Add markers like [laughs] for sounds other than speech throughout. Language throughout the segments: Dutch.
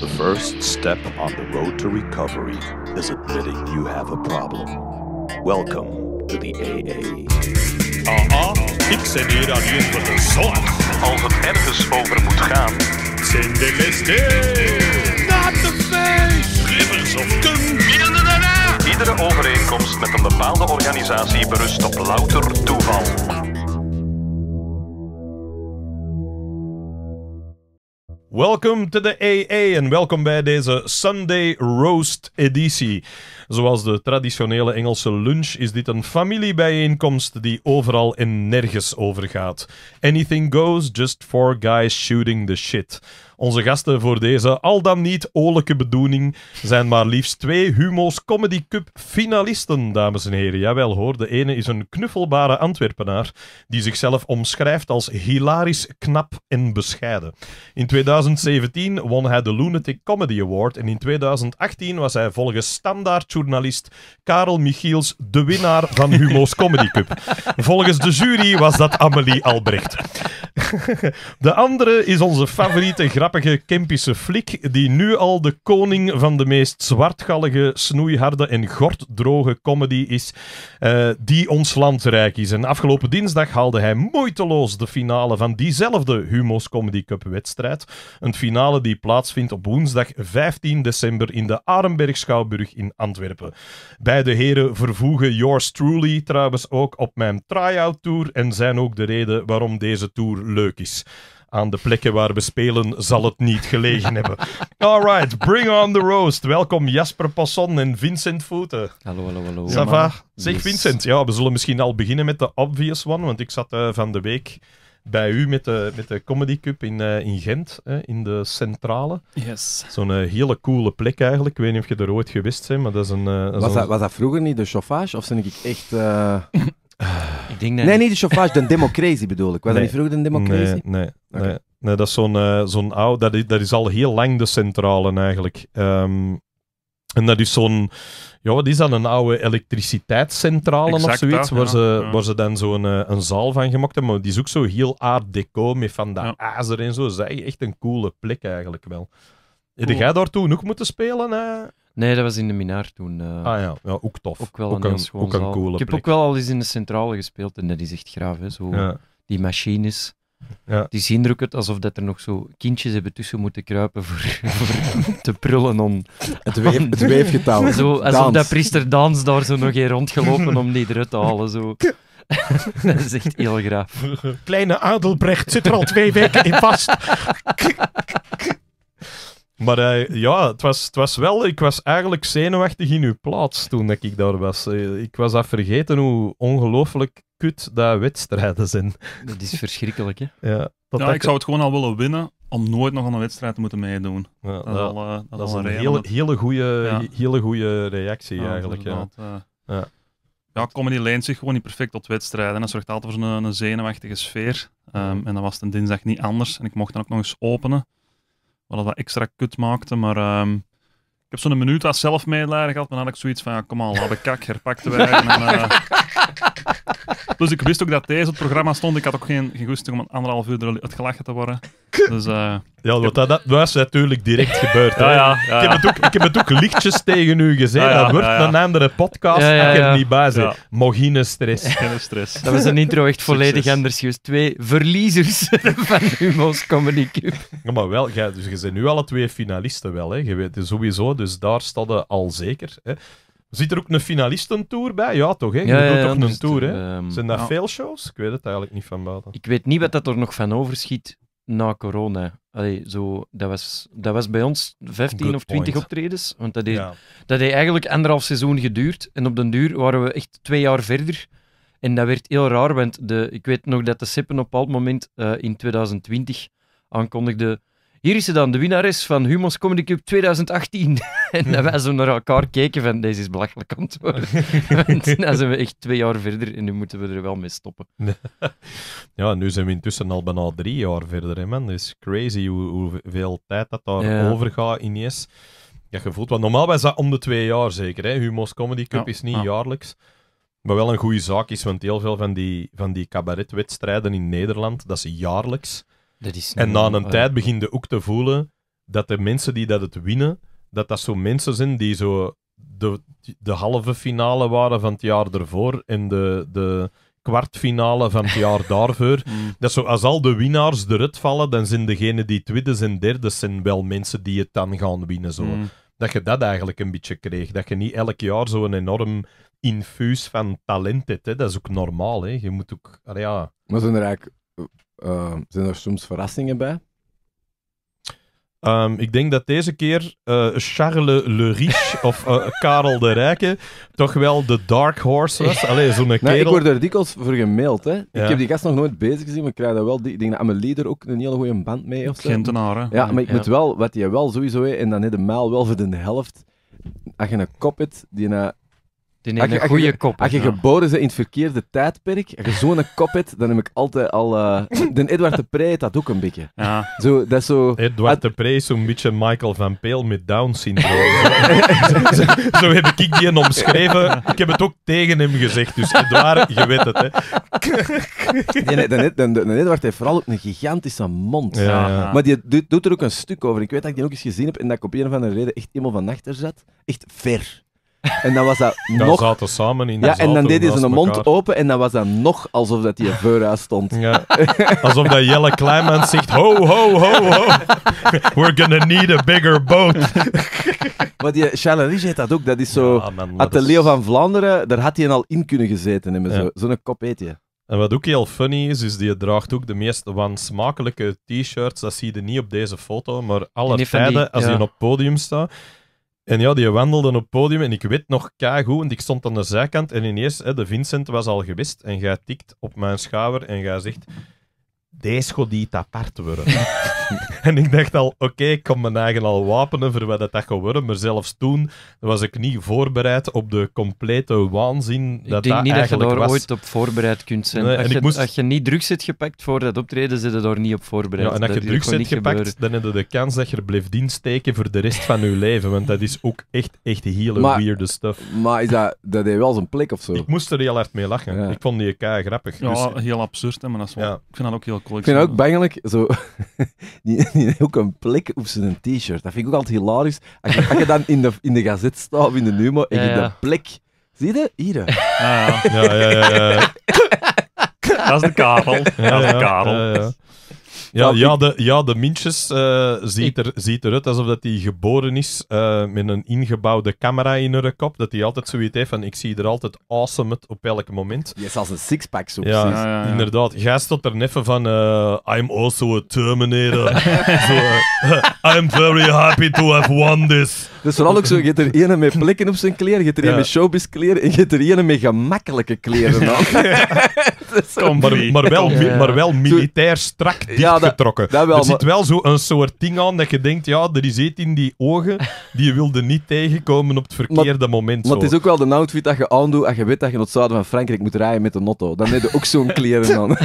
The first step on the road to recovery is admitting you have a problem. Welcome to the AA. Aha, ik zit hier aan je voor de zorg. Als het ergens over moet gaan, zijn de listen. Not the face! Rivers of Kun. Iedere overeenkomst met een bepaalde organisatie berust op louter toeval. Welkom to the AA en welkom bij deze Sunday Roast editie. Zoals de traditionele Engelse lunch is dit een familiebijeenkomst die overal en nergens overgaat. Anything goes, just four guys shooting the shit. Onze gasten voor deze al dan niet olijke bedoeling zijn maar liefst twee Humo's Comedy Cup finalisten, dames en heren. Jawel hoor, de ene is een knuffelbare Antwerpenaar die zichzelf omschrijft als hilarisch, knap en bescheiden. In 2017 won hij de Lunatic Comedy Award en in 2018 was hij volgens standaardjournalist Karel Michiels de winnaar van Humo's Comedy Cup. Volgens de jury was dat Amelie Albrecht. [laughs] De andere is onze favoriete grap grappige Kempische flik die nu al de koning van de meest zwartgallige, snoeiharde en gorddroge comedy is uh, die ons landrijk is. En afgelopen dinsdag haalde hij moeiteloos de finale van diezelfde Humo's Comedy Cup wedstrijd. Een finale die plaatsvindt op woensdag 15 december in de Arenberg Schouwburg in Antwerpen. Beide heren vervoegen yours truly trouwens ook op mijn tryout tour en zijn ook de reden waarom deze tour leuk is aan de plekken waar we spelen zal het niet gelegen hebben. right, bring on the roast. Welkom Jasper Passon en Vincent Voeten. Hallo, hallo, hallo. Sava. Zeg Vincent, ja, we zullen misschien al beginnen met de obvious one, want ik zat eh, van de week bij u met de, met de Comedy Cup in, eh, in Gent, eh, in de Centrale. Yes. Zo'n hele coole plek eigenlijk. Ik weet niet of je er ooit geweest bent, maar dat is een... was, Dat, was dat vroeger niet de chauffage? Of ben ik echt... Ah. Ik nee, niet de chauffage, de democratie bedoel ik. Was nee. dat niet vroeger de democratie? Nee, nee, nee. dat is zo'n eh, zo'n oude... Dat is, dat is al heel lang de centrale eigenlijk. Ehm, en dat is zo'n... Ja, wat is dat? Een oude elektriciteitscentrale of zoiets, waar, ze, waar ze dan zo'n eh, een, zaal van gemaakt hebben. Maar die is ook zo heel art deco, met van dat ja. ijzer en zo. Dat is echt een coole plek eigenlijk wel. Cool. Heb jij daar toen ook moeten spelen? Eh? Nee, dat was in de Minaar toen. Uh, ah ja. ja, ook tof. Ook wel een, een, ook een coole Ik heb ook wel al eens in de Centrale gespeeld en dat is echt graaf. Hè? Zo, Die machines. Ja. Die zien alsof dat er nog zo kindjes hebben tussen moeten kruipen voor, [laughs] voor te prullen om... Het, weef, het weefgetouw. [laughs] Zo, alsof dat priester Dans daar zo nog een rondgelopen om die eruit te halen. Zo. [laughs] dat is echt heel graaf. Kleine Adelbrecht zit er al twee weken in vast. Maar eh, ja, het was, het was wel... Ik was eigenlijk zenuwachtig in uw plaats toen ik daar was. Eh, ik was af vergeten hoe ongelooflijk kut dat wedstrijden zijn. Dat is verschrikkelijk, hè? Ja, ik, zou het gewoon al willen winnen om nooit nog aan een wedstrijd te moeten meedoen. Ja, dat, eh, dat, is een, hele, hele, goede, hele goede reactie, eigenlijk. Ja. ja. ja, comedy leent zich gewoon niet perfect tot wedstrijden. En dat zorgt altijd voor zo'n zenuwachtige sfeer. Ehm, en dat was het een dinsdag niet anders. En ik mocht dan ook nog eens openen. Wat dat extra kut maakte, maar... Ehm, ik heb zo'n minuut als zelf gehad, maar dan had ik zoiets van, ja, kom al, laat ik kak, herpakte [laughs] wij. En, eh, dus ik wist ook dat deze het programma stond. Ik had ook geen, geen om een anderhalf uur het gelachen te worden. Dus, eh, ja, dat, was natuurlijk direct gebeurd. ja, ja, ik, heb het ook, ik heb het ook lichtjes tegen u gezegd. dat wordt een andere podcast. Ik heb niet bij zijn. Mogine stress. Mogine stress. Dat was een intro echt volledig anders geweest. Twee verliezers [laughs] van Humo's Comedy Cup. maar wel, dus je bent nu alle twee finalisten wel. Hè. Je weet sowieso, dus daar stonden al zeker. Hè. Zit er ook een finalistentour bij? Ja, toch? Hè? Je doet toch een dus tour, hè? Ehm, Zijn dat veel shows? Ik weet het eigenlijk niet van buiten. Ik weet niet wat dat er nog van overschiet na corona. Allee, zo, dat, was, dat was bij ons 15 of 20 optredens. Want dat heeft, dat heeft eigenlijk anderhalf seizoen geduurd. En op den duur waren we echt twee jaar verder. En dat werd heel raar, want de, ik weet nog dat de Sippen op een bepaald moment eh, in 2020 aankondigde hier is ze dan, de winnares van Humos Comedy Cup 2018. [laughs] en wij zo naar elkaar keken van, deze is belachelijk antwoord. [laughs] Want dan zijn we echt twee jaar verder en nu moeten we er wel mee stoppen. [laughs] ja, nu zijn we intussen al bijna drie jaar verder, hè, man. Het is crazy hoe, hoeveel tijd dat daar ja. overgaat in is. Dat want normaal was dat om de twee jaar zeker. Hè? Humos Comedy Cup is niet jaarlijks. Maar wel een goede zaak is, want heel veel van die, van die cabaretwedstrijden in Nederland, dat is jaarlijks en na een tijd begin je ook te voelen dat de mensen die dat het winnen, dat dat zo mensen zijn die zo de, de halve finale waren van het jaar ervoor en de, de kwartfinale van het jaar [laughs] daarvoor. Mm. Dat zo, als al de winnaars eruit vallen, dan zijn degenen die tweede en derde zijn wel mensen die het dan gaan winnen. Zo. Mm. Dat je dat eigenlijk een beetje kreeg. Dat je niet elk jaar zo'n enorm infuus van talent hebt. Hè. Dat is ook normaal. Hè. Je moet ook... Ja. Maar zijn er eigenlijk uh, zijn er soms verrassingen bij? Um, ik denk dat deze keer uh, Charles Le Riche [laughs] of uh, Karel de Rijke toch wel de dark horse was. Allee, zo'n nou, kerel. Ik word er dikwijls voor gemaild. Hè. Ik heb die gast nog nooit bezig gezien, maar ik krijg dat wel. Ik denk dat mijn leader ook een hele goede band mee heeft. Gentenaar, Ja, maar ik ja. moet wel, wat je wel sowieso, hè, en dan heb de maal wel voor de helft. Als je een kop hebt die naar die een goede kop. Als je nou. geboren bent in het verkeerde tijdperk, en je zo'n [laughs] kop hebt, dan heb ik altijd al... Uh, de Edward de Pre dat ook een beetje. Ja. Zo, dat zo, Edward de Preet is zo'n beetje Michael van Peel met Down-syndroom. [laughs] zo, heb ik die een omschreven. Ik heb het ook tegen hem gezegd, dus Edward, je weet het, hè. Nee, de, Edward heeft vooral ook een gigantische mond. Ja. Maar die doet, er ook een stuk over. Ik weet dat ik die ook eens gezien heb en dat ik op een of andere reden echt helemaal van achter zat. Echt ver. En dan was dat [laughs] dan nog... zaten samen in de Ja, en dan deed hij zijn mond open en dan was dat nog alsof dat hij vooruit stond. Ja. [laughs] Alsof dat Jelle Kleinman zegt, ho, ho, ho, ho. We're gonna need a bigger boat. [laughs] Maar die Charles heet dat ook. Dat is zo... Ja, man, dat van Vlaanderen, daar had hij al in kunnen gezeten. Zo'n zo kop eet je. En wat ook heel funny is, is die draagt ook de meest wansmakelijke t-shirts. Dat zie je niet op deze foto, maar alle tijden, als hij op het podium staat... En ja, die wandelden op podium en ik weet nog goed, want ik stond aan de zijkant en ineens, hè, de Vincent was al gewist en jij tikt op mijn schouder en jij zegt, deze gaat niet apart worden. [laughs] [laughs] en ik dacht al, oké, ik kon mijn eigen al wapenen voor wat dat gaat worden. Maar zelfs toen was ik niet voorbereid op de complete waanzin ik dat Ik denk niet dat je daar ooit op voorbereid kunt zijn. Nee, als, je, moest... je, niet drugs hebt gepakt voor dat optreden, zit je daar niet op voorbereid. Ja, en als dat je drugs hebt gepakt, dan heb je de kans dat je er blijft insteken voor de rest van je leven. Want dat is ook echt, echt hele weirde stuff. Maar is dat, dat heeft wel zijn plek of zo? Ik moest er heel hard mee lachen. Ik vond die elkaar grappig. Ja, dus- heel absurd, hè, maar dat is wel... Ik vind dat ook heel cool. Ik vind dat ook bangelijk. Zo... [laughs] die, [laughs] die ook een plek op een t-shirt. Dat vind ik ook altijd hilarisch. Als je, dan in de, in de gazet staat of in de numo en je de plek... Zie je? Hier. Ah, ja, ja, ja. ja. [laughs] Dat is de kabel. Dat is de ja. Ja, ja, de, ja de Mintjes eh, ziet, er, ziet eruit alsof dat hij geboren is eh, met een ingebouwde camera in haar kop. Dat hij altijd zoiets heeft van, ik zie er altijd awesome uit op elk moment. Je is als een sixpack zo ja, ja, inderdaad. Jij stond er neffen van, eh, I'm also a Terminator. [laughs] [laughs] I'm very happy to have won this. Dus vooral ook zo, je hebt er ene met plekken op zijn kleren, je hebt er ene met showbiz kleren en je hebt er ene met gemakkelijke kleren aan. [laughs] Kom, maar, maar, wel, maar wel militair strak dichtgetrokken. Ja, er zit wel zo een soort ding aan dat je denkt, ja, er is iets in die ogen die je wilde niet tegenkomen op het verkeerde moment. Maar het is ook wel de outfit dat je aandoet als je weet dat je naar het zuiden van Frankrijk moet rijden met de auto. Dan heb je ook zo'n kleren [laughs] aan.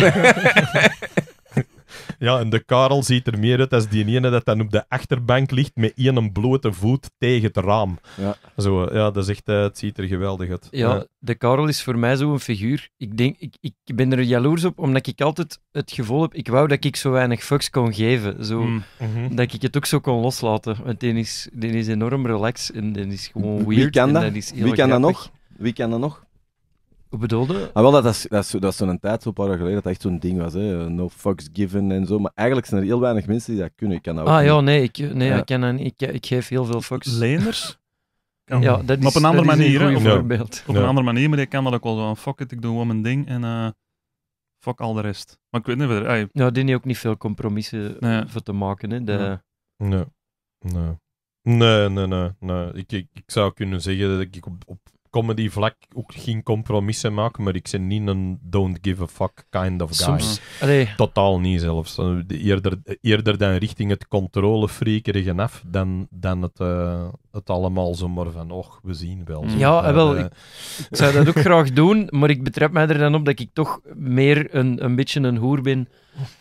Ja, en de Karel ziet er meer uit als die ene dat dan op de achterbank ligt met één blote voet tegen het raam. Ja. Zo, ja, dat is echt, eh, het ziet er geweldig uit. Ja, de Karel is voor mij zo'n figuur. Ik, denk, ik, ik ben er jaloers op, omdat ik altijd het gevoel heb, ik wou dat ik zo weinig fucks kon geven. Zo, mm, mhm. Dat ik het ook zo kon loslaten. Want die is, die is enorm relaxed en die is gewoon weird. Wie kan dat, en dat is heel Wie kan dat nog? Wie kan dat nog? bedoelde? Ah, wel, dat, dat, dat, dat is zo'n tijd, zo'n paar jaar geleden, dat echt zo'n ding was. Hè? No fucks given en zo. Maar eigenlijk zijn er heel weinig mensen die dat kunnen. Ik ah ja, nee, ik, nee ik, kan, ik, ik geef heel veel fucks. Leners? [laughs] Ja, oh. dat is, maar op een andere manier. Een Op een andere manier, maar ik kan dat ook wel zo, Fuck it, ik doe gewoon mijn ding en eh, fuck al de rest. Maar ik weet niet verder. Nou, die heeft ook niet veel compromissen voor te maken. Hè. De... Nee. nee. Nee, nee, nee. nee. Ik, ik, ik, zou kunnen zeggen dat ik op, op comedy vlak ook geen compromissen maken, maar ik ben niet een don't give a fuck kind of guy. Totaal niet zelfs. Eh, eerder, eerder dan richting het controlefreakerigen af, dan, dan het, uh, het allemaal zomaar van, och, we zien wel. Mm. Ja, eh, wel, ik, zou dat ook [laughs] graag doen, maar ik betrap mij er dan op dat ik toch meer een, een beetje een hoer ben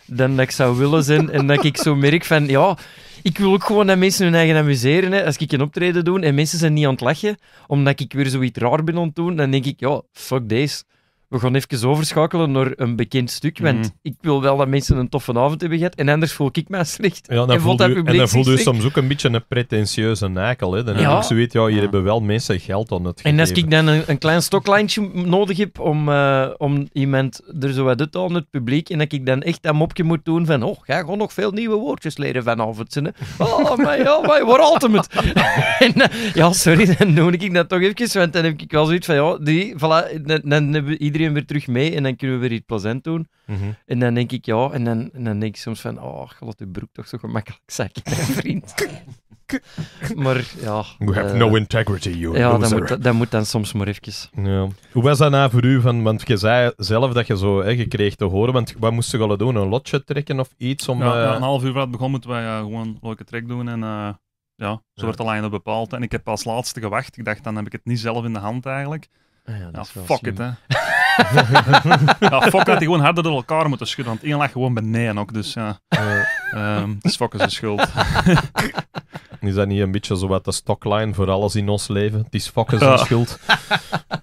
dan dat ik zou willen zijn. En dat ik zo merk van, ja, ik wil ook gewoon dat mensen hun eigen amuseren. Hè. Als ik een optreden doe en mensen zijn niet aan het lachen, omdat ik weer zoiets raar ben ontdoen, doen, dan denk ik, ja, fuck deze we gaan even overschakelen naar een bekend stuk. Want mhm. ik wil wel dat mensen een toffe avond hebben gehad. En anders voel ik mij slecht. en, voelt dat publiek en dan voel je soms ook een beetje een pretentieuze nakel. Hè? Dan ja. heb ik zoiets, ja, hier hebben wel mensen geld aan het gegeven. En als ik dan een, klein stoklijntje nodig heb om, eh, om iemand er zo uit te halen, het publiek, en dat ik dan echt dat mopje moet doen van, oh, ga gewoon nog veel nieuwe woordjes leren vanavond. Hè? Oh, [laughs] maar oh my, what ultimate. ja, sorry, dan doe ik dat toch even, want dan heb ik wel zoiets van, ja, die, voilà, dan, dan hebben iedereen iedereen weer terug mee en dan kunnen we weer iets plezant doen. Mhm. En dan denk ik, ja, en dan, en dan denk ik soms van, oh, laat je broek toch zo gemakkelijk zakken, mijn vriend. [laughs] maar ja... We have eh, no integrity, you Ja, dat moet, dan soms maar eventjes. Ja. Hoe was dat nou voor u? Van, want je zei zelf dat je zo, hè, je kreeg te horen, want wat moest je al doen? Een lotje trekken of iets? Om, ja, eh, een half uur voor begonnen. begon moeten wij eh, gewoon een leuke trek doen en... Ja, zo wordt de line bepaald. En ik heb als laatste gewacht. Ik dacht, dan heb ik het niet zelf in de hand eigenlijk. Ah ja, fuck it, hè. [laughs] [laughs] ja, fok had die gewoon harder door elkaar moeten schudden, want één lag gewoon beneden ook. Dus ja, uh. um, dat is de zijn schuld. [laughs] is dat niet een beetje zo de stockline voor alles in ons leven? Het is fucking zijn schuld. [laughs]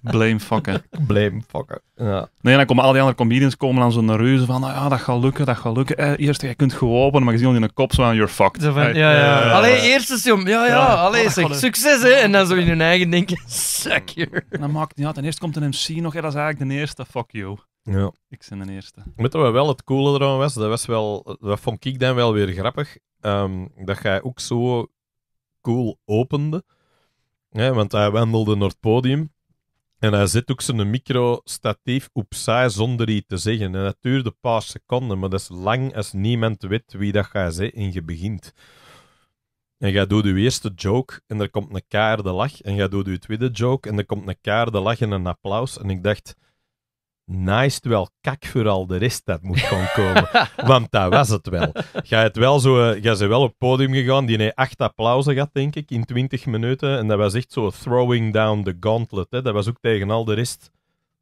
Blame fucking. Blame fucking. Ja. Nee, dan komen al die andere comedians komen dan zo'n reuze van, nou ja, dat gaat lukken, dat gaat lukken. Eh, eerst, jij kunt gewoon openen, maar je ziet in een kop zo van, you're fucked. Van, ja, ja, ja. eerst is ja, ja, ja. succes, hè. En dan zo in hun eigen denken, [laughs] suck mm. you. En dan maakt het niet uit. En eerst komt een MC nog, hè, dat is eigenlijk de eerste, fuck you. Ja. Ik zijn de eerste. Weet je wat wel het coole eraan was? Dat, was wel, dat vond ik dan wel weer grappig. Um, dat jij ook zo Cool opende. want hij wandelde naar het podium. En hij zet ook zijn micro-statief opzij zonder iets te zeggen. En dat duurde een paar seconden, maar dat is lang als niemand weet wie dat gaat zijn en je begint. En jij doet je eerste joke en er komt een kaarde lach. En jij doet je tweede joke en er komt een kaarde lach en een applaus. En ik dacht, nice, wel kak vooral de rest dat moet gewoon komen. [laughs] Want dat was het wel. Ga wel zo, eh, ga ze wel op het podium gegaan, die heeft acht applausen gehad, denk ik, in twintig minuten. En dat was echt zo throwing down the gauntlet. Hè. Dat was ook tegen al de rest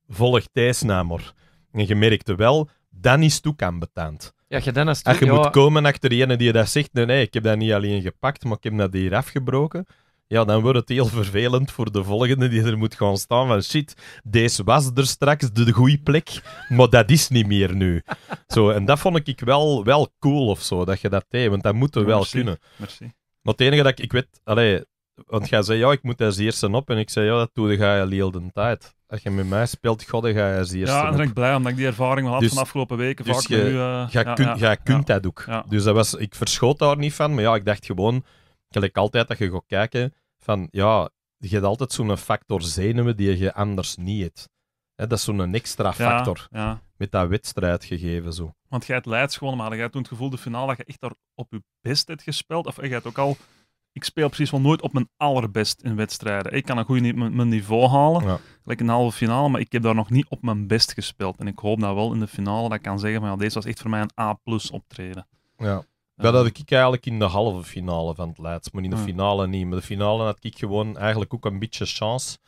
volg Thijs Namor. Nou en je merkte wel, dan is toek betaand. Ja, je als je moet komen achter die ene die dat zegt, nee, nee, ik heb dat niet alleen gepakt, maar ik heb dat hier afgebroken ja, dan wordt het heel vervelend voor de volgende die er moet gaan staan van shit, deze was er straks de goede plek, maar dat is niet meer nu. [laughs] Zo, en dat vond ik wel, wel cool of zo, dat je dat deed, want dat moeten wel kunnen. Merci. het enige dat ik, ik weet, allee, want jij zei ja, ik moet als eerste op en ik zei ja, dat doe ga je heel de tijd. Als je met mij speelt, god, dan ga je als eerste Ja, dan ben ik blij omdat ik die ervaring had dus- van de afgelopen weken. Dus vaak je, nu, eh, ja, kun, ja, kunt dat ook. Dus dat was, ik verschoot daar niet van, maar ja, ik dacht gewoon gelijk altijd dat je gaat kijken van, ja, je hebt altijd zo'n factor zenuwen die je anders niet hebt. dat is zo'n extra factor met dat gegeven Zo. Want jij het leidt gewoon, maar jij hebt toen het gevoel de finale dat je echt daar op je best hebt gespeeld. Of je hebt ook al, ik speel precies wel nooit op mijn allerbest in wedstrijden. Ik kan een goed mijn niveau halen, gelijk een halve finale, maar ik heb daar nog niet op mijn best gespeeld. En ik hoop dat wel in de finale dat ik kan zeggen van ja, deze was echt voor mij een A plus optreden. Ja. Dat had ik eigenlijk in de halve finale van het laatst, maar in de ah. finale niet. Maar de finale had ik gewoon eigenlijk ook een beetje chance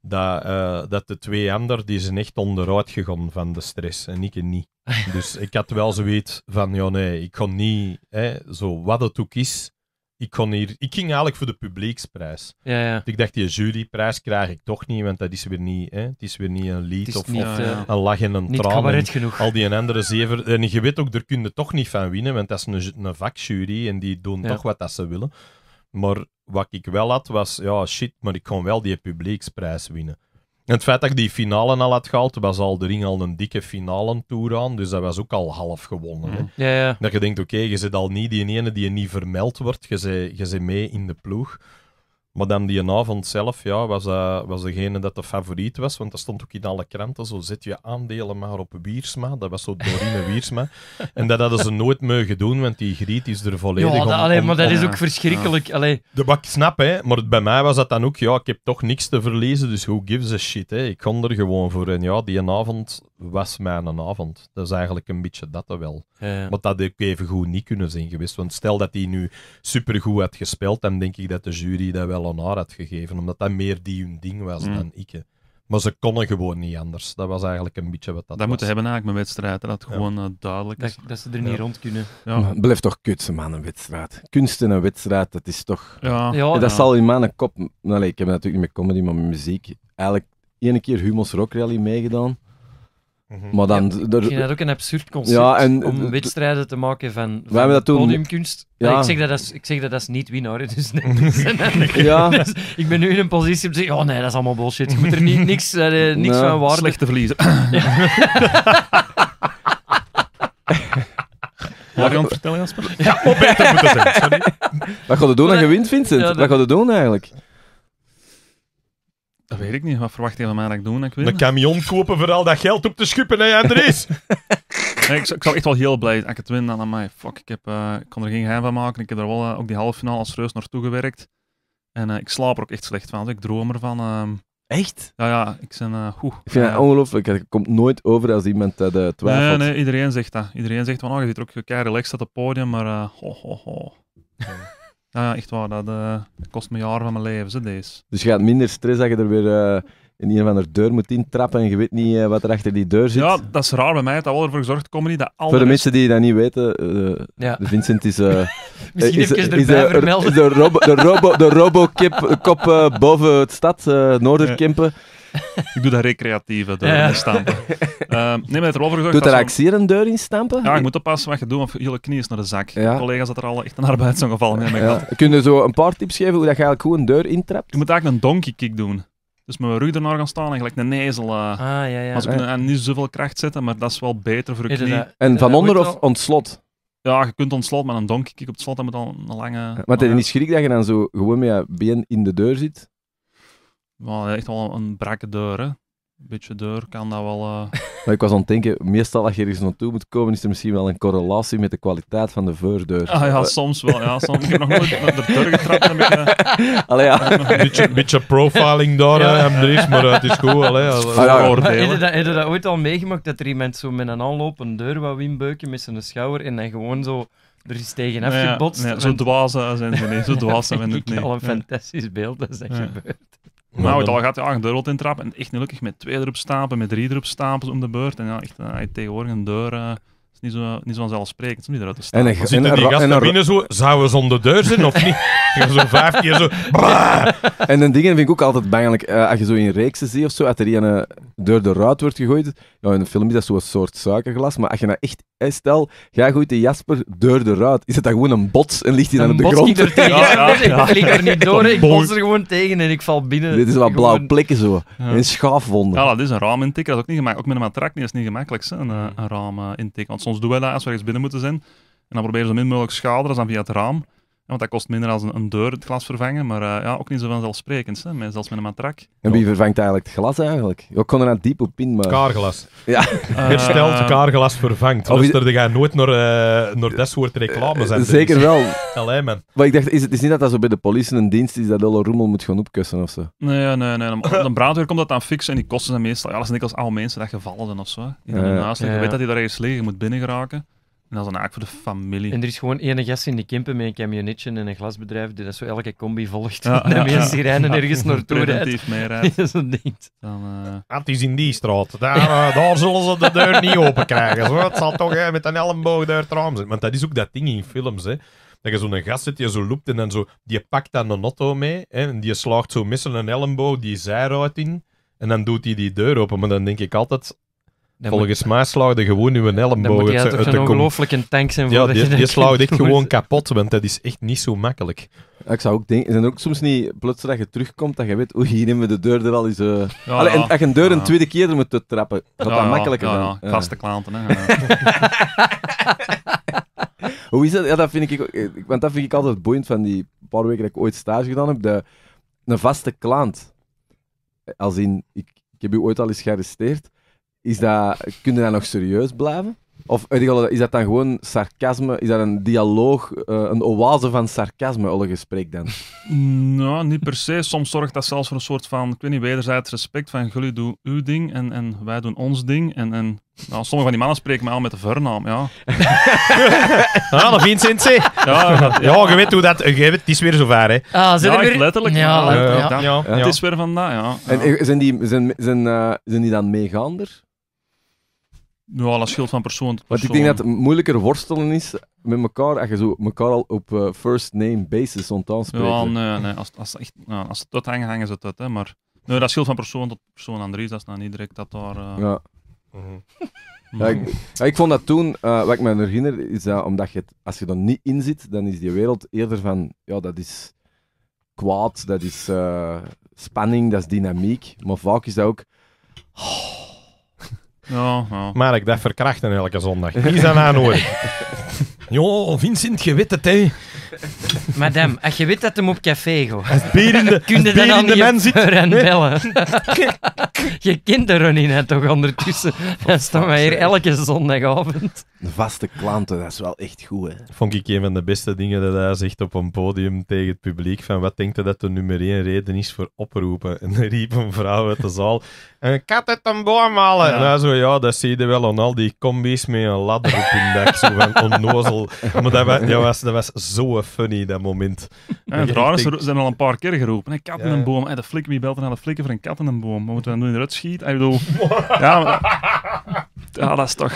dat, eh, dat de twee anderen, die zijn echt onderuit gegaan van de stress en ik niet. [laughs] Dus ik had wel zoiets van, ja nee, ik kon niet, hè, zo wat het ook is, ik, kon hier, ik ging eigenlijk voor de publieksprijs. Ja, ja. Ik dacht, die juryprijs krijg ik toch niet, want dat is weer niet, hè? het is weer niet een lied of, of eh, een lach en een traan. al die andere zeven. En je weet ook, daar kun je toch niet van winnen, want dat is een, een vakjury en die doen toch wat dat ze willen. Maar wat ik wel had, was, ja, shit, maar ik kon wel die publieksprijs winnen. En het feit dat ik die finale al had gehaald, was al de ring al een dikke finale tour aan. Dus dat was ook al half gewonnen. Hè? Mhm. Dat je denkt, oké, je zit al niet die ene die je niet vermeld wordt. Je zit, je zit mee in de ploeg. Maar dan die avond zelf ja, was, uh, was degene dat de favoriet was. Want dat stond ook in alle kranten. Zo zet je aandelen maar op Wiersma. Dat was zo Dorine [laughs] Wiersma. En dat hadden ze nooit mogen doen, want die griet is er volledig ja, maar dat is ook verschrikkelijk. Ja. ik De bak snap, hè. Maar bij mij was dat dan ook... Ja, ik heb toch niks te verlezen, dus who gives a shit, hè. Ik kon er gewoon voor. En ja, die avond was mijn avond. Dat is eigenlijk een beetje dat wel. Ja. Maar dat had ik even goed niet kunnen zijn geweest. Want stel dat hij nu supergoed had gespeeld, dan denk ik dat de jury dat wel aan haar had gegeven. Omdat dat meer die hun ding was mm. dan ik. Maar ze konden gewoon niet anders. Dat was eigenlijk een beetje wat dat. Dat moeten hebben eigenlijk met wedstrijd. Dat gewoon eh, duidelijk is. dat, ze er niet rond kunnen. Ja. blijf toch kutsen, man, een wedstrijd. Kunst in een wedstrijd, dat is toch. Ja. dat zal in mijn kop. Nou, ik heb natuurlijk niet met comedy, maar met muziek. Eigenlijk één keer Humo's Rock Rally meegedaan. Mhm. Maar dan, ja, ik vind dat ook een absurd concept om wedstrijden te maken van, podiumkunst. ik, zeg dat ik zeg dat is niet winnaar, dus, ja. [laughs] Dus, ik ben nu in een positie om te zeggen, oh nee, dat is allemaal bullshit. Je moet er niks, uh, niks van waarde... Slechte verliezen. Wat je aan het vertellen, Jasper? Ja, op beter moeten zijn, sorry. Wat gaat het doen als je wint, Vincent? Wat ga je doen eigenlijk? weet ik niet. Wat verwacht je van mij dat ik doe? ik Een camion kopen voor al dat geld op te schuppen, hè, Andries? [laughs] nee, ik, ik zou echt wel heel blij zijn ik het win. Dan aan mij. Fuck, ik, heb, eh, ik kon er geen geheim van maken. Ik heb er wel eh, ook die halve finale als reus naartoe gewerkt. En eh, ik slaap er ook echt slecht van. Dus ik droom ervan. Ehm. Echt? Ja, ja, ik ben uh, goed. Ik vind het ongelooflijk. Het komt nooit over als iemand dat uh, twijfelt. Nee, nee, iedereen zegt dat. Iedereen zegt van, oh, je zit er ook keihard relaxed op het podium, maar uh, ho, ho, ho. [laughs] Ja, ja echt waar. Eh, dat kost me jaren van mijn leven, ze, deze. Dus je gaat minder stress dat je er weer eh, in een of andere deur moet intrappen en je weet niet eh, wat er achter die deur zit. Ja, dat is raar bij mij. Dat wel ervoor gezorgd niet dat Voor de mensen die dat niet weten, de Vincent is... [laughs] Misschien is, even erbij is, de, robo, de, robo, de boven het stad, Noorderkempen. [laughs] ik doe dat recreatieve deur ja. stampen. [laughs] Ehm, nee, maar het erover Doet er eigenlijk een deur in stampen? Ja, je moet oppassen wat je doet, of je knie is naar de zak. Ja. collega's dat er al echt een arbeid mee gevallen. ja. Kun je zo een paar tips geven hoe dat je eigenlijk goed een deur intrapt? Je moet eigenlijk een donkey kick doen. Dus met mijn rug ernaar gaan staan en gelijk een nezel. Eh, ah, ja, ja. Als ik ja. niet zoveel kracht zetten, maar dat is wel beter voor je knie. en van onder of ontslot? Ja, je kunt ontslot met een donkey kick op het slot en met al een lange... Maar het is niet schrik dat je dan zo gewoon met je been in de deur zit? Maar echt wel een, brakke deur, hè. Een beetje deur kan dat wel... Eh, [laughs] maar ik was aan het denken, meestal als je ergens naartoe moet komen, is er misschien wel een correlatie met de kwaliteit van de voordeur. Ah ja, soms wel. Ja, soms heb nog nooit naar de deur getrapt. Eh, ja. Een [laughs] beetje, beetje, profiling daar, ja. hè, er is, maar het is goed. Allee, [laughs] ah, Heb ja. je dat ooit al meegemaakt, dat er iemand zo met een aanlopende deur wou inbeuken met zijn schouder en dan gewoon zo... Er is tegen nee, gebotst. zo dwaas eh, zijn ze niet, zo dwaas zijn het niet. al een fantastisch beeld, dat is dat gebeurd nou, het al gaat ja, de deur in en echt gelukkig met twee erop stapelen, met drie erop stapels om de beurt. En ja, echt uh, tegenwoordig een deur. Uh, is niet, zo, niet vanzelfsprekend om die eruit te staan. En, Zitten die gasten binnen zo, zouden ze de deur zijn of niet? [laughs] zo vijf keer zo... [laughs] En een ding vind ik ook altijd bangelijk, eh, als je zo in reeksen ziet of zo, als er een deur de wordt gegooid, ja, in een film is dat zo'n soort suikerglas, maar als je nou echt stel, ga goed de Jasper deur eruit. Is het dan gewoon een bots en ligt hij dan op de grond? Ik lig Ja, Ik er niet door, ik bots er gewoon tegen en ik val binnen. Dit is wat blauwe plekken zo. Een schaafwonden. Ja, dat is een raam intikken. Dat is ook niet gemakkelijk. Ook met een matrak niet, is niet gemakkelijk, een, eh, hmm. een raam eh, intikken. Want soms doen wij dat als we ergens binnen moeten zijn. En dan proberen we zo min mogelijk schade, dan via het raam want dat kost minder dan een, deur het glas vervangen, maar eh, ja, ook niet zo vanzelfsprekend. Hè? Zelfs met een matrak. En wie vervangt eigenlijk het glas eigenlijk? We kon er aan diep op in, maar... Kaarglas. Ja. [laughs] Hersteld eh, kaarglas vervangt. Of ga je... gaat nooit naar, uh, naar dat reclame zijn. Zeker wel. Allee, man. Maar ik dacht, is het is niet dat dat zo bij de politie een dienst is dat alle roemel moet gaan opkussen of zo? Nee, nee, nee. Een brandweer komt dat aan fixen en die kosten zijn meestal... Ja, dat niks als oude mensen dat gevallen zijn of zo. Je weet dat die daar ergens liggen. Je moet binnen geraken. En dat is dan eigenlijk voor de familie. En er is gewoon ene gast in de Kempen met een camionetje en een glasbedrijf die dat zo elke combi volgt. Ja, [laughs] en ja, ja, sirenen ergens naartoe rijdt. mee [laughs] rijdt. zo denkt. Eh, het is in die straat. Eh, daar, zullen ze de deur niet open krijgen. Zo. Het zal toch eh, met een elleboog daar raam Want dat is ook dat ding in films. Hè. Dat je zo'n gast zit, die zo loopt en dan zo... Die pakt dan een auto mee hè, en die slaagt zo missen een elleboog die zijruit in. En dan doet hij die deur open. Maar dan denk ik altijd, Volgens mij slaagde gewoon uw elleboog uit, uit, de ongelooflijk een tank zijn voor Ja, die, die slaagde echt [laughs] gewoon kapot, want dat is echt niet zo makkelijk. ik zou ook denken, zijn er ook soms niet plots dat je terugkomt dat je weet, oei, hier nemen we de deur er al eens... Uh... en, als je een deur een tweede keer moet trappen, gaat dat makkelijker dan. Ja, vaste klanten, hè. [laughs] Hoe is dat? Ja, dat vind ik, ook, eh, want dat vind ik altijd boeiend van die paar weken dat ik ooit stage gedaan heb. De, een vaste klant. Eh, als in, ik, ik heb u ooit al eens gearresteerd. Is dat, kun je dan nog serieus blijven? Of is dat dan gewoon sarcasme? Is dat een dialoog, eh, een oase van sarcasme, alle gesprek dan? Mm, nou, niet per se. Soms zorgt dat zelfs voor een soort van, ik weet niet, wederzijds respect van jullie doen uw ding en, en wij doen ons ding. En, en nou, sommige van die mannen spreken mij al met de voornaam, ja. [laughs] ah, dat ja, ja, ja, je weet hoe dat... het is weer zover, hè. Ah, zijn weer... letterlijk. Ja, ja, ja, Het is weer vandaag, ja. En zijn die, zijn, zijn, eh, zijn die dan meegaander? Nou, dat scheelt van persoon tot persoon. Want ik denk dat het moeilijker worstelen is met elkaar als je zo elkaar al op eh, first name basis ontdaan spreekt. Ja, nee, nee. Als, als, echt, nou, als het hangen, hangen ze het uit, hè. Maar nee, dat scheelt van persoon tot persoon, Andries. Dat is nou niet direct dat daar... Eh, mhm. [laughs] Ja. ik, vond dat toen, eh, wat ik me herinner, is dat omdat je het, als je er niet in zit, dan is die wereld eerder van, ja, dat is kwaad, dat is spanning, dat is dynamiek. Maar vaak is dat ook... Oh, maar ik dat verkrachten elke zondag. zijn aan aanhoren. Jo, Vincent, je weet het, hè. Madame, als je weet dat hem op café gaat, kun je dan al man zit. en bellen. [laughs] je kent de Ronnie net toch ondertussen. Dan staan wij hier elke zondagavond. De vaste klanten, dat is wel echt goed, hè. Vond ik een van de beste dingen dat hij zegt op een podium tegen het publiek. Van wat denkt u dat de nummer één reden is voor oproepen? En er riep een vrouw uit de zaal. Een kat uit een boom halen. Nou, zo, ja, dat zie je wel aan al die combi's met een ladder op hun dek. zo van onnozel. Maar dat was, dat was, dat was zo funny, dat moment. En het is, er zijn al een paar keer geroepen. Een kat in een boom. Hey, de flikker, wie belt er naar de flikker voor een kat in een boom? Wat moeten we dan doen? Eruit schieten? Ik bedoel... [laughs] ja, maar... ja, dat is toch...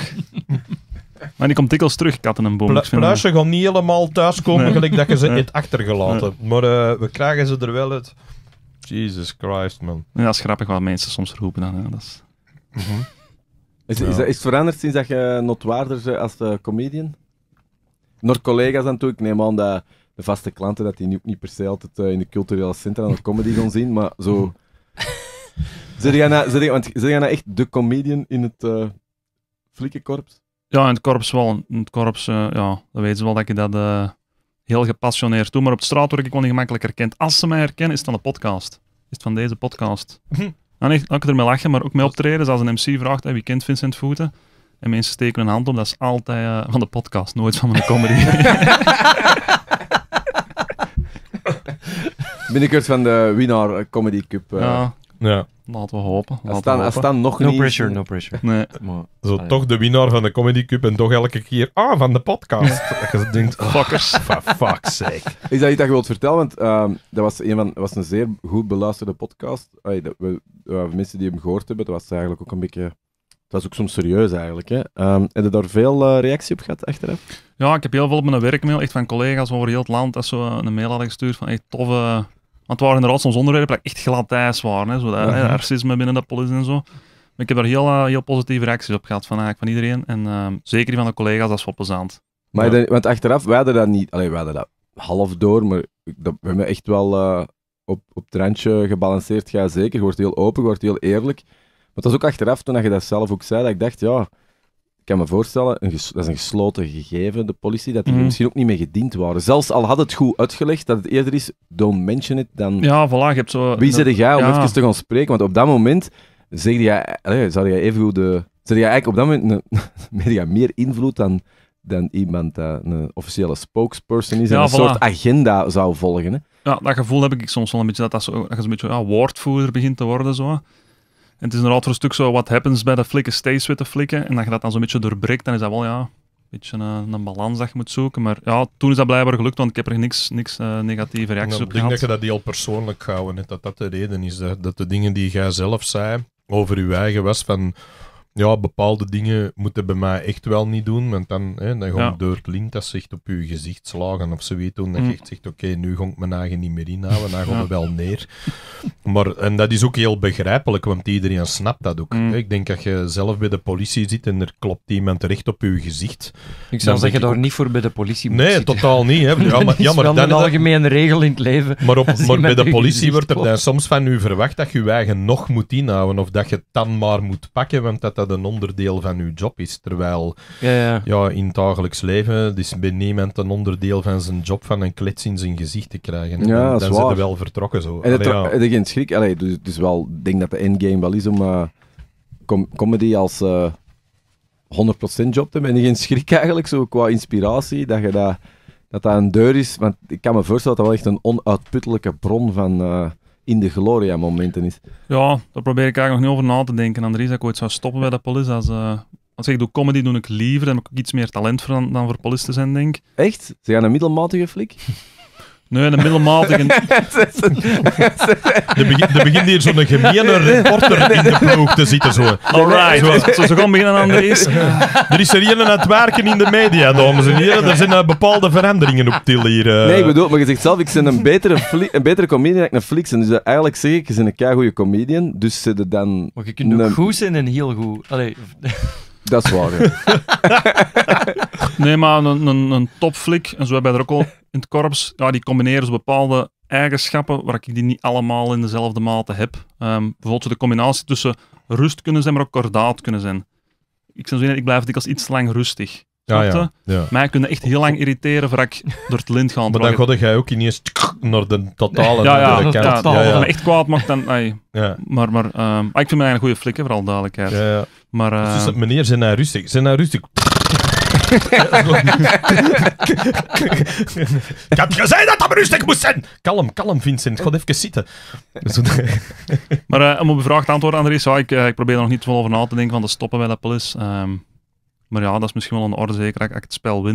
Maar die komt dikwijls terug, kat in een boom. Pluisje gaan niet helemaal thuiskomen, nee. gelijk dat je ze [laughs] het achtergelaten. Maar eh, we krijgen ze er wel uit. Jesus Christ, man. dat is grappig wat mensen soms roepen dan. Hè. Dat is... Mhm. is, is, is, het veranderd sinds dat je notwaarder bent eh, als uh, comedian? Naar collega's aan toe? Ik neem aan dat de vaste klanten dat die nu niet per se altijd eh, in de culturele centra de comedy gaan zien, maar zo... [laughs] Zijn nou- jij nou, echt de comedian in het uh, flikkenkorps? Ja, in het korps wel. In het korps, uh, ja, dan weten ze wel dat je dat heel gepassioneerd toe. Maar op straat word ik gewoon gemakkelijk herkend. Als ze mij herkennen, is het van de podcast. Is het van deze podcast. Hm. Ah, dan kan ik ermee lachen, maar ook mee optreden. Dus als een MC vraagt, hey, wie kent Vincent Voeten? En mensen steken hun hand op, dat is altijd eh, van de podcast, nooit van mijn comedy. [laughs] Binnenkort van de Winnaar eh, Comedy Cup. Eh. Ja. Laten we hopen. Laten staan, we staan nog no pressure, no pressure. Nee. Maar, Zo ah, toch de winnaar van de Comedy Cup en toch elke keer... Ah, van de podcast. dat je denkt, oh, fuckers, [laughs] for fuck's sake. Is dat iets dat je wilt vertellen? Want ehm, dat was een, van, was een zeer goed beluisterde podcast. Ay, we, mensen die hem gehoord hebben, dat was eigenlijk ook een beetje... Dat was ook soms serieus eigenlijk. Hè? Um, heb je daar veel eh, reactie op gehad achteraf? Ja, ik heb heel veel op mijn werkmail, echt van collega's over heel het land, dat ze een mail hadden gestuurd van echt toffe want het waren inderdaad soms onderwerpen echt glad ijs waren. Hè, zo dat, hè, racisme binnen dat politie en zo. Maar ik heb daar heel, eh, heel positieve reacties op gehad van, eigenlijk, van iedereen. En ehm, zeker die van de collega's, dat is wel plezant. Maar want achteraf, wij hadden dat niet... alleen wij hadden dat half door, maar dat, we hebben echt wel eh, op, op het randje gebalanceerd. Ga zeker, je wordt heel open, je wordt heel eerlijk. Maar dat is ook achteraf, toen je dat zelf ook zei, dat ik dacht, ja kan me voorstellen, een dat is een gesloten gegeven, de politie, dat die mhm. misschien ook niet mee gediend waren. Zelfs al had het goed uitgelegd dat het eerder is, don't mention it, dan... Ja, voilà, je hebt zo... Wie zit jij om ja. even te gaan spreken? Want op dat moment zeg jij, nee zou jij even goed de... Zeg jij eigenlijk op dat moment een, [laughs] meer invloed dan, dan iemand dat een officiële spokesperson is en een soort agenda zou volgen, hè? Ja, dat gevoel heb ik soms wel een beetje, dat, dat, zo, dat je beetje ja, woordvoerder begint te worden, zo. En het is inderdaad voor een stuk zo, wat happens bij de flikken, stays with de flikken. En dat je dat dan zo'n beetje doorbreekt, dan is dat wel ja, een beetje een, een balans dat je moet zoeken. Maar ja, toen is dat blijkbaar gelukt, want ik heb er niks, niks uh, negatieve reacties op gehad. Ik denk dat je dat al persoonlijk houden, dat dat de reden is. Dat, dat de dingen die jij zelf zei over je eigen was van ja, bepaalde dingen moeten bij mij echt wel niet doen, want dan, hè, dan ga door het lint dat zich op je gezicht slagen of zoiets doen. Dat mm. je echt zegt, oké, nu ga ik mijn eigen niet meer inhouden, dan gaan we wel neer. Maar, en dat is ook heel begrijpelijk, want iedereen snapt dat ook. Mm. Ik denk dat je zelf bij de politie zit en er klopt iemand recht op je gezicht. Ik zou zeggen, daar niet voor bij de politie moet Nee, totaal niet. Hè. [laughs] Ja, maar, ja, maar dan een algemene regel in het leven. [laughs] Maar, op, maar bij de politie wordt er dan soms van u verwacht dat je je eigen nog moet inhouden of dat je het dan maar moet pakken, want dat een onderdeel van uw job is. Terwijl ja, ja. ja in het dagelijks leven is bij niemand een onderdeel van zijn job van een klets in zijn gezicht te krijgen. ja, dan, zit zijn wel vertrokken zo. En Allee, geen schrik. Allee, dus, dus wel, ik denk dat de endgame wel is om eh, comedy als 100% eh, job te hebben. En geen schrik eigenlijk, zo qua inspiratie, dat je dat dat dat een deur is. Want ik kan me voorstellen dat dat wel echt een onuitputtelijke bron van, eh, in de gloria-momenten is. Ja, daar probeer ik eigenlijk nog niet over na te denken. Andries, dat ik ooit zou stoppen bij de polis. Als, eh, als ik doe comedy, doe ik liever. Dan heb ik iets meer talent voor dan, voor police te zijn, denk ik. Echt? Ze gaan een middelmatige flik? [laughs] Nee, een middelmatige. [laughs] de, begin, begint hier zo'n gemene reporter in de ploeg te zitten. Zo. Alright. Zo, zo, zo gaan beginnen aan [laughs] er is er hier aan het werken in de media, dames en heren. Er zijn eh, bepaalde veranderingen op til hier. Eh. Nee, ik bedoel, maar je zegt zelf, ik ben een betere, een betere comedian dan een flix. En dus eh, eigenlijk zeg ik, je bent een goede comedian. Dus ze dan... Maar je kunt ook goed zijn en heel goed. Allee... Dat is waar, [laughs] nee, maar een, een, topflik, en zo hebben we er ook al in het korps, ja, die combineren zo dus bepaalde eigenschappen waar ik die niet allemaal in dezelfde mate heb. Um, bijvoorbeeld de combinatie tussen rust kunnen zijn, maar ook kordaat kunnen zijn. Ik zou ik blijf dikwijls iets lang rustig. Ja, ja, Mij kunnen echt heel lang irriteren voordat ik door het lint ga. Maar dan ga jij ook ineens naar de totale ja, ja, kant. Ja, echt kwaad mag, dan... Maar, maar ehm, ah, ik vind mij een goede flikker, vooral duidelijkheid. Ja, ja. Maar, dus ehm, meneer, zijn hij rustig. Zijn hij rustig. ik heb gezegd dat dat rustig moest zijn. Kalm, kalm, Vincent. Ga even zitten. maar eh, om op uw vraag te antwoorden, zou ik, eh, ik probeer er nog niet te veel over na te denken van de stoppen bij de police. Maar ja, dat is misschien wel een orde, zeker als ik het spel win.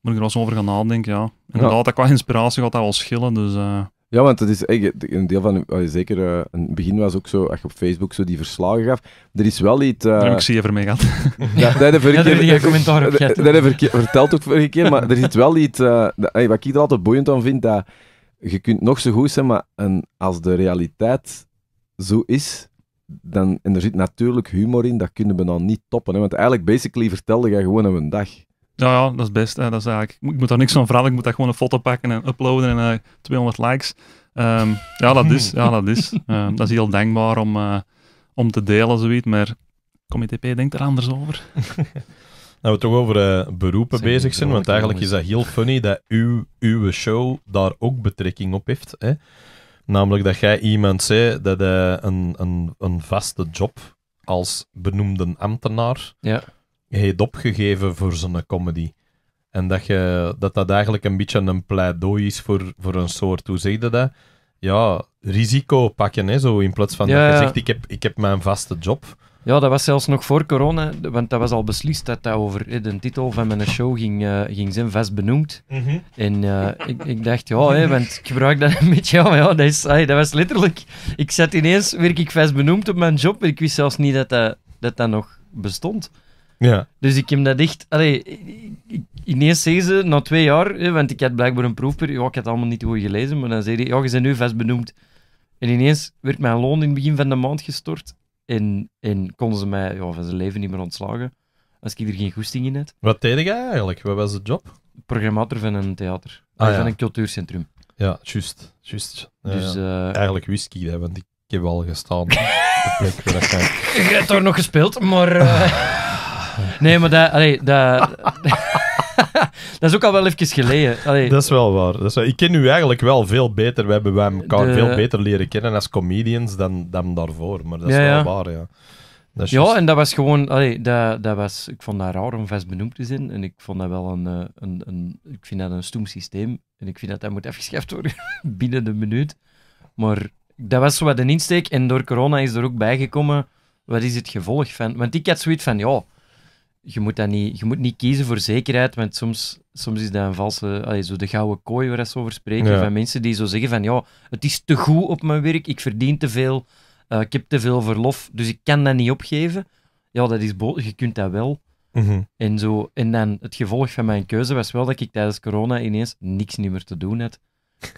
Moet ik er wel eens over gaan nadenken, ja. Inderdaad, ja. qua inspiratie gaat dat wel schillen, dus... Eh. Ja, want het is een deel van... Zeker uh, in het begin was ook zo, als je op Facebook zo die verslagen gaf, er is wel iets... Uh, daar ik ik zeven mee gaan. Ja, dat heb je commentaar op Dat heb ik verteld ook vorige keer, maar er is wel iets... Eh, wat ik er altijd boeiend aan vind, dat je kunt nog zo goed zijn, maar als de realiteit zo is, dan, en er zit natuurlijk humor in, dat kunnen we dan niet toppen. Hè? Want eigenlijk, basically, vertelde jij gewoon een dag. Ja, ja, dat is best. Hè. Dat is eigenlijk, ik moet daar niks van vragen. ik moet daar gewoon een foto pakken en uploaden en 200 eh, likes. Ehm, ja, dat is. Ja, dat, is. [laughs] Ehm, dat is heel dankbaar om, eh, om te delen, zoiets. Maar Comité P denkt er anders over. [laughs] Nou, we toch over eh, beroepen bezig zijn, want eigenlijk is dat heel funny dat uw, uw show daar ook betrekking op heeft. Hè? Namelijk dat jij iemand zei dat hij een, een, een vaste job als benoemde ambtenaar ja. heeft opgegeven voor zijn comedy. En dat, je, dat dat eigenlijk een beetje een pleidooi is voor, voor een soort, hoe zeg je dat? Ja, risico pakken, hè, zo, in plaats van dat je zegt, ik heb, ik heb mijn vaste job. Ja, dat was zelfs nog voor corona, want dat was al beslist dat dat over de titel van mijn show ging, eh, ging zijn, vast benoemd. Mhm. En eh, ik, ik, dacht, ja, want ik gebruik dat een beetje, ja, maar ja, dat, is, hey, dat was letterlijk... Ik zat ineens, werk ik vast benoemd op mijn job, maar ik wist zelfs niet dat dat, dat, dat nog bestond. Ja. Dus ik heb dat echt... Allee, ineens zeggen ze, na twee jaar, want ik had blijkbaar een proefperiode, ik had het allemaal niet goed gelezen, maar dan zei hij, ja, je zijn nu vast benoemd. En ineens werd mijn loon in het begin van de maand gestort. En, konden ze mij ja, van zijn leven niet meer ontslagen. Als ik er geen goesting in had. Wat deed jij eigenlijk? Wat was de job? Programmator van een theater. Ah, ah, van een cultuurcentrum. Ja, juist. juist. dus, eh, Eigenlijk whisky, hè, want ik heb al gestaan. ik... heb toch nog gespeeld, maar... Eh. [laughs] nee, maar dat... Allee, dat... [laughs] [laughs] dat is ook al wel even geleden. Dat is wel waar. Dat is wel... Ik ken u eigenlijk wel veel beter. We hebben elkaar veel beter leren kennen als comedians dan, dan daarvoor. Maar dat is wel waar, ja. ja, en dat was gewoon... dat, was, ik vond dat raar om vast benoemd te zijn. En ik vond dat wel een... Eh, een, een ik vind dat een stoem systeem. En ik vind dat dat moet afgeschaft worden [laughs] binnen de minuut. Maar dat was zo wat een insteek. En door corona is er ook bijgekomen... Wat is het gevolg van... Want ik had zoiets van... Ja, je moet, dat niet, je moet niet kiezen voor zekerheid, want soms, soms is dat een valse, allee, zo de gouden kooi waar ze over spreken, van mensen die zo zeggen van ja, het is te goed op mijn werk, ik verdien te veel, eh, ik heb te veel verlof, dus ik kan dat niet opgeven. Ja, dat is bo je kunt dat wel. Mhm. En, zo, en dan het gevolg van mijn keuze was wel dat ik tijdens corona ineens niks niet meer te doen had.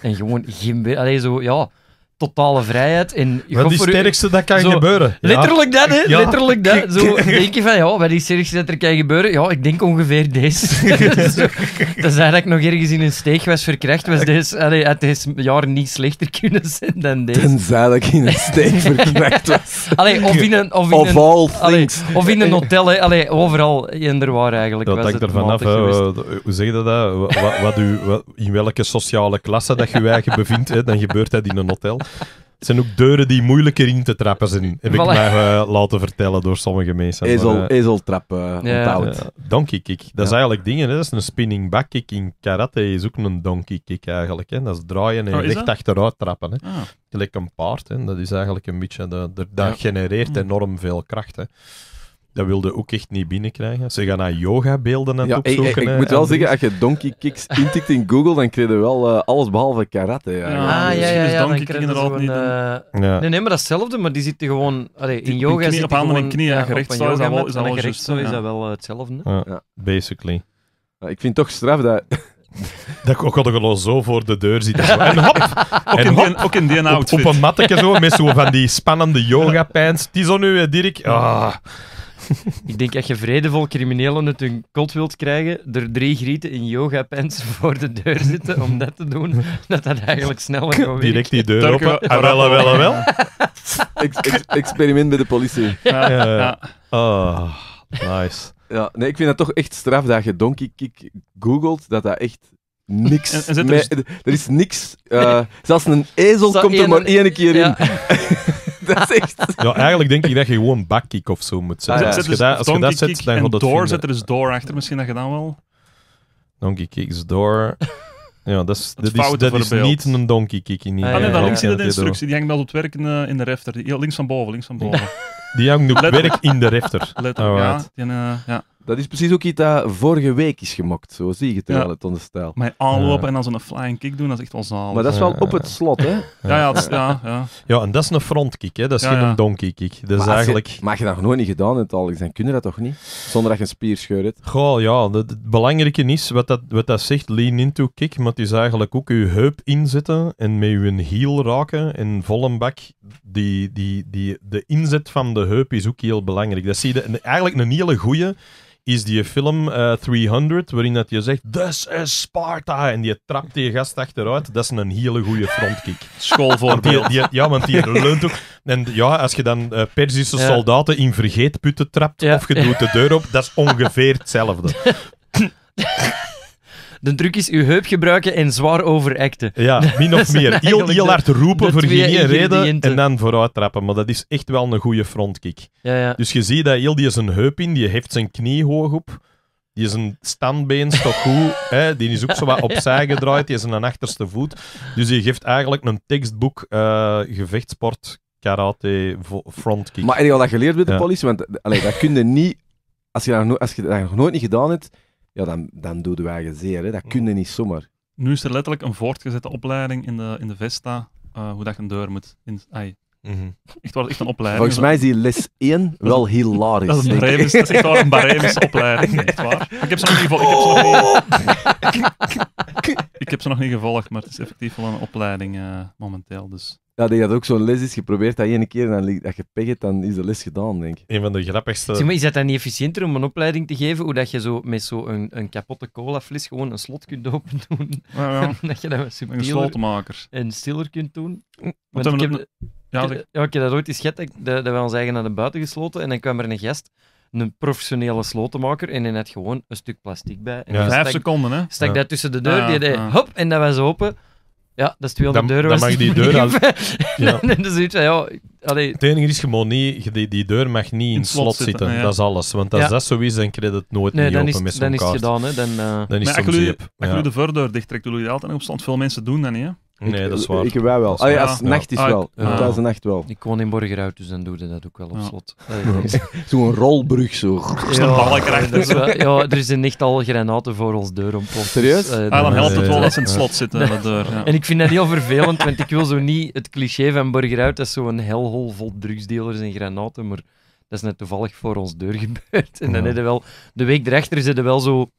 En gewoon geen... Allee, zo, ja, totale vrijheid. En is het sterkste dat kan gebeuren. Letterlijk dat, hè? Letterlijk dat. [laughs] Zo denk je van, ja, wat het sterkste dat er kan gebeuren? Ja, ik denk ongeveer deze. [laughs] zo, dat is eigenlijk nog ergens in een steeg was verkracht, was deze, allee, had deze jaar niet slechter [laughs] kunnen zijn dan deze. Tenzij dat ik in een steeg verkracht was. allee, of in een... Of, in of een, all Of in een hotel, hè. overal in waar eigenlijk. Dat hangt er vanaf, eh, hoe zeg je dat? Wat, wat u, in welke sociale klasse dat je je eigen bevindt, hè, dan gebeurt dat in een hotel. Het [laughs] zijn ook deuren die moeilijker in te trappen zijn, heb ik mij eh, laten vertellen door sommige mensen. Ezel, uh, donkey kick, dat ja. is eigenlijk dingen. Hè? Dat is een spinning back kick in karate, is ook een donkey kick eigenlijk. Hè? Dat is draaien en oh, recht achteruit trappen. Hè? Ah. Gelijk een paard, hè? dat is eigenlijk een beetje... Dat, dat genereert hmm. enorm veel kracht. Hè? dat wilde ook echt niet binnenkrijgen. Ze gaan naar yogabeelden aan ja, opzoeken. Ik, ik moet wel zeggen, als je Donkey Kicks intikt in Google, dan krijg je wel uh, alles behalve karate. Ja, ja, ah, ja, ja, dus- ja Donkey je inderdaad niet. Eh, nee, nee, maar datzelfde, maar die zitten gewoon... Allee, in yoga zit op handen en knieën, ja, gerecht, zo is dat wel, is dat wel, dat eh, wel hetzelfde. basically. ik vind toch straf dat... [laughs] Dat ik ook al gewoon zo voor de deur zit. En [laughs] hop, ook, in die, ook in die outfit. Op, een matteke zo, met zo van die spannende yoga pants. Die zo nu, Dirk. Ah. [laughs] ik denk dat je vredevol criminelen het hun kot wilt krijgen, er drie grieten in yoga pants [laughs] voor de deur zitten om dat te doen, dat dat eigenlijk sneller gaat [laughs] Direct die deur open. Ah, wel, ah, wel, ah, wel. experiment bij de politie. Ja. ja, ah, nice. Ja, nee, ik vind dat toch echt straf dat je Donkey Kick googelt, dat dat echt niks. er, is niks. Eh, zelfs een ezel komt er maar één keer in. [laughs] dat is echt... Ja, eigenlijk denk ik dat je gewoon backkick of zo moet zetten. Dus als je dat, als je dat zet, dan door, zet er is dus door achter. Misschien dat je dan wel... Donkey kicks door... Ja, dat is, dat, dat is, niet een donkey kick in ieder ah, links in de, de instructie. Die hangt wel op het werk in, in de refter. Die, links van boven, links van boven. die hangt op werk in de refter. ja, eh, ja. Dat is precies ook iets dat vorige week is gemokt. Zo zie je het ja. wel, het onderstel. Maar aanlopen en dan zo'n flying kick doen, dat is echt onzalig. Maar dat is wel op het slot, hè? ja, ja, ja, ja, ja. en dat is een frontkick, hè? Dat is geen donkey kick. maar eigenlijk... Je, mag je dat nog nooit niet gedaan in het al, dan kun dat toch niet? Zonder dat je een spier scheurt. Goh, ja. Het, belangrijke is, wat dat, wat dat zegt, lean into kick, maar het is eigenlijk ook je heup inzetten en met je heel raken en volle bak. Die, die, die, de inzet van de heup is ook heel belangrijk. Dat zie je eigenlijk een hele goeie is die film uh, eh, 300, waarin dat je zegt, this is Sparta, en die trapt die gast achteruit. Dat is een hele goede frontkick. Schoolvoorbeeld. Die, ja, want die leunt ook. En ja, als je dan uh, Perzische soldaten in vergeetputten trapt, of je doet de deur op, dat is ongeveer hetzelfde. [laughs] De truc is uw heup gebruiken en zwaar overacten. Ja, [laughs] min of meer. Heel, heel hard roepen voor geen reden en dan vooruit trappen. Maar dat is echt wel een goede frontkick. Ja, ja. Dus je ziet dat heel die zijn heup in, die heeft zijn knie hoog op. Die is een standbeen tot [laughs] hè? Die is ook zo wat opzij gedraaid. Die is een achterste voet. Dus die geeft eigenlijk een tekstboek eh, gevechtsport karate frontkick. Maar heb je al dat geleerd bij de politie? Want dat kun je niet... als je dat nog nooit niet gedaan hebt, ja, dan, dan doe we eigenlijk zeer. Hè. Dat kun je niet zomaar. Nu is er letterlijk een voortgezette opleiding in de, in de Vesta, eh, hoe dat je een deur moet... In, ai. Mm Echt, een opleiding. Volgens mij is die les 1 wel hilarisch. Dat is, een baremis, dat is echt wel een Baremische opleiding. waar. ik heb ze nog niet gevolgd. Oh! Ik, heb ze nog niet gevolgd, maar het is effectief wel een opleiding eh, momenteel. Dus. Ja, die had ook zo'n les is geprobeerd dat ene keer. En dat je pech dan is de les gedaan, denk ik. Een van de grappigste... Zeg maar, is dat dan niet efficiënter om een opleiding te geven? Hoe dat je zo met zo'n een, een kapotte colaflis gewoon een slot kunt open doen? Ja, [laughs] dat je dat wat subtieler en stiller kunt doen? Want ik heb, ja, ik... dat ooit eens gehad, dat, dat ons eigen naar de buiten gesloten. En dan kwam er een gast een professionele slotenmaker en hij had gewoon een stuk plastic bij. En ja. Vijf seconden, hè? Stak dat tussen de deur, die deed, hop, en dat was open. Ja, dat is 200 dan, euro. Dan mag die deur al... [laughs] ja. nee, dus iets, ja, Het enige is gewoon niet, die, die deur mag niet in, slot, zitten. Dat is alles. Want als ja. dat zo is, dan krijg je het nooit nee, niet open is, met zo'n kaart. Dan is het gedaan. Hè. Dan, uh... dan is het Als je de voordeur dicht trekt, doe je dat altijd op stand. Veel mensen doen dat niet. Hè? Nee, dat is waar. Ik, wij wel. als nacht is ah, wel. ik- ah. is nacht wel. Ik woon in Borgerhout, dus dan doe je dat ook wel op slot. [laughs] toen [laughs] een rolbrug zo. is een ballenkracht dus, ja, er is een echt al granaten voor ons deur ontploft. Serieus? Eh, ah, dan helpt het wel dat ze in het slot zitten aan de deur. En ik vind dat heel vervelend, want ik wil zo niet het cliché van Borgerhout, dat is zo'n helhol vol drugsdealers en granaten, maar dat is net toevallig voor ons deur gebeurd. En dan Ja. wel, de week erachter zitten wel zo,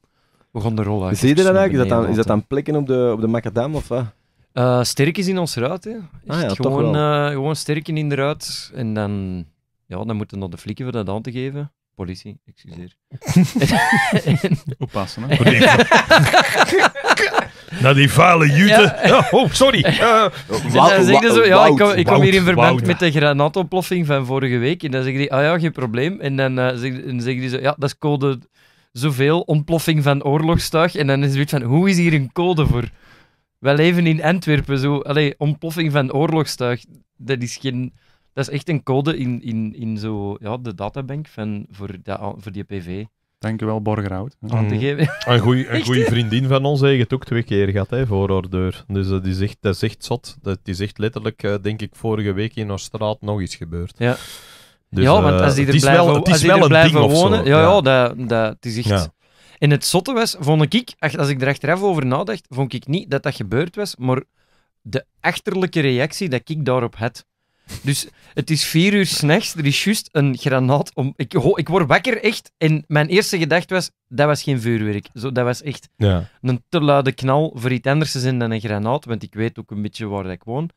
we gaan de rol uit. Zie je dat eigenlijk? Is dat, dan, is dat dan eh, plekken op de, op de macadam of wat? Uh, sterk is in ons ruit. Hè. Ah, gewoon, uh, gewoon sterken in de ruit. En dan, ja, dan moeten we naar de flikken voor dat aan te geven. Politie, excuseer. [laughs] Oppassen, hè. Na die [laughs] vale jute. Oh, oh, sorry. Eh, zo, ja, ik, kom, hier in verband met de granaatoploffing van vorige week. En dan zeg ik, ah ja, geen probleem. En dan uh, zeggen die zo, ja, dat is code zoveel, ontploffing van oorlogstuig. En dan is het van, hoe is hier een code voor? wel leven in Antwerpen, zo, allee, ontploffing van oorlogstuig, dat is geen... Dat is echt een code in, in, in zo, ja, de databank van, voor, dat voor die PV. Dankjewel, Borgerhout. Mm. [laughs] Een goede vriendin van ons heeft het ook twee keer gehad hè, voor haar deur. Dus dat is echt, dat is echt zot. Dat is echt letterlijk, eh, denk ik, vorige week in haar straat nog iets gebeurd. Ja, dus, ja want eh, als die er blijven, als die blijven wonen... Ja, ja, dat, dat, is echt... En het zotte was, vond ik, als ik er achteraf over nadacht, vond ik niet dat dat gebeurd was, maar de achterlijke reactie dat ik daarop had. Dus het is vier uur s'nachts, er is juist een granaat om... Ik, ik word wakker, echt. En mijn eerste gedachte was, dat was geen vuurwerk. Zo, dat was echt ja. een te luide knal voor iets anders te dan een granaat, want ik weet ook een beetje waar ik woon.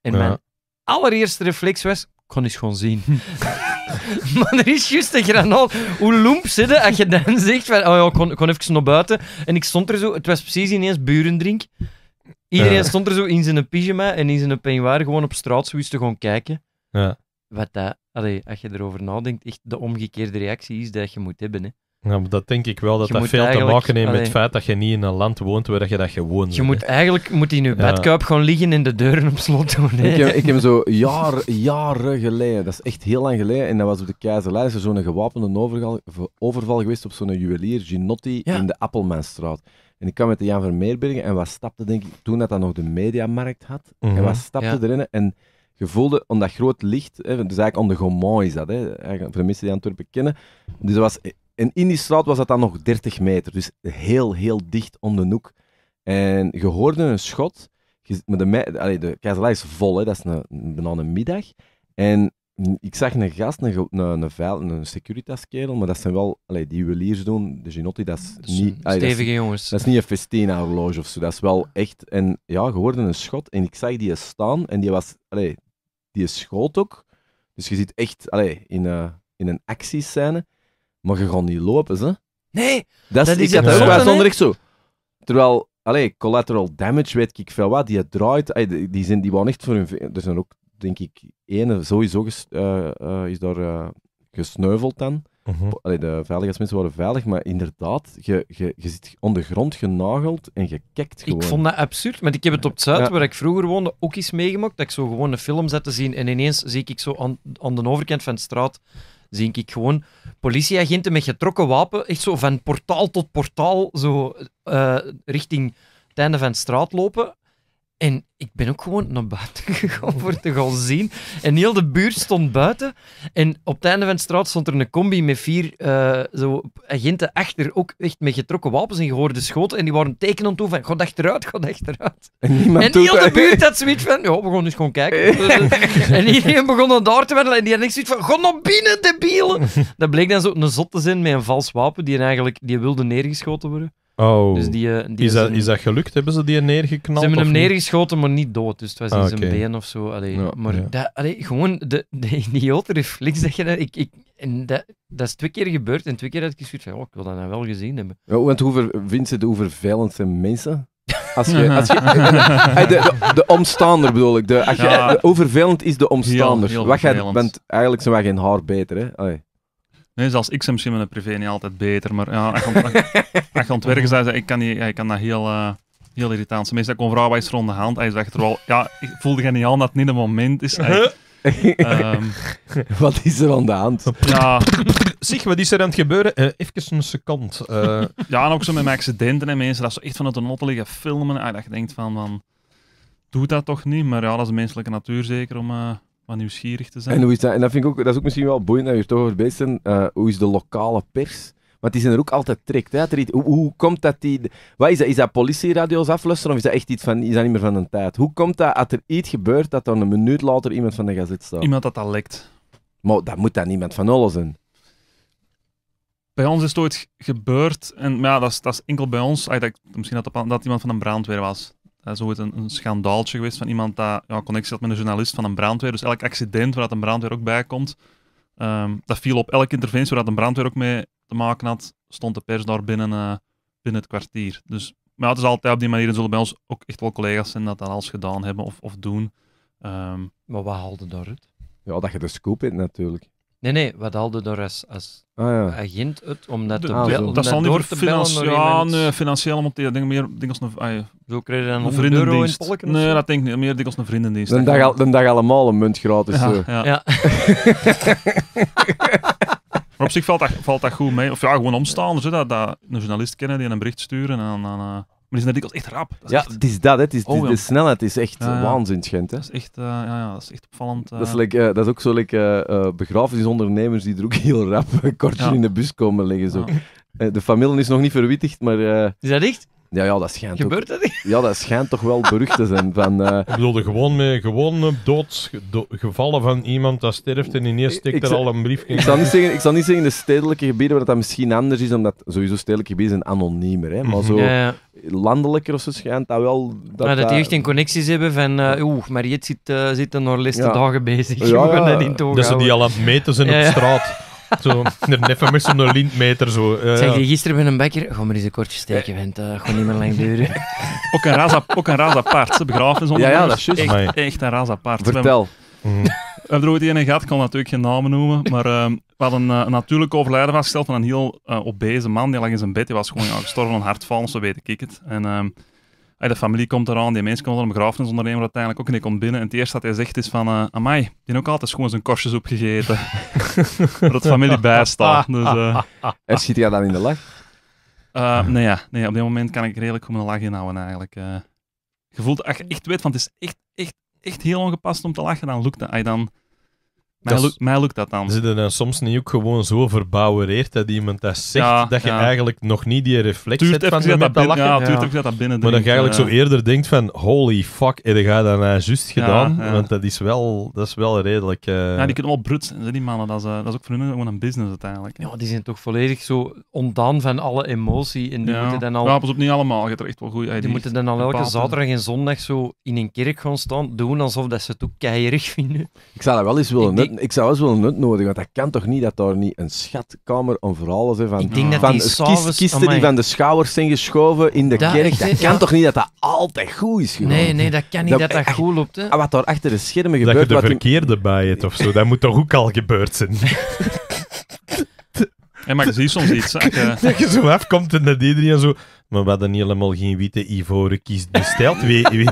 En mijn allereerste reflex was, ik kon eens gewoon zien. [laughs] [laughs] maar er is juist een granaal. Hoe loemp zitten als je dan zegt oh ja, ik kon, even naar buiten. En ik stond er zo, het was precies ineens burendrink. Iedereen stond er zo in zijn pyjama en in zijn peignoir gewoon op straat Ze te gewoon kijken. Ja. Wat dat, als je erover nadenkt, echt de omgekeerde reactie is dat je moet hebben. Hè. Ja, dat denk ik wel, dat dat veel te maken heeft met het feit dat je niet in een land woont waar je dat gewoon Je moet eigenlijk moet in je bedkuip gewoon liggen in de deuren op slot doen. Ik heb, ik heb zo jaar, jaren geleden, dat is echt heel lang geleden, en dat was op de Keizerlijn, zo'n gewapende overval, overval geweest op zo'n juwelier, Ginotti, in de Appelmanstraat. En ik kwam met de Jan van Meerbergen en wat stapte, denk ik, toen dat dat nog de mediamarkt had, en mhm. wat stapte erin en gevoelde om dat groot licht, hè, dus eigenlijk om de gomooi is dat, hè, voor de mensen die Antwerpen kennen. Dus dat was en in die straat was dat dan nog 30 meter. Dus heel, heel dicht om de hoek. En je hoorde een schot. de, de keizerlijn is vol, hè. dat is een, bijna middag. En ik zag een gast, een, een, een, maar dat zijn wel allee, die juweliers doen. De Ginotti, dat is niet... stevige dat is, jongens. Dat is niet een Festina-horloge of zo. Dat is wel echt... En ja, je hoorde een schot en ik zag die staan en die was... Allee, die schoot ook. Dus je zit echt allee, in, eh, in een actiescène maar je gewoon niet lopen, ze? Nee, dat, is, ik ook wel zonder echt zo. Terwijl, allee, collateral damage, weet ik veel wat, die het draait, die, die, zijn, die waren echt voor hun... Er zijn ook, denk ik, ene sowieso eh, eh, is daar eh, gesneuveld dan. Mhm. allee, de veiligheidsmensen waren veilig, maar inderdaad, je, je, je zit ondergrond grond genageld en gekekt gewoon. Ik vond dat absurd, maar ik heb het op het Zuid, waar ik vroeger woonde, ook eens meegemaakt, dat ik zo gewoon een film zat te zien en ineens zie ik zo aan, aan de overkant van de straat zie ik gewoon politieagenten met getrokken wapen, echt zo van portaal tot portaal, zo eh, richting het einde van de straat lopen. En ik ben ook gewoon naar buiten [laughs] gegaan voor te gaan zien. En heel de buurt stond buiten. En op het einde van de straat stond er een combi met vier eh, zo agenten achter, ook echt met getrokken wapens en gehoorde schoten. En die waren tekenen aan toe van, god achteruit, god achteruit. En, en heel de buurt had zoiets van, ja, we gaan eens dus gewoon kijken. [laughs] en iedereen begon dan daar te wedden en die had niks zoiets van, ga naar binnen, debielen. [laughs] Dat bleek dan zo een zot te zijn met een vals wapen die eigenlijk die wilde neergeschoten worden. Oh. Dus eh, die, is, dat, is dat gelukt? Hebben ze die neergeknapt? Ze hebben hem neergeschoten, maar niet dood. Dus het was in ah, zijn been of zo. Allee. maar Dat, allee, gewoon de, de idiote reflex dat je dat... Ik, ik, en dat, dat is twee keer gebeurd en twee keer dat ik zoiets van, oh, ik wil dat nou wel gezien hebben. want hoe ver, vindt ze hoe vervelend mensen? Als je, [laughs] als je, [laughs] de, de, de, bedoel ik. De, je, is de omstander. wat jij, want eigenlijk zijn wij geen haar beter, hè? Nee, zelfs ik zijn misschien met een privé niet altijd beter, maar ja, als [laughs] je werken, zei, ik kan, niet, ik kan dat heel, uh, heel irritant zijn. Meestal komt vrouw bij rond de hand, hij zegt er wel, ja, ik voelde je niet aan dat het niet een moment is. Hij, um, ehm, [laughs] wat is er aan de hand? Ja. Zeg, wat is er aan het gebeuren? Eh, even een seconde. Eh. Ja, en ook zo met mijn accidenten en mensen dat ze echt vanuit de notte liggen filmen. Ah, dat je denkt van, man, doe dat toch niet? Maar ja, dat is menselijke natuur zeker om maar nieuwsgierig te zijn. En, hoe is dat, en dat, vind ik ook, dat is ook misschien wel boeiend dat je toch over bezig bent. Eh, hoe is de lokale pers? Want die zijn er ook altijd trekt. Hè? hoe, hoe, komt dat die. Wat is dat? Is dat politieradio's afluisteren of is dat echt iets van. Is dat niet meer van een tijd? Hoe komt dat als er iets gebeurt dat dan een minuut later iemand van de gazet staat? Iemand dat dat lekt. Maar dat moet dan iemand van alles zijn. Bij ons is het ooit gebeurd, en ja, dat, is, dat is enkel bij ons, eigenlijk, misschien dat, dat, iemand van een brandweer was uh, zo een, een schandaaltje geweest van iemand dat ja, connectie had met een journalist van een brandweer. Dus elk accident waar dat een brandweer ook bij komt, ehm, dat viel op elke interventie waar dat een brandweer ook mee te maken had, stond de pers daar binnen, eh, binnen het kwartier. Dus maar ja, het is altijd op die manier. En zullen bij ons ook echt wel collega's zijn dat dat alles gedaan hebben of, of doen. Ehm, maar wat haalde daaruit? Ja, dat je de scoop hebt natuurlijk. Nee, nee, wat al door als, als ah, ja. agent het, omdat de, de, ah, dat dat zal niet voor financiële... finans, Ja, nee, financiële monteren. Denk meer, denk als een, ah, zo krijg je dan een vriendendienst. nee, dat denk ik niet. Meer denk als een vriendendienst. Dan dag, al, dag allemaal een munt gratis. Ja, eh. ja. ja. [laughs] maar op zich valt dat, valt dat goed mee. Of ja, gewoon omstaan, dus dat, dat een journalist kennen die een bericht sturen en dan... Eh, maar die zijn echt rap. ja, het is dat. Het is, de, oh, snelheid is echt waanzinnig. Gent, hè. Dat, is echt, eh, ja, ja, dat is echt opvallend. Dat, is eh. Eh, dat is ook zo like, begrafenisondernemers die er ook [laughs] heel rap kortje in de bus komen liggen. Zo. de familie is nog niet verwittigd, maar... Is dat echt? Ja, ja, dat schijnt Gebeurt dat niet? Ja, dat schijnt toch wel berucht te zijn. Van, uh... Ik bedoelde gewoon, mee, gewoon gevallen van iemand dat sterft en ineens steekt er al een brief in. Ik zal, niet zeggen, ik zal niet zeggen de stedelijke gebieden, waar dat misschien anders is, omdat sowieso stedelijke gebieden zijn anoniemer. Hè? Maar zo mhm. landelijker of zo schijnt dat wel... Dat, ja, dat die echt in connecties hebben van, uh, oeh, Mariet zit, uh, zit de dagen bezig. Ja, [laughs] dat dat ze die al aan het meten zijn op straat. [laughs] Zo, net van zo'n lintmeter. Zo. Uh, zeg, je gisteren bij een bekker, Gewoon maar eens een kortje steken, eh. vent. Dat niet meer lang duren. [laughs] ook, een raza, ook een raza onder. Ja, ja, dat is juist. Echt, echt, een raza paard. Vertel. Mhm. We hebben, er ooit een gehad, ik kan natuurlijk geen namen noemen, maar uh, we hadden eh, een natuurlijk overlijden vastgesteld van een heel obese man, die lag in zijn bed, die was gewoon ja, gestorven aan hartval, zo weet ik het. En ehm, de familie komt eraan, die mensen komen er, een begrafenisondernemer uiteindelijk ook. En die komt binnen en het eerste dat hij zegt is van, eh, amai, die heeft ook altijd gewoon zijn korstjes opgegeten. dat [laughs] de familie bijstaat. Dus, eh. [laughs] en schiet jij dan in de lach? Eh, nee, ja, nee, op dit moment kan ik redelijk goed mijn lach inhouden eigenlijk. Uh, je je echt weet, want het is echt, echt, echt heel ongepast om te lachen, dan lukt hij dan mij, lukt, lukt dat dan. Ze er dan soms niet ook gewoon zo verbouwereerd dat iemand dat zegt, dat je eigenlijk nog niet die reflex hebt van met dat lachen. Ja, tuurt dat dat binnen Maar dat je eigenlijk zo eerder denkt van, holy fuck, heb je dat nou juist gedaan? Want dat is wel, dat is wel redelijk... Eh, ja, die kunnen wel brut zijn, die mannen. Dat is, eh, dat is ook voor hun gewoon een business uiteindelijk. Ja, die zijn toch volledig zo ontdaan van alle emotie en die moeten dan al... Ja, pas op, niet allemaal. Je echt wel goed. Die, die moeten dan al elke zaterdag en zondag zo in een kerk gaan staan, doen alsof dat ze het ook keierig vinden. Ik zou dat wel eens willen ik zou eens wel een nut nodig, want dat kan toch niet dat daar niet een schatkamer om verhalen is. van, van kisten die van de schouwers zijn geschoven in de kerk. Dat kan toch niet dat dat altijd goed is gewoon? Nee, nee, dat kan niet Dat- dat eh, goed loopt. Hè. Ah, wat daar achter de schermen Dat je de verkeerde bij het of zo, dat moet toch ook al gebeurd zijn. [laughs] En maar ik soms iets. [laughs] Dat je zo afkomt en dat iedereen zo... Maar we hadden helemaal geen witte ivoren kies besteld. Wie, wie...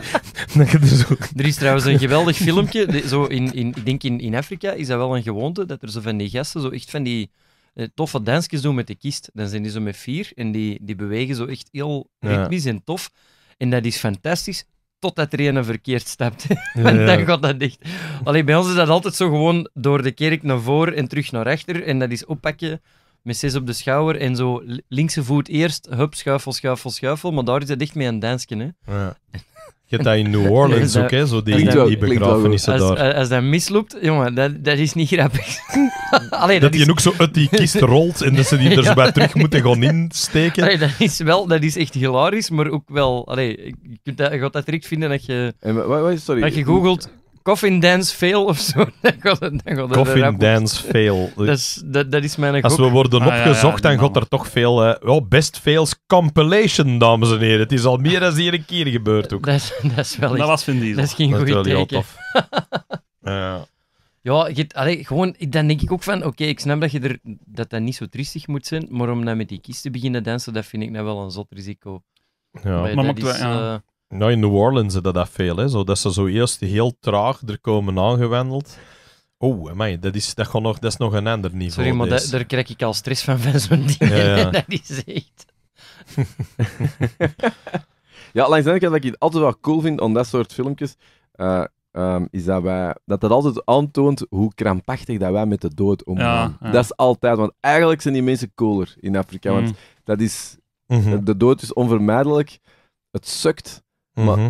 [laughs] er is trouwens een geweldig filmpje. zo in, in, ik denk in, in Afrika is dat wel een gewoonte, dat er zo van die gasten zo echt van die eh, toffe dansjes doen met de kist. Dan zijn die zo met vier en die, die bewegen zo echt heel ritmisch en tof. En dat is fantastisch totdat er een verkeerd stapt. en [laughs] dan gaat dat dicht. Alleen bij ons is dat altijd zo gewoon door de kerk naar voor en terug naar achter. En dat is oppakken met zes op de schouder en zo linkse voet eerst, hup, schuifel, schuifel, schuifel. Maar daar is het echt mee aan dansken hè. Ja. Je hebt dat in New [laughs] Orleans ook, hè? Zo die, die begrafenissen daar. Als, als dat misloopt, jongen, dat, dat is niet grappig. [laughs] dat, je ook zo uit die kist rolt en dat ze die [laughs] er zo terug moeten gaan insteken. dat is wel, dat is echt hilarisch, maar ook wel. Allee, je, kunt gaat dat direct vinden dat je. En, sorry. Dat je googelt Coffin Dance Fail of zo. [laughs] Coffin Dance Fail. [laughs] Dat is, dat, is mijn Als we worden ah, opgezocht, dan gaat er toch veel... Oh, best Fails Compilation, dames en heren. Het is al meer dan hier een keer gebeurd ook. Dat, is, dat is wel Dat was Vin Dat is geen goede teken. Heel tof. [laughs] Ja, gewoon, dan denk ik ook van, oké, ik snap dat, je er, dat dat niet zo triestig moet zijn, maar om dan met die kies te beginnen dansen, dat vind ik nou wel een zot risico. Ja. Maar, dat is, we, eh, nou, in New Orleans is dat, dat veel. Hè? Zo, dat ze zo eerst heel traag er komen aangewendeld. Oh, man, dat is, dat, nog, dat is nog een ander niveau. Sorry, maar daar krijg ik al stress van, van zo'n ding. Ja, ja. [laughs] dat is echt... [laughs] ja, langs de andere kant, wat ik altijd wel cool vind aan dat soort filmpjes, eh, ehm, is dat, wij, dat dat altijd aantoont hoe krampachtig dat wij met de dood omgaan. dat is altijd, want eigenlijk zijn die mensen cooler in Afrika, want mm. dat is... Mhm. De dood is onvermijdelijk. Het sukt. Maar mhm.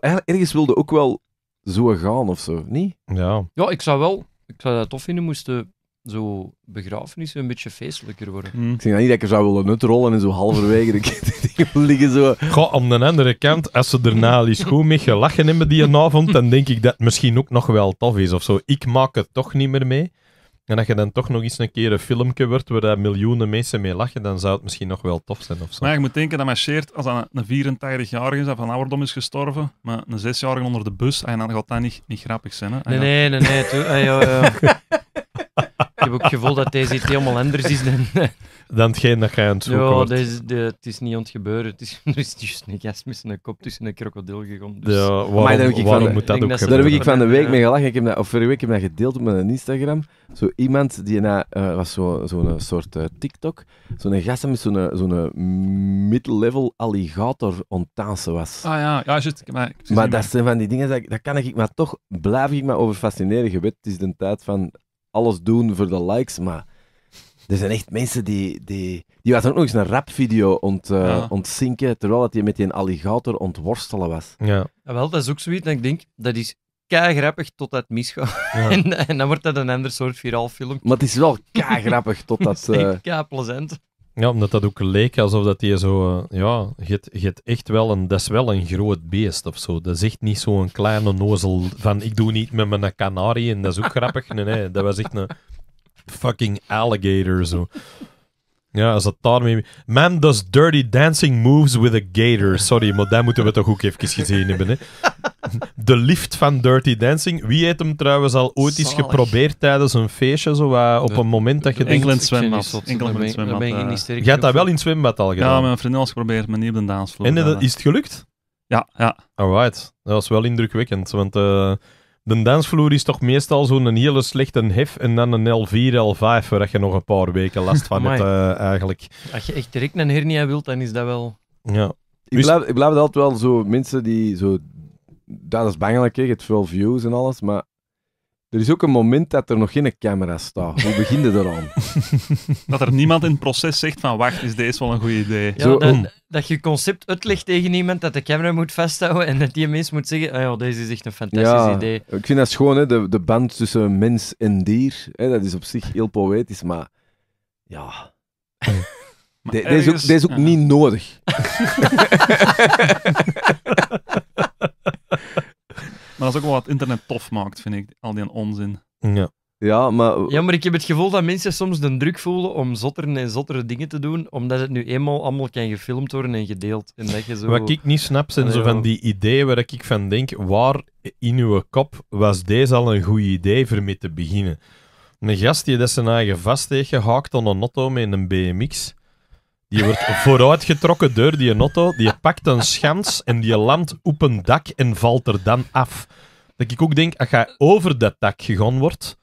ik ergens wilde ook wel zo gaan of zo, niet? Ja. Ja, ik zou wel, ik zou dat tof vinden moesten zo begrafenis een beetje feestelijker worden. Mhm. Ik Ik zie niet dat ik er zou willen nutrollen en zo halverwege de [laughs] liggen zo. Goh, aan de andere kant, als ze erna is goed mee gelachen hebben die avond, dan denk ik dat het misschien ook nog wel tof is of zo. Ik maak het toch niet meer mee. En als je dan toch nog eens een keer een filmpje wordt waar miljoenen mensen mee lachen, dan zou het misschien nog wel tof zijn of zo. Maar je moet denken dat marcheert als een, een 84-jarige van ouderdom is gestorven, maar een 6-jarige onder de bus, en ah, dan gaat dat niet, niet grappig zijn. Hè? Ah, nee, nee, nee, nee. Ah, [laughs] heb ook het gevoel dat deze iets helemaal anders is dan... [laughs] dan hetgeen dat jij aan het zoeken ja, deze, de, het is niet ontgebeuren. Het is, [laughs] er is juist een gast met een kop tussen een krokodil gegaan. Dus- ja, maar daar heb ik van, de, moet dat ook dat Daar heb ik van de week mee gelachen. Ik heb dat, of vorige week heb ik dat gedeeld op mijn Instagram. Zo iemand die na, uh, was zo'n zo soort eh, TikTok. Zo'n gast met zo'n eh, zo'n mid-level alligator ontaanse was. Ah ja, ja shit. Maar, dat zijn van die dingen, dat, dat kan ik maar toch, blijf ik maar over fascineren. Je weet, het is de tijd van alles doen voor de likes, maar er zijn echt mensen die... Die, die was ook nog eens een rapvideo ont, uh, ontzinken, terwijl dat hij met die alligator ontworstelen was. Ja. ja. wel, dat is ook zoiets En ik denk, dat is grappig totdat het misgaat. Ja. [laughs] en, en, dan wordt dat een ander soort viraal film. Maar het is wel grappig totdat... dat. Uh... [laughs] plezant. Ja, omdat dat ook leek alsof dat hij zo... Eh, ja, je hebt echt wel een... Dat is wel een groot beest of zo. Dat is echt niet zo'n kleine nozel van... Ik doe niet met mijn kanarie en dat is ook grappig. Nee, nee, dat was echt een fucking alligator zo. Ja, als dat daarmee... Man does dirty dancing moves with a gator. Sorry, maar dat moeten we toch ook even gezien hebben, hè. [laughs] De lift van Dirty Dancing. Wie heeft hem trouwens al ooit eens geprobeerd tijdens een feestje, zo, uh, op een moment dat je... denkt- zwembad. het zwembad. je hebt eh. dat wel in het zwembad al Ja, mijn vriendin was geprobeerd, maar niet op de dansvloer. en is het gelukt? Ja, ja. right. Dat was wel indrukwekkend, want eh, de dansvloer is toch meestal zo'n hele slechte hef en dan een L4, L5, waar je nog een paar weken last van hebt eh, eigenlijk. Als je echt direct een hernia wilt, dan is dat wel... Ja. Ik, blijf, ik blijf altijd wel zo mensen die zo... Dat is bangelijk, je hebt veel views en alles, maar er is ook een moment dat er nog geen camera staat. Hoe begin je eraan? [laughs] dat er niemand in het proces zegt van wacht, is deze wel een goed idee? Ja, zo, dat je concept uitlegt tegen iemand, dat de camera moet vasthouden en dat die mens moet zeggen: oh, deze is echt een fantastisch ja, idee. Ik vind dat schoon, hè, de, de band tussen mens en dier. Hè, dat is op zich heel poëtisch, maar ja. [laughs] maar deze is ook niet nodig. [laughs] [laughs] maar dat is ook wel wat internet tof maakt, vind ik, al die onzin. Ja. Ja maar... ja, maar ik heb het gevoel dat mensen soms de druk voelen om zotter en zottere dingen te doen, omdat het nu eenmaal allemaal kan gefilmd worden en gedeeld. En dat je zo... Wat ik niet snap, zijn zo van die ideeën waar ik van denk, waar in uw kop was deze al een goed idee voor mee te beginnen? Een gast die dat zijn eigen vast heeft gehaakt aan een auto met een BMX, die wordt [laughs] vooruitgetrokken door die auto, die pakt een schans en die landt op een dak en valt er dan af. Dat ik ook denk, als jij over dat dak gegaan wordt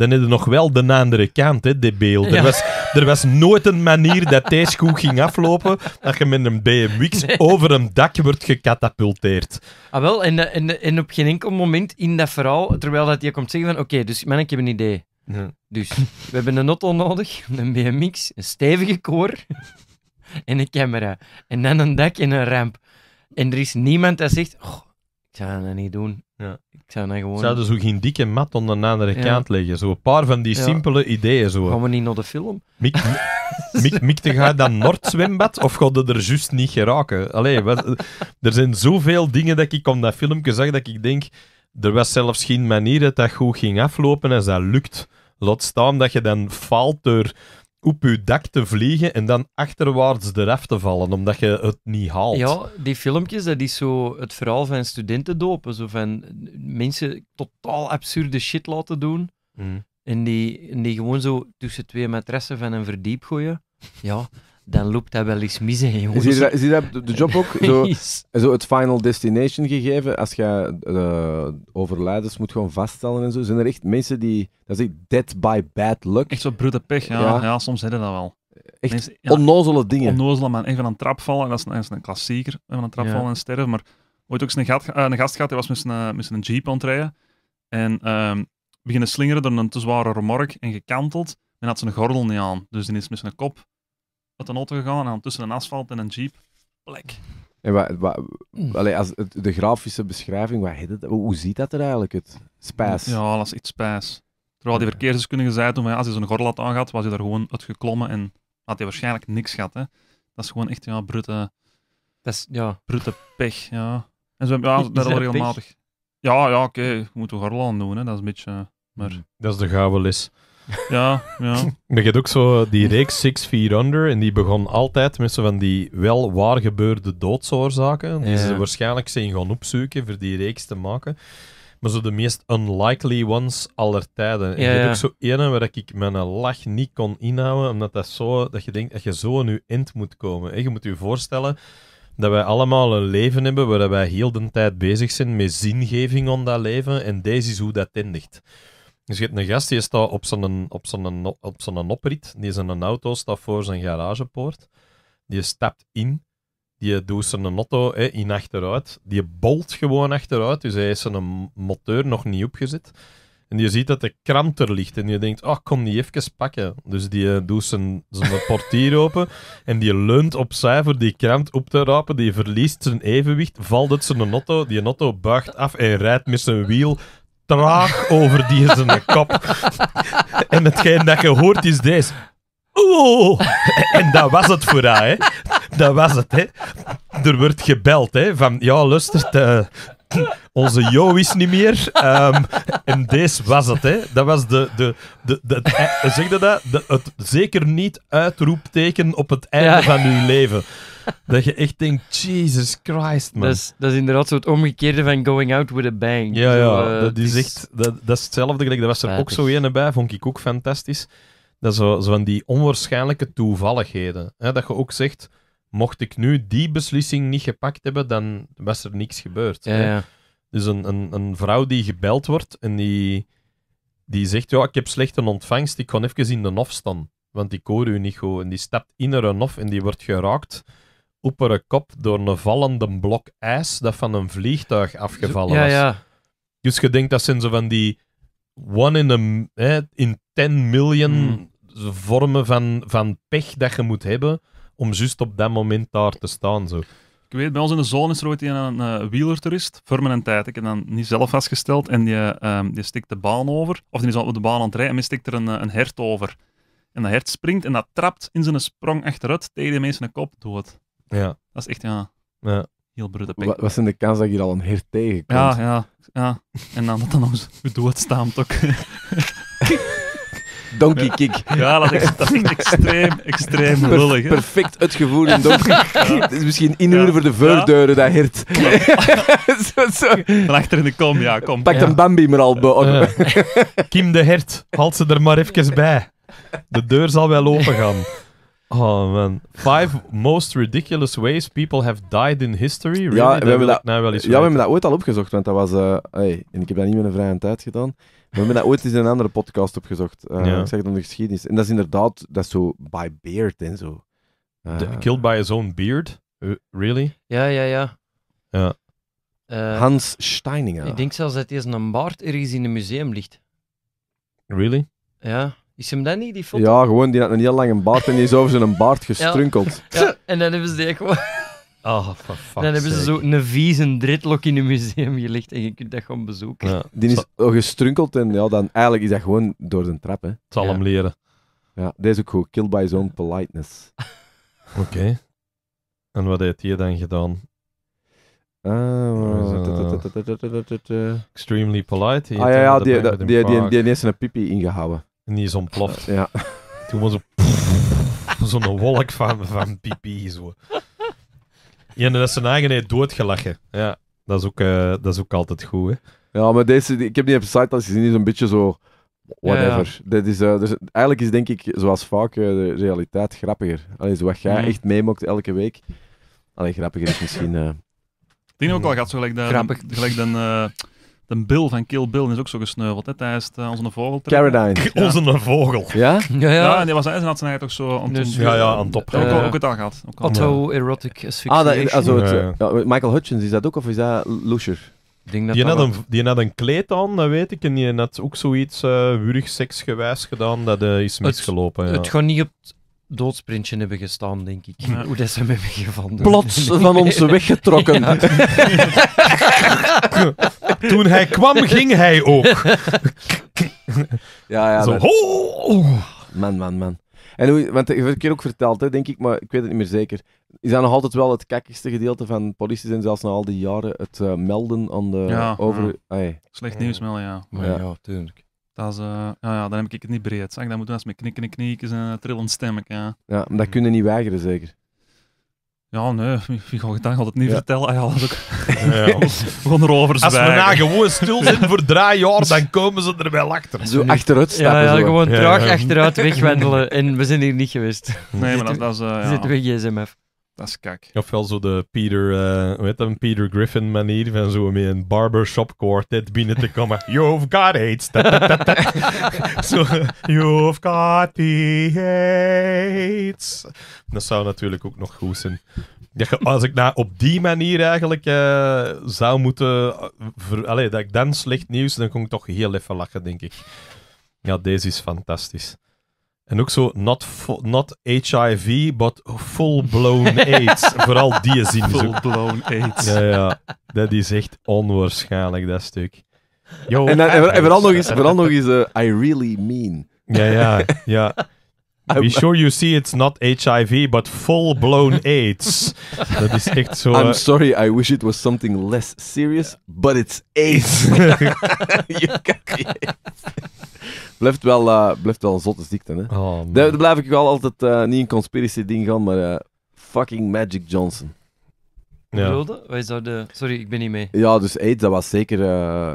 dan is er nog wel de andere kant, hè, die beelden. Er, was, er was nooit een manier dat deze goed ging aflopen dat je met een BMX over een dak wordt gecatapulteerd. Ah wel, en, en, en op geen enkel moment in dat verhaal, terwijl dat je komt zeggen van oké, dus man, ik heb een idee. Dus we hebben een auto nodig, een BMX, een stevige koor [laughs] en een camera. En dan een dak en een ramp. En er is niemand dat zegt, ik zou dat niet doen. Ja. Ik zou dat gewoon... dus zo geen dikke mat onder een andere kant leggen? Zo een paar van die simpele ideeën. Zo. Gaan we niet naar de film? Mik, mik, mikte ga dan Noordzwembad of gaat er juist niet geraken? Allee, er zijn zoveel dingen dat ik om dat filmpje zag dat ik denk... Er was zelfs geen manier dat dat goed ging aflopen en dat lukt. Laat staan dat je dan faalt door op je dak te vliegen en dan achterwaarts eraf te vallen, omdat je het niet haalt. Ja, die filmpjes, dat is zo het verhaal van studentendopen. Zo van mensen totaal absurde shit laten doen. Mm. En, die, en die gewoon zo tussen twee matressen van een verdiep gooien. Ja, dan loopt dat wel eens mis, hè, jongens. Zie je, dat, de job ook? [laughs] Zo, het final destination gegeven, als je uh, overlijdens moet gewoon vaststellen en zo, zijn er echt mensen die, dat is echt dead by bad luck. Echt zo brute pech, ja. Ja, soms hebben dat wel. Echt onnozele dingen. Onnozele, man. Even aan een trap vallen, dat is een, dat een klassieker, even een trap vallen en sterven. Maar ooit ook eens een, eh, een gast gehad, die was met zijn, eh, jeep aan het rijden. En um, beginnen slingeren door een te zware remork en gekanteld. En had zijn gordel niet aan. Dus dan is met zijn kop met een auto gegaan en tussen een asfalt en een jeep. Plek. En wat, wat, als de grafische beschrijving, wat het, hoe ziet dat er eigenlijk het Spijs. Ja, dat is iets spijs. Terwijl die verkeersdeskundige dus zei toen, als hij zo'n gorlat aangaat, was hij daar gewoon geklommen en had hij waarschijnlijk niks gehad. Hè. Dat is gewoon echt ja, brute, dat is, ja. brute pech. Ja. En zo, hebben daar al regelmatig. Ja, ja oké, okay. moeten we aan doen, hè. dat is een beetje... Eh, maar... Mm. Dat is de gouden les. Ja, ja. [laughs] Maar je hebt ook zo die reeks Six Feet Under en die begon altijd met zo van die wel waar gebeurde doodsoorzaken. Die ja. ze waarschijnlijk zijn gaan opzoeken voor die reeks te maken. Maar zo de meest unlikely ones aller tijden. En heb je hebt ook zo ene waar ik mijn lach niet kon inhouden, omdat dat zo, dat je denkt dat je zo aan je eind moet komen. je moet je voorstellen dat wij allemaal een leven hebben waar wij heel de tijd bezig zijn met zingeving om dat leven en deze is hoe dat eindigt. Dus je hebt een gast die staat op zijn, op zo'n, op zo'n oprit, die zijn auto staat voor zijn garagepoort, die stapt in, die doet zijn auto hè, in achteruit, die bolt gewoon achteruit, dus hij is zijn motor nog niet opgezet. En je ziet dat de krant er ligt en je denkt, oh, kom die even pakken. Dus die eh, doet zijn, zijn [laughs] portier open en die leunt opzij voor die krant op te rapen. Die verliest zijn evenwicht, valt uit zijn auto, die auto buigt af en rijdt met zijn wiel traag over die zijn kop. en hetgeen dat je hoort is deze. Oeh! En dat was het voor haar, hè. Dat was het, hè. Er wordt gebeld, hè. Van, ja, luister onze Jo is niet meer. Ehm, en deze was het, hè. Dat was de... de, de, de zeg je dat? het zeker niet uitroepteken op het einde van uw leven dat je echt denkt, Jesus Christ, man. Dat is, dat is inderdaad zo het omgekeerde van going out with a bang. Ja, ja, uh, dat is Dat, dat is hetzelfde gelijk. Er was er ook zo ene bij, vond ik ook fantastisch. Dat zo, zo van die onwaarschijnlijke toevalligheden. Hè, dat je ook zegt, mocht ik nu die beslissing niet gepakt hebben, dan was er niks gebeurd. Ja, Dus een, een, een vrouw die gebeld wordt en die, die zegt, ja, ik heb slechte ontvangst, ik ga even in de nof staan. Want die koor u niet goed. En die stapt in een nof en die wordt geraakt oppere kop door een vallende blok ijs dat van een vliegtuig afgevallen was. Ja. Dus je denkt dat zijn zo van die one in, a, in 10 million hmm. vormen van, van pech dat je moet hebben om juist op dat moment daar te staan. Zo. Ik weet, bij ons in de zone is er ooit een, een voor mijn tijd. Ik heb dan niet zelf vastgesteld. En je um, die ehm, stikt de baan over. Of die is al op de baan aan het rijden en die stikt er een, eh, een hert over. En dat hert springt en dat trapt in zijn sprong achteruit tegen de mensen een kop doet. Ja. Dat is echt, ja, ja. heel brute pik. Wat, wat zijn de kans dat je hier al een hert tegenkomt? Ja, ja, ja. En dan dat dan ons [laughs] staan ook. [laughs] Donkey kick. Ja, dat is, dat extreem, extreem lullig. Perfect Perfect gevoel in donkey Het is misschien inhuren ja. voor de veurdeuren dat hert. [laughs] zo, zo. Van in de kom, ja, kom. Pak ja. een Bambi maar al. Kim de hert, haalt ze er maar even bij. De deur zal wel open gaan. Oh man. Five most ridiculous ways people have died in history. Ja, we hebben dat, nou wel eens ja, we hebben dat ooit al opgezocht, want dat was. Eh, hey, en ik heb dat niet met een vrije tijd gedaan. We hebben dat ooit eens in een andere podcast opgezocht. Eh, ik zeg het om de geschiedenis. En dat is inderdaad, dat is zo by beard en zo. Eh, killed by his own beard? really? Ja, ja, ja. ja. Hans Steininger. Ik denk zelfs dat eens een baard ergens in een museum ligt. Really? Ja. Is hem dat niet, die foto? Ja, gewoon, die had een heel lange baard en die is over zijn baard [laughs] gestrunkeld. Ja, en dan hebben ze die gewoon... [laughs] Oh, for Dan hebben ze zo een vieze dreadlock in een museum gelegd en je kunt dat gewoon bezoeken. Ja. Die is gestrunkeld en ja, dan eigenlijk is dat gewoon door de trap. Hè. zal hem leren. Ja, deze is ook goed. Killed by his own politeness. [laughs] Oké. En wat heeft hij dan gedaan? Extremely polite. Ah ja, die, die, die, heeft zijn pipi ingehouden. En die is ontploft. Ja. Toen was zo'n zo wolk van, van pipi. Zo. Ja, en dat is zijn eigenheid. doodgelachen. Ja, dat is ook, eh, dat is ook altijd goed. Hè? Ja, maar deze, ik heb die op site als gezien, is een beetje zo. Whatever. Dat is, eh, dus eigenlijk is denk ik, zoals vaak, eh, de realiteit grappiger. Alleen wat jij mm. echt meemokt elke week. Alleen grappiger is misschien. Ik denk ook al gaat zo gelijk dan, Grappig. gelijk dan de Bill van Kill Bill is ook zo gesneuveld hè, tijdens uh, Onze Vogel. Caradine. [laughs] Onze Vogel. Ja? Ja, ja. ja en die was hij had zijn toch zo... Om dus, ja, ja, aan top. Uh, ook, ook, het al gehad. Auto-erotic asphyxiation. Ah, dat, eh, ja, Michael Hutchins, is dat ook of is dat Lusher? Denk dat die, had een, die had een kleed aan, dat weet ik. En die had ook zoiets uh, wurig seksgewijs gedaan. Dat is misgelopen. ja. het gaat niet op doodsprintje hebben gestaan, denk ik. Ja. Hoe dat ze hem hebben gevonden. Plots [laughs] van ons weggetrokken. [laughs] Toen hij kwam, ging hij ook. [laughs] ja, ja. Zo, Man, man, man. En hoe, want ik heb het keer ook verteld, denk ik, maar ik weet het niet meer zeker. Is dat nog altijd wel het kakkigste gedeelte van politie Zijn zelfs na al die jaren het eh, melden aan de ja, over... Slecht nieuws melden, ja. ja, tuurlijk. Eh, ja, ja, dan heb ik het niet breed. Zeg. Dan moeten we eens met knikken en knieken en uh, trillend stemmen. Ja. ja, dat kunnen niet weigeren, zeker? Ja, nee, [laughs] ik ga het niet vertellen. [laughs] Ja, dat ook... ja, [laughs] erover Als we na nou gewoon stil zijn voor drie jaar, dan komen ze er wel achter. Zo achteruit stappen. Ja, ja gewoon traag achteruit wegwendelen. En we zijn hier niet geweest. Nee, maar dat, is... Uh, we bij GSMF. Dat is kak. Ofwel zo de Peter, uh, hoe Peter Griffin manier van zo met een barbershop quartet binnen te komen. [laughs] You've got AIDS. [laughs] you've got the AIDS. Dat zou natuurlijk ook nog goed zijn. Ja, als ik nou op die manier eigenlijk eh, zou moeten... Eh, allee, dat ik dan slecht nieuws, dan kon ik toch heel even lachen, denk ik. Ja, deze is fantastisch. En ook zo, not, not HIV, but full-blown [laughs] AIDS. Vooral die zo Full-blown AIDS. Ja, ja. Dat is echt onwaarschijnlijk, dat stuk. en, dan, en, vooral nog eens, vooral nog eens eh, I really mean. Ja, ja, ja. Be sure you see it's not HIV, but full-blown [laughs] AIDS. dat is echt zo... I'm eh, sorry, I wish it was something less serious, but it's AIDS. [laughs] [laughs] blijft, wel, uh, blijft wel een zotte ziekte, hè. Oh, Daar blijf ik wel altijd eh, niet in conspiracy-ding gaan, maar fucking Magic Johnson. Ja. Wij zouden... Sorry, ik ben niet mee. Ja, dus AIDS, dat was zeker...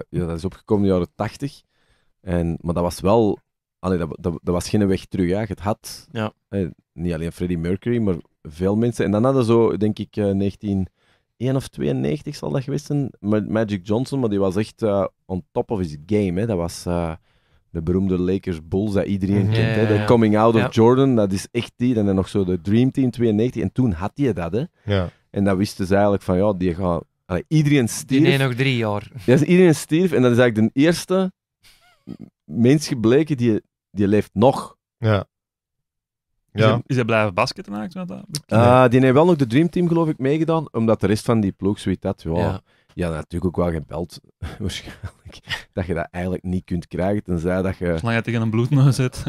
ja, dat is opgekomen in de jaren tachtig. maar dat was wel Allee, dat, dat, was geen weg terug. Hè. het had ja. eh, niet alleen Freddie Mercury, maar veel mensen. En dan hadden zo, denk ik, 1991 eh, of 92 zal dat geweest zijn, met Magic Johnson. Maar die was echt uh, on top of his game. Hè. Dat was eh, de beroemde Lakers Bulls dat iedereen mhm. kent. hè. De coming out of Jordan, dat is echt die. En dan nog zo de Dream Team 92. En toen had hij dat. Hè. En dan wisten ze eigenlijk van, ja, die gaan... iedereen stierf. Die nog drie jaar. Ja, dus iedereen stierf. En dat is eigenlijk de eerste mens gebleken die, die leeft nog. Ja. Ja. Is, hij, blijven basketten eigenlijk? Dat? Ah, die heeft wel nog de Dream Team, geloof ik, meegedaan. Omdat de rest van die ploeg zoiets had. Ja. ja, natuurlijk ook wel gebeld. [laughs] waarschijnlijk. Dat je dat eigenlijk niet kunt krijgen. Tenzij dat je. Zolang je tegen een bloedneus zit.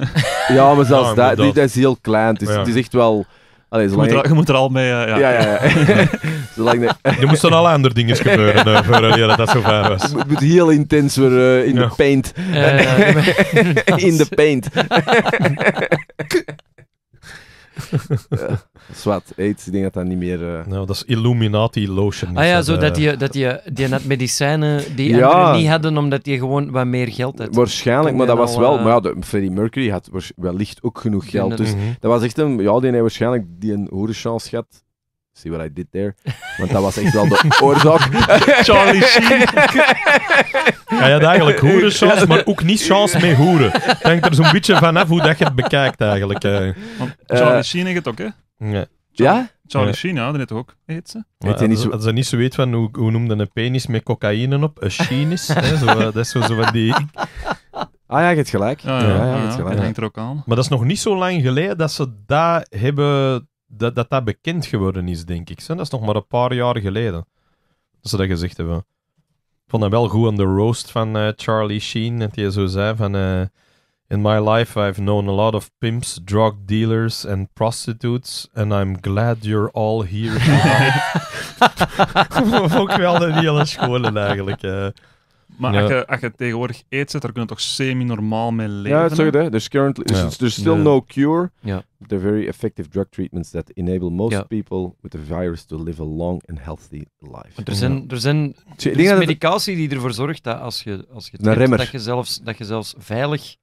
ja, maar [laughs] zelfs dat, dat, is heel klein. Het is, het is echt wel je, moet er, je moet er al mee... Eh, ja, ja, ja. ja. [laughs] zolang de... [laughs] er moesten al andere dingen gebeuren uh, eh, voordat eh, dat zo ver was. Het moet, heel intens weer [laughs] in, de paint. in de paint. Zwat, [laughs] ja, ik denk dat dat niet meer... Eh, nou, dat is Illuminati lotion. Ah ja, zo dat je eh, dat die, die net medicijnen die niet hadden, omdat je gewoon wat meer geld had. Waarschijnlijk, maar dat was wel... Maar ja, eh, de, Freddie Mercury had wellicht ook genoeg geld. Dus dat was echt een... Ja, die heeft waarschijnlijk die een horenschans gehad See what I did there? Want dat was echt wel de [laughs] oorzaak. Charlie Sheen. Ga [laughs] je eigenlijk hoerenchance, maar ook niet chance mee hoeren. Denk er zo'n beetje vanaf hoe dat je het bekijkt eigenlijk. Eh. Want Charlie eh, Sheen heet het ook, hè? Ja. Ja? Charlie Sheen, ja, dat toch ook. Heet ze? Heet niet zo... Dat ze niet zo weet van hoe, hoe noemde een penis met cocaïne op, een Sheenis. hè, zo, eh, dat is zo, van die... Ah ja, je hebt gelijk. ja, ja, gelijk. dat hangt er ook aan. Maar dat is nog niet zo lang geleden dat ze daar hebben dat, dat bekend geworden is, denk ik. Dat is nog maar een paar jaar geleden dat ze dat gezegd hebben. Ik vond dat wel goed aan de roast van eh, Charlie Sheen, dat die zo zei van... Eh, In my life I've known a lot of pimps, drug dealers and prostitutes and I'm glad you're all here. [laughs] [laughs] Ook wel een hele schone eigenlijk. Uh. Maar als, je, tegenwoordig eet zet, daar kunnen toch semi-normaal mee leven. Ja, zeg het. There's dus currently dus ja. there's still no cure. Ja. They're very effective drug treatments that enable most people with the virus to live a long and healthy life. er zijn, er zijn dus medicatie die ervoor zorgt dat als je, als je het hebt, dat je zelfs, dat je zelfs veilig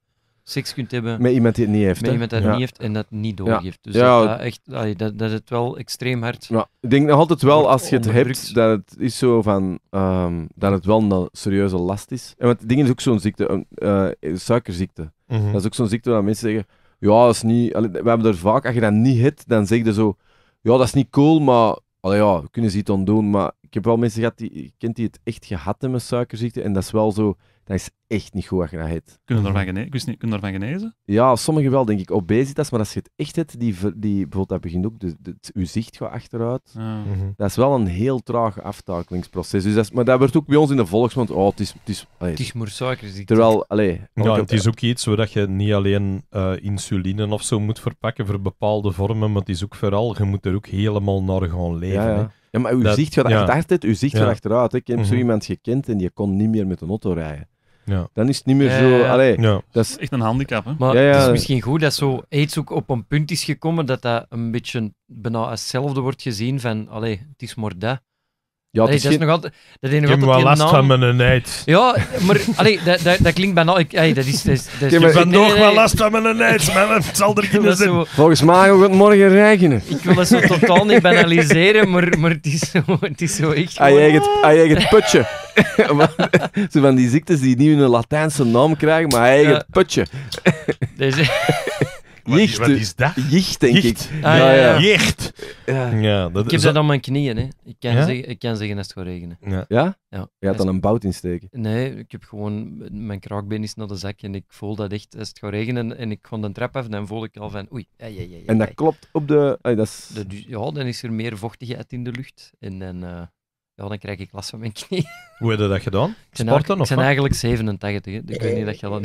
seks kunt hebben. Met iemand die het niet heeft. Met iemand die het niet heeft en dat niet doorgeeft. Dus dat, dat echt, dat, is het wel extreem hard. Ja. Ik denk nog altijd wel, als je het hebt, dat het is zo van. Ehm, dat het wel een serieuze last is. En want dingen is ook zo'n ziekte, eh, suikerziekte. Mhm. Dat is ook zo'n ziekte waar mensen zeggen. Ja, dat is niet. we hebben er vaak, als je dat niet hebt, dan zeg je zo. Ja, dat is niet cool, maar. ja, kunnen ze iets ontdoen. Maar ik heb wel mensen gehad die. Kent die het echt gehad hebben met suikerziekte? En dat is wel zo dat is echt niet goed wat je dat hebt. Kunnen daarvan genezen? genezen? Ja, sommigen wel, denk ik. Obesitas, maar als je het echt hebt, die, die, bijvoorbeeld, dat begint ook, de, de, het, uw zicht gaat achteruit. Ah. Mhm. Dat is wel een heel traag aftakelingsproces. Dus dat maar dat wordt ook bij ons in de volksmond, oh, het is... Het is, het is Terwijl, allee... Ja, het is ook iets waar je niet alleen uh, insuline of zo moet verpakken voor bepaalde vormen, maar het is ook vooral, je moet er ook helemaal naar gaan leven. Ja, ja. maar uw zicht gaat achteruit, uw zicht gaat achteruit. Ik heb zo mhm. iemand gekend en die kon niet meer met een auto rijden. Ja. Dan is het niet meer zo. Ja, dat is, echt een handicap. Hè? Maar het is misschien goed dat zo AIDS ook op een punt is gekomen dat dat een beetje bijna hetzelfde wordt gezien van allee, het is maar dat. Ja, allee, is dat is nog altijd, dat ik heb wel last naam... van mijn neid. Ja, maar allee, dat, dat, klinkt bijna... Ik, heb dat is, dat, is, dat is... Dus- nog wel last van mijn neid, [laughs] maar het zal er kunnen zijn. Volgens mij ook het morgen regenen. Ik wil dat zo totaal niet banaliseren, maar, maar het, is zo, het is zo echt... Gewoon... eigen putje. [laughs] zo van die ziektes die niet een Latijnse naam krijgen, maar eigen putje. Deze... [laughs] Jicht, wat, is dat? Jicht, denk ik. Ah, ja, ja. Jicht. Ja. dat, ik heb dat aan mijn knieën. Hè. Ik, kan zeggen, ik kan zeggen het gaat regenen. Ja? ja? ja. Je had dan een bout insteken? Nee, ik heb gewoon... Mijn kraakbeen is naar de zak en ik voel dat echt dat het gaat regenen. En ik kon de trap af en dan voel ik al van... Oei, ei, ei, ei, En dat klopt op de... dat is... Dus- ja, dan is er meer vochtigheid in de lucht. En dan... Eh, ja, dan krijg ik last van mijn knie. [laughs] Hoe heb je dat gedaan? Sporten of Ik zijn eigenlijk 87, dus ik weet niet dat je dat...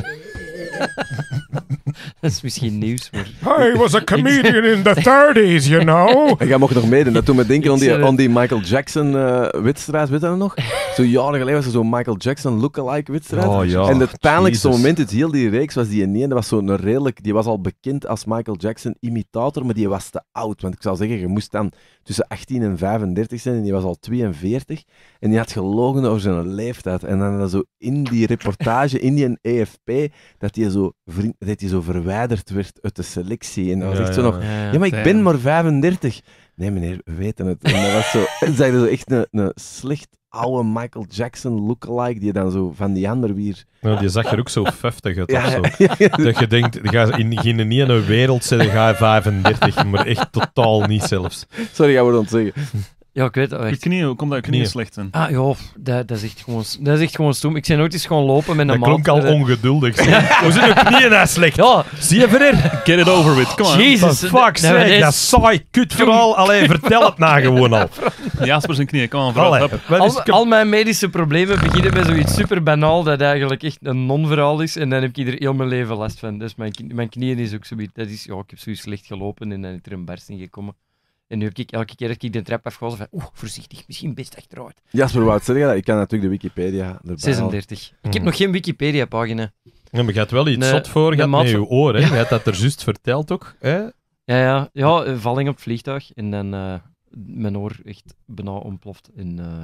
[laughs] dat is misschien nieuws, maar... I was a comedian in the 30s, you know! [laughs] En jij mocht nog meedoen. Dat toen me denken aan die, aan die Michael Jackson uh, wedstrijd, weet je dat nog? Zo jaren geleden was er zo'n Michael Jackson lookalike wedstrijd. Oh, ja. En het pijnlijkste moment uit heel die reeks was die ene, dat was zo'n redelijk... Die was al bekend als Michael Jackson imitator, maar die was te oud. Want ik zou zeggen, je moest dan tussen 18 en 35 zijn en die was al 42 en die had gelogen over zijn leeftijd. En dan zo in die reportage, in die EFP, dat hij zo, zo verwijderd werd uit de selectie. En dan zegt ze zo nog, ja, maar ik ben maar 35. Nee meneer, we weten het. En dat was zo, zo echt een, een slecht oude Michael Jackson lookalike, die dan zo van die ander weer... Nou, die zag er ook zo 50 uit [laughs] Dat je denkt, ga in geen een wereld zitten, ga 35, maar echt totaal niet zelfs. Sorry, ga worden ontzeggen. Ja, ik weet het. Je knieën, komt je knieën slecht in. Ah, joh, dat, dat, is echt gewoon, dat is echt gewoon stoem. Ik zei nooit eens gewoon lopen met een man. Dat klonk al ongeduldig. [laughs] Hoe zijn je knieën nou slecht? Ja. Zie je verder? Get it over with, kom on. Jezus. Fuck, zeg. Dat saai kut vooral. Allee, vertel het na nou gewoon al. [laughs] Jasper zijn knieën, kom aan, al, al mijn medische problemen beginnen bij zoiets super banaal dat eigenlijk echt een non-verhaal is. En dan heb ik er heel mijn leven last van. Dus mijn, mijn knieën is ook zoiets. Dat is, ja, ik heb zoiets slecht gelopen en dan is er een barst ingekomen. gekomen. En nu heb ik elke keer dat ik de trap afgoos, van oeh, voorzichtig, misschien best achteruit. Jasper, wat zeg je dat? Ik kan natuurlijk de Wikipedia erbij 36. Ik heb mhm. nog geen Wikipedia-pagina. Ja, maar je hebt wel iets nee, zot voor met je oor, hè? Je hebt dat er juist verteld ook, hè? Ja, ja. Ja, valling op vliegtuig en dan eh, mijn oor echt bijna ontploft. En, eh,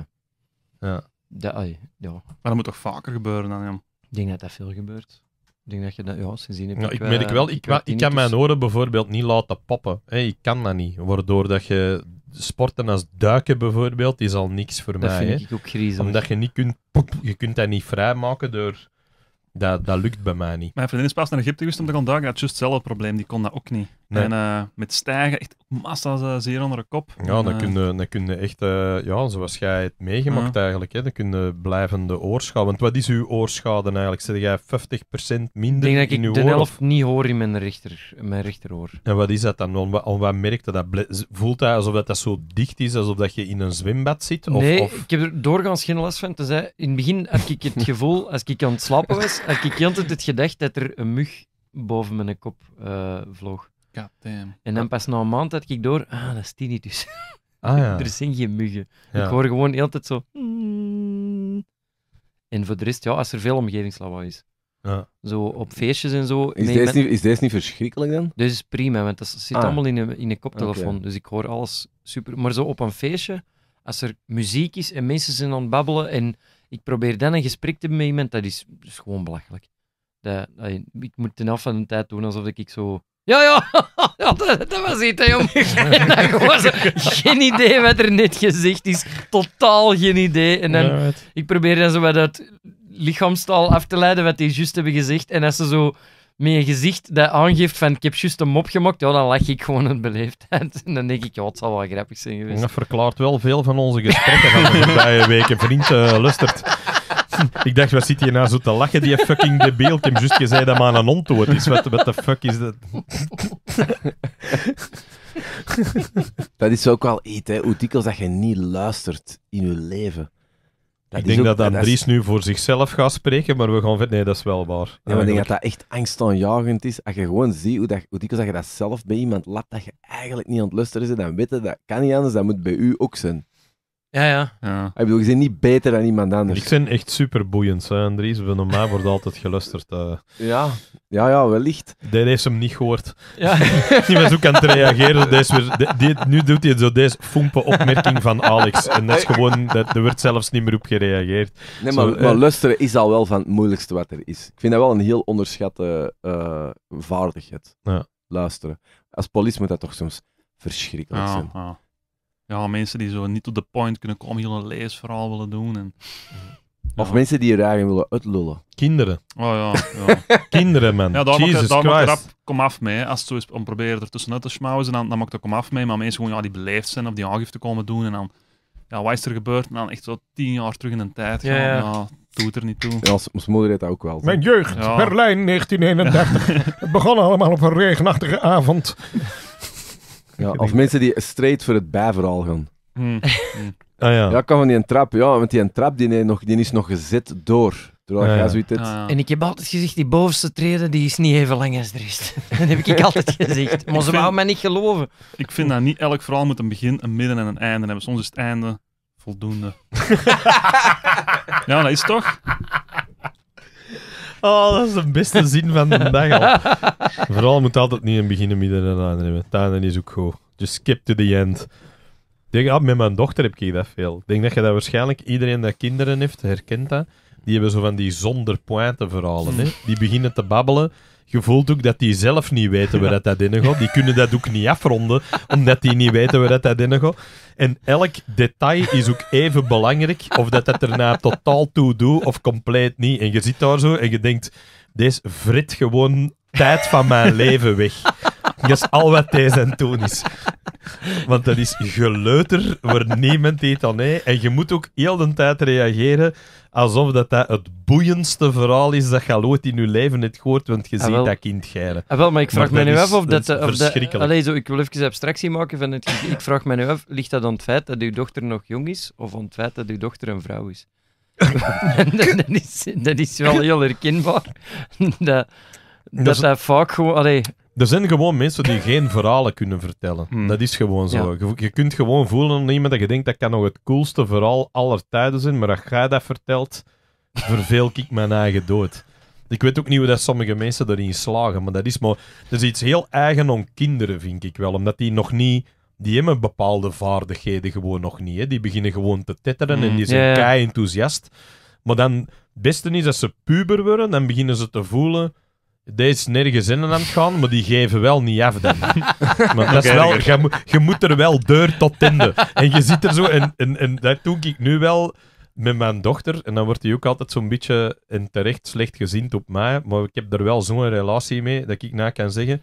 ja. De, ja. Maar dat moet toch vaker gebeuren dan, ja? Ik denk dat dat veel gebeurt. Ik denk dat je dat ja, sindsdien hebt. Ja, ik, merk eh, wel, ik, ik kan mijn oren bijvoorbeeld niet laten poppen. ik kan dat niet. Waardoor dat je sporten als duiken bijvoorbeeld, is al niks voor dat mij. Vind ik ook griezelig. Omdat je niet kunt, je kunt dat niet vrijmaken door... Dat, dat lukt bij mij niet. Mijn vriendin is pas naar Egypte geweest om te gaan duiken. Dat is juist hetzelfde probleem. Die kon dat ook niet. En eh, met stijgen, echt massa's uh, zeer onder de kop. Ja, dan, eh, kun, je, dan kun echt, ja, zoals jij het meegemaakt eigenlijk, hè, dan kun je blijvende oorschade. Want wat is uw oorschade eigenlijk? Zeg jij 50% minder Ik denk dat ik de helft niet hoor in mijn, rechter, mijn rechteroor. En wat is dat dan? Om, om wat merkte dat? Voelt hij alsof dat, dat zo dicht is, alsof dat je in een zwembad zit? Of, nee, ik heb er doorgaans geen last van. Tenzij, in het begin had ik het gevoel, als ik aan het slapen was, had ik altijd het gedacht dat er een mug boven mijn kop vloog. En dan ah. pas na een maand had ik door, ah, dat is tinnitus. Ah, ja. [laughs] er zijn geen muggen. Ik hoor gewoon de hele tijd zo... Mm. En voor de rest, ja, als er veel omgevingslawaai is. Ja. Zo op feestjes en zo. Is, deze, niet, is deze niet verschrikkelijk dan? Deze dus is prima, want dat zit ah. allemaal in een, in een koptelefoon. Dus ik hoor alles super. Maar zo op een feestje, als er muziek is en mensen zijn aan het babbelen en ik probeer dan een gesprek te hebben met iemand, dat is, gewoon belachelijk. Dat, ik moet ten af van de tijd doen alsof ik zo ja, [laughs] ja, dat, dat, was het, hè, jong. gewoon [laughs] geen idee wat er net gezegd is. Totaal geen idee. En dan, ik probeer dan zo wat uit lichaamstaal af te leiden wat die juist hebben gezegd. En als ze zo met je gezicht dat aangeeft van ik heb juist een mop gemaakt, ja, dan lach ik gewoon een beleefdheid. [laughs] En dan denk ik, ja, het zal wel grappig zijn geweest. En dat verklaart wel veel van onze gesprekken van de voorbije weken. Vriend, uh, lustert ik dacht, wat zit hier nou zo te lachen, die fucking debiel? Ik heb juist gezegd dat maar een ontwoord is. Wat de fuck is dat? dat is ook wel iets, hè. Hoe dat je niet luistert in je leven. ik denk dat Andries nu voor zichzelf gaat spreken, maar we gaan verder. Nee, dat is wel waar. Ja, maar ik denk dat dat echt angstaanjagend is. Als je gewoon ziet hoe, dat, hoe dikwijls dat je dat zelf bij iemand laat, dat je eigenlijk niet aan het luisteren is, dan weet je dat kan niet anders, dat moet bij u ook zijn. Ja, ja. ja. Ik bedoel, je bent niet beter dan iemand anders. Ik vind echt super boeiend, hè, Andries. mij wordt altijd geluisterd. Eh. Ja. ja, ja, wellicht. Dit heeft hem niet gehoord. Ja. [laughs] die was ook aan het reageren. Deze weer, nu doet hij zo deze foempe opmerking van Alex. En dat is gewoon, dat, er wordt zelfs niet meer op gereageerd. Nee, maar, eh. maar luisteren is al wel van het moeilijkste wat er is. Ik vind dat wel een heel onderschatte eh, vaardigheid. Ja. Luisteren. Als politie moet dat toch soms verschrikkelijk zijn. ja ja, mensen die zo niet op de point kunnen komen, heel een leesverhaal willen doen. En, Of mensen die je daarin willen uitlullen. Kinderen. Oh ja, ja. [laughs] Kinderen, man. Ja, daar mag, daar kom af mee. Als het zo is om proberen er tussenuit te schmouwen, dan, dan ik dat kom af mee. Maar mensen gewoon ja, die beleefd zijn of die aangifte komen doen. En dan, ja, wat is er gebeurd? En dan echt zo tien jaar terug in de tijd Ja, ja doet er niet toe. Ja, moeder deed ook wel. Mijn jeugd, Berlijn 1931. [laughs] Het begon allemaal op een regenachtige avond. Ja, of mensen die straight voor het bijverhaal gaan. Hmm. Hmm. ah, ja. ja, kan van die een trap. Ja, want die een trap die, nog, die is nog gezet door. Ah, ja. zoiets ah, En ik heb altijd gezegd, die bovenste treden die is niet even lang als de rest. [laughs] dat heb ik altijd [laughs] gezegd. Maar ze wou mij niet geloven. Ik vind dat niet elk verhaal moet een begin, een midden en een einde hebben. Soms is het einde voldoende. [laughs] ja, dat is toch? Oh, dat is de beste zin van de dag al. [laughs] Vooral moet altijd niet een beginnen, midden en einde hebben. is ook goed. Just skip to the end. Denk, ah, met mijn dochter heb ik dat veel. Ik denk dat je dat waarschijnlijk iedereen dat kinderen heeft, herkent dat. Die hebben zo van die zonder pointe verhalen. Hè? Mm. Die beginnen te babbelen je voelt ook dat die zelf niet weten waar dat, dat in gaat. Die kunnen dat ook niet afronden, omdat die niet weten waar dat, dat in gaat. En elk detail is ook even belangrijk, of dat dat erna totaal toe doet of compleet niet. En je zit daar zo en je denkt, deze frit gewoon tijd van mijn leven weg. Dat is al wat deze en toen is. Want dat is geleuter waar niemand iets aan nee. En je moet ook heel de tijd reageren alsof dat, dat het boeiendste verhaal is dat je ooit in je leven hebt gehoord, want je ah, ziet dat kind geilen. Ah, wel, maar ik vraag me nu af of dat... Eh, zo, ik wil even abstractie maken van het... Ik vraag me nu af, ligt dat aan het feit dat uw dochter nog jong is, of aan het feit dat uw dochter een vrouw is? [laughs] [laughs] dat, is dat is wel heel herkenbaar. [laughs] dat, dat, dat vaak gewoon... Er zijn gewoon mensen die geen verhalen kunnen vertellen. Hmm. Dat is gewoon zo. Je, kunt gewoon voelen aan iemand dat je denkt dat kan nog het coolste verhaal aller tijden zijn, maar als jij dat vertelt, verveel ik mijn eigen dood. Ik weet ook niet hoe dat sommige mensen erin slagen, maar dat is maar... Dat is iets heel eigen om kinderen, vind ik wel. Omdat die nog niet... Die hebben bepaalde vaardigheden gewoon nog niet. Hè. Die beginnen gewoon te tetteren en hmm. die zijn kei enthousiast. Maar dan... Het beste is dat ze puber worden, dan beginnen ze te voelen deze is nergens in aan het gaan, maar die geven wel niet af dan. [laughs] Maar dat is wel, je, moet- je moet er wel deur tot tinden. En je zit er zo, en, en, en dat doe ik nu wel met mijn dochter. En dan wordt hij ook altijd zo'n beetje, en terecht, slecht gezind op mij. Maar ik heb er wel zo'n relatie mee, dat ik na kan zeggen...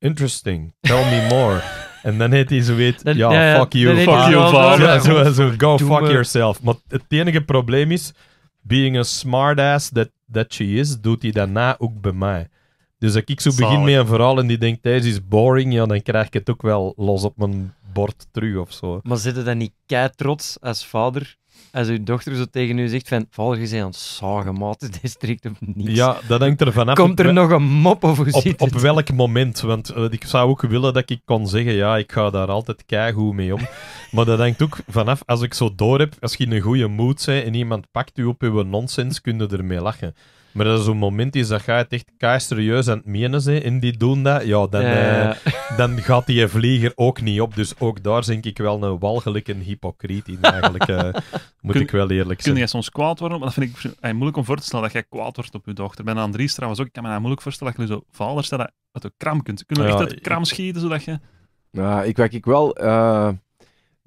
Interesting, tell me more. En dan heet hij zo weet, ja, fuck you, fuck you, fuck Ja, zo, zo, go fuck yourself. Maar het enige probleem is, being a smart ass that dat je is, doet hij daarna ook bij mij. Dus als ik zo begin met een verhaal en die denkt, deze is boring, ja, dan krijg ik het ook wel los op mijn bord terug of zo. Maar zit je dan niet kei trots als vader als uw dochter zo tegen u zegt van, volgens mij aan het zagen, maat, dit Ja, dat hangt er vanaf. Komt er nog een mop of hoe op, Op welk moment? Want eh, ik zou ook willen dat ik kon zeggen, ja, ik ga daar altijd keigoed mee om. [laughs] maar dat hangt ook vanaf, als ik zo door heb, als je in een goede mood bent en iemand pakt u op uw nonsens, kun je ermee lachen. Maar dat is zo'n moment is dat het echt kei serieus aan het menen in in die doen dat, ja, dan, eh, dan gaat die vlieger ook niet op. Dus ook daar denk ik wel een walgelijke hypocriet in eigenlijk, eh, [laughs] moet ik wel eerlijk zijn. Kun jij soms kwaad worden? Maar dat vind ik eh, moeilijk om voor te stellen dat jij kwaad wordt op je dochter. Bij Andries trouwens ook, ik kan me dat moeilijk voorstellen dat je zo vader stellen dat je kram kunt. Kunnen we echt uit de kram schieten zodat je... Nou, ik werk ik wel...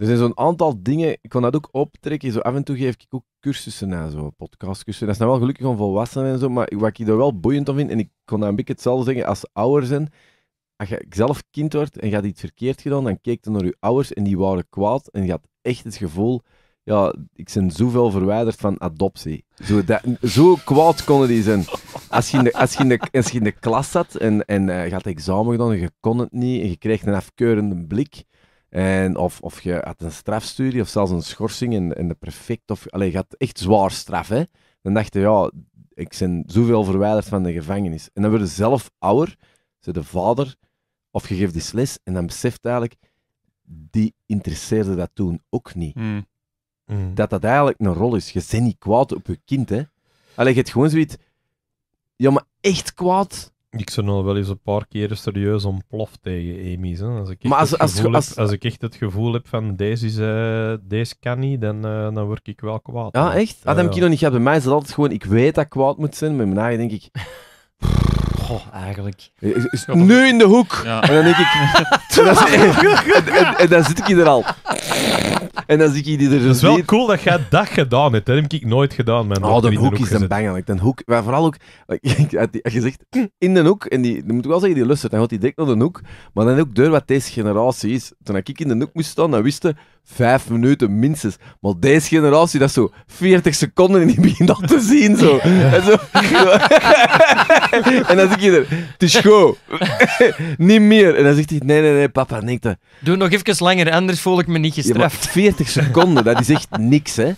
Er zijn zo'n aantal dingen, ik kon dat ook optrekken. Zo af en toe geef ik ook cursussen na, zo podcastcursussen. Dat is nou wel gelukkig van volwassenen en zo, maar wat ik daar wel boeiend om vind, en ik kon daar een beetje hetzelfde zeggen als ouders zijn. Als je zelf kind wordt en je had iets verkeerd gedaan, dan keek je naar je ouders en die waren kwaad en je had echt het gevoel, ja, ik ben zoveel verwijderd van adoptie. Zo, dat, zo kwaad konden die zijn. Als je in de, als je in de, als je in de klas zat en, en uh, je had examen gedaan en je kon het niet en je kreeg een afkeurende blik, en of, of je had een strafstudie of zelfs een schorsing en, de prefect. Of, allez, je had echt zwaar straf. Dan dacht je, ja, ik ben zoveel verwijderd van de gevangenis. En dan word je zelf ouder, ze de vader, of je geeft die les. En dan beseft eigenlijk, die interesseerde dat toen ook niet. Hmm. Hmm. Dat dat eigenlijk een rol is. Je bent niet kwaad op je kind. Hè? Allee, je hebt gewoon zoiets. Ja, maar echt kwaad ik zou nog wel eens een paar keren serieus ontploft tegen Amy's. Hè. Als, ik echt als, ik echt het gevoel heb van deze, is, eh, deze kan niet, dan, eh, dan word ik wel kwaad. Ja, echt? Adam dat heb ik eh, nog niet gehad. Bij mij is het altijd gewoon, ik weet dat kwaad moet zijn, maar mij denk ik... [laughs] eigenlijk. Nu in de hoek! En dan denk ik... [laughs] [laughs] en, en dan zit ik hier al en dan zie ik die er zo Het is wel cool dat jij dat gedaan hebt. Dat heb ik nooit gedaan. Mijn oh, de hoek is een bangelijk. De hoek, maar vooral ook, als [laughs] je zegt hm, in de hoek, en die, dan moet ik wel zeggen, die lust dan gaat hij dik naar de hoek. Maar dan ook door wat deze generatie is. Toen ik in de hoek moest staan, dan wisten vijf minuten minstens. Maar deze generatie, dat is zo 40 seconden en die [laughs] begint dat te zien. Zo. En, zo, [laughs] en dan zie je er, het is go, niet meer. En dan zegt hij, nee, nee, nee, papa, dat. Doe nog even langer, anders voel ik me niet gestraft. 40 seconden, dat is echt niks, hè?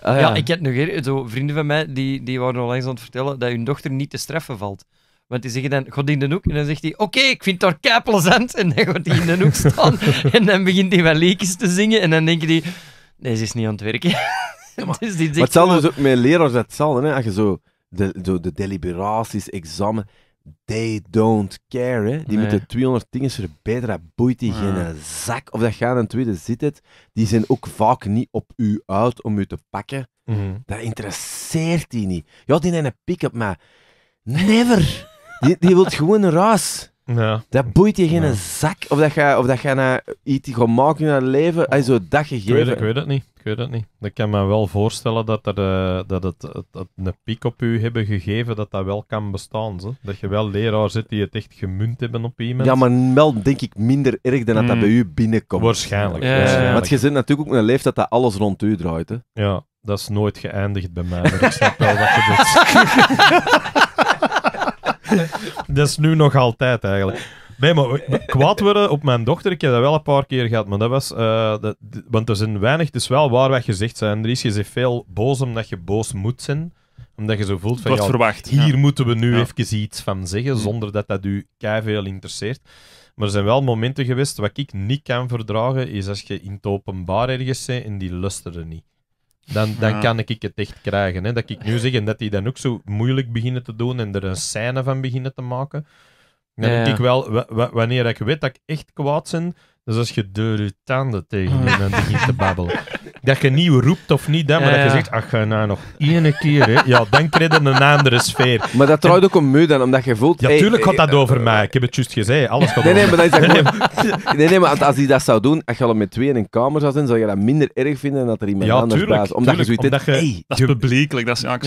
Ah, ja. ik heb nog eerder zo vrienden van mij die, die waren langs aan het vertellen dat hun dochter niet te straffen valt. Want die zeggen dan, god in de hoek. En dan zegt hij, oké, ik vind daar plezant En dan gaat hij in de hoek [laughs] staan. en dan begint hij wel leekjes te zingen. En dan denken die, nee, ze is niet aan het werken. [laughs] [laughs] dus die maar het zal dus ook met leraars hetzelfde. hè. Als je zo de, de, de deliberaties, examen they don't care. Hè. Die moeten 200 dingen verbeteren. Dat boeit die geen zak. Of dat gaat een tweede zit het. Die zijn ook vaak niet op u uit om u te pakken. Mhm. Dat interesseert die niet. Ja, die neemt een pick-up, maar never. Die, die wil gewoon een race. Ja. Dat boeit je geen zak. Of dat je, of dat jij naar iets gaat maken in het leven. zo dat gegeven. Ik weet, ik weet het niet. Ik weet het niet. Ik kan me wel voorstellen dat, er, eh, dat het, een piek op u hebben gegeven, dat dat wel kan bestaan. Zo. Dat je wel leraar zit die het echt gemunt hebben op iemand. Ja, maar meld denk ik minder erg dan dat dat hmm. bij u binnenkomt. Waarschijnlijk. Want je zit natuurlijk ook in het leven dat dat alles rond u draait. Hè? Ja, dat is nooit geëindigd bij mij. ik snap wel wat je [laughs] [laughs] dat is nu nog altijd eigenlijk. maar kwaad worden op mijn dochter, ik heb dat wel een paar keer gehad, maar dat was... Eh, want er zijn weinig, het is wel waar wat gezegd zijn. Er is je veel boos omdat je boos moet zijn omdat je zo voelt van, ja, hier moeten we nu even iets van zeggen, mm. zonder dat dat u veel interesseert. Maar er zijn wel momenten geweest, wat ik niet kan verdragen, is als je in het openbaar ergens bent en die er niet dan, dan kan ik het echt krijgen. Hè? Dat ik nu zeg en dat die dan ook zo moeilijk beginnen te doen en er een scène van beginnen te maken. Dan denk ik wel, wanneer ik weet dat ik echt kwaad ben, dus als je de je tanden tegen iemand begint te babbelen. [laughs] dat je nieuw roept of niet, hè, maar dat je zegt, ach, nou nog één keer, ja, dan krijg je een andere sfeer. Maar dat trouwt ook om dan, omdat je voelt... Ja, natuurlijk gaat eh, dat eh, over mij. Eh, ik heb het juist gezegd, alles gaat nee, over nee, maar dat is nee, nee, maar als hij dat zou doen, als je al met twee in een kamer zou zijn, zou je dat minder erg vinden dat er iemand ja, anders tuurlijk, Ja, Omdat tuurlijk, je omdat je, dat is publiekelijk, dat is ja, ik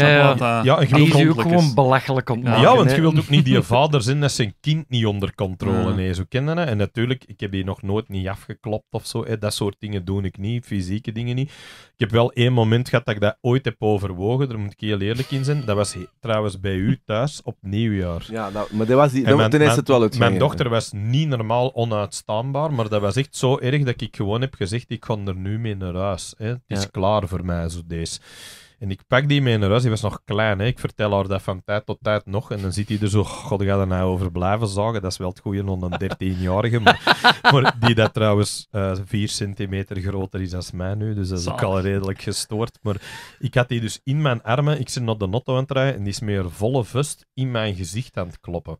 ja, en je wilt ook gewoon belachelijk ontmaken. Ja, want je wilt ook niet die vader zijn dat zijn kind niet onder controle nee, zo kennen. En natuurlijk, ik heb die nog nooit niet afgeklopt of zo. Dat soort dingen doe ik niet, fysieke dingen niet. Ik heb wel één moment gehad dat ik dat ooit heb overwogen, daar moet ik heel eerlijk in zijn. Dat was trouwens bij u thuis op nieuwjaar. Ja, maar dat was die, En mijn, het wel het Mijn dochter was niet normaal onuitstaanbaar, maar dat was echt zo erg dat ik gewoon heb gezegd, ik ga er nu mee naar huis. Hè. Het is klaar voor mij, zo deze. En ik pak die mee naar huis. Die was nog klein. Hè. Ik vertel haar dat van tijd tot tijd nog. En dan zit hij er zo, god, ga ernaar nou over blijven zagen. Dat is wel het goede onder een 13-jarige. Maar, [laughs] maar, die dat trouwens uh, eh, 4 centimeter groter is dan mij nu. Dus dat is ook al redelijk gestoord. Maar ik had die dus in mijn armen. Ik zit nog de notto aan het rijden. En die is meer volle vust in mijn gezicht aan het kloppen.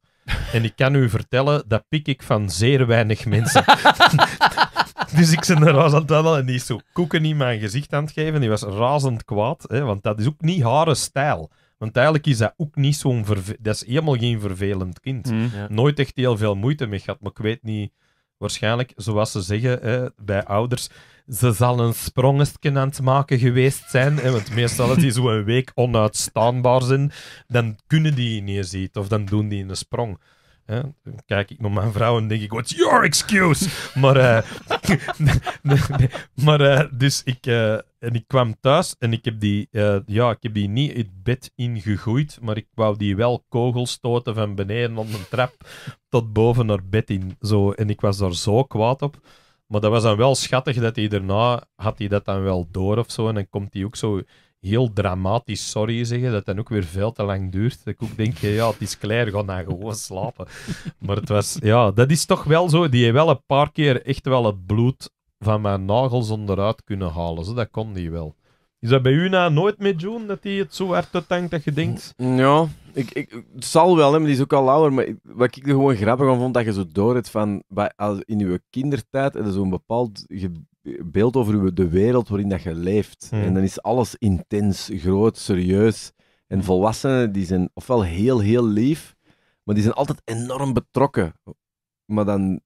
En ik kan u vertellen, dat pik ik van zeer weinig mensen. [laughs] [laughs] Dus ik ben razend aan en die is zo koeken in mijn gezicht aan het geven. Die was razend kwaad, hè, want dat is ook niet haar stijl. Want eigenlijk is dat ook niet zo'n... Dat is helemaal geen vervelend kind. Mm. Nooit echt heel veel moeite mee gehad, maar ik weet niet... Waarschijnlijk, zoals ze zeggen hè, bij ouders, ze zal een sprongestje aan het maken geweest zijn. Hè, want meestal als die zo een week onuitstaanbaar zijn, dan kunnen die niet eens of dan doen die een sprong. Hè? Dan kijk ik naar mijn vrouw en denk ik, what's your excuse? [laughs] maar, eh, [laughs] maar eh, dus ik, eh, en ik kwam thuis en ik heb die, ja, ik heb die niet het bed ingegooid, maar ik wou die wel kogelstoten van beneden op een trap tot boven naar bed in. Zo, en ik was daar zo kwaad op. Maar dat was dan wel schattig dat hij daarna, had hij dat dan wel door of zo. En dan komt hij ook zo heel dramatisch sorry zeggen, dat dan ook weer veel te lang duurt. Ik ook denk, ja, het is klaar, ga dan nou gewoon [laughs] slapen. Maar het was, ja, dat is toch wel zo, die heeft wel een paar keer echt wel het bloed van mijn nagels onderuit kunnen halen. Zo, dat kon die wel. Is dat bij u nou nooit mee, doen dat hij het zo hard tankt dat je denkt? Mm, ja, ik, ik, het zal wel, hè, maar die is ook al ouder. Maar wat ik er gewoon grappig van vond, dat je zo door het van in je kindertijd, en zo'n bepaald beeld over de wereld waarin dat je leeft. Hmm. En dan is alles intens, groot, serieus. En hmm. volwassenen die zijn ofwel heel, heel lief, maar die zijn altijd enorm betrokken. Maar dan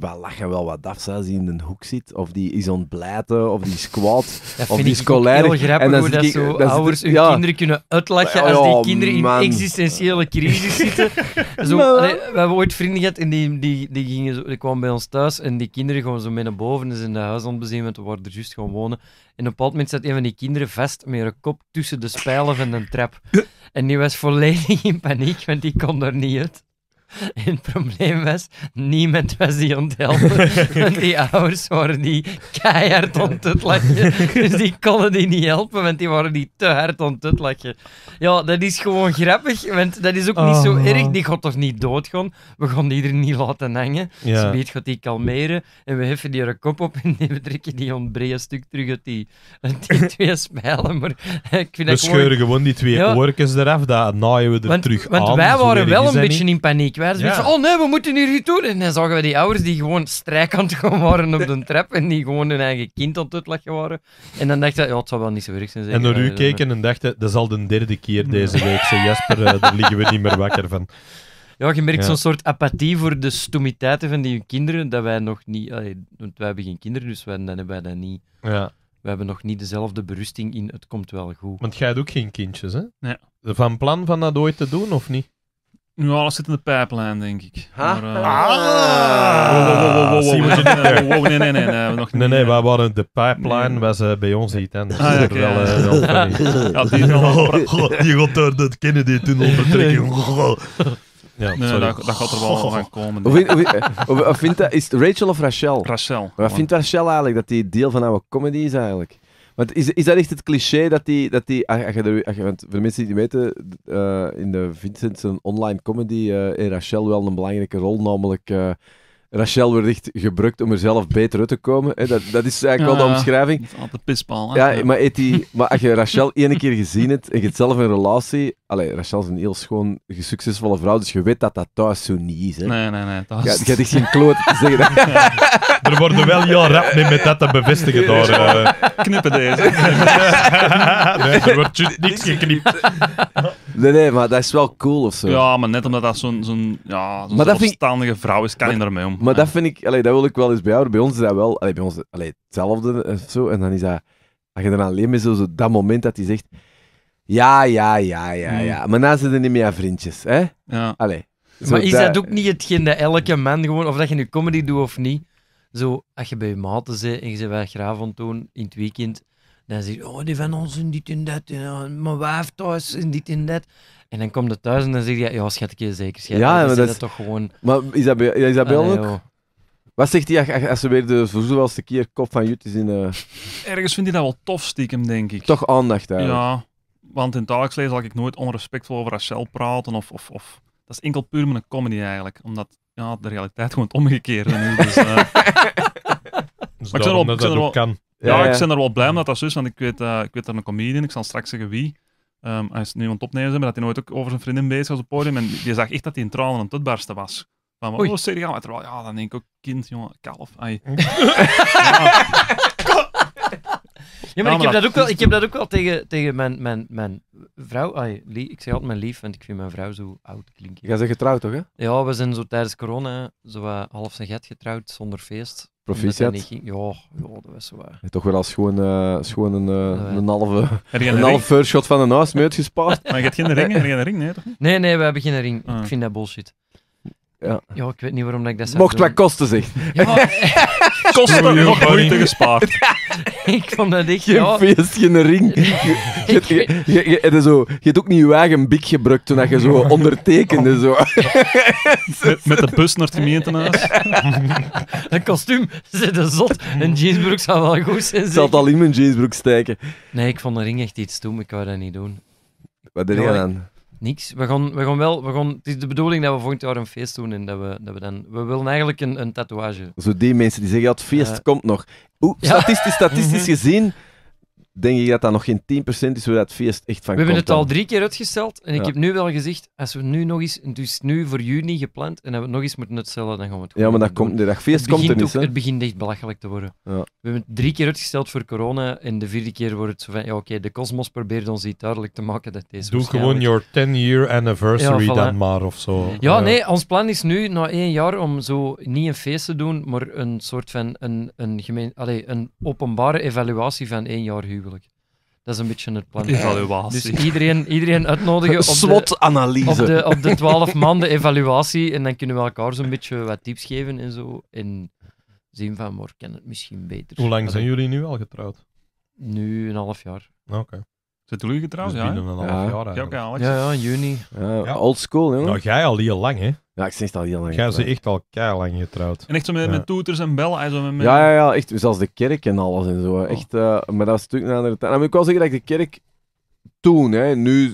we lachen wel wat af als hij in een hoek zit. Of die is ontblijten, of die squat, [laughs] of die is grappig En dan hoe dat zo ouders hun kinderen kunnen uitlachen als die kinderen in existentiële crisis [laughs] zitten. zo, we hebben ooit vrienden gehad en die, die, die, gingen kwamen bij ons thuis en die kinderen gewoon zo mee naar boven. Dus in de huis ontbezien, want we worden er juist gewoon wonen. En op een moment zat een van die kinderen vast met een kop tussen de spijlen van een trap. [laughs] En die was volledig in paniek, want die kon er niet uit. [laughs] het probleem was, niemand was die onthelpen. [laughs] want die ouders waren die keihard om het lachen. Dus die konden die niet helpen, want die waren die te hard om het lachen. Ja, dat is gewoon grappig, want dat is ook niet oh, zo erg. Die god toch niet doodgaan? We gaan die er niet laten hangen. Ze weet gaat die kalmeren en we heffen die een kop op en we trekken die ontbrede stuk terug uit die, die [laughs] twee smijlen. Maar, ik vind we scheuren gewoon... die twee ja. eraf, dat naaien we er terug aan. Want wij waren wel een beetje in paniek waar. oh nee, we moeten hier retour. En dan zagen we die ouders die gewoon strijkant aan [laughs] waren op de trap en die gewoon hun eigen kind aan het uitleggen waren. En dan dacht je, ja, het zou wel niet zo erg zijn. En naar u eh, keken en dachten, dat is al de derde keer deze week. Jasper, eh, daar liggen we niet meer wakker van. Ja, je merkt zo'n soort apathie voor de stomiteiten van die kinderen, dat wij nog niet... want wij hebben geen kinderen, dus wij, dan hebben wij dat niet... Ja. We hebben nog niet dezelfde berusting in het komt wel goed. Want jij hebt ook geen kindjes, hè? Ja. Van plan van dat ooit te doen, of niet? Nu alles zit in de pijplijn, denk ik. Maar, Nee, nee, nee. Nee, nog nee, nee wij waren de pijplijn was bij ons niet dat Ah, ja, okay. wel, uh, wel ja, eh, [laughs] die, [laughs] die gaat door de Kennedy-tunnel vertrekken. [laughs] Ja, nee, dat, dat, gaat er wel oh. van komen. Hoe vindt, dat, eh, is Rachel of Rachel? Rachel. Wat vindt Rachel eigenlijk? Dat die deel van oude comedy is eigenlijk? Want is, is dat echt het cliché dat die... Dat die ah, ah, ah, want voor de mensen die het weten, eh, in de Vincent's online comedy uh, in Rachel wel een belangrijke rol, namelijk... Eh, Rachel wordt echt gebruikt om er zelf beter uit te komen. Hè? Dat, dat is eigenlijk wel de omschrijving. Dat is altijd pispaal. Hè? Ja, maar, maar als je Rachel ene keer gezien hebt en je hebt zelf een relatie... Allee, Rachel is een heel schoon, succesvolle vrouw, dus je weet dat dat thuis zo niet is. Hè? Nee, nee, nee. Thuis... Ja, je hebt echt geen kloot zeggen. [laughs] Er worden wel heel rap mee met dat te bevestigen door... Eh, Knippen deze. [laughs] nee, er wordt niks geknipt. Nee, nee, maar dat is wel cool of zo. Ja, maar net omdat dat zo'n zo'n ja, vrouw is, kan je ermee om. Maar dat vind ik, dat wil ik wel eens bij jou. Bij ons is dat wel, allee, bij ons allee, hetzelfde of eh, zo. En dan is dat, als je dan alleen met zo, zo dat moment dat hij zegt, ja, ja, ja, ja, hmm. ja. Maar na nou zijn er niet meer vriendjes, hè? Ja. maar is dat, ook niet hetgeen dat elke man gewoon, of dat je nu comedy doet of niet, zo, als je bij je maten zit en je bent graaf aan doen in het weekend, dan zegt oh, die van ons en dit en dat. En, mijn wijf thuis en dit en dat. En dan komt het thuis en dan zeg je, ja, schat, ik je zeker. Schat, ja, maar dat is toch gewoon... Maar is dat bij, ook? Wat zegt hij als ze weer de zoveelste keer kop van Jut is in... Eh, Ergens vindt hij dat wel tof, stiekem, denk ik. Toch aandacht, eigenlijk. Ja, want in het dagelijks leven zal ik nooit onrespectvol over Rachel praten of, of, of... Dat is enkel puur met een comedy, eigenlijk. Omdat ja, de realiteit gewoon het omgekeerde is. Dus, eh. [laughs] maar ik zou wel, kan. Ja, ik ben er wel blij om dat zo is, want ik weet, uh, ik weet dat een comedian, ik zal straks zeggen wie, als ehm, hij is nu aan opnemen, maar dat hij nooit ook over zijn vriendin bezig was op het podium en die zag echt dat hij in tranen aan het uitbarsten was. Van, oh, serieus, met wel. ja, dan denk ik ook, kind, jongen, kalf, ai. [laughs] Ja, maar, ik, heb dat, ook wel, ik heb dat ook wel tegen, tegen mijn, mijn, mijn vrouw. Ai, ik zeg altijd mijn lief, want ik vind mijn vrouw zo oud klinken. Jij ze getrouwd toch? Hè? Ja, we zijn zo tijdens corona zo uh, half zijn getrouwd zonder feest. Proficiat. Ja, ja, dat was waar. toch wel als gewoon, uh, gewoon een, uh, een halve een halve first shot van een huis mee uitgespaard. Maar je hebt geen ring, geen ring, nee toch? Nee, nee, we hebben geen ring. Ah. Ik vind dat bullshit. Ja. ja, ik weet niet waarom ik dat Mocht wat kosten, zeg. Ja, [laughs] Kosten nog moeite gespaard. [laughs] ik vond dat echt... Geen ja, feest, ring. Je, je, je, hebt zo, je ook niet je eigen bik gebruikt toen je zo ondertekende. Zo. [laughs] Met, met de bus naar het gemeentehuis. een kostuum, ze de zot. Een jeansbroek zou wel goed zijn. Ik zal het al in mijn jeansbroek steken. Nee, ik vond de ring echt iets maar Ik wou dat niet doen. Wat deed je dan? Niks. We gaan, we gaan wel, we gaan, het is de bedoeling dat we volgend jaar een feest doen en dat we, dat we dan... We willen eigenlijk een, een tatoeage. Zo die mensen die zeggen, ja, het feest eh. komt nog. Oeh, statistisch, statistisch [laughs] gezien denk ik dat dat nog geen 10% is waar dat feest echt van komt. We hebben het al drie keer uitgesteld en ik heb nu wel gezegd, als we nu nog eens, dus nu voor juni gepland en hebben we nog eens moeten uitstellen, dan gaan we het Ja, maar dat, komt, dat feest komt er niet. het begint echt belachelijk te worden. Ja. We hebben het drie keer uitgesteld voor corona en de vierde keer wordt het zo van, ja oké, de kosmos probeert ons iets duidelijk te maken dat deze Doe gewoon your 10-year anniversary dan maar of zo. Ja, nee, ons plan is nu, na één jaar, om zo niet een feest te doen, maar een soort van een, een, gemeen, allez, een openbare evaluatie van één jaar huwelijk. Dat is een beetje het plan. Evaluatie. Dus iedereen, iedereen uitnodigen op SWOT-analyse. Op de, op de 12 [laughs] maanden evaluatie. En dan kunnen we elkaar zo'n beetje wat tips geven en zo. En zien van, morgen kan het misschien beter. Hoe lang zijn jullie nu al getrouwd? Nu een half jaar. Oké. Zit jullie getrouwd? Dus ja, binnen een half jaar. Ja, in juni. Ja, Old school, jongen. Nou, jij al heel lang, hè? Ja, ik sinds al heel lang. Jij ze echt al keihard lang getrouwd. En echt zo met, ja. met toeters en bellen. Zo met, Ja, ja, ja, echt. Zelfs de kerk en alles en zo. Oh. Echt, uh, maar dat is natuurlijk een andere tijd. Nou, maar ik wil zeggen dat ik de kerk toen. Hè. Nu,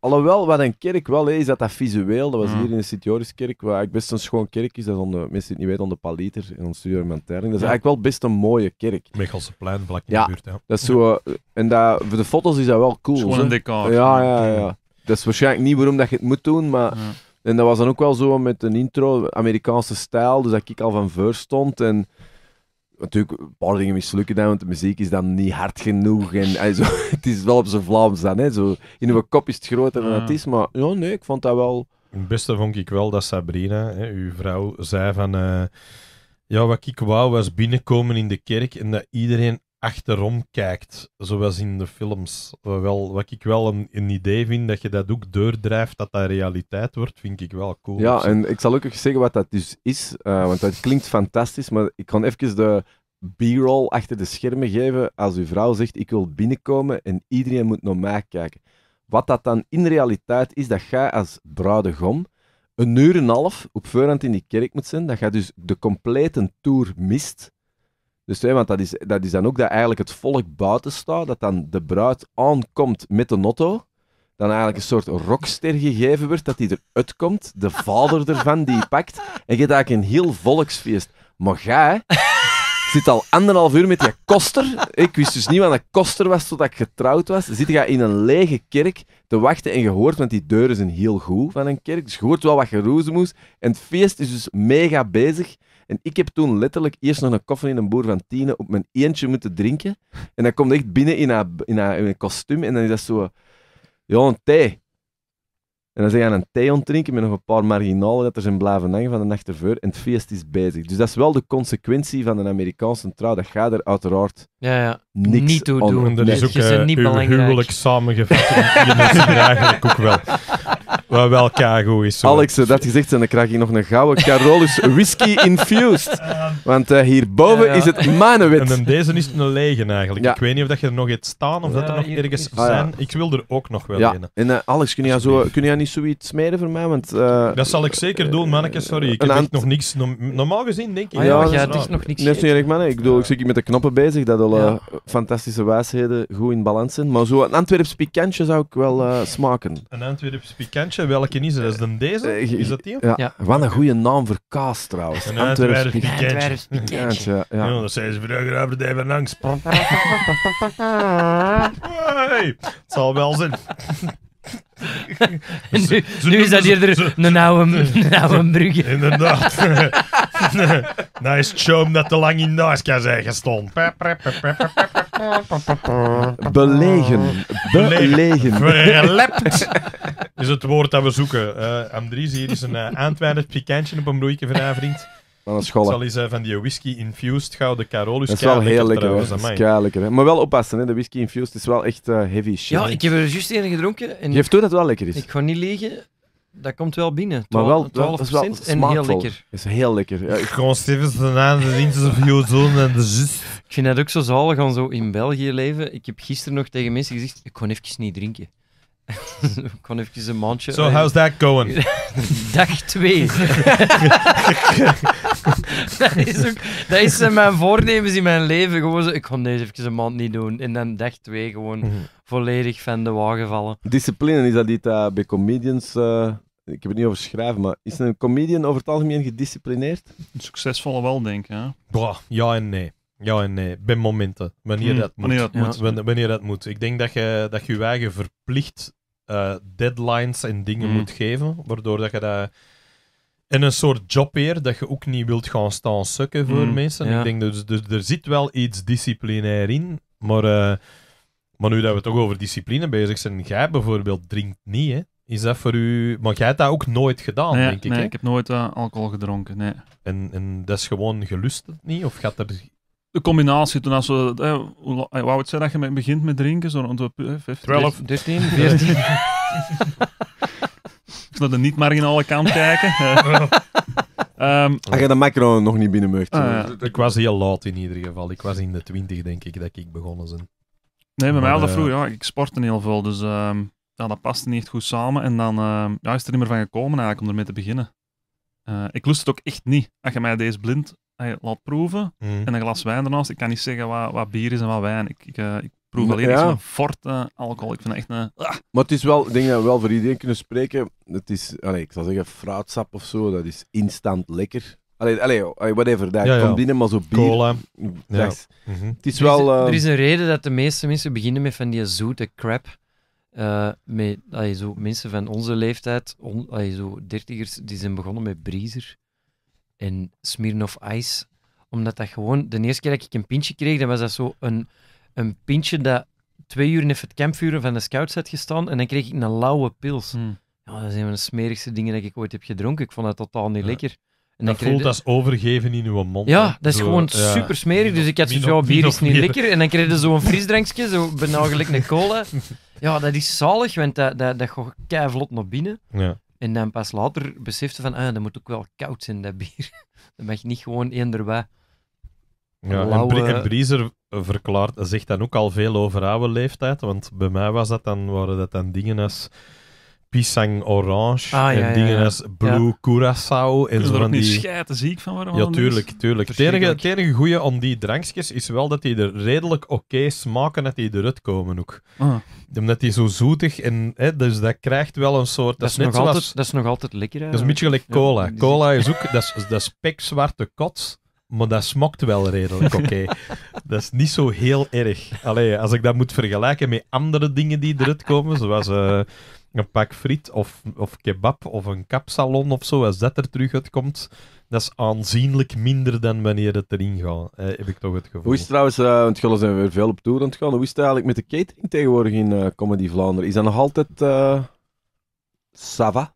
alhoewel, wat een kerk wel is, dat dat visueel. Dat was mm. hier in de Sint-Joriskerk, waar ik best een schoon kerk is. Dat is onder, mensen die het niet weten, onder Palieter en ons Studio Dat is eigenlijk wel best een mooie kerk. Mechelse plein, vlak in de buurt. Ja. Dat is zo, eh, en dat, voor de foto's is dat wel cool. Gewoon een decor. Ja, ja, ja. Dat is waarschijnlijk niet waarom dat je het moet doen, maar... En dat was dan ook wel zo met een intro, Amerikaanse stijl, dus dat ik al van voor stond. En natuurlijk, een paar dingen mislukken dan, want de muziek is dan niet hard genoeg. En, eh, [laughs] het is wel op zijn Vlaams dan, hè. Zo, in uw kop is het groter dan het mm. is, maar ja, nee, ik vond dat wel... Het beste vond ik wel dat Sabrina, hè, uw vrouw, zei van... Uh, ja, wat ik wou was binnenkomen in de kerk en dat iedereen achterom kijkt, zoals in de films. Wel, wat ik wel een, een, idee vind, dat je dat ook doordrijft, dat dat realiteit wordt, vind ik wel cool. Ja, en ik zal ook even zeggen wat dat dus is, eh, want dat klinkt fantastisch, maar ik kan even de b-roll achter de schermen geven als uw vrouw zegt, ik wil binnenkomen en iedereen moet naar mij kijken. Wat dat dan in realiteit is, dat jij als bruidegom een uur en een half op voorhand in die kerk moet zijn, dat je dus de complete tour mist, dus hè, want dat is, dat is dan ook dat eigenlijk het volk buiten staat, dat dan de bruid aankomt met de notto, dan eigenlijk een soort rockster gegeven wordt, dat die eruit komt, de vader [laughs] ervan die pakt, en je hebt eigenlijk een heel volksfeest. Maar jij zit al anderhalf uur met je koster, ik wist dus niet wat een koster was totdat ik getrouwd was, zit je in een lege kerk te wachten en je hoort, want die deuren zijn heel goed van een kerk, dus je hoort wel wat geroezemoes, en het feest is dus mega bezig, en ik heb toen letterlijk eerst nog een koffie in een boer van tienen op mijn eentje moeten drinken. En dan komt echt binnen in haar, in haar, kostuum en dan is dat zo... Ja, een thee. En dan zijn aan een thee ontdrinken met nog een paar marginalen dat er zijn blijven hangen van de nacht ervoor. En het feest is bezig. Dus dat is wel de consequentie van een Amerikaanse trouw. Dat gaat er uiteraard ja, ja. niks niet toe doen. Dat is ook uh, niet belangrijk. huwelijk samengevat. je eigenlijk ook wel. [laughs] Wat wel kago is. Alex, eh, dat gezegd zijn, dan krijg je nog een gouden Carolus Whisky [laughs] Infused. Want eh, hierboven is het manewit. En deze is een lege eigenlijk. Ik weet niet of dat je er nog iets staan of dat er nog ergens ah, zijn. ik wil er ook nog wel ja. Een. En eh, Alex, kun jij, zo, kun niet zoiets smeren voor mij? Want, dat zal ik zeker doen, manneke. Sorry, ik heb nog niks. normaal gezien denk ik. Ah, ja, je hebt nog niks. Nee, niet erg, man. Ik bedoel, ook zeker met de knoppen bezig. Dat al fantastische wijsheden goed in balans zijn. Maar zo een Antwerps pikantje zou ik wel smaken. Een Antwerps pikantje Welke is er? Is dan deze? Eh, is dat die? Ja. ja. Wat een goede naam voor kaas trouwens. Een Antwerps pikantje. Ja. ja. dat zijn ze vroeger over de even langs. [laughs] Het zal wel zijn nu, is dat eerder ze, een oude, een Inderdaad. [laughs] Nice is chum dat te lang in de zijn gestond. Belegen. Belegen. Verlept is het woord dat we zoeken. Uh, Andries, hier is een uh, pikantje op een broeikje van vriend. Van een school. zal eens uh, van die whisky-infused gouden Carolus Dat is wel heel lekker, Maar wel oppassen, hè. de whisky-infused is wel echt eh, heavy shit. Ja, ik heb er juist een gedronken. En Geef toe dat het wel lekker is. Ik ga niet liegen, dat komt wel binnen. maar wel, 12 dat is wel en heel lekker. is heel lekker. Ja, Gewoon stevens de naam, de vriendjes of zoon en de zus. Ik vind dat ook zo zalig zo in België leven. Ik heb gisteren nog tegen mensen gezegd, ik kon even niet drinken. [laughs] ik kon even een maandje... So, how's that going? [laughs] Dag 2. [laughs] dat is, ook, dat is eh, mijn voornemens in mijn leven. Gewoon zo, ik kon deze even een maand niet doen. En dan dag 2 gewoon mhm. volledig van de wagen vallen. Discipline, is dat iets eh, bij comedians... Eh, ik heb het niet over schrijven, maar is een comedian over het algemeen gedisciplineerd? Een succesvolle wel, denk ik. ja en nee. Ja en nee, eh, bij momenten. Wanneer, hmm. dat, moet. wanneer dat moet. Ik denk dat je dat je, eigen verplicht uh, deadlines en dingen hmm. moet geven, waardoor dat je dat... En een soort job weer, dat je ook niet wilt gaan staan sukken voor hmm. mensen. Ik denk dus, dus, er zit wel iets disciplinair in, maar, eh, maar nu dat we toch over discipline bezig zijn, jij bijvoorbeeld drinkt niet, hè? Is dat voor u... Maar jij hebt dat ook nooit gedaan, nee, denk ik, Nee, hè? ik heb nooit alcohol gedronken, nee. En, en dat is gewoon gelust het niet? Of gaat er de combinatie toen als we, eh, hoe, het zeggen dat je met, begint met drinken? Zo 12, 13, 14. Ik naar de niet-marginale kant kijken. um, [laughs] als je de macro nog niet binnen mocht. Ah, eh. Ik was heel laat in ieder geval. Ik was in de 20 denk ik, dat ik begonnen zijn. Nee, bij mij al dat eh, vroeg. Ja, ik sportte heel veel, dus ehm, ja, dat paste niet echt goed samen. En dan ehm, ja, is er niet meer van gekomen eigenlijk om ermee te beginnen. Eh, ik lust het ook echt niet. Als je mij deze blind laat proeven mm. en een glas wijn ernaast. Ik kan niet zeggen wat, wat bier is en wat wijn. Ik, ik, eh, proef alleen ja. een forte alcohol. Ik vind echt een... Ah! Maar het is wel, ik denk dat we wel voor iedereen kunnen spreken. Het is, allee, ik zal zeggen, fruitsap of zo, dat is instant lekker. Allee, allee whatever, dat ja, komt binnen, maar zo bier... Cola. Ja. Mhm. Het is er wel... Is, eh, Er is een reden dat de meeste mensen beginnen met van die zoete crap. Uh, met, zo, mensen van onze leeftijd, on, allee, zo dertigers, die zijn begonnen met briezer en Smirnoff Ice. Omdat dat gewoon... De eerste keer dat ik een pintje kreeg, dan was dat zo een, een pintje dat twee uur even het kampvuur van de scouts had gestaan. En dan kreeg ik een lauwe pils. Hmm. Ja, dat is een van de smerigste dingen dat ik ooit heb gedronken. Ik vond dat totaal niet lekker. En dat voelt als overgeven in uw mond. Ja, dat is gewoon super smerig. Dus ik had zo'n oh, bier is niet lekker. En dan kreeg je zo'n frisdrankje, zo gelijk een cola. [laughs] Ja, dat is zalig, want dat, dat, dat gaat vlot naar binnen. Ja. En dan pas later besefte van, ah, dat moet ook wel koud zijn, dat bier. [laughs] dat mag je niet gewoon eender wat. Ja, en, en Briezer eh, verklaart, zegt dan ook al veel over oude leeftijd, want bij mij was dat dan, waren dat dan dingen als Pisang Orange ah, ja, en dingen als Blue curacao En zo van die... schijten ziek van waarom Ja, tuurlijk, tuurlijk. Het enige, het enige goede om die drankjes is wel dat die er redelijk oké smaken dat die eruit komen ook. Ah. Omdat die zo zoetig en... Hè, dus dat krijgt wel een soort... Dat, dat is, nog altijd, dat is nog altijd lekker. Dat is een beetje gelijk cola. cola is ook... dat, is, dat is pikzwarte kots maar dat smokt wel redelijk oké. [laughs] dat is niet zo heel erg. Allee, als ik dat moet vergelijken met andere dingen die eruit komen, zoals eh, een pak friet of, of kebab of een kapsalon of zo, als dat er terug uitkomt, dat is aanzienlijk minder dan wanneer het erin gaat, eh, heb ik toch het gevoel. Hoe is trouwens, eh, want jullie zijn weer veel op tour aan het gaan, hoe is het eigenlijk met de catering tegenwoordig in eh, Comedy Vlaanderen? Is dat nog altijd Sava? Eh,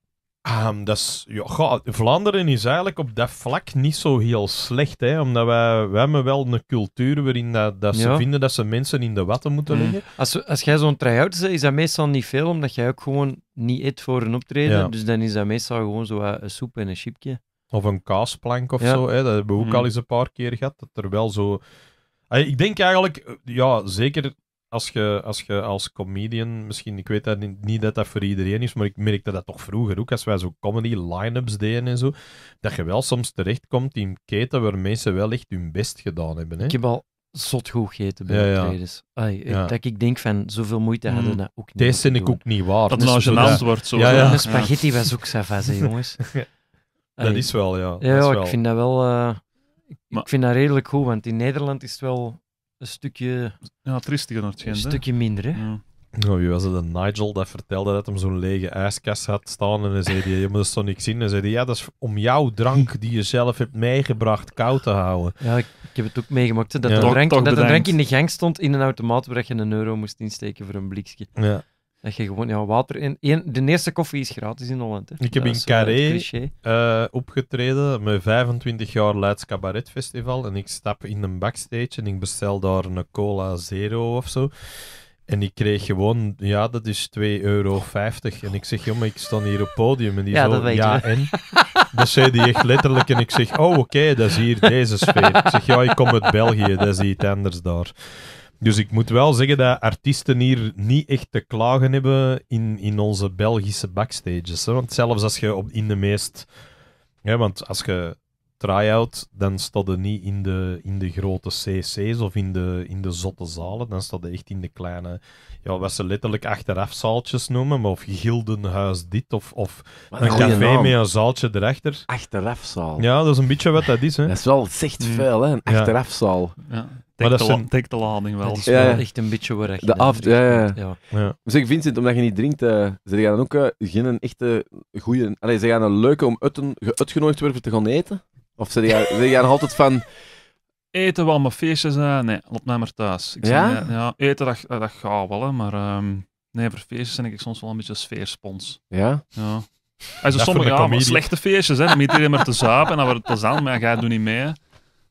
Um, dat ja, Vlaanderen is eigenlijk op dat vlak niet zo heel slecht, hè, omdat wij, wij hebben wel een cultuur waarin dat, dat ze vinden dat ze mensen in de watten moeten mm. leggen. Als, als jij zo'n try-out zet, is dat meestal niet veel, omdat jij ook gewoon niet eet voor een optreden. Dus dan is dat meestal gewoon zo eh, een soep en een chipje. Of een kaasplank of zo. Hè, dat hebben we ook mm. al eens een paar keer gehad. Dat er wel zo... Ik denk eigenlijk, eh, ja, zeker als je als, comedian, misschien, ik weet dat niet, dat dat voor iedereen is, maar ik merkte dat toch vroeger ook, als wij zo comedy line-ups deden en zo, dat je wel soms terechtkomt in keten waar mensen wel echt hun best gedaan hebben. Hè? Ik heb al zot goed gegeten bij de optredens. Ai, Dat ik denk van, zoveel moeite hadden mm. dat ook niet. Deze vind ik ook niet waar. Dat, een antwoord. Zo, ja, Een spaghetti was ook savas, [laughs] jongens. dat is wel, ja. Ja, dat is wel. ik vind dat wel... Eh, ik vind dat redelijk goed, want in Nederland is het wel een stukje... Ja, triestiger naar het Een stukje minder, hè. Nou, wie was het? Nigel dat vertelde dat hem zo'n lege ijskast had staan. En dan zei hij: Je moet er toch niks zien. En dan zei hij: Ja, dat is om jouw drank die je zelf hebt meegebracht koud te houden. Ja, ik, heb het ook meegemaakt. Dat, Ja. een, drank, dat drank in de gang stond in een automaat waar je een euro moest insteken voor een blikje. Ja. Dat je gewoon ja, water in. Eén, de eerste koffie is gratis in Holland. Hè. Ik heb in eh, Carré eh, opgetreden met 25 jaar Leids Cabaret Festival. En ik stap in een backstage en ik bestel daar een cola zero of zo. En ik kreeg gewoon, ja, dat is 2,50 euro. En ik zeg, joh, ik sta hier op podium. En die ja, zo, ja, en? Dat zei die echt letterlijk. En ik zeg, oh, oké, dat is hier deze sfeer. Ik zeg, ja, ik kom uit België, dat is iets anders daar. Dus ik moet wel zeggen dat artiesten hier niet echt te klagen hebben in, in onze Belgische backstages. Hè? Want zelfs als je op, in de meest... want als je try-out, dan stond niet in de, in de grote cc's of in de, in de zotte zalen. Dan stond echt in de kleine, ja, wat ze letterlijk achterafzaaltjes noemen, maar of gildenhuis dit of, of een, café met een zaaltje erachter. Achterafzaal. Ja, dat is een beetje wat dat is. Hè. Dat is wel echt mm. veel, hè? een achterafzaal. ja maar dat is zijn... dekt de lading wel. Dat is wel echt een beetje waar De af, ja, ja. ja. Zeg Vincent, omdat je niet drinkt, uh, ze dan ook uh, geen echte goede. Allee, ze gaan een leuke om uiten, uitgenodigd worden te gaan eten? Of ze gaan, ze gaan altijd van. Eten wel, mijn feestjes, uh, nee, laat naar maar thuis. Ik ja? Zeg, ja? Eten, dat, dat gaat wel, maar um, nee, voor feestjes ben ik soms wel een beetje sfeerspons. Ja? Ja. Also, sommige ja, maar slechte feestjes, hè, dan iedereen maar te zuipen en dan wordt het plezant, maar jij doet niet mee.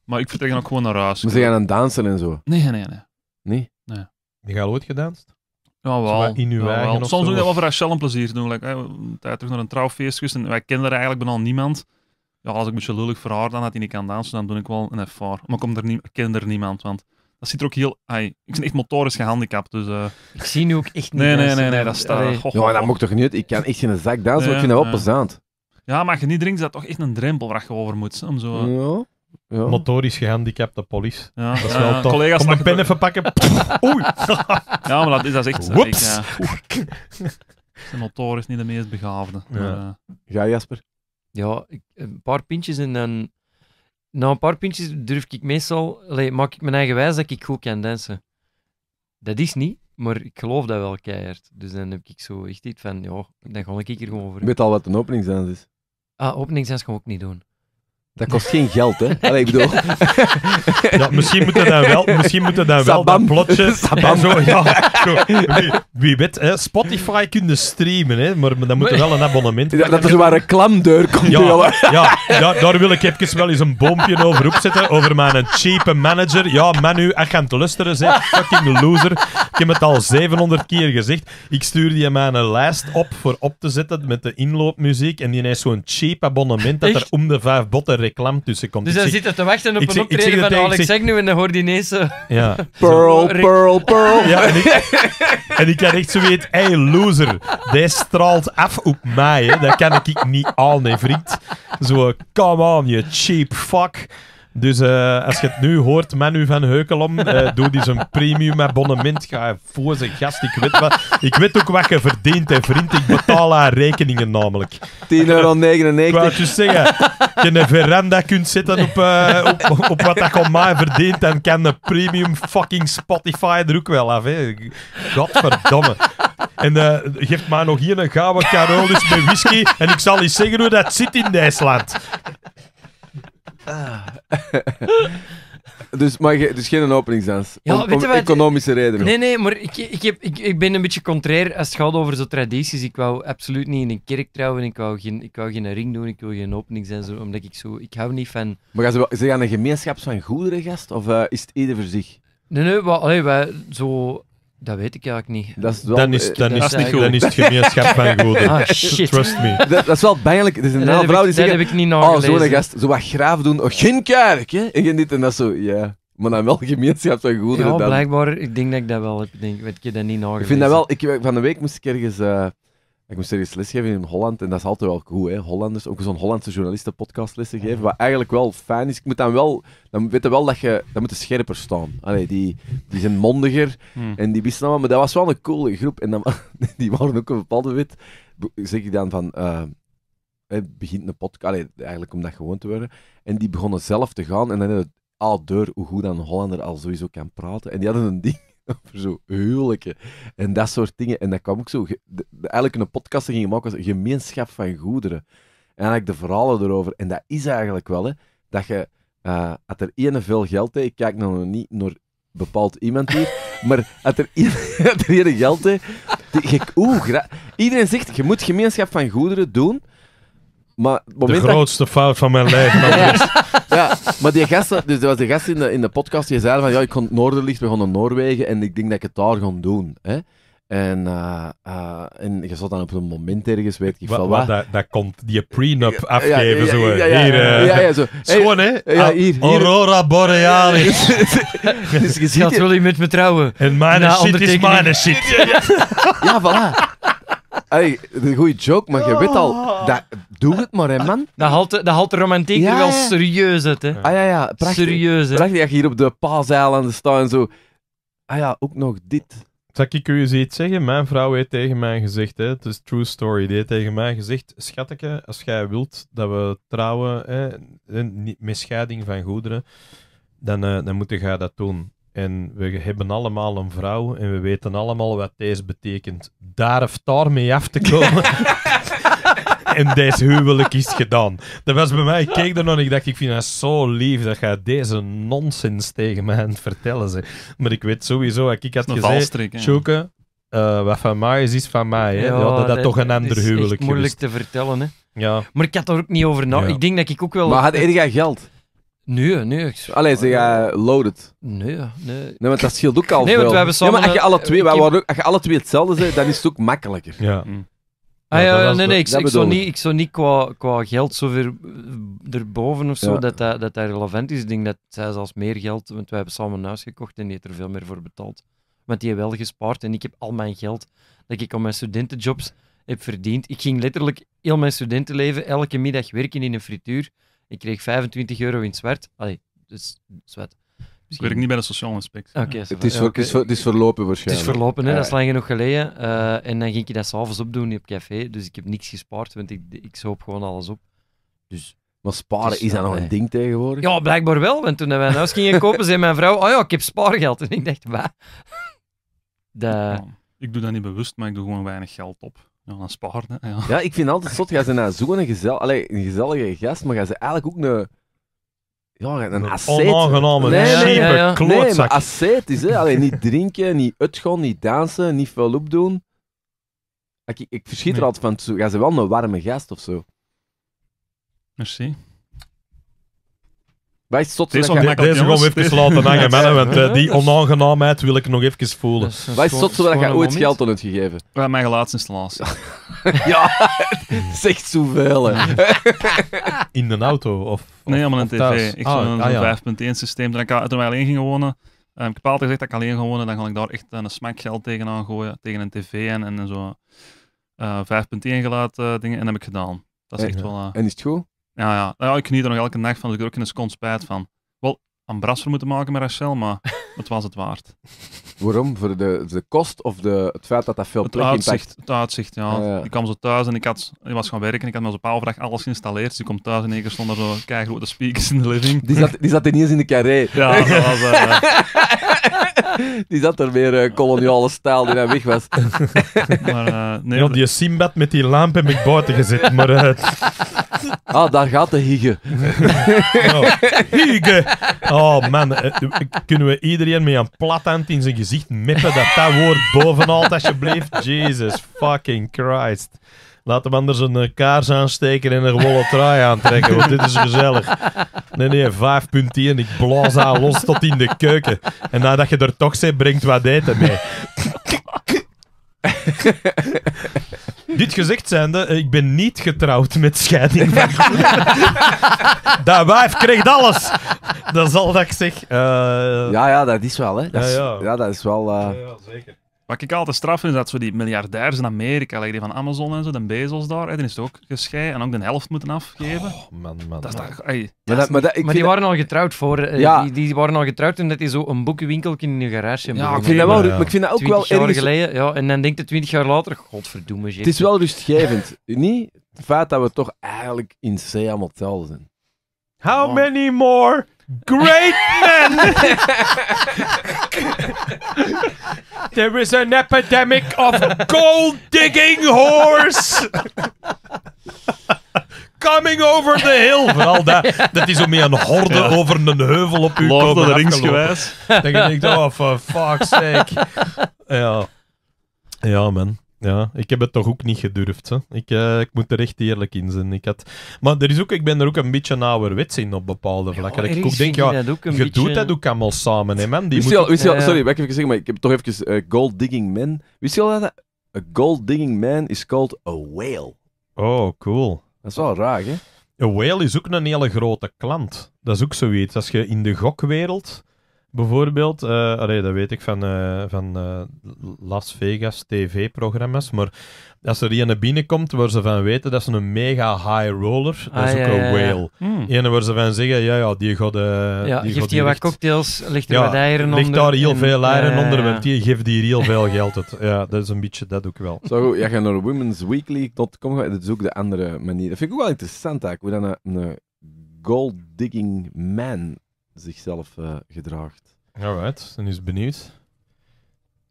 Maar ik vertrek dan ook gewoon naar huis. Maar zijn aan het dansen en zo. Nee, nee, nee. Nee? Nee. Die ooit gedanst? Ja, wel. In uw ja, wel. Soms doe ik wel voor Rachel een plezier doen. Like, hey, een tijd terug naar een trouwfeest en wij kennen er eigenlijk bijna niemand. Ja, als ik een beetje lullig voor dan dat hij niet kan dansen, dan doe ik wel een f Maar ik er nie, ken er niemand, want dat ziet er ook heel... ik ben echt motorisch gehandicapt, dus... Eh. Ik zie nu ook echt niet Nee, nee, nee, nee, dat staat... Goh, goh, Ja, dat moet toch niet? Ik kan echt in een zak dansen, Wat je ik vind dat wel plezant. Ja, maar geniet je niet drinkt, is dat toch echt een drempel waar je over moet. Om zo... Ja. Ja. Motorisch gehandicapte polis. Ja. Dat is wel ja, tof. Collega's Kom mijn pen even pakken. [laughs] Oei. [laughs] ja, maar dat is, dat echt... Woeps. Zijn [laughs] motor is niet de meest begaafde. Ja, eh. Jasper? Ja, ik, een paar pintjes en dan... Na een paar pintjes durf ik meestal... maak ik mijn eigen wijs dat ik goed kan dansen. Dat is niet, maar ik geloof dat wel keihard. Dus dan heb ik zo echt iets van... Ja, dan ga ik hier gewoon voor. Ik weet al wat een openingsdans is. Ah, openingsdans ga ik ook niet doen. Dat kost geen geld, hè? Allee, ik bedoel... [laughs] misschien moeten dan wel, misschien moeten dan wel dat plotje... Zo, ja, Wie, wie, weet, hè, Spotify kunnen streamen, hè, maar dan moet er wel een abonnement ja, Dat is maar een klamdeur komt. Ja, ja, ja, daar wil ik even wel eens een boompje over opzetten, over mijn cheap manager. Ja, Manu, echt aan te luisteren, zeg. Fucking loser. Ik heb het al 700 keer gezegd. Ik stuur die mijn een lijst op voor op te zetten met de inloopmuziek en die heeft zo'n cheap abonnement dat er om de vijf botten reclame tussen komt. Dus hij zit zitten te wachten op een optreden van Alex zeg, en dan hoort ineens Ja. [laughs] Pearl, pearl, pearl. [laughs] Ja, en, ik, en had echt zo weet, hey loser, die straalt af op mij. Hè. Dat kan ik niet aan, nee vriend. Zo, come on, je cheap fuck. Dus eh, als je het nu hoort, Manu van Heukelom, eh, doe die zijn premium abonnement. Ga voor zijn gast. Ik weet, wat, ik weet ook wat je verdient, hè, vriend. Ik betaal haar rekeningen namelijk. 10,99 euro. Ik wou dus zeggen, je een veranda kunt zetten op, eh, op, op, wat dat van mij verdient, en kan de premium fucking Spotify er ook wel af. Hè. Godverdomme. En uh, geeft mij nog hier een gouden Carolus met whisky en ik zal eens zeggen hoe dat zit in IJsland. Ah. [laughs] dus, maar, ge- dus geen openingsdans. Ja, Om- economische redenen. Nee, nee, maar ik, ik, heb, ik, ik ben een beetje contrair als het gaat over zo'n tradities. Ik wou absoluut niet in een kerk trouwen, ik wou geen, ik wou geen ring doen, ik wil geen openingsdans. omdat ik zo... Ik hou niet van... Maar gaan ze, wel- ze gaan een gemeenschap van goederen, gast? Of eh, is het ieder voor zich? Nee, nee, wat allee, wij, zo... Dat weet ik eigenlijk niet. Dat is wel, dan is, dan is, het, dan is gemeenschap van [laughs] goden. Ah, shit. Trust me. Dat, is wel pijnlijk. Het is een vrouw die zegt... heb ik niet Oh, zo een gast. Zo wat graaf doen. Oh, geen kerk, hè. En je dit en dat zo. Ja. Maar dan wel gemeenschap van goederen. Ja, blijkbaar. Ik denk dat ik dat wel heb. Denk, weet je dat niet nagelezen. Ik vind dat wel... Ik, van de week moest ik ergens... Uh, ik moest serieus lesgeven in Holland en dat is altijd wel goed. Hè? Hollanders, ook zo'n Hollandse journalisten podcastlessen geven, wat eigenlijk wel fijn is. Ik moet dan wel, dan weten wel dat je, dan moeten scherper staan. Allee, die, die zijn mondiger hmm. en die wisten allemaal, maar dat was wel een coole groep. En dan, [laughs] die waren ook een bepaalde wit. Zeg ik dan van, eh, het begint een podcast, eigenlijk om dat gewoon te worden. En die begonnen zelf te gaan en dan hadden het oudeur, hoe goed een Hollander al sowieso kan praten. En die hadden een ding over [laughs] zo huwelijken en dat soort dingen. En dat kwam ook zo... De, de, eigenlijk een podcast ging maken was gemeenschap van goederen. En eigenlijk de verhalen erover. En dat is eigenlijk wel, hè. Dat je... had eh, er ene veel geld, hè. Ik kijk nog niet naar bepaald iemand hier. [laughs] maar had er iedereen [laughs] er geld, hè. Die, je, oeh, iedereen zegt, je moet gemeenschap van goederen doen... Maar de grootste fout van mijn leven. [laughs] ja. maar die gasten, dus er was de gast in de, in de podcast die zei van ja, ik kon het Noorderlicht, we gaan naar Noorwegen en ik denk dat ik het daar ga doen. Hè? En, eh, eh, en je zat dan op een moment ergens, weet ik wel wat. Dat, dat komt die prenup afgeven, zo. Hier, schoon, hè? Ja, ah, hier, Aurora Borealis. dus je gaat wil je met me trouwen? En mijn shit is mijn shit. ja, voilà. Hey, een goede joke, maar je weet al, oh. dat, doe het maar, hè, man. Dat haalt, de- dat de romantiek Ja, wel serieus uit, hè. Ah ja, ja, prachtig. Serieus, hè. Prachtig dat je hier op de paaseilanden staat en zo. Ah ja, ook nog dit. Zal ik je eens iets zeggen? Mijn vrouw heeft tegen mij gezegd, hè, het is true story, die heeft tegen mij gezegd, schatteke, als jij wilt dat we trouwen, hè, met scheiding van goederen, dan, eh, dan moet jij dat doen. En we hebben allemaal een vrouw en we weten allemaal wat deze betekent. Daar of daar mee af te komen. [laughs] en deze huwelijk is gedaan. Dat was bij mij, ik keek er nog en ik dacht, ik vind dat zo lief dat jij deze nonsens tegen mij aan het vertellen ze. Maar ik weet sowieso, ik had gezegd, Tjoeke, uh, eh, wat van mij is, is van mij. Hè? Ja, dat, dat, toch een ander huwelijk is. moeilijk te vertellen. Hè? Ja. Maar ik had er ook niet over na. Ik denk dat ik ook wel. Maar had Edgar geld? Nee, nee. Ik... Allee, ze oh. gaan loaded. Nee, nee. Nee, want dat scheelt ook al nee, Want ja, maar als je, alle twee, als je alle twee hetzelfde zijn, dan is het ook makkelijker. Ja. Mm. Ah, ja, nee, nee, ik, ik zou niet, ik zou niet qua, qua geld zover eh, erboven of zo, dat, dat, dat relevant is. Ik denk dat zij zelfs meer geld, want wij hebben samen een huis gekocht en die heeft er veel meer voor betaald. Want die heeft wel gespaard en ik heb al mijn geld dat ik op mijn studentenjobs heb verdiend. Ik ging letterlijk heel mijn studentenleven elke middag werken in een frituur. Ik kreeg 25 euro in zwart. Allee, dus zwart. Ik werk niet bij de sociaal inspectie. het, is het, is verlopen waarschijnlijk. Het is verlopen, hè? dat is lang genoeg geleden. Eh, en dan ging ik dat s'avonds opdoen op café. Dus ik heb niks gespaard, want ik, ik hoop gewoon alles op. Dus maar sparen, dus is dat nog een ding tegenwoordig? Ja, blijkbaar wel. Want toen wij een huis gingen kopen, zei mijn vrouw, oh ja, ik heb spaargeld. En ik dacht, wat? ik doe dat niet bewust, maar ik doe gewoon weinig geld op. Ja, een sparen, Ja. ja, ik vind altijd zot, jij ze naar zo'n een gezellige gast, maar ga ze eigenlijk ook een... Ja, een asset. Onaangename, nee, nee, klootzak. maar asset is, hè. Allee, niet drinken, niet uitgaan, niet dansen, niet veel opdoen. Ik, ik verschiet er altijd van, jij zijn wel een warme gast of zo. Merci wij is het Deze, dat je... deze gewoon even laten hangen, mannen, want eh, die onaangenaamheid wil ik nog even voelen. wij is het zotste dat je ooit geld aan hebt gegeven? hebben mijn geluidsinstallatie. [laughs] Ja, zegt [laughs] zoveel, [laughs] In de auto of... Nee, helemaal een tv. Ik ah, ah, zo'n ah, 5.1 systeem. Toen, wij alleen gingen wonen, eh, ik heb altijd gezegd dat ik alleen ging wonen, dan ga ik daar echt eh, een smak geld tegenaan gooien, tegen een tv en, en zo 5.1 geluid dingen. En dat heb ik gedaan. Dat is echt wel... En is het goed? Ja, nou ja. ik geniet er nog elke nacht van, dus ik er ook in een spijt van. Wel, een bras voor moeten maken met Rachel, maar het [laughs] was het waard. Waarom? Voor de, de kost of de, het feit dat dat veel in impact... Het uitzicht, ja. Ah, ja. Ik kwam zo thuis en ik, had, ik was gaan werken. Ik had me zo'n paalvraag alles geïnstalleerd. Dus ik kom thuis en één keer er zo keigrote speakers in de living. Die zat, die zat ineens in de carré. Ja, dat was... Uh, [laughs] die zat er meer eh, koloniale stijl die hij weg was. [laughs] maar, eh, nee, ja, die Simbad met die lamp heb ik buiten gezet, maar... Uh... [laughs] Ah, daar gaat de hige. oh, hige! Oh man, kunnen we iedereen met een platten in zijn ziet meppen dat dat woord bovenal, alsjeblieft. [laughs] Jesus fucking Christ. Laat hem anders een eh, kaars aansteken en een wollen trui aantrekken, want dit is gezellig. Nee, nee, en ik blaas aan los tot in de keuken. En nadat je er toch zit, brengt wat eten mee. [laughs] Dit gezegd zijnde, eh, ik ben niet getrouwd met scheiding van [laughs] Dat wijf krijgt alles. Dat zal dat ik zeg. Eh. Ja, ja, dat is wel, hè. Dat ja, Ja, dat is wel... eh, ja, zeker. Wat ik altijd straf vind, is dat zo die miljardairs in Amerika, like die van Amazon en zo, de bezels daar, en dan is het ook gescheiden en ook de helft moeten afgeven. Oh, man, man. Dat maar, dat, maar, die waren al getrouwd voor. Eh, ja. Die, die, waren al getrouwd omdat die zo een boekenwinkel in hun garage hebben. Ja, ik vind dat wel, maar, ik vind dat ook wel jaar geleden, ja, en dan denk je 20 jaar later, godverdomme. je. Het is wel rustgevend, [laughs] niet? Het feit dat we toch eigenlijk in C allemaal tel zijn. How oh. many more Great men. There is an epidemic of gold digging horse! Coming over the hill. Vooral dat, dat is zo meer een horde over een heuvel op je Lord of komen the Dan denk ik, oh, for fuck's sake. [laughs] Ja. Ja, man. Ja, ik heb het toch ook niet gedurfd. Hè. Ik, eh, ik moet er echt eerlijk in zijn. Ik had... Maar er is ook, ik ben er ook een beetje ouderwets in op bepaalde vlakken. ik ook denk, je beetje... doet dat ook allemaal samen, hè, man. Die moet... je sorry, wat ik even zeggen, maar ik heb toch even uh, Gold Digging Man. Wist je al dat A Gold Digging Man is called a whale? Oh, cool. Dat is wel raar, hè? Een whale is ook een hele grote klant. Dat is ook zoiets. Als je in de gokwereld bijvoorbeeld, eh, dat weet ik van, eh, van eh, Las Vegas tv-programma's, maar als er iemand binnenkomt waar ze van weten dat ze een mega high roller, dat is ah, ook een whale. Ja. Hmm. waar ze van zeggen, ja, ja, die gaat... die geeft die wat cocktails, ligt er wat eieren onder. Ligt daar heel veel eieren onder, want die geeft hier heel veel geld uit. Ja, dat is een beetje dat ook wel. Zo, jij gaat naar womensweekly.com, dat is ook de andere manier. Dat vind ik ook wel interessant eigenlijk, hoe dan een gold digging man zichzelf uh, gedraagt. Alright, en is benieuwd.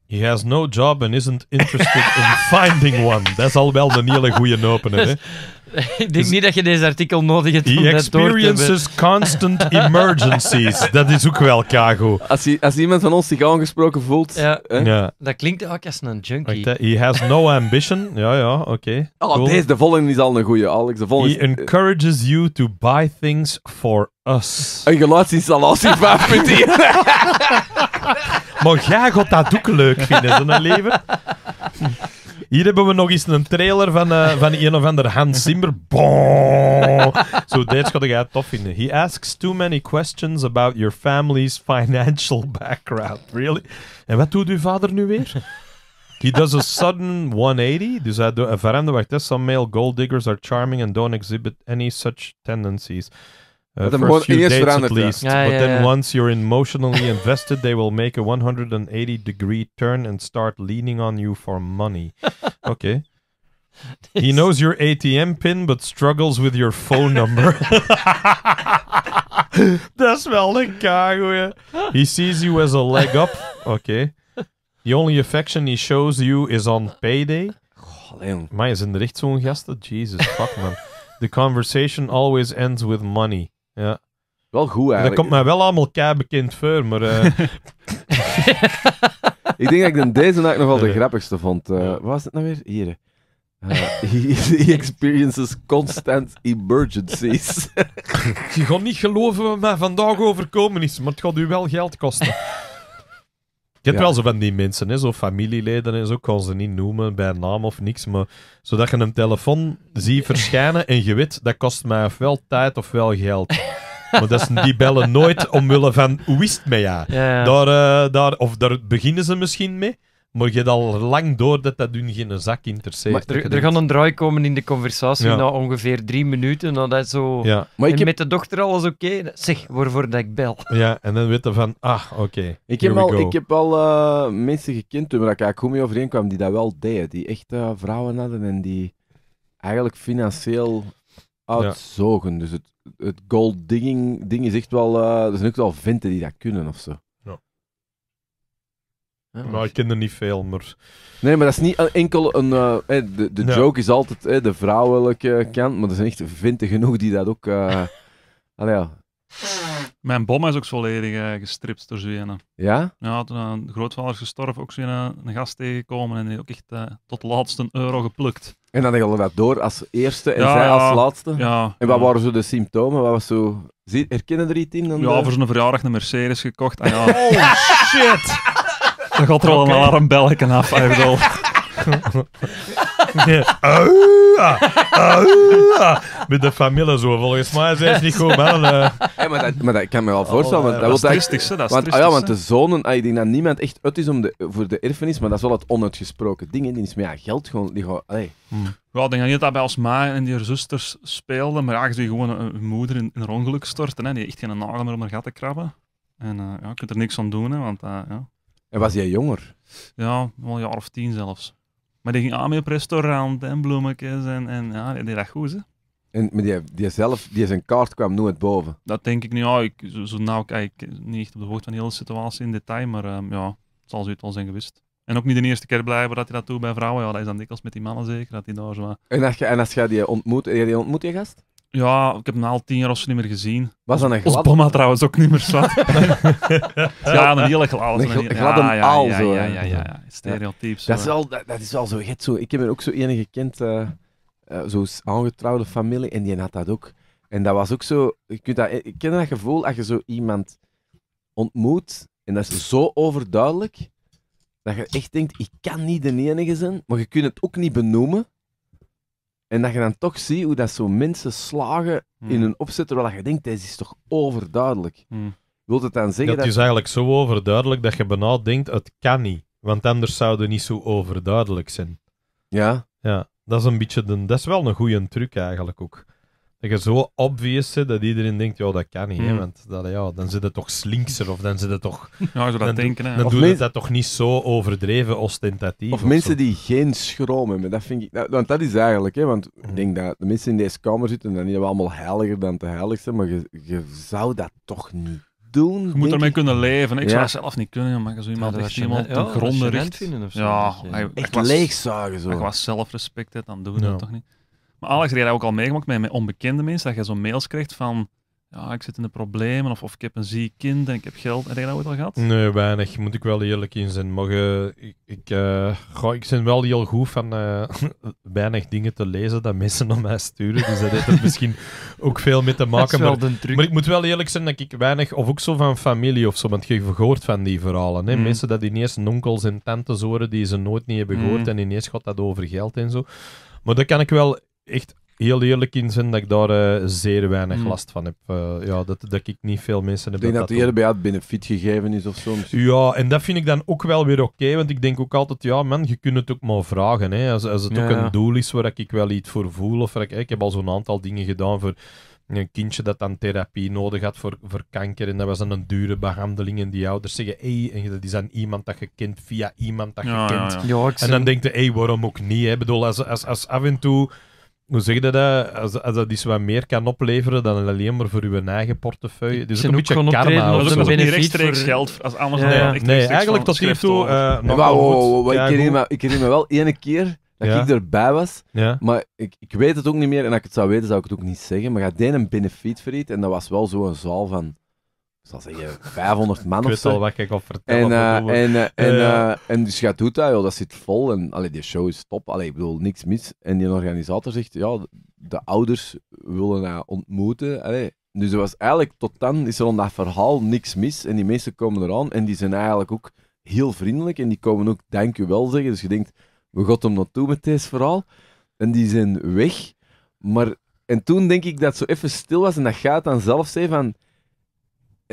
He has no job and isn't interested in finding one. Dat is al wel een hele goede opener. Hè? [laughs] ik denk dus niet dat je deze artikel nodig hebt He experiences constant [laughs] emergencies. dat is ook wel kago. Als, als iemand van ons zich aangesproken voelt... Ja. Dat klinkt ook als een junkie. he has no ambition. Ja, ja, oké. Oh, deze, de volgende is al een goeie, Alex. De volgende He encourages you to buy things for us. Een geluidsinstallatie [laughs] van Petit. maar jij gaat dat ook leuk vinden, zo'n leven. Hier hebben we nog eens een trailer van, uh, van een of ander Hans Zimmer. Zo, deze ga ik tof vinden. He asks too many questions about your family's financial background. Really? En wat doet uw vader nu weer? He does a sudden 180. Dus hij verandert. Wacht, some male gold diggers are charming and don't exhibit any such tendencies. Uh, first few dates at least. Yeah, but yeah, then yeah. once you're emotionally [laughs] invested, they will make a 180 degree turn and start leaning on you for money. [laughs] okay. he knows your ATM pin, but struggles with your phone number. [laughs] That's is wel uh, He sees you as a leg up. Okay. The only affection he shows you is on payday. maar is in de echt zo'n Jesus, fuck man. The conversation always ends with money. Ja. Wel goed eigenlijk. Dat komt mij wel allemaal kei bekend voor, maar... Eh, [laughs] ik denk dat ik dan deze nacht nog wel de grappigste vond. Uh, wat was het nou weer? Hier. Eh, [laughs] he, he, experiences constant emergencies. [laughs] je gaat niet geloven wat mij vandaag overkomen is, maar het gaat u wel geld kosten. Je hebt wel zo van die mensen, hè, zo familieleden en zo, kan ze niet noemen bij naam of niks, maar zodat je een telefoon ziet [laughs] verschijnen en je weet, dat kost mij ofwel tijd ofwel geld. maar dat is, die bellen nooit omwille van, hoe is het met jou? Ja, Daar, eh, daar, of daar beginnen ze misschien mee, maar je hebt al lang door dat dat hun geen zak interesseert. Maar er, er gaat een draai komen in de conversatie na ongeveer drie minuten. Nadat dat zo... Ja. Maar heb... met de dochter alles oké? Zeg, waarvoor dat ik bel? Ja, en dan weten van, ah, oké, ik, heb al, ik heb al eh, mensen gekend toen ik eigenlijk goed mee overeenkwam die dat wel deden. Die echt vrouwen hadden en die eigenlijk financieel uitzogen. Dus het, het gold digging ding is echt wel... Eh, er zijn ook wel venten die dat kunnen of zo nou, ik ken er niet veel, maar... Nee, maar dat is niet eh, enkel een... Eh, de, de joke is altijd de vrouwelijke kant, maar er zijn echt vinten genoeg die dat ook... Uh, [laughs] Mijn bom is ook volledig gestript door Zwenen. Ja? Ja, toen een grootvader is gestorven, ook zo'n een gast tegenkomen en die ook echt tot laatste euro geplukt. En dan ging we dat door als eerste en zij als laatste? Ja. En wat waren zo de symptomen? Wat was zo... Herkennen er iets in? Dan ja, de... voor zo'n verjaardag een Mercedes gekocht. oh, [laughs] shit! Er gaat er al een alarmbelletje af, ik bedoel. [laughs] Met de familie zo, volgens mij zijn ze niet gewoon wel. maar, dat, kan me wel voorstellen. Oh, dat, is het want, ah, ja, want de zonen, ah, ik denk dat niemand echt uit is om de, voor de erfenis, maar dat is wel het onuitgesproken ding. Die is met geld gewoon... Die gewoon hey. hmm. Ja, ik denk niet dat bij als ma en die zusters speelden, maar eigenlijk aangezien gewoon een, moeder in, een ongeluk storten, hè, die echt geen nagel meer om haar gat te krabben. En eh, ja, je kunt er niks aan doen, hè, want eh, ja, en was jij jonger? Ja, wel een jaar of tien zelfs. Maar die ging aan op restaurant en bloemetjes en, en ja, die deed dat goed, hè. En maar die, die zelf, die zijn kaart kwam nooit boven. Dat denk ik nu, ja. Ik, zo, nou kijk niet echt op de hoogte van de hele situatie in detail, maar ehm, ja, het zal zoiets wel zijn geweest. En ook niet de eerste keer blijven dat hij dat doet bij vrouwen. Ja, dat is dan dikwijls met die mannen zeker, dat hij daar zo... En als je, en als die ontmoet, die ontmoet je gast? Ja, ik heb hem al tien jaar of zo niet meer gezien. Was dat een trouwens ook niet meer zat. [laughs] ja, een hele alles Een, gladde ja, ja, aal, ja, zo. Ja, ja, ja, dat, is al, dat, is al zo zo. Ik heb er ook zo enige kind, uh, eh, eh, zo'n aangetrouwde familie, en die had dat ook. En dat was ook zo... Je kunt dat, ik ken dat gevoel dat je zo iemand ontmoet, en dat is zo overduidelijk, dat je echt denkt, ik kan niet de enige zijn, maar je kunt het ook niet benoemen. En dat je dan toch ziet hoe dat zo mensen slagen in hun hmm. opzet, terwijl je denkt, deze is toch overduidelijk. Hmm. Wilt het dan zeggen dat... Het is eigenlijk zo overduidelijk dat je bijna denkt, het kan niet. Want anders zouden niet zo overduidelijk zijn. Ja? Ja, dat is een beetje... De... Dat is wel een goede truc eigenlijk ook. Dat je zo obvious dat iedereen denkt, ja, dat kan niet, hè, hmm. want dat, ja, dan zit het toch slinkser of dan zit het toch... [laughs] Ja, zo dat dan, denken, hè. Dan is dat toch niet zo overdreven ostentatief. Of, mensen die geen schroom hebben, dat vind ik... want dat is eigenlijk, hè, want ik hmm. denk dat de mensen in deze kamer zitten, dan niet allemaal heiliger dan de heiligste, maar je, zou dat toch niet doen. Je moet ermee kunnen leven. Ik zou het zelf niet kunnen, maar zo iemand echt iemand ten gronde richt. Vinden ja, echt leegzuigen zo. Als je zelfrespect hebt, dan doen we dat toch niet. Maar Alex, heb jij dat ook al meegemaakt met, met onbekende mensen? Dat je zo mails krijgt van ja, ik zit in de problemen of, of ik heb een ziek kind en ik heb geld. Heb jij dat ooit al gehad? Nee, weinig. Moet ik wel eerlijk in zijn. Maar ik, ik, uh, ik ben wel heel goed van uh, [laughs] weinig dingen te lezen dat mensen naar mij sturen. Dus dat heeft er [laughs] misschien ook veel mee te maken. maar, ik moet wel eerlijk zijn dat ik weinig, of ook zo van familie of zo, want je gehoord van die verhalen. Hè? Mm. Mensen dat ineens onkels en tantes horen die ze nooit niet hebben mm. gehoord en ineens gaat dat over geld en zo. Maar dat kan ik wel echt heel eerlijk in zijn dat ik daar eh, zeer weinig hmm. last van heb. Eh, ja, dat, dat ik niet veel mensen heb. Ik denk dat, de eerder bij jou benefit gegeven is of zo. Ja, en dat vind ik dan ook wel weer oké, want ik denk ook altijd, ja man, je kunt het ook maar vragen. Hè. Als, als het ook een doel is waar ik wel iets voor voel, of ik, ik heb al zo'n aantal dingen gedaan voor een kindje dat dan therapie nodig had voor, voor kanker. En dat was dan een dure behandeling. En die ouders zeggen: hé, hey, en dat is dan iemand dat je kent via iemand dat je kent. Ja, ja. en dan denk je: hé, hey, waarom ook niet? Ik bedoel, als, als, als af en toe moet zeggen dat, dat als, als dat iets wat meer kan opleveren dan alleen maar voor uw eigen portefeuille. Dus ook een beetje karma. Dat is ook niet rechtstreeks geld. Als Amazon ja. nee, nee, eigenlijk tot hiertoe... toe. wow, eh, wow, ik, herinner me, ik herinner me wel ene keer dat ik erbij was. Maar ik, ik weet het ook niet meer. En als ik het zou weten, zou ik het ook niet zeggen. Maar gaat deed een benefit voor En dat was wel zo'n zaal van zal zeggen, 500 man of zo. wat ik al vertellen. En, uh, en, eh, en, eh, en dus je doet dat, joh, dat zit vol. En allee, die show is top. Allee, ik bedoel, niks mis. En die organisator zegt, ja, de ouders willen haar ontmoeten. Allee. Dus er was eigenlijk tot dan is er om dat verhaal niks mis. En die mensen komen eraan en die zijn eigenlijk ook heel vriendelijk. En die komen ook dankjewel zeggen. Dus je denkt, we gaan hem naartoe met deze verhaal. En die zijn weg. Maar, en toen denk ik dat zo even stil was. En dat gaat dan zelf even van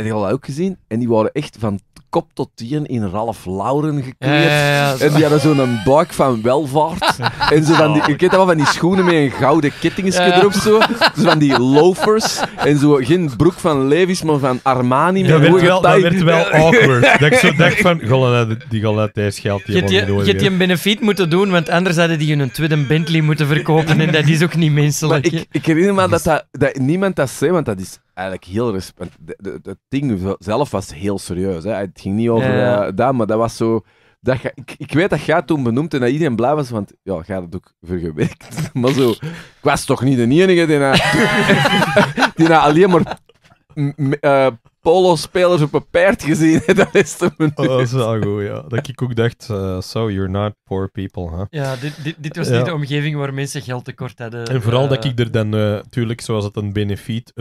heb al ook gezien? En die waren echt van kop tot tien in Ralph Lauren gekleed. en die hadden zo'n buik van welvaart. [laughs] en zo van die, oh. ik heb wel van die schoenen met een gouden kettingetje erop zo. Dus van die loafers. En zo geen broek van Levi's, maar van Armani. Dat, werd wel, dat werd wel awkward. [laughs] dat ik zo dacht van, die gaan uit deze geld. Je hebt je een benefiet moeten doen, want anders hadden die hun tweede Bentley moeten verkopen. En dat is ook niet menselijk. Ik, ik, herinner me dat, dat, dat niemand dat zei, want dat is eigenlijk heel respect. Het ding zelf was heel serieus. Hè. Het ging niet over ja. Eh, dat, maar dat was zo. Dat ik, ik, weet dat gaat toen benoemd en dat iedereen blij was, want ja, jij dat ook vergewerkt. [laughs] Maar zo, ik was toch niet de enige die, na, [laughs] die alleen maar eh, polo-spelers op een paard gezien. dat is te oh, dat is wel goed, ja. Dat ik ook dacht, eh, so you're not poor people, hè. Ja, dit, dit, dit was niet de omgeving waar mensen geld tekort hadden. En vooral eh, dat ik er dan, natuurlijk, eh, zoals het een benefiet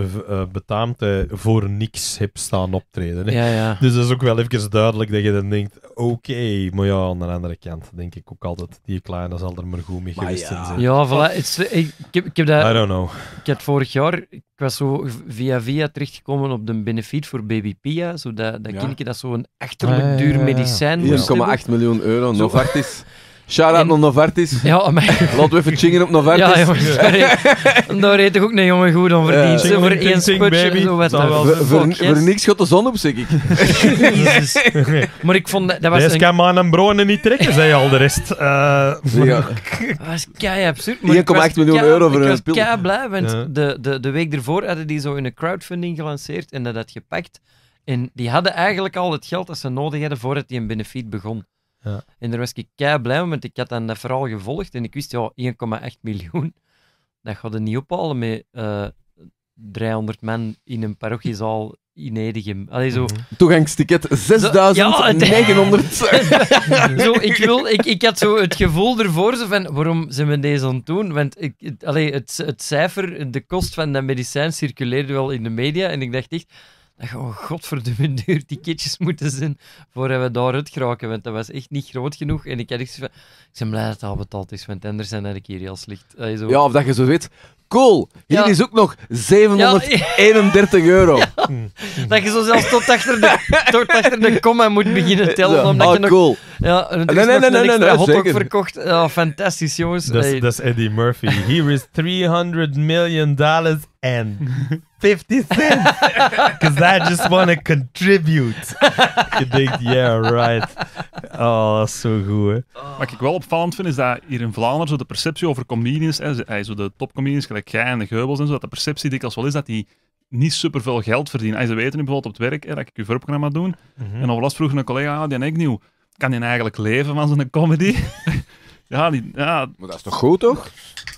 betaamt, voor niks heb staan optreden. Hè. Ja, ja. Dus dat is ook wel even duidelijk dat je dan denkt, oké, maar ja, aan de andere kant denk ik ook altijd, die kleine zal er maar goed mee geweest zijn. Ja, voilà. Ik, ik, heb, ik heb dat... I don't know. Ik had vorig jaar ik was zo via via terechtgekomen op de benefiet voor Baby Pia, zodat dat ja. kindje dat zo'n achterlijk ah, duur medicijn 1,8 miljoen euro, nog is. [laughs] Shout-out naar Novartis. Ja, Laten we even chingen op Novartis. Ja, jongens. Daar reed toch ook een jongen goed om verdiend. Voor één sputje. Zo wat voor, niks schot de zon op, zeg ik. [laughs] Maar ik vond... Dat was Deze kan maar en bronnen niet trekken, zei al de rest. Eh, ja. Dat was kei absurd. 1,8 miljoen euro voor een spul. Ik was kei blij, want de, de, de week ervoor hadden die zo in een crowdfunding gelanceerd en dat had gepakt. En die hadden eigenlijk al het geld dat ze nodig hadden voordat die een benefiet begon. Ja. En daar was ik kei blij mee, want ik had dan dat verhaal gevolgd en ik wist, ja, 1,8 miljoen, dat gaat er niet ophalen met 300 eh, man in een parochiezaal in Edegem. zo... Mhm. Toegangsticket 6900. Zo, [laughs] zo, ik, wil, ik, ik had zo het gevoel ervoor zo van, waarom zijn we deze aan het doen? Want ik, het, het, het cijfer, de kost van dat medicijn circuleerde wel in de media en ik dacht echt voor de godverdomme die ticketjes moeten zijn voordat we daaruit geraken. Want dat was echt niet groot genoeg. En ik had echt van, ik ben blij dat het al betaald is, want anders zijn ik hier heel slecht. Eh, ja, of dat je zo weet, cool, hier is ook nog 731 euro. Dat je zo zelfs tot achter de, tot achter de comma moet beginnen tellen. Omdat je oh, nog, cool. ja, Nee, nee, nee, nee, een nee, hotdog zeker. verkocht. Ja, fantastisch, jongens. Dat is- Eddie Murphy. Here is 300 million dollars and 50 cent, Because [laughs] I just want to contribute. Je denkt, yeah, right. Oh, dat zo goed. Wat ik wel opvallend vind, is dat hier in Vlaanderen zo de perceptie over comedians, hè, zo de topcomedians, gelijk jij en de Geubels en zo, dat de perceptie dikwijls wel is dat die niet superveel geld verdienen. Als ze weten nu bijvoorbeeld op het werk hè, dat ik een programma doe, mm -hmm. en dan was vroeg een collega, ah, die en ik nieuw, kan je eigenlijk leven van zo'n comedy? [laughs] Ja, niet ja. Maar dat is toch goed, toch?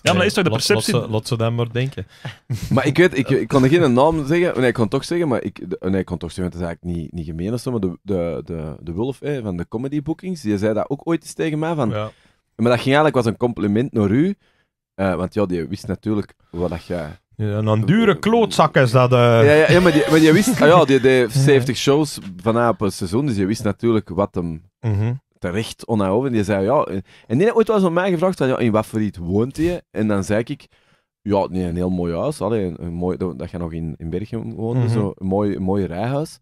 Ja, maar dat is toch de perceptie... Laat, laat ze maar denken. [laughs] Maar ik weet, ik, ik kon er geen naam zeggen. Oh, nee, ik kon toch zeggen, maar ik... Oh, nee, ik kon toch zeggen, dat is eigenlijk niet, niet gemeen of zo, maar de, de, de, de Wolf van de Comedy Bookings, die zei dat ook ooit eens tegen mij, van... Ja. Maar dat ging eigenlijk als een compliment naar u, eh, want ja, die wist natuurlijk wat dat jij... Ja, een dure klootzak is dat. Eh. Ja, ja, maar, die, maar die wist, [laughs] ah, ja, die, die 70 shows van een seizoen, dus je wist natuurlijk wat hem, mhm terecht onaan en die zei ja... Eh, en die had ooit wel eens aan mij gevraagd, van, ja, in wat voor iets woont je? En dan zei ik, ja, nee, een heel mooi huis. Allee, een, een mooi, dat, je nog in, in Bergen woont, dus mhm. zo, een mooi, mooi rijhuis.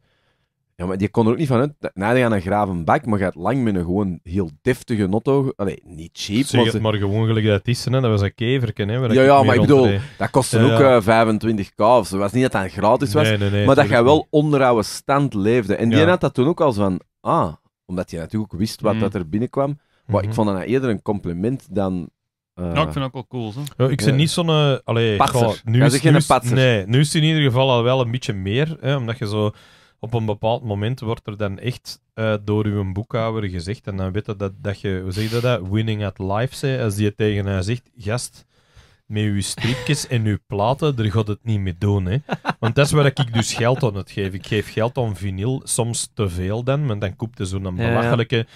Ja, maar die kon er ook niet van uit. Nee, die aan een graven bak, maar gaat lang met een gewoon heel deftige notto. Allee, niet cheap. Zeg maar, gewoon gelijk dat is, hè. dat was een keverken. Hè, ja, ja, maar ik bedoel, dat kostte ook 25 eh, k of zo. was niet dat dat gratis was, maar dat je wel onder stand leefde. En die had dat toen ook al van, ah, omdat je natuurlijk ook wist wat mm. dat er binnenkwam. Maar ik mhm. vond dat nou eerder een compliment dan... Nou, ik vind dat ook cool, Ja, ik ben niet zo'n... Eh, allee, nu is, Nee, nu is het in ieder geval al wel een beetje meer. Hè, omdat je zo... Op een bepaald moment wordt er dan echt eh, door uw boekhouder gezegd. En dan weet je dat, dat je, hoe zeg je dat? Winning at life, zei, als die tegen haar zegt, gast, met uw strikjes en uw platen, daar gaat het niet mee doen. Hè. Want dat is waar ik dus geld aan het geef. Ik geef geld aan vinyl, soms te veel dan, maar dan koopt je zo'n belachelijke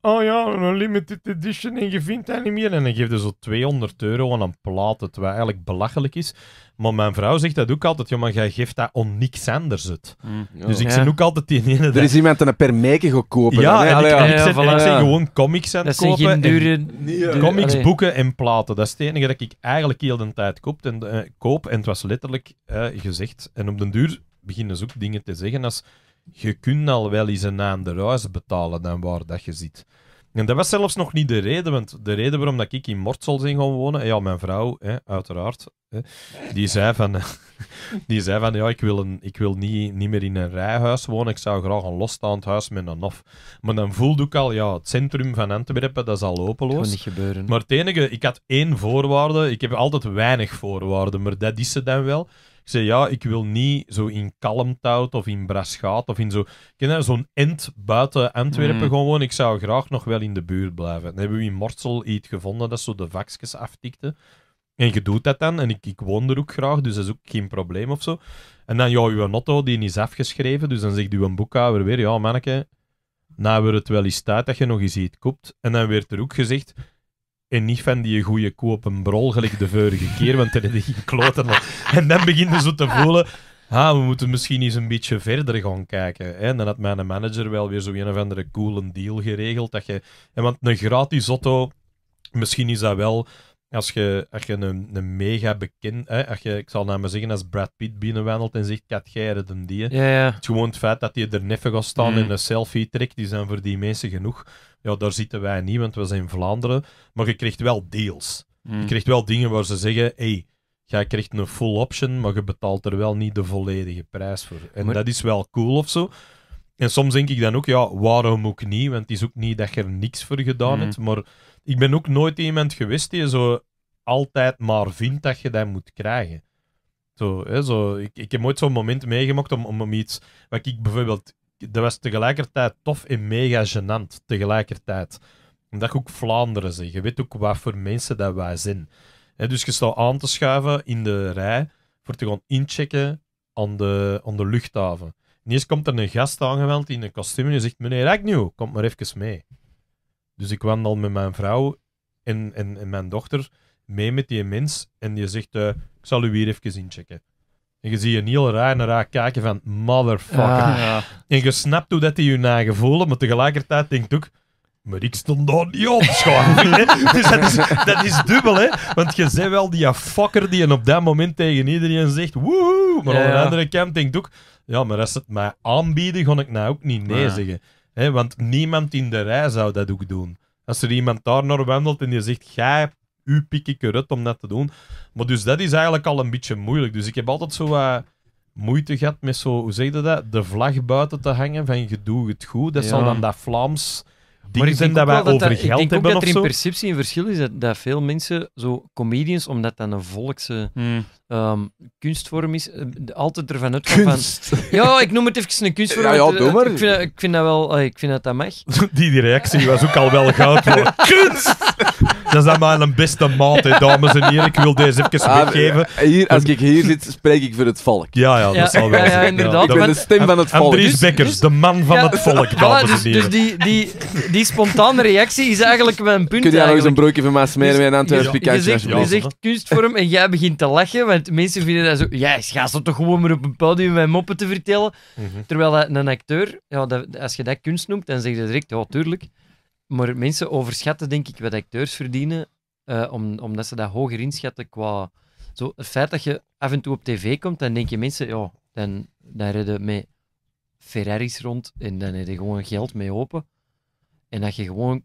oh ja, een limited edition en je vindt dat niet meer. En dan geef je zo 200 euro aan een plaat, wat eigenlijk belachelijk is. Maar mijn vrouw zegt dat ook altijd, joh, maar jij geeft dat om niks anders het. Mm. Dus ik zie ook altijd die ene... Er is iemand een per meike gekopen. Ja, ik, en, gewoon comics en kopen. dure, en, dure, comics, boeken en platen. Dat is het enige dat ik eigenlijk heel de tijd koop. En, uh, koop, en het was letterlijk eh, gezegd. En op den duur beginnen ze ook dingen te zeggen als je kunt al wel eens een aan de ruis betalen dan waar dat je zit. En dat was zelfs nog niet de reden, want de reden waarom dat ik in Mortsel ben gaan wonen, ja, mijn vrouw, hè, uiteraard, hè, die zei van, [laughs] die zei van ja, ik wil, een, ik wil niet, niet meer in een rijhuis wonen, ik zou graag een losstaand huis met een of. Maar dan voelde ik al, ja, het centrum van Antwerpen, dat is al openloos. Dat niet gebeuren. Maar het enige, ik had één voorwaarde, ik heb altijd weinig voorwaarden, maar dat is ze dan wel. Ik zei, ja, ik wil niet zo in Kalmthout of in Braschaat of in zo... zo'n end buiten Antwerpen mm. gewoon. Ik zou graag nog wel in de buurt blijven. Dan hebben we in Morsel iets gevonden dat zo de vakjes aftikte. En je doet dat dan. En ik, ik woon er ook graag, dus dat is ook geen probleem of zo. En dan, ja, uw auto die is afgeschreven. Dus dan zegt uw boekhouder weer, ja, manneke, nou wordt het wel eens tijd dat je nog eens iets koopt. En dan werd er ook gezegd en niet van die goede koe op een brol, gelijk de vorige keer, want er is geen kloten. En dan beginnen ze zo te voelen, ah, we moeten misschien eens een beetje verder gaan kijken. En dan had mijn manager wel weer zo een of andere coole deal geregeld. Dat je, en want een gratis auto, misschien is dat wel... Als je, als je een, een mega bekend... als je, ik zal nou me zeggen, als Brad Pitt binnenwandelt en zegt, kat, jij die. Ja, ja. Het gewoon het feit dat hij er neffen gaat staan in mm. en een selfie trekt, die zijn voor die mensen genoeg. Ja, daar zitten wij niet, want we zijn in Vlaanderen. Maar je krijgt wel deals. Je hmm. krijgt wel dingen waar ze zeggen: hey, jij krijgt een full option, maar je betaalt er wel niet de volledige prijs voor. En dat is wel cool of zo. En soms denk ik dan ook, ja, waarom ook niet? Want het is ook niet dat je er niks voor gedaan hmm. hebt. Maar ik ben ook nooit iemand geweest die zo altijd maar vindt dat je dat moet krijgen. Zo, hè, zo, ik, ik heb nooit zo'n moment meegemaakt om, om iets wat ik bijvoorbeeld dat was tegelijkertijd tof en mega gênant. Tegelijkertijd. Omdat ik ook Vlaanderen zeg. Je weet ook wat voor mensen dat wij zijn. dus je staat aan te schuiven in de rij voor te gaan inchecken aan de, aan de luchthaven. En eerst komt er een gast aangeweld in een kostuum en je zegt, meneer Agnew, kom maar even mee. Dus ik wandel met mijn vrouw en, en, en mijn dochter mee met die mens en die zegt, eh, ik zal u hier even inchecken. En je ziet een heel raar naar kijken van motherfucker. Ah. En je snapt hoe dat hij je nagevoelde, voelen, maar tegelijkertijd denkt ook... Maar ik stond daar niet op, [laughs] Dus dat is, dat is dubbel, hè. Want je bent wel die fucker die op dat moment tegen iedereen zegt... Woehoe! Maar aan de andere kant denkt ook... Ja, maar als ze het mij aanbieden, ga ik nou ook niet nee zeggen. Hè, want niemand in de rij zou dat ook doen. Als er iemand daar naar wandelt en die zegt... Jij u pik ik eruit om dat te doen. Maar dus dat is eigenlijk al een beetje moeilijk. Dus ik heb altijd zo wat moeite gehad met zo, hoe zeg je dat? De vlag buiten te hangen van je doet het goed. Dat ja. zal dan dat Vlaams ding zijn dat wij over dat, geld ik denk ook dat er in perceptie een verschil is dat, dat veel mensen, zo comedians, omdat dat een volkse hmm. Ehm, kunstvorm is. Eh, altijd ervan uit kunst. van. Ja, ik noem het even een kunstvorm. Ja, doe eh, maar. Ik vind, ik vind dat wel, ik vind dat dat mag. [laughs] Die, die reactie was ook al wel goud. [laughs] kunst! Dat is maar een beste maat, hè, dames en heren. Ik wil deze even ah, meegeven. Eh, hier, als ik hier zit, spreek ik voor het volk. Ja, ja, dat zal wel ja, inderdaad. Ik ben de stem van het volk. Andries dus, Bekkers, dus- de man van het volk, dames dus, en heren. Dus die, die, die spontane reactie is eigenlijk wel een punt. Kun je nou eens een broekje van mij smeren dus met een het Pikachu? je zegt kunstvorm en jij begint te lachen, mensen vinden dat zo... Ja, ga ze toch gewoon maar op een podium met moppen te vertellen. Mhm. Terwijl dat, een acteur, ja, dat, als je dat kunst noemt, dan zeg je direct, ja, tuurlijk. Maar mensen overschatten, denk ik, wat acteurs verdienen, eh, om, omdat ze dat hoger inschatten qua... Zo, het feit dat je af en toe op tv komt, dan denk je mensen, ja, dan, dan redden met Ferraris rond en dan heb je gewoon geld mee open. En dat je gewoon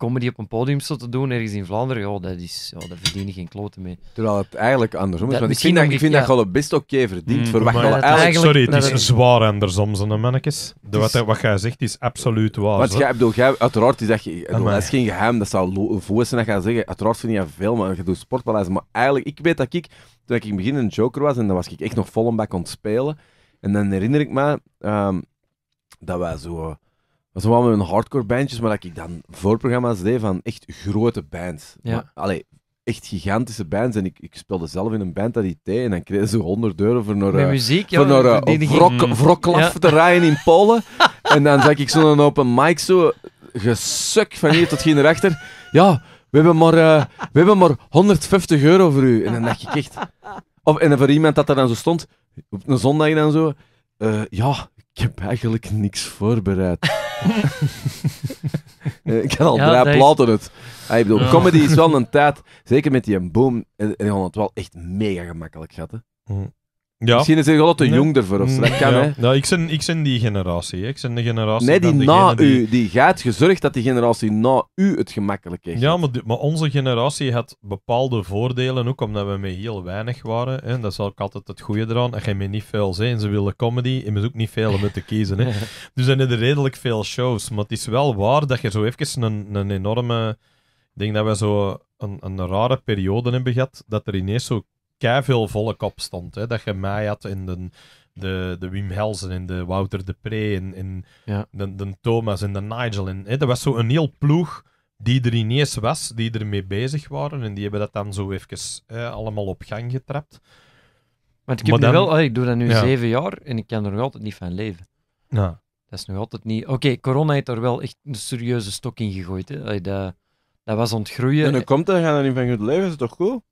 comedy op een podium zo te doen ergens in Vlaanderen, ja dat is, ja, daar verdien je geen kloten mee. Terwijl het eigenlijk andersom is. want ik vind, dat, ik, vind dat je al best oké verdient. Mm, voor wat eigenlijk... Sorry, het is zwaar andersom, zo'n mannetjes. De, wat, wat jij zegt is absoluut waar. Wat jij, bedoel, uiteraard is dat, je, dat is geen geheim, dat zou voelen dat gaan zeggen. Uiteraard vind je veel, maar je doet sportpaleis. Maar eigenlijk, ik weet dat ik, toen ik in het begin een joker was, en dan was ik echt nog vol bak aan het spelen. En dan herinner ik me ehm, dat wij zo dat was wel met een hardcore bandjes, maar dat ik dan voorprogramma's deed van echt grote bands. allee, echt gigantische bands. En ik, ik speelde zelf in een band dat IT en dan kregen ze 100 euro voor naar, muziek, voor te rijden in Polen. [laughs] en dan zag ik zo'n open mic zo gesuk van hier tot hier naar achter. Ja, we hebben, maar, eh, we hebben maar 150 euro voor u. En dan dacht ik echt... Of, en voor iemand dat er dan zo stond, op een zondag en dan zo... Eh, ja, ik heb eigenlijk niks voorbereid. [laughs] ik kan al ja, drie platen is... het. Ah, ik bedoel, comedy is wel een tijd, zeker met die boom, en, eh, en het wel echt mega gemakkelijk gehad. Hè. Mhm. Ja. Misschien is hij wel te jong ervoor. of Dat mm. kan, hè. Ja, ik ben ik die generatie. Ik ben de generatie Nee, die na u, die gaat gezorgd dat die generatie na u het gemakkelijk heeft. Ja, maar, maar onze generatie had bepaalde voordelen, ook omdat we met heel weinig waren. Hè. Dat is ook altijd het goede eraan. En je met niet veel zijn. Ze willen comedy en we ook niet veel om te kiezen. Hè. [laughs] Dus er redelijk veel shows. Maar het is wel waar dat je zo even een, een enorme... Ik denk dat we zo een, een rare periode hebben gehad, dat er ineens zo veel volk stond, Hè? Dat je mij had in de, de, de Wim Helsen, in de Wouter de Pre, in, in de, de Thomas, en de Nigel. En, hè? Dat was zo een heel ploeg die er ineens was, die ermee bezig waren. En die hebben dat dan zo even eh, allemaal op gang getrapt. Maar ik, heb dan, wel, ik doe dat nu zeven jaar en ik kan er nog altijd niet van leven. Ja. Dat is nog altijd niet... Oké, corona heeft er wel echt een serieuze stok in gegooid. Hè? Dat, dat was ontgroeien. En dan komt dat, gaan er niet van goed leven, is toch cool?